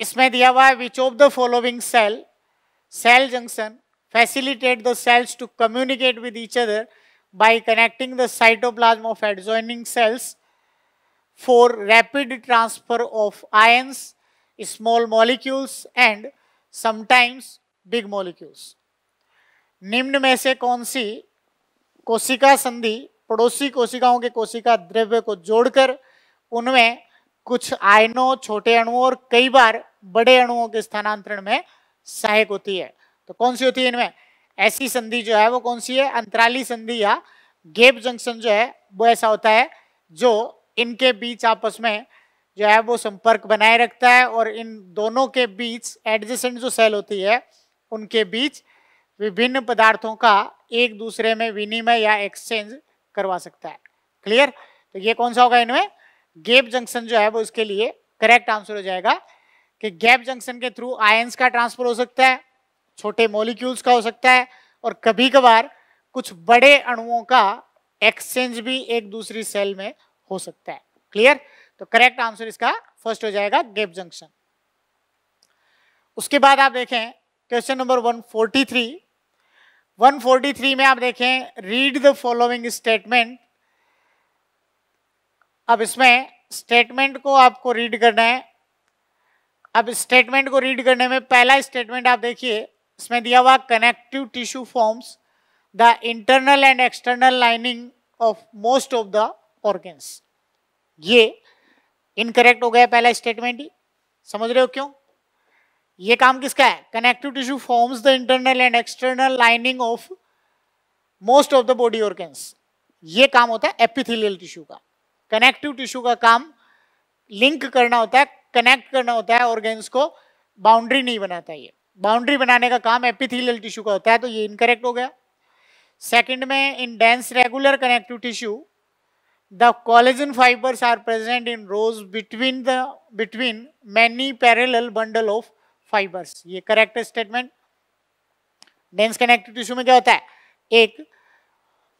इसमें दिया हुआ है which of the following cell cell junction facilitate the cells to communicate with each other by connecting the cytoplasm of adjoining cells for rapid transfer of ions, small molecules and sometimes big molecules. निम्न में से कौन सी कोशिका संधि पड़ोसी कोशिकाओं के कोशिका द्रव्य को जोड़कर उनमें कुछ आयनों छोटे अणुओं और कई बार बड़े अणुओं के स्थानांतरण में सहायक होती है तो कौन सी होती है इनमें ऐसी संधि जो है वो कौन सी है अंतराली संधि या गेप जंक्शन जो है वो ऐसा होता है जो इनके बीच आपस में जो है वो संपर्क बनाए रखता है और इन दोनों के बीच एडजेसेंट जो सेल होती है उनके बीच विभिन्न पदार्थों का एक दूसरे में विनिमय या एक्सचेंज करवा सकता है क्लियर तो ये कौन सा होगा इनमें गैप जंक्शन जो है वो इसके लिए करेक्ट आंसर हो जाएगा कि गैप जंक्शन के थ्रू आयंस का ट्रांसफर हो सकता है छोटे मॉलिक्यूल्स का हो सकता है और कभी कभार कुछ बड़े अणुओं का एक्सचेंज भी एक दूसरी सेल में हो सकता है क्लियर तो करेक्ट आंसर इसका फर्स्ट हो जाएगा गेप जंक्शन उसके बाद आप देखें क्वेश्चन नंबर 143 143 में आप देखें रीड द फॉलोइंग स्टेटमेंट अब इसमें स्टेटमेंट को आपको रीड करना है अब स्टेटमेंट को रीड करने में पहला स्टेटमेंट आप देखिए इसमें दिया हुआ connective tissue forms the internal and external lining of most of the organs ये इनकरेक्ट हो गया पहला स्टेटमेंट ही समझ रहे हो क्यों ये काम किसका है connective tissue forms the internal and external lining of most of the body organs ये काम होता है एपिथिलियल टिश्यू का कनेक्टिव टिश्यू का काम लिंक करना होता है कनेक्ट करना होता है ऑर्गेन्स को बाउंड्री नहीं बनाता ये बाउंड्री बनाने का काम एपिथीलियल टिश्यू का होता है तो ये इनकरेक्ट हो गया सेकंड में in dense regular connective tissue the collagen fibres are present in rows between the between many parallel bundle of fibres ये correct statement dense connective tissue में क्या होता है एक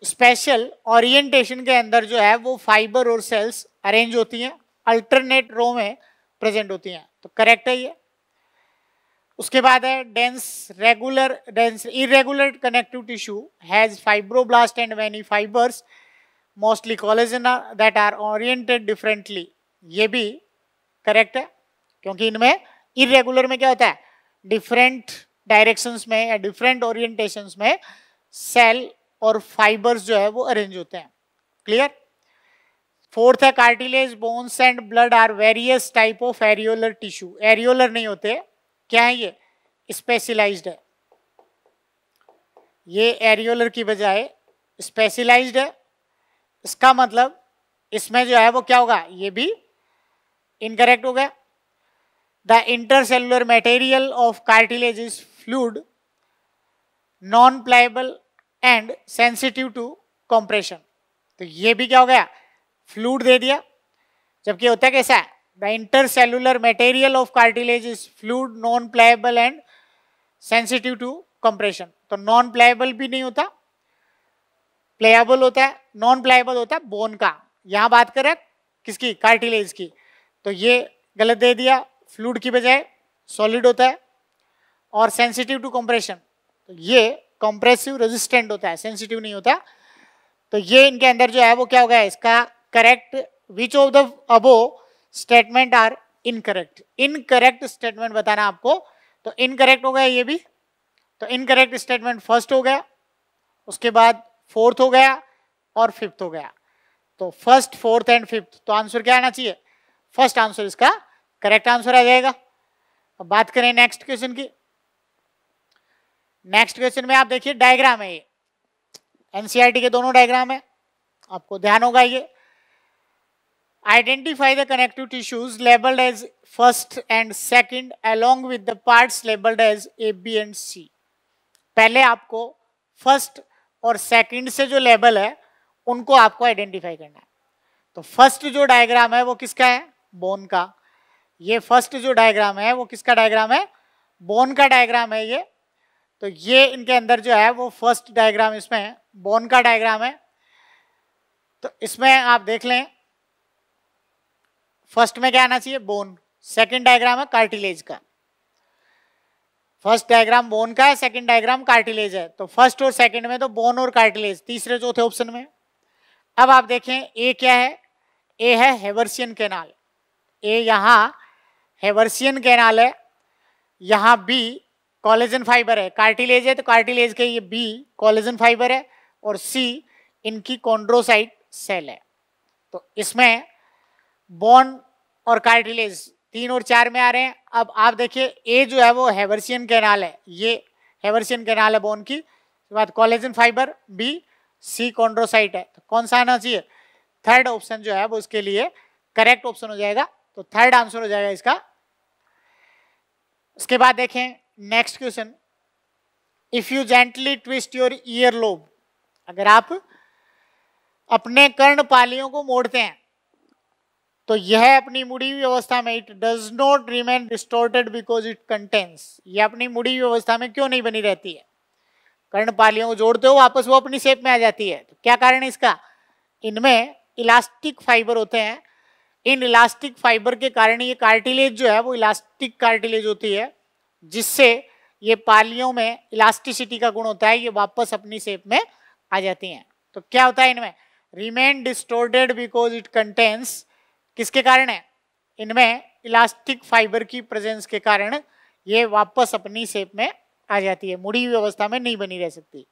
स्पेशल ओरिएंटेशन के अंदर जो है वो फाइबर और सेल्स अरेंज होती हैं अल्टरनेट रो में प्रेजेंट होती हैं तो करेक्ट है ये उसके बाद है dense regular dense irregular connective tissue has fibroblast and many fibres mostly collagen that are oriented differently ये भी करेक्ट है क्योंकि इनमें इरेगुलर में क्या होता है डिफरेंट डायरेक्शंस में या डिफरेंट ओरिएंटेशंस में सेल और फाइबर्स जो है वो अरेंज होते हैं क्लियर फोर्थ है cartilage bones and blood are various type of areolar tissue areolar नहीं होते क्या है ये स्पेशलाइज्ड है ये एरियोलर की बजाय स्पेशलाइज्ड है इसका मतलब इसमें जो है वो क्या होगा ये भी इनकरेक्ट हो गया the intercellular material of cartilage is fluid non pliable and sensitive to compression तो ये भी क्या हो गया फ्लूड दे दिया जबकि होता है कैसा है The intercellular material of cartilage is fluid, non-pliable and sensitive to compression. तो नॉन प्लायबल भी नहीं होता प्लेबल होता है नॉन प्लायबल होता है बोन का यहाँ बात करें किसकी कार्टिलेज की तो ये गलत दे दिया फ्लूड की बजाय सॉलिड होता है और सेंसिटिव टू कंप्रेशन तो ये कंप्रेसिव रेजिस्टेंट होता है सेंसिटिव नहीं होता तो ये इनके अंदर जो है वो क्या हो गया इसका correct which of the above statement are incorrect incorrect statement बताना आपको तो इनकरेक्ट हो गया ये भी तो इनकरेक्ट स्टेटमेंट फर्स्ट हो गया उसके बाद फोर्थ हो गया और फिफ्थ हो गया तो फर्स्ट फोर्थ एंड फिफ्थ तो आंसर क्या आना चाहिए फर्स्ट आंसर इसका करेक्ट आंसर आ जाएगा अब बात करें नेक्स्ट क्वेश्चन की नेक्स्ट क्वेश्चन में आप देखिए डायग्राम है ये एनसीईआरटी e के दोनों डायग्राम है आपको ध्यान होगा ये Identify the connective tissues labeled as first and second along with the parts labeled as A, B and C. पहले आपको फर्स्ट और सेकंड से जो लेबल है उनको आपको आइडेंटिफाई करना है तो फर्स्ट जो डायग्राम है वो किसका है बोन का ये फर्स्ट जो डायग्राम है वो किसका डायग्राम है बोन का डायग्राम है ये तो ये इनके अंदर जो है वो फर्स्ट डायग्राम इसमें है बोन का डायग्राम है तो इसमें आप देख लें फर्स्ट में क्या आना चाहिए बोन सेकेंड डायग्राम है कार्टिलेज का फर्स्ट डायग्राम बोन का है सेकंड डायग्राम कार्टिलेज है तो फर्स्ट और सेकंड में तो बोन और कार्टिलेज तीसरे चौथे ऑप्शन में अब आप देखें ए क्या है ए है हेवर्सियन कैनाल ए यहाँ हेवर्सियन कैनाल है यहाँ बी कॉलेजन फाइबर है कार्टिलेज है तो कार्टिलेज के ये बी कॉलेजन फाइबर है और सी इनकी कॉन्ड्रोसाइट सेल है तो इसमें बॉन और कार्टिलेज तीन और चार में आ रहे हैं अब आप देखिए ए जो है वो हेवर्सियन कैनाल है ये हेवर्सियन कैनाल है बोन की उसके बाद collagen fibre B C chondrocyte है तो कौन सा आना चाहिए थर्ड ऑप्शन जो है वो उसके लिए करेक्ट ऑप्शन हो जाएगा तो थर्ड आंसर हो जाएगा इसका उसके बाद देखें next question if you gently twist your ear lobe अगर आप अपने कर्ण पालियों को मोड़ते हैं तो यह अपनी मुड़ी हुई अवस्था में it does not remain distorted because it contains यह अपनी मुड़ी हुई अवस्था में क्यों नहीं बनी रहती है कर्ण पालियों को जोड़ते हो वापस वो अपनी शेप में आ जाती है तो क्या कारण है इसका इनमें इलास्टिक फाइबर होते हैं इन इलास्टिक फाइबर के कारण ये कार्टिलेज जो है वो इलास्टिक कार्टिलेज होती है जिससे ये पालियों में इलास्टिसिटी का गुण होता है ये वापस अपनी शेप में आ जाती हैं तो क्या होता है इनमें remain distorted because it contains किसके कारण है इनमें इलास्टिक फाइबर की प्रेजेंस के कारण ये वापस अपनी शेप में आ जाती है मुड़ी हुई अवस्था में नहीं बनी रह सकती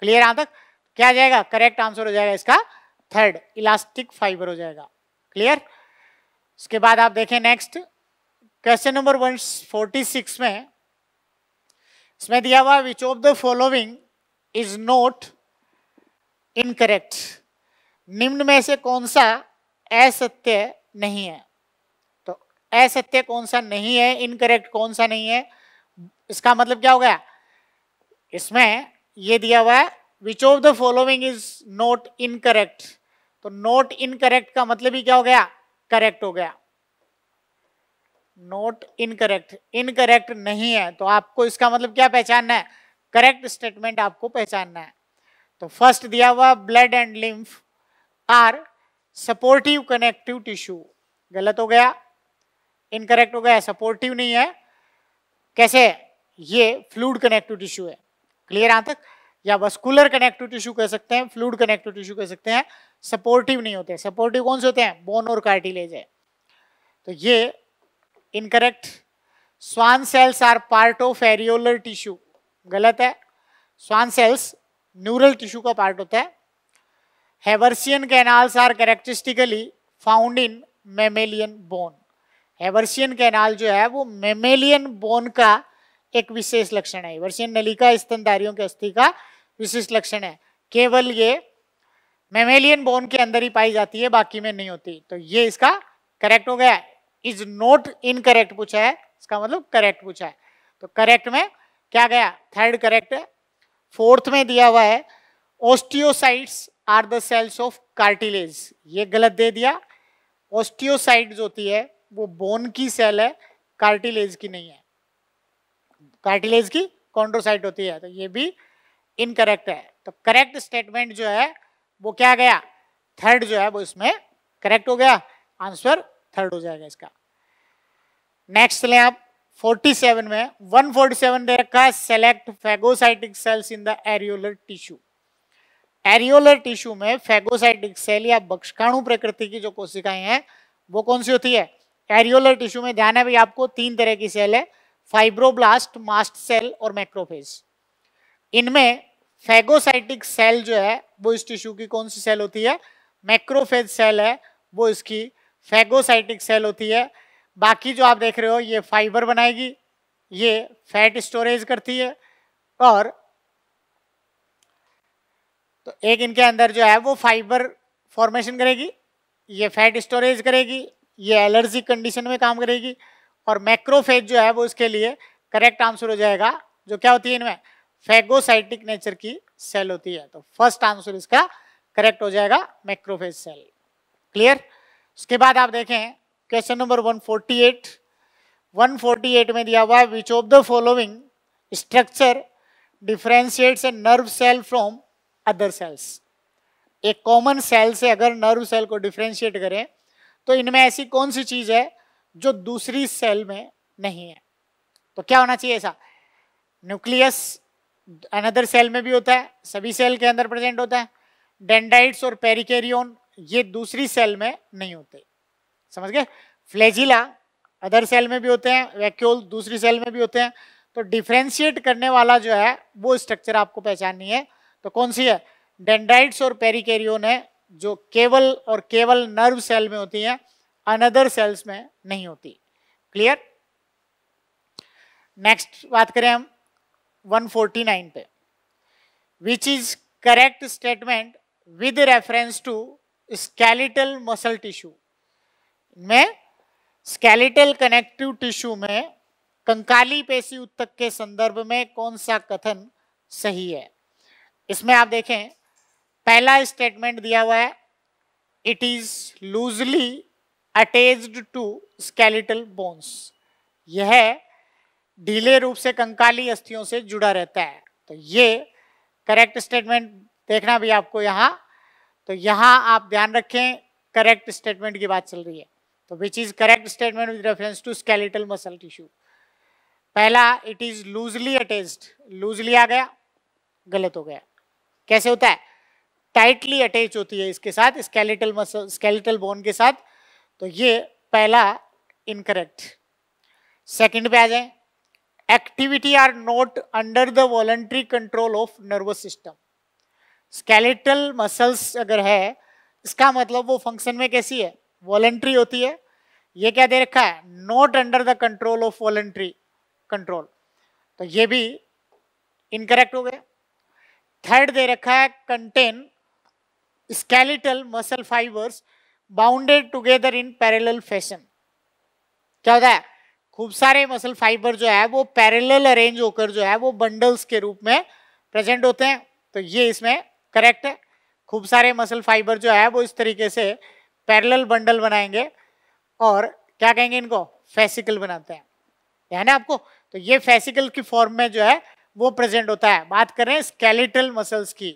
क्लियर यहाँ तक क्या आ जाएगा करेक्ट आंसर हो जाएगा इसका थर्ड इलास्टिक फाइबर हो जाएगा क्लियर उसके बाद आप देखें next question number one forty six में इसमें दिया हुआ which of the following is not incorrect निम्न में से कौन सा असत्य नहीं है तो असत्य कौन सा नहीं है इनकरेक्ट कौन सा नहीं है इसका मतलब क्या हो गया इसमें ये दिया हुआ है which of the following is not incorrect तो नॉट इनकरेक्ट का मतलब ही क्या हो गया करेक्ट हो गया नॉट इनकरेक्ट इनकरेक्ट नहीं है तो आपको इसका मतलब क्या पहचानना है करेक्ट स्टेटमेंट आपको पहचानना है तो फर्स्ट दिया हुआ blood and lymph are supportive connective tissue गलत हो गया इनकरेक्ट हो गया सपोर्टिव नहीं है कैसे ये फ्लूड कनेक्टिव टिश्यू है क्लियर आ तक या वस्कुलर कनेक्टिव टिश्यू कह सकते हैं फ्लूड कनेक्टिव टिश्यू कह सकते हैं सपोर्टिव नहीं होते सपोर्टिव कौन से होते हैं बोन और कार्टिलेज है तो ये incorrect Schwann cells are part of areolar tissue गलत है स्वान सेल्स न्यूरल टिश्यू का पार्ट होता है Haversian canals are characteristically found in mammalian bone. Haversian canal जो है वो मेमेलियन बोन का एक विशेष लक्षण है हेवर्सियन नलिका स्तनधारियों के अस्थि का विशेष लक्षण है केवल ये मेमेलियन बोन के अंदर ही पाई जाती है बाकी में नहीं होती तो ये इसका करेक्ट हो गया इज नोट करेक्ट पूछा है इसका मतलब करेक्ट पूछा है तो करेक्ट में क्या गया थर्ड करेक्ट है फोर्थ में दिया हुआ है osteocytes are the cells of cartilage ये गलत दे दिया ऑस्टियोसाइड होती है वो बोन की सेल है कार्टिलेज की नहीं है कार्टिलेज की कॉन्ड्रोसाइट होती है तो ये भी इनकरेक्ट है तो करेक्ट स्टेटमेंट जो है वो क्या गया थर्ड जो है वो इसमें करेक्ट हो गया आंसर थर्ड हो जाएगा इसका नेक्स्ट लें आप 47 में 147 दे रखा select phagocytic cells in the areolar tissue areolar tissue में फेगोसाइटिक सेल या बक्षकाणु प्रकृति की जो कोशिकाएं हैं वो कौन सी होती है एरियोलर टिश्यू में ध्यान है भाई आपको तीन तरह की सेल है फाइब्रोब्लास्ट मास्ट सेल और मैक्रोफेज इनमें फेगोसाइटिक सेल जो है वो इस टिश्यू की कौन सी सेल होती है मैक्रोफेज सेल है वो इसकी फेगोसाइटिक सेल होती है बाकी जो आप देख रहे हो ये फाइबर बनाएगी ये फैट स्टोरेज करती है और तो एक इनके अंदर जो है वो फाइबर फॉर्मेशन करेगी ये फैट स्टोरेज करेगी ये एलर्जी कंडीशन में काम करेगी और मैक्रोफेज जो है वो इसके लिए करेक्ट आंसर हो जाएगा जो क्या होती है इनमें फेगोसाइटिक नेचर की सेल होती है तो फर्स्ट आंसर इसका करेक्ट हो जाएगा मैक्रोफेज सेल क्लियर उसके बाद आप देखें क्वेश्चन नंबर 148 148 में दिया हुआ है which of the following structure differentiates a nerve cell from other cells एक कॉमन सेल से अगर नर्व सेल को डिफ्रेंशिएट करें तो इनमें ऐसी कौन सी चीज़ है जो दूसरी सेल में नहीं है तो क्या होना चाहिए ऐसा न्यूक्लियस अनदर सेल में भी होता है सभी सेल के अंदर प्रेजेंट होता है डेंडाइट्स और पेरिकेरियोन ये दूसरी सेल में नहीं होते समझ गए फ्लेजिला अदर सेल में भी होते हैं वैक्यूल दूसरी सेल में भी होते हैं तो डिफ्रेंशिएट करने वाला जो है वो स्ट्रक्चर आपको पहचाननी है तो कौन सी है डेंड्राइट्स और पेरिकेरियोन है जो केवल और केवल नर्व सेल में होती हैं अनदर सेल्स में नहीं होती क्लियर नेक्स्ट बात करें हम 149 पे which is correct statement with reference to skeletal muscle tissue में स्केलेटल कनेक्टिव टिश्यू में कंकाली पेशी उत्तक के संदर्भ में कौन सा कथन सही है इसमें आप देखें पहला स्टेटमेंट दिया हुआ है it is loosely attached to skeletal bones यह ढीले रूप से कंकाली अस्थियों से जुड़ा रहता है तो ये करेक्ट स्टेटमेंट देखना भी आपको यहाँ तो यहाँ आप ध्यान रखें करेक्ट स्टेटमेंट की बात चल रही है तो which is correct statement with reference to skeletal muscle tissue पहला it is loosely attached loosely आ गया गलत हो गया कैसे होता है टाइटली अटैच होती है इसके साथ स्केलेटल मसल स्केलेटल बोन के साथ तो ये पहला इनकरेक्ट सेकंड पे आ जाए activity are not under the voluntary control of nervous system skeletal muscles अगर है इसका मतलब वो फंक्शन में कैसी है वॉलंट्री होती है ये क्या दे रखा है not under the control of voluntary control तो ये भी इनकरेक्ट हो गया थर्ड दे रखा है contain skeletal muscle fibres bounded together in parallel fashion क्या होता है खूब सारे मसल फाइबर जो है वो पैरेलल अरेंज होकर जो है वो बंडल्स के रूप में प्रेजेंट होते हैं तो ये इसमें करेक्ट है खूब सारे मसल फाइबर जो है वो इस तरीके से पैरेलल बंडल बनाएंगे और क्या कहेंगे इनको फेसिकल बनाते हैं ध्यान है आपको तो ये फेसिकल की फॉर्म में जो है वो प्रेजेंट होता है बात करें स्केलेटल मसल्स की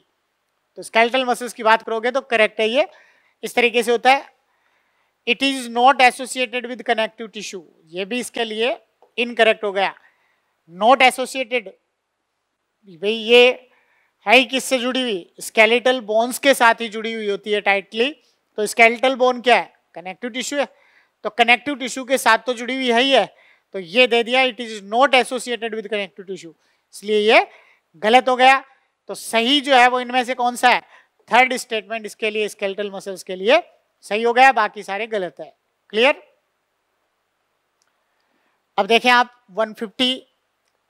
तो स्केलेटल मसल्स की बात करोगे तो करेक्ट है ये इस तरीके से होता है it is not associated with connective tissue ये भी इसके लिए इनकरेक्ट हो गया नॉट एसोसिएटेड भाई ये है ही किससे जुड़ी हुई स्केलेटल बोन्स के साथ ही जुड़ी हुई होती है टाइटली तो स्केलेटल बोन क्या है कनेक्टिव टिश्यू है तो कनेक्टिव टिश्यू के साथ तो जुड़ी हुई है ही है तो ये दे दिया it is not associated with connective tissue इसलिए ये गलत हो गया तो सही जो है वो इनमें से कौन सा है थर्ड स्टेटमेंट इसके लिए स्केल्टल मसल्स के लिए सही हो गया बाकी सारे गलत है क्लियर अब देखें आप 150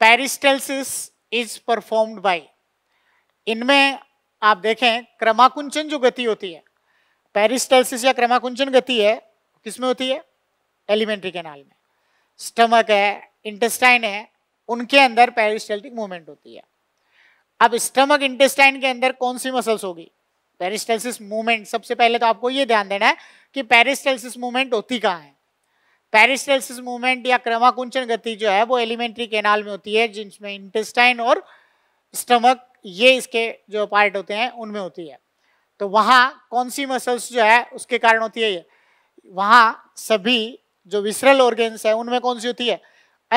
पेरिस्टेल्सिस इज परफॉर्म्ड बाय इनमें आप देखें क्रमाकुंचन जो गति होती है पेरिस्टेल्सिस या क्रमाकुंचन गति है किसमें होती है एलिमेंट्री कैनाल में स्टमक है इंटेस्टाइन है उनके अंदर पेरिस्टल्टिक मूवमेंट होती है अब स्टमक इंटेस्टाइन के अंदर कौन सी मसल्स होगी पेरिस्टल्सिस मूवमेंट सबसे पहले तो आपको ये ध्यान देना है कि पेरिस्टल्सिस मूवमेंट होती कहाँ है पेरिस्टल्सिस मूवमेंट या क्रमाकुंचन गति जो है वो एलिमेंट्री केनाल में होती है जिसमें इंटेस्टाइन और स्टमक ये इसके जो पार्ट होते हैं उनमें होती है तो वहाँ कौन सी मसल्स जो है उसके कारण होती है ये वहाँ सभी जो विसरल ऑर्गेन्स हैं उनमें कौन सी होती है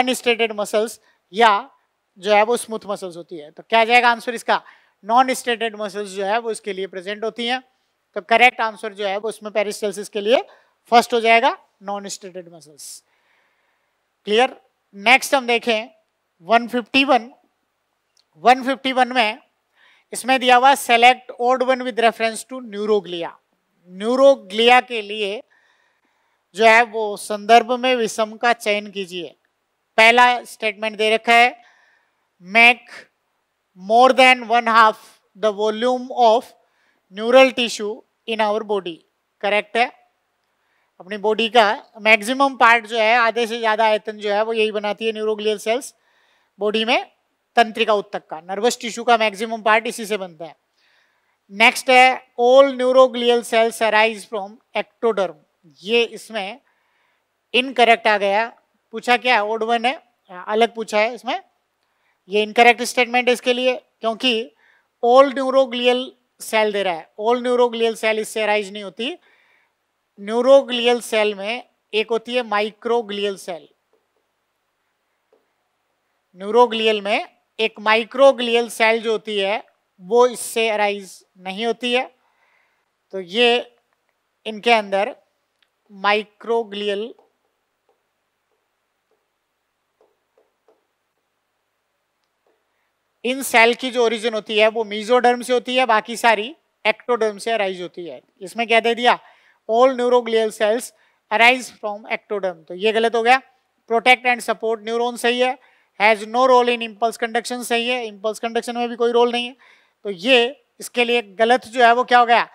अनस्टेटेड मसल्स या जो है वो स्मूथ मसल्स होती है तो क्या जाएगा आंसर इसका नॉन स्टेटेड मसल्स जो है वो इसके लिए प्रेजेंट होती हैं तो करेक्ट आंसर जो है वो उसमें पेरिस्टलसिस के लिए फर्स्ट हो जाएगा non striated muscles clear next हम देखें 151 151 में इसमें दिया हुआ select odd one with reference to neuroglia neuroglia के लिए जो है वो संदर्भ में विषम का चयन कीजिए पहला स्टेटमेंट दे रखा है make more than one half the volume of neural tissue in our body correct है अपनी बॉडी का मैक्सिमम पार्ट जो है आधे से ज़्यादा आयतन जो है वो यही बनाती है न्यूरोग्लियल सेल्स बॉडी में तंत्रिका उत्तक का नर्वस टिश्यू का मैक्सिमम पार्ट इसी से बनता है नेक्स्ट है all neuroglial cells arise from ectoderm ये इसमें इनकरेक्ट आ गया पूछा क्या है ओडवन है हाँ, अलग पूछा है इसमें ये इनकरेक्ट स्टेटमेंट है इसके लिए क्योंकि ओल्ड न्यूरोग्लियल सेल दे रहा है ओल्ड न्यूरोग्लियल सेल इससे राइज नहीं होती न्यूरोग्लियल सेल में एक होती है माइक्रोग्लियल सेल न्यूरोग्लियल में एक माइक्रोग्लियल सेल जो होती है वो इससे अराइज नहीं होती है तो ये इनके अंदर माइक्रोग्लियल इन सेल की जो ओरिजिन होती है वो मीजोडर्म से होती है बाकी सारी एक्टोडर्म से अराइज होती है इसमें क्या दे दिया all neuroglial cells arise from ectoderm तो ये गलत हो गया प्रोटेक्ट एंड सपोर्ट न्यूरोन सही है has no role in impulse conduction सही है इम्पल्स कंडक्शन में भी कोई रोल नहीं है तो ये इसके लिए गलत जो है वो क्या हो गया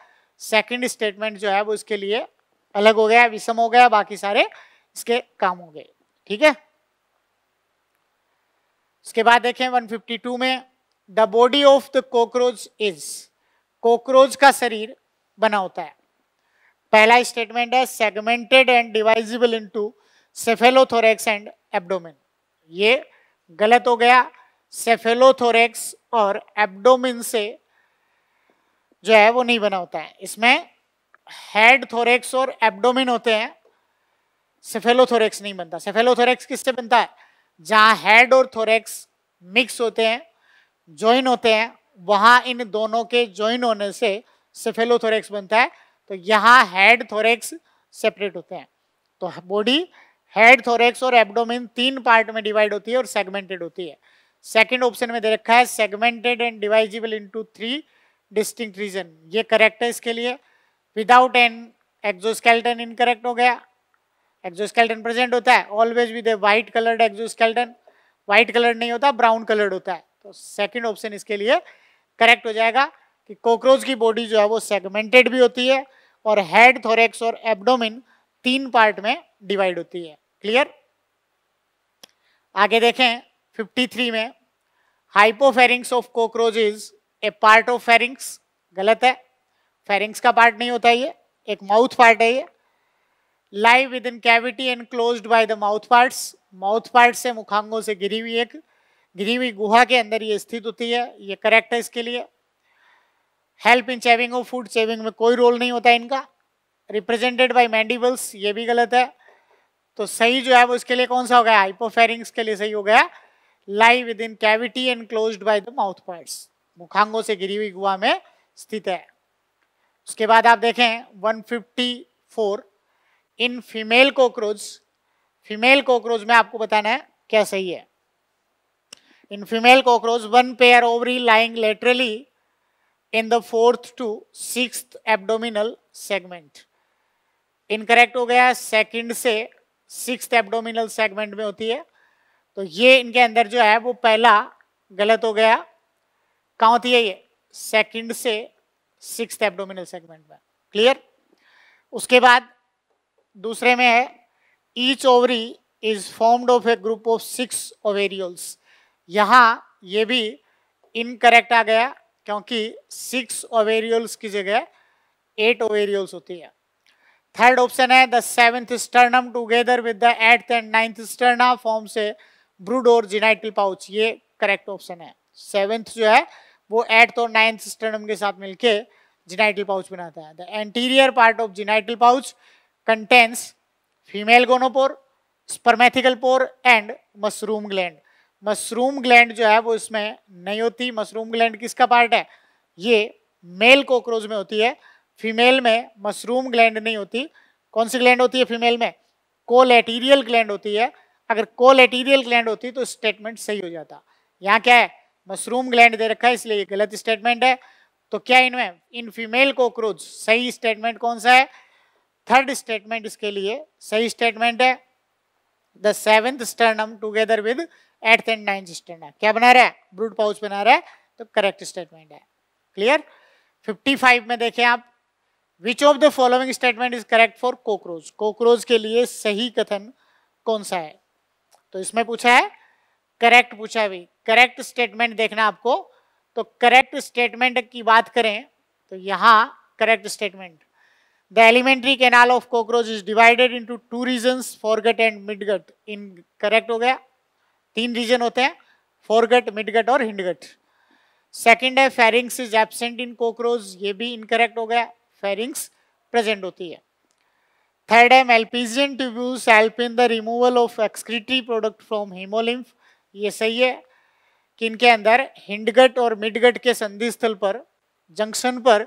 सेकंड स्टेटमेंट जो है वो इसके लिए अलग हो गया विषम हो गया बाकी सारे इसके काम हो गए ठीक है उसके बाद देखें 152 में the body of the cockroach is cockroach का शरीर बना होता है पहला स्टेटमेंट है segmented and divisible into cephalothorax and abdomen ये गलत हो गया सेफेलोथोरेक्स और एबडोमिन से जो है वो नहीं बना होता है इसमें हेड थोरेक्स और एबडोमिन होते हैं सेफेलोथोरेक्स नहीं बनता सेफेलोथोरेक्स किससे बनता है जहाँ हेड और थोरेक्स मिक्स होते हैं ज्वाइन होते हैं वहाँ इन दोनों के ज्वाइन होने से सेफेलोथोरेक्स बनता है तो यहाँ हेड थोरेक्स सेपरेट होते हैं तो बॉडी हेड थोरेक्स और एब्डोमिन तीन पार्ट में डिवाइड होती है और सेगमेंटेड होती है सेकंड ऑप्शन में दे रखा है segmented and divisible into three distinct region ये करेक्ट है इसके लिए विदाउट एन एक्जोस्केल्टन इनकरेक्ट हो गया एक्जोस्केल्टन प्रेजेंट होता है always with a white coloured exoskeleton white colour नहीं होता ब्राउन कलर्ड होता है तो सेकंड ऑप्शन इसके लिए करेक्ट हो जाएगा कि कॉकरोच की बॉडी जो है वो सेगमेंटेड भी होती है और हेड थोरेक्स और एब्डोमिन तीन पार्ट में डिवाइड होती है क्लियर आगे देखें 53 में hypopharynx of cockroach is a part of pharynx गलत है फेरिंग्स का पार्ट नहीं होता ये एक माउथ पार्ट है ये live within cavity and close by the mouth parts mouth part से मुखांगों से गिरी हुई एक गिरी हुई गुहा के अंदर ये स्थित होती है ये करेक्ट है इसके लिए help in chewing of food saving में कोई रोल नहीं होता इनका रिप्रेजेंटेड बाई मैंडिबल्स ये भी गलत है तो सही जो है वो इसके लिए कौन सा हो गया हाइपोफेरिंग्स के लिए सही हो गया lie within cavity and close by the mouth parts मुखांगों से गिरी हुई गुहा में स्थित है उसके बाद आप देखें 154 in female cockroach female cockroach में आपको बताना है क्या सही है in female cockroach one pair ovary lying laterally in the fourth to six abdominal segment incorrect हो गया सेकंड से सिक्स एब्डोमिनल सेगमेंट में होती है तो ये इनके अंदर जो है वो पहला गलत हो गया कहाँ होती है ये सेकंड से सिक्स एब्डोमिनल सेगमेंट में क्लियर उसके बाद दूसरे में है each ovary is formed of a group of six ovarioles यहाँ ये भी इनकरेक्ट आ गया क्योंकि सिक्स ओवेरियल्स की जगह एट ओवेरियोल्स होती है थर्ड ऑप्शन है the seventh sternum together with the eighth and ninth sterna form से ब्रूड और जिनाइटल पाउच ये करेक्ट ऑप्शन है सेवेंथ जो है वो एट्थ और नाइन्थ स्टर्नम के साथ मिलके जिनाइटल पाउच बनाता है the anterior part of genital pouch contains female gonopore, spermathical pore and mushroom gland. Mushroom gland जो है वो इसमें नहीं होती मशरूम ग्लैंड किसका पार्ट है ये मेल कॉकरोच में होती है फीमेल में मशरूम ग्लैंड नहीं होती कौन सी ग्लैंड होती है फीमेल में कोलेटीरियल ग्लैंड होती है अगर कोलेटीरियल ग्लैंड होती तो स्टेटमेंट सही हो जाता यहाँ क्या है मशरूम ग्लैंड दे रखा है इसलिए ये गलत स्टेटमेंट है तो क्या इनमें इन फीमेल कॉकरोच सही स्टेटमेंट कौन सा है थर्ड स्टेटमेंट इसके लिए सही स्टेटमेंट है the seventh sternum together with eighth and ninth sternum क्या बना रहा है ब्रूट पाउच बना रहा है तो करेक्ट स्टेटमेंट है क्लियर 55 में देखें आप which of the following statement is correct for cockroach cockroach के लिए सही कथन कौन सा है तो इसमें पूछा है करेक्ट पूछा भी करेक्ट स्टेटमेंट देखना आपको तो करेक्ट स्टेटमेंट की बात करें तो यहाँ correct statement The alimentary canal of cockroach is divided into two regions, foregut and midgut. In correct हो गया तीन region होते हैं foregut, midgut और hindgut. Second है pharynx is absent in cockroach. ये भी incorrect हो गया pharynx present होती है Third है malpesian tubules help in the removal of excretory product from hemolymph. ये सही है कि इनके अंदर हिंडगट और मिडगट के संधि स्थल पर जंक्शन पर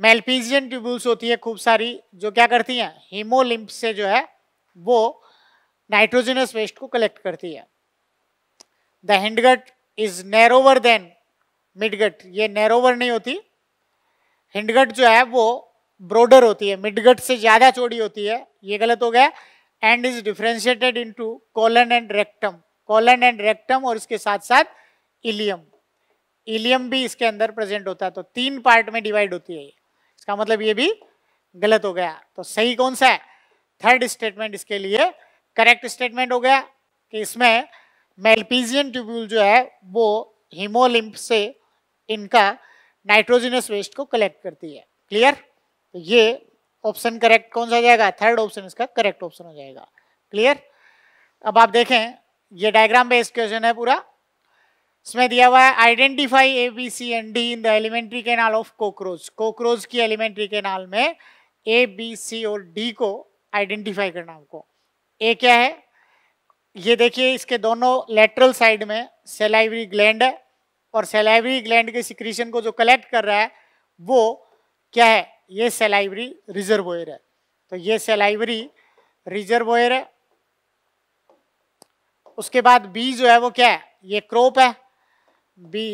मेल्पीजियन ट्यूबुल्स होती है खूब सारी जो क्या करती हैं हीमोलिम्प से जो है वो नाइट्रोजनस वेस्ट को कलेक्ट करती है the hindgut is narrower than midgut ये नैरोवर नहीं होती हिंडगट जो है वो ब्रोडर होती है मिडगट से ज़्यादा चौड़ी होती है ये गलत हो गया and is differentiated into colon and rectum colon and rectum और इसके साथ साथ इलियम इलियम भी इसके अंदर प्रेजेंट होता है तो तीन पार्ट में डिवाइड होती है ये इसका मतलब ये भी गलत हो गया तो सही कौन सा है थर्ड स्टेटमेंट इसके लिए करेक्ट स्टेटमेंट हो गया कि इसमें मेलपीजियन ट्यूब्यूल जो है वो हीमोलिम्प से इनका नाइट्रोजिनस वेस्ट को कलेक्ट करती है क्लियर तो ये ऑप्शन करेक्ट कौन सा जाएगा थर्ड ऑप्शन इसका करेक्ट ऑप्शन हो जाएगा क्लियर अब आप देखें ये डायग्राम बेस्ड क्वेश्चन है पूरा इसमें दिया हुआ है identify A B C and D in the alimentary canal of cockroach cockroach की एलिमेंट्री केनाल में ए बी सी और डी को आइडेंटिफाई करना आपको ए क्या है ये देखिए इसके दोनों लेटरल साइड में सेलाइवरी ग्लैंड है और सेलाइवरी ग्लैंड के सिक्रीशन को जो कलेक्ट कर रहा है वो क्या है ये सेलाइवरी रिजर्व है तो ये सेलाइवरी रिजर्व है उसके बाद बी जो है वो क्या है ये क्रोप है बी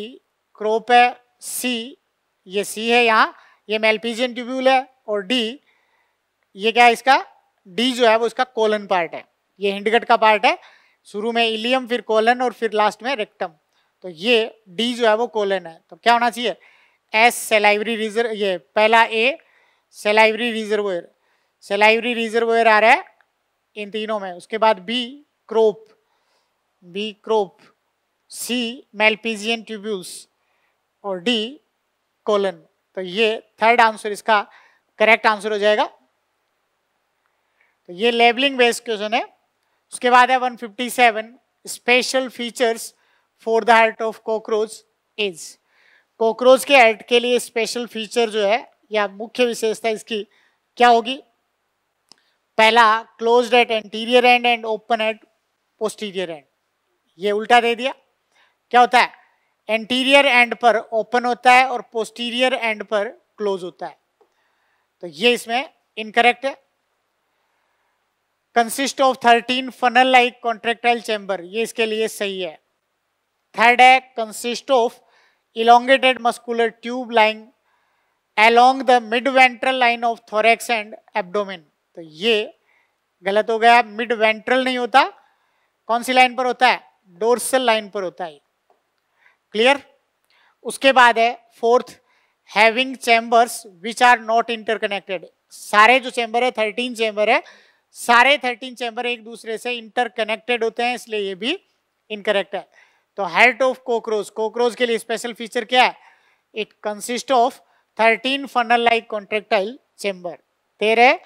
क्रोप है सी ये सी है यहाँ ये मेलपीजियन ट्यूब्यूल है और डी ये क्या है इसका डी जो है वो इसका कोलन पार्ट है ये हिंडगट का पार्ट है शुरू में इलियम फिर कोलन और फिर लास्ट में रेक्टम तो ये डी जो है वो कोलन है तो क्या होना चाहिए एस सेलाइवरी रिजर्व ये पहला A salivary reservoir salivary reservoir आ रहा है इन तीनों में उसके बाद B crop B crop C Malpighian tubules और डी कोलन तो ये थर्ड आंसर इसका करेक्ट आंसर हो जाएगा तो ये लेबलिंग बेस्ड क्वेश्चन है उसके बाद है 157 special features for the heart of cockroach is cockroach के हर्ट के लिए स्पेशल फीचर जो है या मुख्य विशेषता इसकी क्या होगी पहला close at anterior end and open at posterior end ये उल्टा दे दिया क्या होता है एंटीरियर एंड पर ओपन होता है और पोस्टीरियर एंड पर क्लोज होता है तो ये इसमें इनकरेक्ट है consist of thirteen funnel like contractile chamber ये इसके लिए सही है थर्ड है consist of elongated muscular tube line along the mid ventral line of thorax and abdomen तो ये गलत हो गया मिड वेंट्रल नहीं होता कौन सी लाइन पर होता है डोर्सल लाइन पर होता है क्लियर उसके बाद है fourth having chambers which are not interconnected सारे जो चैम्बर है थर्टीन चैम्बर है सारे थर्टीन चैम्बर एक दूसरे से इंटरकनेक्टेड होते हैं इसलिए ये भी इनकरेक्ट है तो हेल्ट ऑफ कोक्रोच कोक्रोच के लिए स्पेशल फीचर क्या है it consist of thirteen funnel like contractile chamber तेरह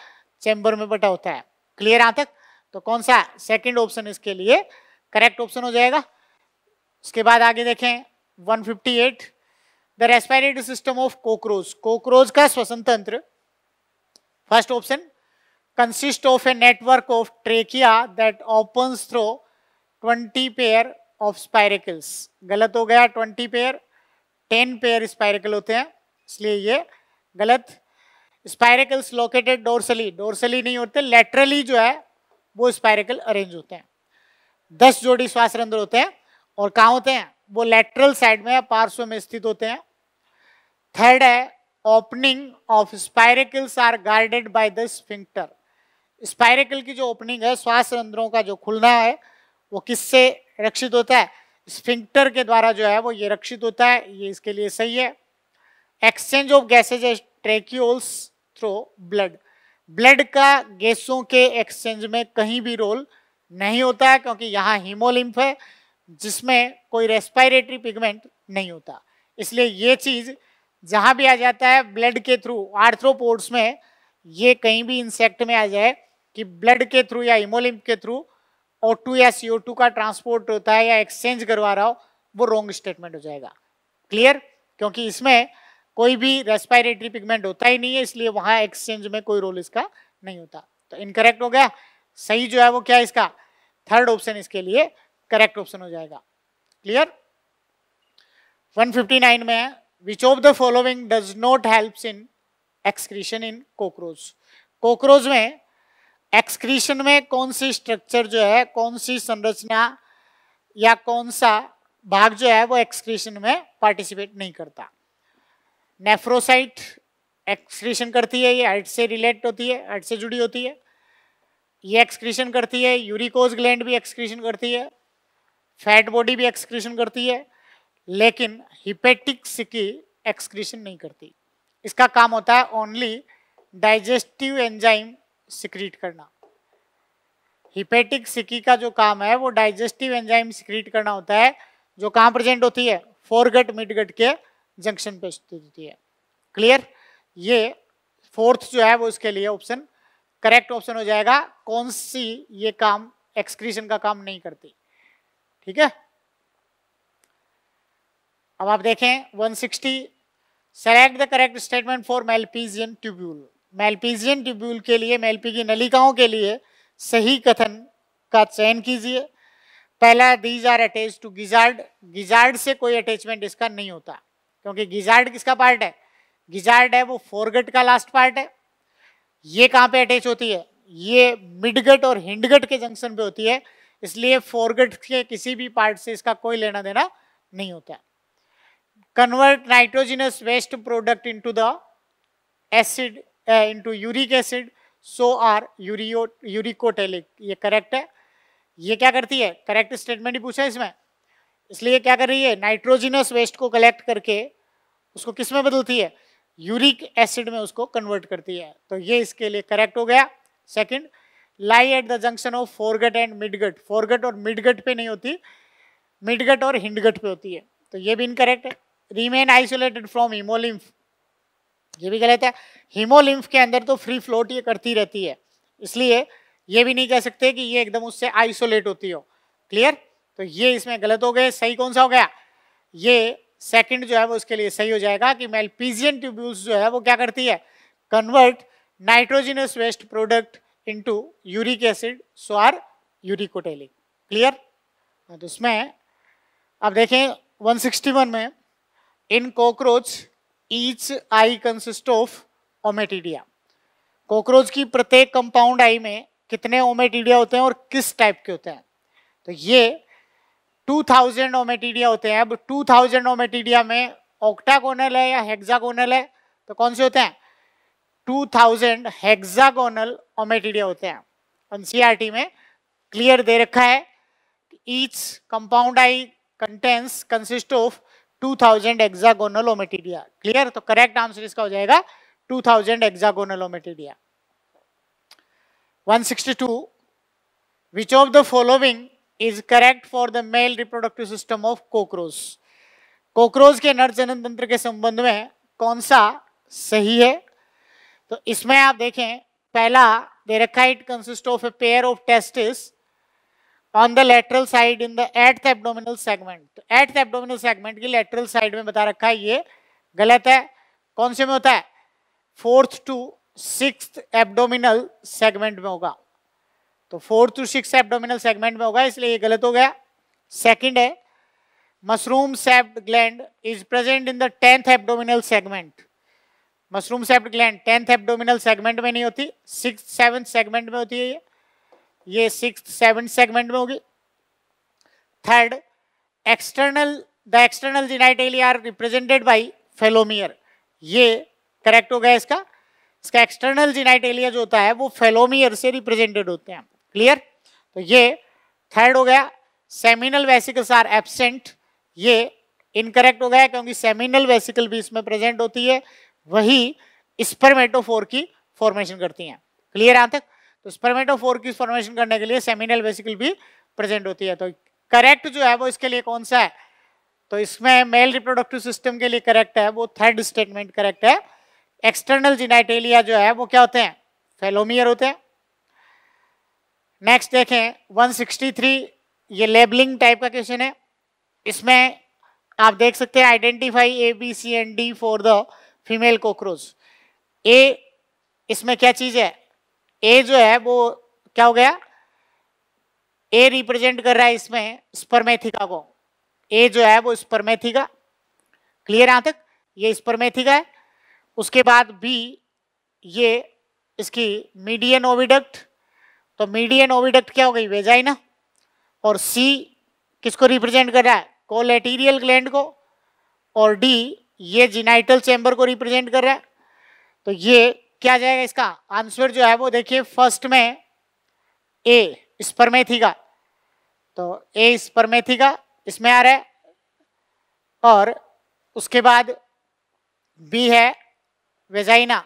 चैम्बर में बटा होता है क्लियर आ तक तो कौन सा सेकेंड ऑप्शन इसके लिए करेक्ट ऑप्शन हो जाएगा उसके बाद आगे देखें 158 the respiratory system of cockroach cockroach का श्वसन तंत्र first option consist of a network of trachea that opens through 20 pair of spiracles गलत हो गया 20 पेयर 10 पेयर स्पायरेकल होते हैं इसलिए ये गलत स्पाइरेकल्स लोकेटेड डोरसली डोरसली नहीं होते लेटरली जो है वो स्पायरेकल अरेंज होते हैं दस जोड़ी श्वास रंध्र होते हैं और कहाँ होते हैं वो लेटरल साइड में या पार्श्व में स्थित होते हैं थर्ड है opening of spiracles are guarded by the sphincter spiracle की जो ओपनिंग है श्वास रंध्रों का जो खुलना है वो किससे रक्षित होता है स्फिंक्टर के द्वारा जो है वो ये रक्षित होता है ये इसके लिए सही है exchange of gases as tracheoles through blood blood का गैसों के एक्सचेंज में कहीं भी रोल नहीं होता है क्योंकि यहाँ हीमोलिम्फ है जिसमें कोई रेस्पायरेटरी पिगमेंट नहीं होता इसलिए ये चीज़ जहाँ भी आ जाता है ब्लड के थ्रू आर्थ्रोपोड्स में ये कहीं भी इंसेक्ट में आ जाए कि ब्लड के थ्रू या इमोलिम के थ्रू ओ टू या सी ओ टू का ट्रांसपोर्ट होता है या एक्सचेंज करवा रहा हो वो रॉन्ग स्टेटमेंट हो जाएगा क्लियर क्योंकि इसमें कोई भी रेस्पायरेटरी पिगमेंट होता ही नहीं है इसलिए वहाँ एक्सचेंज में कोई रोल इसका नहीं होता तो इनकरेक्ट हो गया सही जो है वो क्या है इसका थर्ड ऑप्शन इसके लिए करेक्ट ऑप्शन हो जाएगा क्लियर 159 में है which of the following does not help in excretion in cockroach cockroach में एक्सक्रीशन में कौन सी स्ट्रक्चर जो है कौन सी संरचना या कौन सा भाग जो है वो एक्सक्रीशन में पार्टिसिपेट नहीं करता नेफ्रोसाइट एक्सक्रीशन करती है ये हाइट से रिलेट होती है हाइट से जुड़ी होती है ये एक्सक्रीशन करती है यूरिकोज ग्लैंड भी एक्सक्रीशन करती है फैट बॉडी भी एक्सक्रीशन करती है लेकिन हिपेटिक सिकी एक्सक्रीशन नहीं करती इसका काम होता है ओनली डाइजेस्टिव एंजाइम सिक्रीट करना हिपेटिक सिकी का जो काम है वो डाइजेस्टिव एंजाइम सिक्रीट करना होता है जो कहाँ प्रेजेंट होती है फोरगट मिडगट के जंक्शन पे स्थित होती है क्लियर ये फोर्थ जो है वो इसके लिए ऑप्शन करेक्ट ऑप्शन हो जाएगा कौन सी ये काम एक्सक्रीशन का काम नहीं करती ठीक है अब आप देखें 160 select the correct statement for Malpighian tubule Malpighian tubule के लिए मेलपी की नलिकाओं के लिए सही कथन का चयन कीजिए पहला these are attach to gizzard gizzard से कोई अटैचमेंट इसका नहीं होता क्योंकि गिजार्ड किसका पार्ट है गिजार्ड है वो फोरगट का लास्ट पार्ट है ये कहाँ पे अटैच होती है ये मिडगट और हिंडगट के जंक्शन पे होती है इसलिए फोरगेट के किसी भी पार्ट से इसका कोई लेना देना नहीं होता convert nitrogenous waste product into the acid into uric acid so are यूरियो यूरिकोटेलिक ये करेक्ट है ये क्या करती है करेक्ट स्टेटमेंट ही पूछा इसमें इसलिए क्या कर रही है नाइट्रोजिनस वेस्ट को कलेक्ट करके उसको किस में बदलती है यूरिक एसिड में उसको कन्वर्ट करती है तो ये इसके लिए करेक्ट हो गया second lie at the junction of foregut and midgut foregut और मिडगट पे नहीं होती मिडगट और हिंडगट पे होती है तो ये भी इनकरेक्ट है रिमेन आइसोलेटेड फ्रॉम हिमोलिम्फ ये भी गलत है हिमोलिम्फ के अंदर तो फ्री फ्लोट ये करती रहती है इसलिए ये भी नहीं कह सकते कि ये एकदम उससे आइसोलेट होती हो क्लियर तो ये इसमें गलत हो गए सही कौन सा हो गया ये सेकंड जो है वो इसके लिए सही हो जाएगा कि मेलपीजियन ट्यूब्यूल्स जो है वो क्या करती है convert nitrogenous waste product into uric acid so are uricotelic clear तो उसमें अब देखें 161 में in cockroach each eye consist of ommatidia cockroach की प्रत्येक कंपाउंड आई में कितने ओमेटीडिया होते हैं और किस टाइप के होते हैं तो ये 2000 ओमेटीडिया होते हैं अब 2000 ओमेटीडिया में ऑक्टागोनल है या हेक्सागोनल है तो कौन से होते हैं 2000 हेक्सागोनल ओमेटिडिया होते हैं एनसीईआरटी e में क्लियर दे रखा है each compound eye contains consist of 2000 hexagonal ommatidia clear तो करेक्ट आंसर इसका हो जाएगा 2000 thousand hexagonal ommatidia 162 which of the following is correct for the male reproductive system of cockroach cockroach के नर जनन तंत्र के संबंध में कौन सा सही है तो इसमें आप देखें पहला दे रखा it consist of a pair of testis on the lateral side in the eighth abdominal segment तो एट्थ एबडोमिनल सेगमेंट की लेटरल साइड में बता रखा है ये गलत है कौन से में होता है fourth to six abdominal segment में होगा तो fourth to six abdominal segment में होगा इसलिए ये गलत हो गया सेकेंड है mushroom shaped gland is present in the tenth abdominal segment mushroom shaped gland tenth abdominal segment में नहीं होती सिक्स सेवन सेगमेंट में होती है ये ये सिक्स सेवन सेगमेंट में होगी third external the external genitalia are represented by phallomere ये करेक्ट हो गया इसका इसका एक्सटर्नल जिनाइटेलिया जो होता है वो फेलोमियर से रिप्रेजेंटेड होते हैं क्लियर तो ये थर्ड हो गया सेमिनल वेसिकल्स आर एबसेंट ये इनकरेक्ट हो गया क्योंकि सेमिनल वेसिकल भी इसमें प्रेजेंट होती है वही स्पर्मेटोफोर की फॉर्मेशन करती हैं क्लियर यहाँ तक तो स्पर्मेटोफोर की फॉर्मेशन करने के लिए सेमिनल वेसिकल भी प्रेजेंट होती है तो करेक्ट जो है वो इसके लिए कौन सा है तो इसमें मेल रिप्रोडक्टिव सिस्टम के लिए करेक्ट है वो थर्ड स्टेटमेंट करेक्ट है एक्सटर्नल जिनाइटेलिया जो है वो क्या होते हैं फेलोमियर होते हैं नेक्स्ट देखें 163 ये लेबलिंग टाइप का क्वेश्चन है इसमें आप देख सकते हैं identify A B C and D for the female cockroach A इसमें क्या चीज है ए जो है वो क्या हो गया ए रिप्रेजेंट कर रहा है इसमें स्पर्मेथिका को ए जो है वो स्पर्मेथिका क्लियर यहां तक ये स्पर्मेथिका है उसके बाद बी ये इसकी मीडियन ओविडक्ट तो मीडियन ओविडक्ट क्या हो गई वेजाइना और सी किसको रिप्रेजेंट कर रहा है कोलेटीरियल ग्लैंड को और डी ये जिनाइटल चैम्बर को रिप्रेजेंट कर रहा है तो ये क्या जाएगा इसका आंसर जो है वो देखिए फर्स्ट में ए का तो ए का इसमें आ रहा है और उसके बाद बी है वेजाइना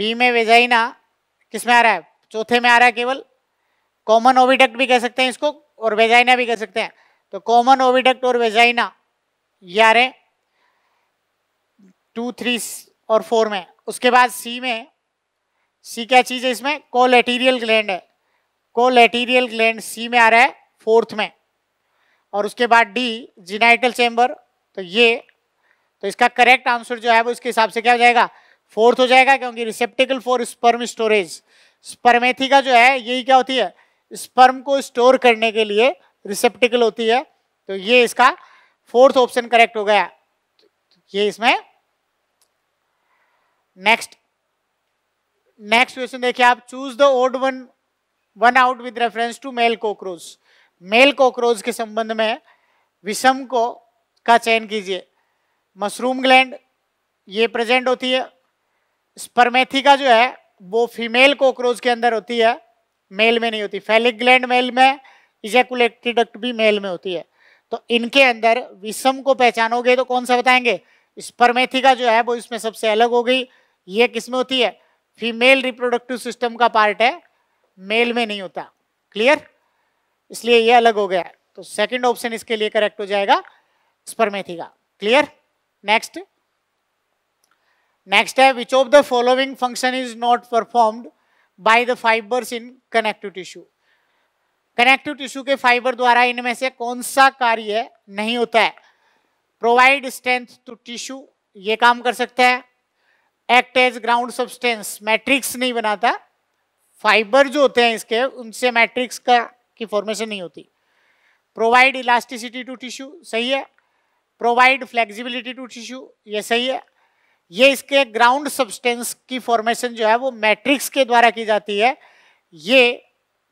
बी में वेजाइना किस में आ रहा है चौथे में आ रहा है केवल कॉमन ओविडक्ट भी कह सकते हैं इसको और वेजाइना भी कह सकते हैं तो कॉमन ओविडक्ट और वेजाइना ये आ रहे हैं टू थ्री और फोर में उसके बाद सी में सी क्या चीज़ है इसमें कोलेटीरियल ग्लैंड है कोलेटीरियल ग्लैंड सी में आ रहा है फोर्थ में और उसके बाद डी जिनाइटल चैम्बर तो ये तो इसका करेक्ट आंसर जो है वो इसके हिसाब से क्या हो जाएगा फोर्थ हो जाएगा क्योंकि receptacle for sperm storage spermatheca जो है यही क्या होती है स्पर्म को स्टोर करने के लिए रिसेप्टिकल होती है तो ये इसका फोर्थ ऑप्शन करेक्ट हो गया ये इसमें नेक्स्ट नेक्स्ट क्वेश्चन देखिए आप choose the odd one one out with reference to male cockroach male cockroach के संबंध में विषम को का चयन कीजिए मशरूम ग्लैंड ये प्रेजेंट होती है का जो है वो फीमेल कॉकरोच के अंदर होती है मेल में नहीं होती फैलिक ग्लैंड मेल में इजैकुलेटिडक्ट भी मेल में होती है तो इनके अंदर विषम को पहचानोगे तो कौन सा बताएंगे स्पर्मेथिका जो है वो इसमें सबसे अलग हो गई ये किस में होती है फीमेल रिप्रोडक्टिव सिस्टम का पार्ट है मेल में नहीं होता क्लियर इसलिए ये अलग हो गया है तो सेकंड ऑप्शन इसके लिए करेक्ट हो जाएगा का क्लियर नेक्स्ट नेक्स्ट है which of the following function is not performed by the fibres in connective tissue connective tissue के फाइबर द्वारा इनमें से कौन सा कार्य नहीं होता है प्रोवाइड स्ट्रेंथ टू टिश्यू ये काम कर सकता है act as ground substance matrix नहीं बनाता फाइबर जो होते हैं इसके उनसे मैट्रिक्स का की फॉर्मेशन नहीं होती प्रोवाइड इलास्टिसिटी टू टिश्यू सही है प्रोवाइड फ्लेक्सिबिलिटी टू टिश्यू ये सही है ये इसके ग्राउंड सब्सटेंस की फॉर्मेशन जो है वो मैट्रिक्स के द्वारा की जाती है ये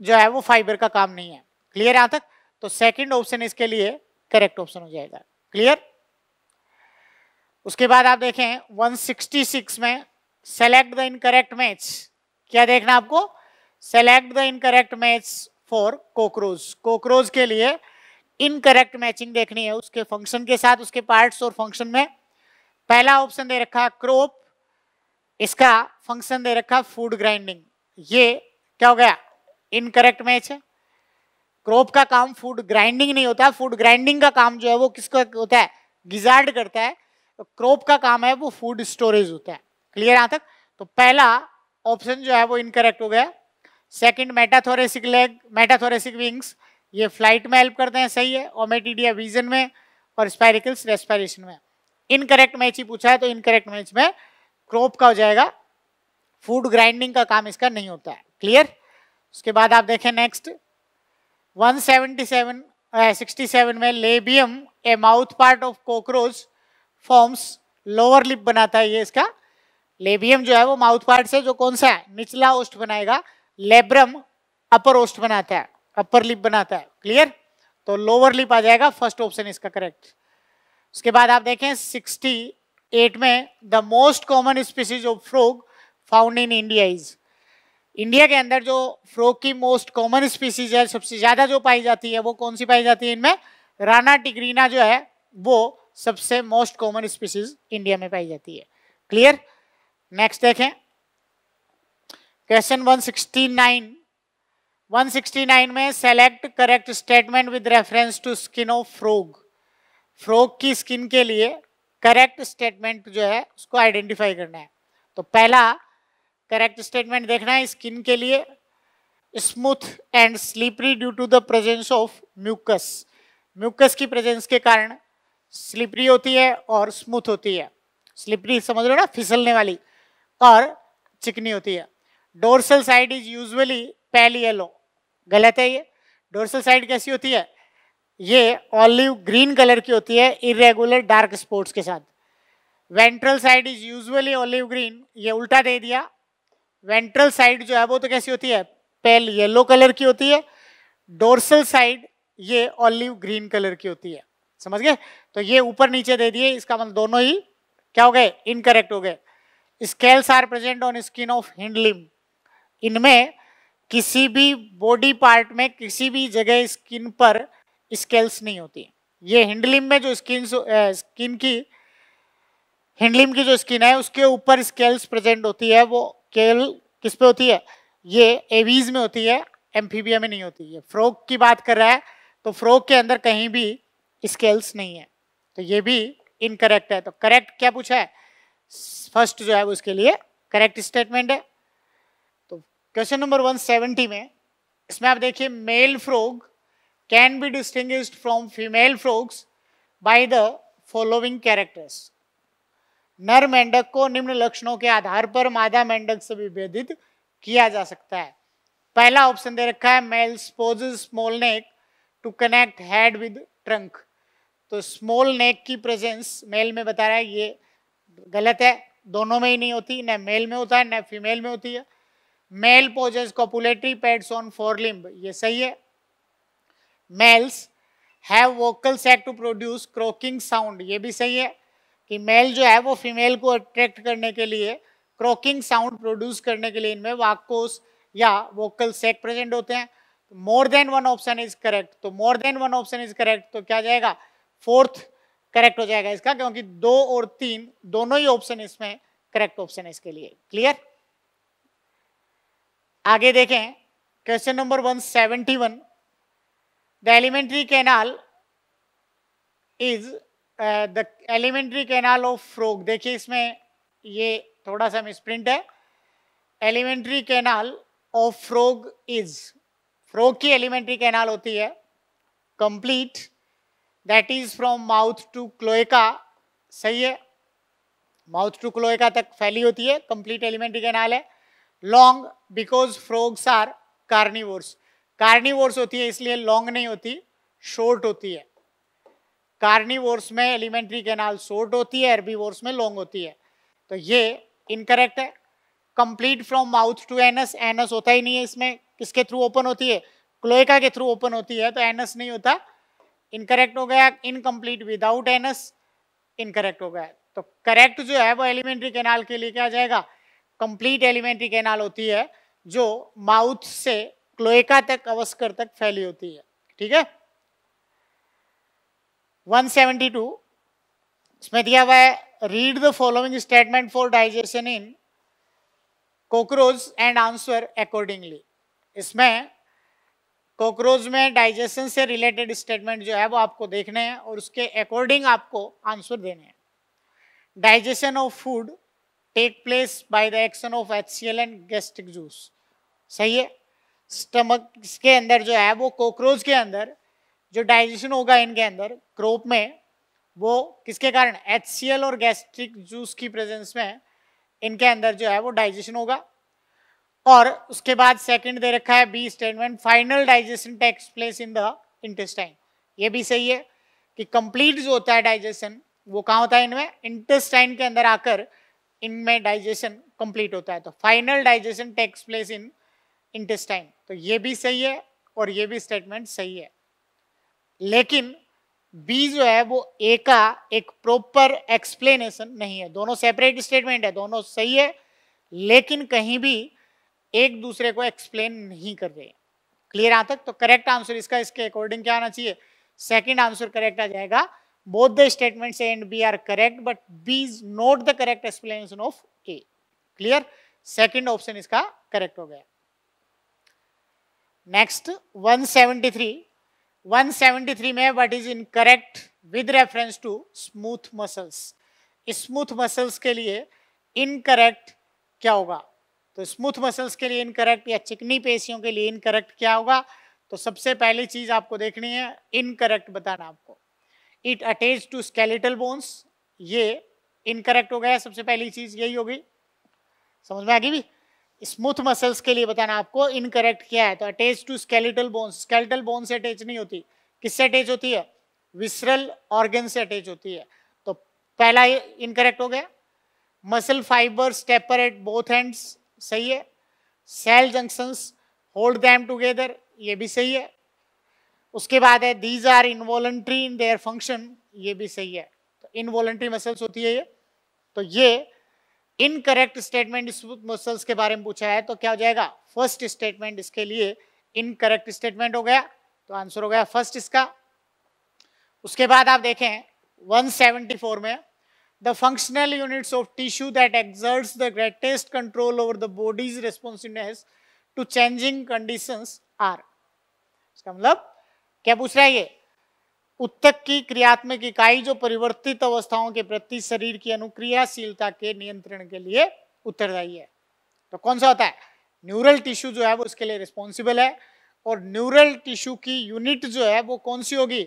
जो है वो फाइबर का काम नहीं है क्लियर यहाँ तक तो सेकेंड ऑप्शन इसके लिए करेक्ट ऑप्शन हो जाएगा क्लियर उसके बाद आप देखें 166 में सेलेक्ट द इनकरेक्ट मैच क्या देखना आपको select the incorrect match for cockroach cockroach के लिए इनकरेक्ट मैचिंग देखनी है उसके फंक्शन के साथ उसके पार्ट्स और फंक्शन में पहला ऑप्शन दे रखा क्रोप इसका फंक्शन दे रखा फूड ग्राइंडिंग ये क्या हो गया इनकरेक्ट मैच है क्रोप का काम फूड ग्राइंडिंग नहीं होता फूड ग्राइंडिंग का काम जो है वो किसका होता है गिजार्ड करता है तो क्रॉप का काम है वो फूड स्टोरेज होता है क्लियर यहाँ तक तो पहला ऑप्शन जो है वो इनकरेक्ट हो गया second metathoracic leg metathoracic wings ये फ्लाइट में हेल्प करते हैं सही है ओमेटीडिया विजन में और स्पायरिकल्स रेस्पायरेशन में इनकरेक्ट मैच ही पूछा है तो इनकरेक्ट मैच में क्रॉप का हो जाएगा फूड ग्राइंडिंग का काम इसका नहीं होता है क्लियर उसके बाद आप देखें नेक्स्ट 177 67 में labium a mouth part of cockroach forms lower lip बनाता है ये इसका लेबियम जो है वो माउथ पार्ट से जो कौन सा है निचला ओस्ट बनाएगा लेब्रम अपर ओस्ट बनाता है अपर लिप बनाता है क्लियर तो लोअर लिप आ जाएगा फर्स्ट ऑप्शन इसका करेक्ट उसके बाद आप देखें सिक्सटी एट में the most common species of frog found in India is India के अंदर जो फ्रॉग की मोस्ट कॉमन स्पीसीज है सबसे ज़्यादा जो पाई जाती है वो कौन सी पाई जाती है इनमें राना टिग्रीना जो है वो सबसे मोस्ट कॉमन स्पीसीज इंडिया में पाई जाती है क्लियर नेक्स्ट देखें क्वेश्चन 169 169 में select correct statement with reference to skin of frog frog की स्किन के लिए करेक्ट स्टेटमेंट जो है उसको आइडेंटिफाई करना है तो पहला करेक्ट स्टेटमेंट देखना है स्किन के लिए smooth and slippery due to the presence of mucus mucus की प्रेजेंस के कारण स्लिपरी होती है और स्मूथ होती है स्लिपरी समझ लो ना फिसलने वाली और चिकनी होती है dorsal side is usually pale yellow गलत है ये डोरसल साइड कैसी होती है ये ऑलिव ग्रीन कलर की होती है इरेगुलर डार्क स्पॉट्स के साथ ventral side is usually olive green ये उल्टा दे दिया वेंट्रल साइड जो है वो तो कैसी होती है पेल येलो कलर की होती है डोरसल साइड ये ऑलिव ग्रीन कलर की होती है समझ गए तो ये ऊपर नीचे दे दिए इसका मतलब दोनों ही क्या हो गए इनकरेक्ट हो गए scales are present on skin of hindlimb इनमें किसी भी बॉडी पार्ट में किसी भी जगह स्किन पर स्केल्स नहीं होती ये हिंडलिम में जो स्किन स्किन की हिंडलिम की जो स्किन है उसके ऊपर स्केल्स प्रेजेंट होती है वो केल किस पे होती है ये एवीज में होती है एम्फीबिया में नहीं होती है फ्रॉक की बात कर रहा है तो फ्रॉक के अंदर कहीं भी स्केल्स नहीं है तो ये भी इनकरेक्ट है तो करेक्ट क्या पूछा है फर्स्ट जो है वो उसके लिए करेक्ट स्टेटमेंट है तो क्वेश्चन नंबर 170 में इसमें आप देखिए male frog can be distinguished from female frogs by the following characters नर मेंढक को निम्न लक्षणों के आधार पर मादा मेंढक से विभेदित किया जा सकता है पहला ऑप्शन दे रखा है male possess small neck to connect head with trunk तो स्मॉल नेक की प्रेजेंस मेल में बता रहा है ये गलत है दोनों में ही नहीं होती न मेल में होता है न फीमेल में होती है male possess copulatory pads on fore limb ये सही है males have vocal sac to produce croaking sound ये भी सही है कि मेल जो है वो फीमेल को अट्रैक्ट करने के लिए क्रोकिंग साउंड प्रोड्यूस करने के लिए इनमें वाकोस या वोकल सेक प्रेजेंट होते हैं more than one option is correct तो more than one option is correct तो क्या जाएगा फोर्थ करेक्ट हो जाएगा इसका क्योंकि दो और तीन दोनों ही ऑप्शन इसमें करेक्ट ऑप्शन है इसके लिए क्लियर आगे देखें question number one seventy one the alimentary canal is the alimentary canal of frog देखिए इसमें ये थोड़ा सा मिसप्रिंट है alimentary canal of frog is frog की एलिमेंट्री कैनाल होती है complete that is from mouth to cloaca सही है माउथ टू क्लोएका तक फैली होती है कंप्लीट एलिमेंट्री कैनाल है long because frogs are carnivores carnivores होती है इसलिए लॉन्ग नहीं होती शॉर्ट होती है कार्निवोर्स में एलिमेंट्री कैनाल शॉर्ट होती है एरबीवोर्स में लॉन्ग होती है तो ये इनकरेक्ट है complete from mouth to anus anus होता ही नहीं है इसमें किसके थ्रू ओपन होती है क्लोएका के थ्रू ओपन होती है तो एनस नहीं होता इनकरेक्ट हो गया इनकम्प्लीट विदाउट एनस इनकरेक्ट हो गया तो करेक्ट जो है वो एलिमेंट्री कैनाल के लिए क्या जाएगा कंप्लीट एलिमेंट्री कैनाल होती है जो माउथ से क्लोएका तक अवस्कर तक फैली होती है ठीक है 172 इसमें दिया हुआ है read the following statement for digestion in cockroach and answer accordingly इसमें कॉकरोच में डाइजेशन से रिलेटेड स्टेटमेंट जो है वो आपको देखने हैं और उसके अकॉर्डिंग आपको आंसर देने हैं digestion of food take place by the action of H and gastric juice सही है स्टमक के अंदर जो है वो कॉकरोच के अंदर जो डाइजेशन होगा इनके अंदर क्रोप में वो किसके कारण एच और गैस्ट्रिक जूस की प्रेजेंस में इनके अंदर जो है वो डाइजेशन होगा और उसके बाद सेकंड दे रखा है B statement final digestion takes place in the intestine ये भी सही है कि कंप्लीट जो होता है डाइजेशन वो कहाँ होता है इनमें इंटेस्टाइन के अंदर आकर इनमें डाइजेशन कंप्लीट होता है तो final digestion takes place in intestine तो ये भी सही है और ये भी स्टेटमेंट सही है लेकिन बी जो है वो ए का एक प्रॉपर एक्सप्लेनेशन नहीं है दोनों सेपरेट स्टेटमेंट है दोनों सही है लेकिन कहीं भी एक दूसरे को एक्सप्लेन नहीं कर रहे हैं क्लियर आ तक तो करेक्ट आंसर इसका इसके अकॉर्डिंग क्या आना चाहिए सेकंड आंसर करेक्ट आ जाएगा both the statements and B are correct but B is not the correct explanation of A clear second option इसका करेक्ट हो गया नेक्स्ट 173 173 में what is incorrect with reference to smooth muscles smooth muscles के लिए incorrect क्या होगा तो smooth muscles के लिए इनकरेक्ट या चिकनी पेशियों के लिए इनकरेक्ट क्या होगा तो सबसे पहली चीज आपको देखनी है इनकरेक्ट बताना आपको it attach to skeletal bones ये इनकरेक्ट हो गया सबसे पहली चीज यही होगी समझ में आ गई भी स्मूथ मसल्स के लिए बताना आपको इनकरेक्ट क्या है तो attach to skeletal bones skeletal bone से अटैच नहीं होती किससे अटैच होती है विसरल ऑर्गन से अटैच होती है तो पहला इनकरेक्ट हो गया muscle fibre at both hands सही है cell junctions hold them together ये भी सही है उसके बाद है these are involuntary in their function ये भी सही है तो इनवॉलेंट्री मसल्स होती है ये तो ये इनकरेक्ट स्टेटमेंट स्मूथ मसल्स के बारे में पूछा है तो क्या हो जाएगा फर्स्ट स्टेटमेंट इसके लिए इनकरेक्ट स्टेटमेंट हो गया तो आंसर हो गया फर्स्ट इसका उसके बाद आप देखें 174 में the functional units of tissue that exerts the greatest control over the body's responsiveness to changing conditions are इसका मतलब क्या पूछ रहा है ये उत्तक की क्रियात्मक इकाई जो परिवर्तित अवस्थाओं के प्रति शरीर की अनुक्रियाशीलता ke niyantran ke liye uttardayi hai to kaun sa hota hai neural tissue जो है वो इसके लिए रिस्पॉन्सिबल है और न्यूरल टिश्यू की यूनिट जो है वो कौन सी होगी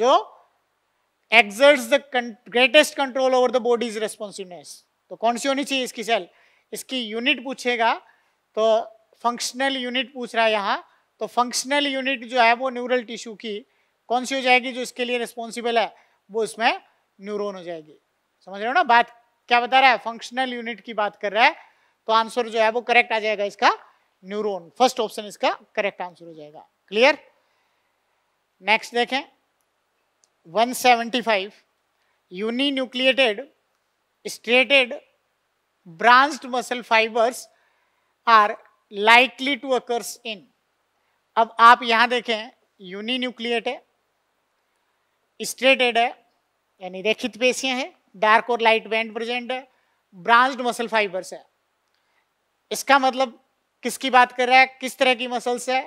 जो exerts the greatest control over the body's responsiveness तो कौन सी होनी चाहिए इसकी सेल इसकी यूनिट पूछेगा तो फंक्शनल यूनिट पूछ रहा है यहाँ तो फंक्शनल यूनिट जो है वो न्यूरल टिश्यू की कौन सी हो जाएगी जो इसके लिए रिस्पॉन्सिबल है वो इसमें न्यूरोन हो जाएगी समझ रहे हो ना बात क्या बता रहा है फंक्शनल यूनिट की बात कर रहा है तो आंसर जो है वो करेक्ट आ जाएगा इसका न्यूरोन फर्स्ट ऑप्शन इसका करेक्ट आंसर हो जाएगा क्लियर नेक्स्ट देखें 175 uninucleated striated branched muscle fibers are likely to occurs in अब आप यहां देखें यूनिन्यूक्लिएट है स्ट्रेटेड है यानी रेखित पेशियां हैं डार्क और लाइट बैंड प्रेजेंट है ब्रांच्ड मसल फाइबर्स है इसका मतलब किसकी बात कर रहा है किस तरह की मसल्स है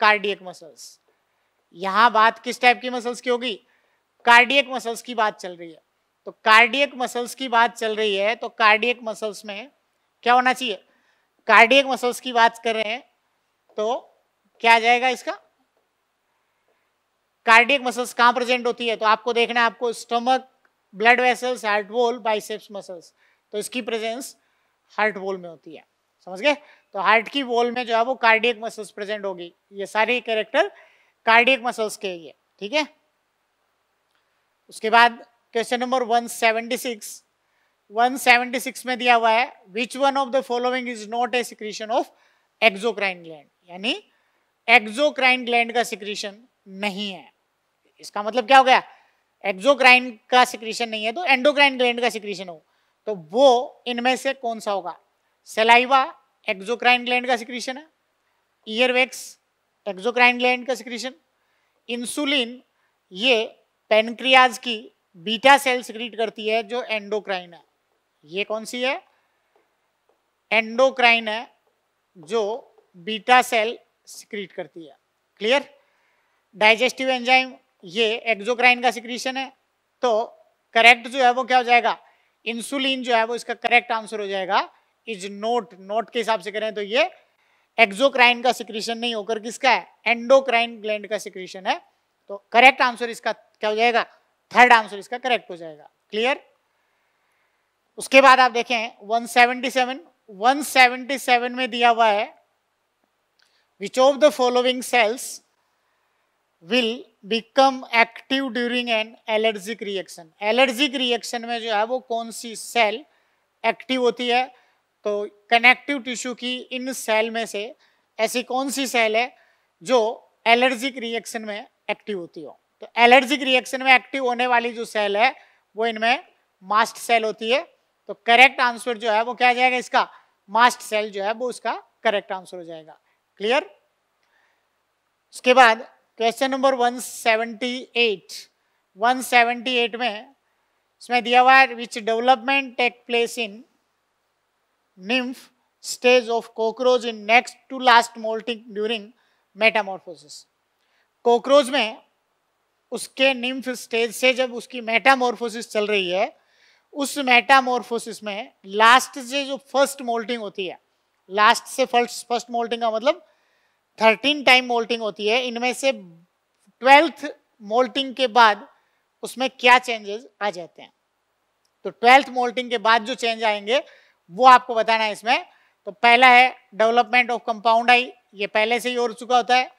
कार्डियक मसल्स यहां बात किस टाइप की मसल्स की होगी कार्डियक मसल्स की बात चल रही है तो कार्डियक मसल्स की बात चल रही है तो कार्डियक मसल्स में क्या होना चाहिए कार्डियक मसल्स की बात कर रहे हैं तो क्या आ जाएगा इसका कार्डियक मसल्स कहाँ प्रेजेंट होती है तो आपको देखना है आपको stomach blood vessels heart wall biceps muscles तो इसकी प्रेजेंस हार्ट वोल में होती है समझ गए तो हार्ट की वोल में जो है वो कार्डियक मसल्स प्रेजेंट होगी ये सारी कैरेक्टर कार्डियक मसल्स के ये ठीक है उसके बाद क्वेश्चन नंबर 176 176 में दिया हुआ है which one of the following is not a secretion of exocrine gland यानी एक्जोक्राइन ग्लैंड का सिक्रीशन नहीं है इसका मतलब क्या हो गया एक्जोक्राइन का सिक्रीशन नहीं है तो एंडोक्राइन ग्लैंड का सिक्रीशन हो तो वो इनमें से कौन सा होगा सेलाइवा एक्जोक्राइन ग्लैंड का सिक्रीशन है ईयरवेक्स एक्जोक्राइन ग्लैंड का सिक्रीशन इंसुलिन ये पेनक्रियाज की बीटा सेल सिक्रीट करती है जो एंडोक्राइन है ये कौन सी है एंडोक्राइन है जो बीटा सेल सिक्रीट करती है क्लियर डाइजेस्टिव एंजाइम ये एक्जोक्राइन का सिक्रीशन है तो करेक्ट जो है वो क्या हो जाएगा इंसुलिन जो है वो इसका करेक्ट आंसर हो जाएगा इज नोट नोट के हिसाब से करें तो ये एक्जोक्राइन का सिक्रीशन नहीं होकर किसका है एंडोक्राइन ग्लैंड का सिक्रीशन है तो करेक्ट आंसर इसका क्या हो जाएगा थर्ड आंसर इसका करेक्ट हो जाएगा क्लियर उसके बाद आप देखें 177 177 में दिया हुआ है which of the following cells will become active during an allergic reaction allergic reaction में जो है वो कौन सी सेल एक्टिव होती है तो कनेक्टिव टिश्यू की इन सेल में से ऐसी कौन सी सेल है जो एलर्जिक रिएक्शन में एक्टिव होती हो तो एलर्जिक रिएक्शन में एक्टिव होने वाली जो सेल है वो इनमें मास्ट सेल होती है तो करेक्ट आंसर जो है वो क्या जाएगा इसका मास्ट सेल जो है वो उसका करेक्ट आंसर हो जाएगा क्लियर उसके बाद क्वेश्चन नंबर 178 178 में इसमें दिया हुआ है which development take place in nymph stage of cockroach in next to last moulting during metamorphosis cockroach में उसके निम्फ स्टेज से जब उसकी मेटामोरफोसिस चल रही है उस मेटामोरफोसिस में लास्ट से जो फर्स्ट मोल्टिंग होती है लास्ट से फर्स्ट फर्स्ट मोल्टिंग का मतलब थर्टीन टाइम मोल्टिंग होती है इनमें से ट्वेल्थ मोल्टिंग के बाद उसमें क्या चेंजेस आ जाते हैं तो ट्वेल्थ मोल्टिंग के बाद जो चेंज आएंगे वो आपको बताना है इसमें तो पहला है डेवलपमेंट ऑफ कंपाउंड आई ये पहले से ही हो चुका होता है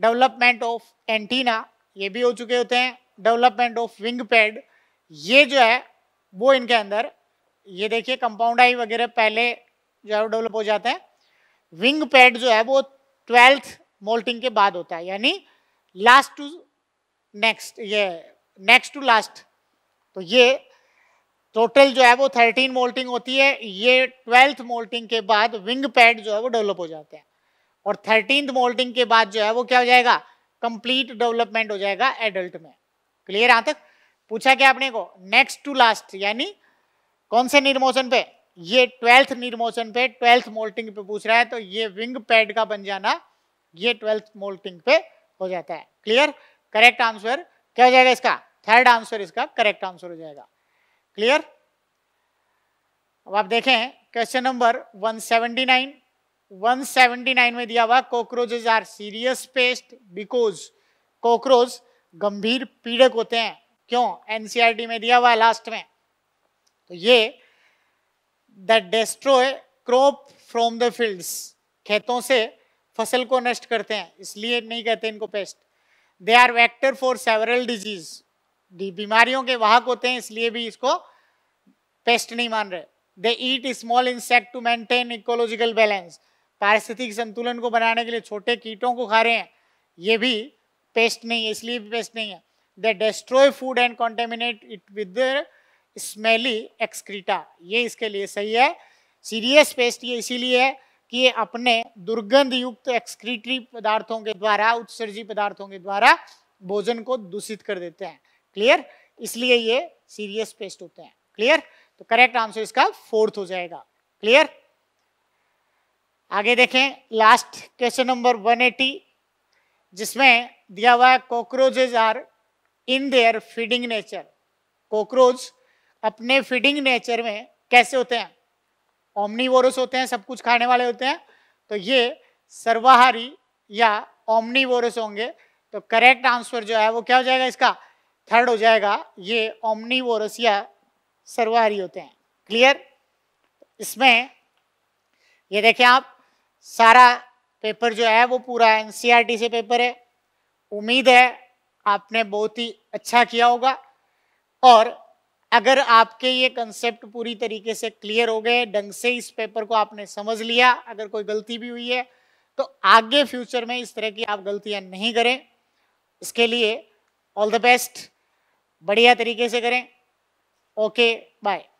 डेवलपमेंट ऑफ एंटीना ये भी हो चुके होते हैं डेवलपमेंट ऑफ विंग पैड ये जो है वो इनके अंदर ये देखिए कंपाउंड आई वगैरह पहले जो है वो डेवलप हो जाते हैं विंग पैड जो है वो ट्वेल्थ मोल्टिंग के बाद होता है यानी लास्ट टू नेक्स्ट ये नेक्स्ट टू लास्ट तो ये टोटल जो है वो थर्टीन मोल्टिंग होती है ये ट्वेल्थ मोल्टिंग के बाद विंग पैड जो है वो डेवलप हो जाते हैं और थर्टींथ मोल्टिंग के बाद जो है वो क्या हो जाएगा कंप्लीट डेवलपमेंट हो जाएगा एडल्ट में क्लियर यहां तक पूछा क्या आपने को नेक्स्ट टू लास्ट यानी कौन से निर्मोचन पे ये ट्वेल्थ निर्मोचन पे ट्वेल्थ मोल्टिंग पे पूछ रहा है तो ये विंग पैड का बन जाना ये ट्वेल्थ मोल्टिंग पे हो जाता है क्लियर करेक्ट आंसर क्या हो जाएगा इसका थर्ड आंसर इसका करेक्ट आंसर हो जाएगा क्लियर अब आप देखें क्वेश्चन नंबर 179 179 में दिया हुआ cockroaches are serious pest because cockroach गंभीर पीड़क होते हैं क्यों एनसीआरटी e में दिया हुआ लास्ट में तो ये the destroy crop from the fields खेतों से फसल को नष्ट करते हैं इसलिए नहीं कहते इनको pest they are vector for several disease बीमारियों के वाहक होते हैं इसलिए भी इसको पेस्ट नहीं मान रहे they eat small insect to maintain ecological balance पारिस्थितिक संतुलन को बनाने के लिए छोटे कीटों को खा रहे हैं ये भी पेस्ट नहीं है इसलिए भी पेस्ट नहीं है they destroy food and contaminate it with smelly excreta ये इसके लिए सही है सीरियस पेस्ट ये इसीलिए है कि ये अपने दुर्गंध युक्त एक्सक्रीटरी पदार्थों के द्वारा उत्सर्जी पदार्थों के द्वारा भोजन को दूषित कर देते हैं क्लियर इसलिए ये सीरियस पेस्ट होते हैं क्लियर तो करेक्ट आंसर इसका फोर्थ हो जाएगा क्लियर आगे देखें लास्ट क्वेश्चन नंबर 180 जिसमें दिया हुआ है cockroaches are in their feeding nature cockroach अपने फीडिंग नेचर में कैसे होते हैं ओमनीवोरस होते हैं सब कुछ खाने वाले होते हैं तो ये सर्वाहारी या ओमनीवोरस होंगे तो करेक्ट आंसर जो है वो क्या हो जाएगा इसका थर्ड हो जाएगा ये ओमनीवोरस या सर्वाहारी होते हैं क्लियर इसमें ये देखें आप सारा पेपर जो है वो पूरा एन से पेपर है उम्मीद है आपने बहुत ही अच्छा किया होगा और अगर आपके ये कंसेप्ट पूरी तरीके से क्लियर हो गए ढंग से इस पेपर को आपने समझ लिया अगर कोई गलती भी हुई है तो आगे फ्यूचर में इस तरह की आप गलतियां नहीं करें इसके लिए ऑल द बेस्ट बढ़िया तरीके से करें ओके बाय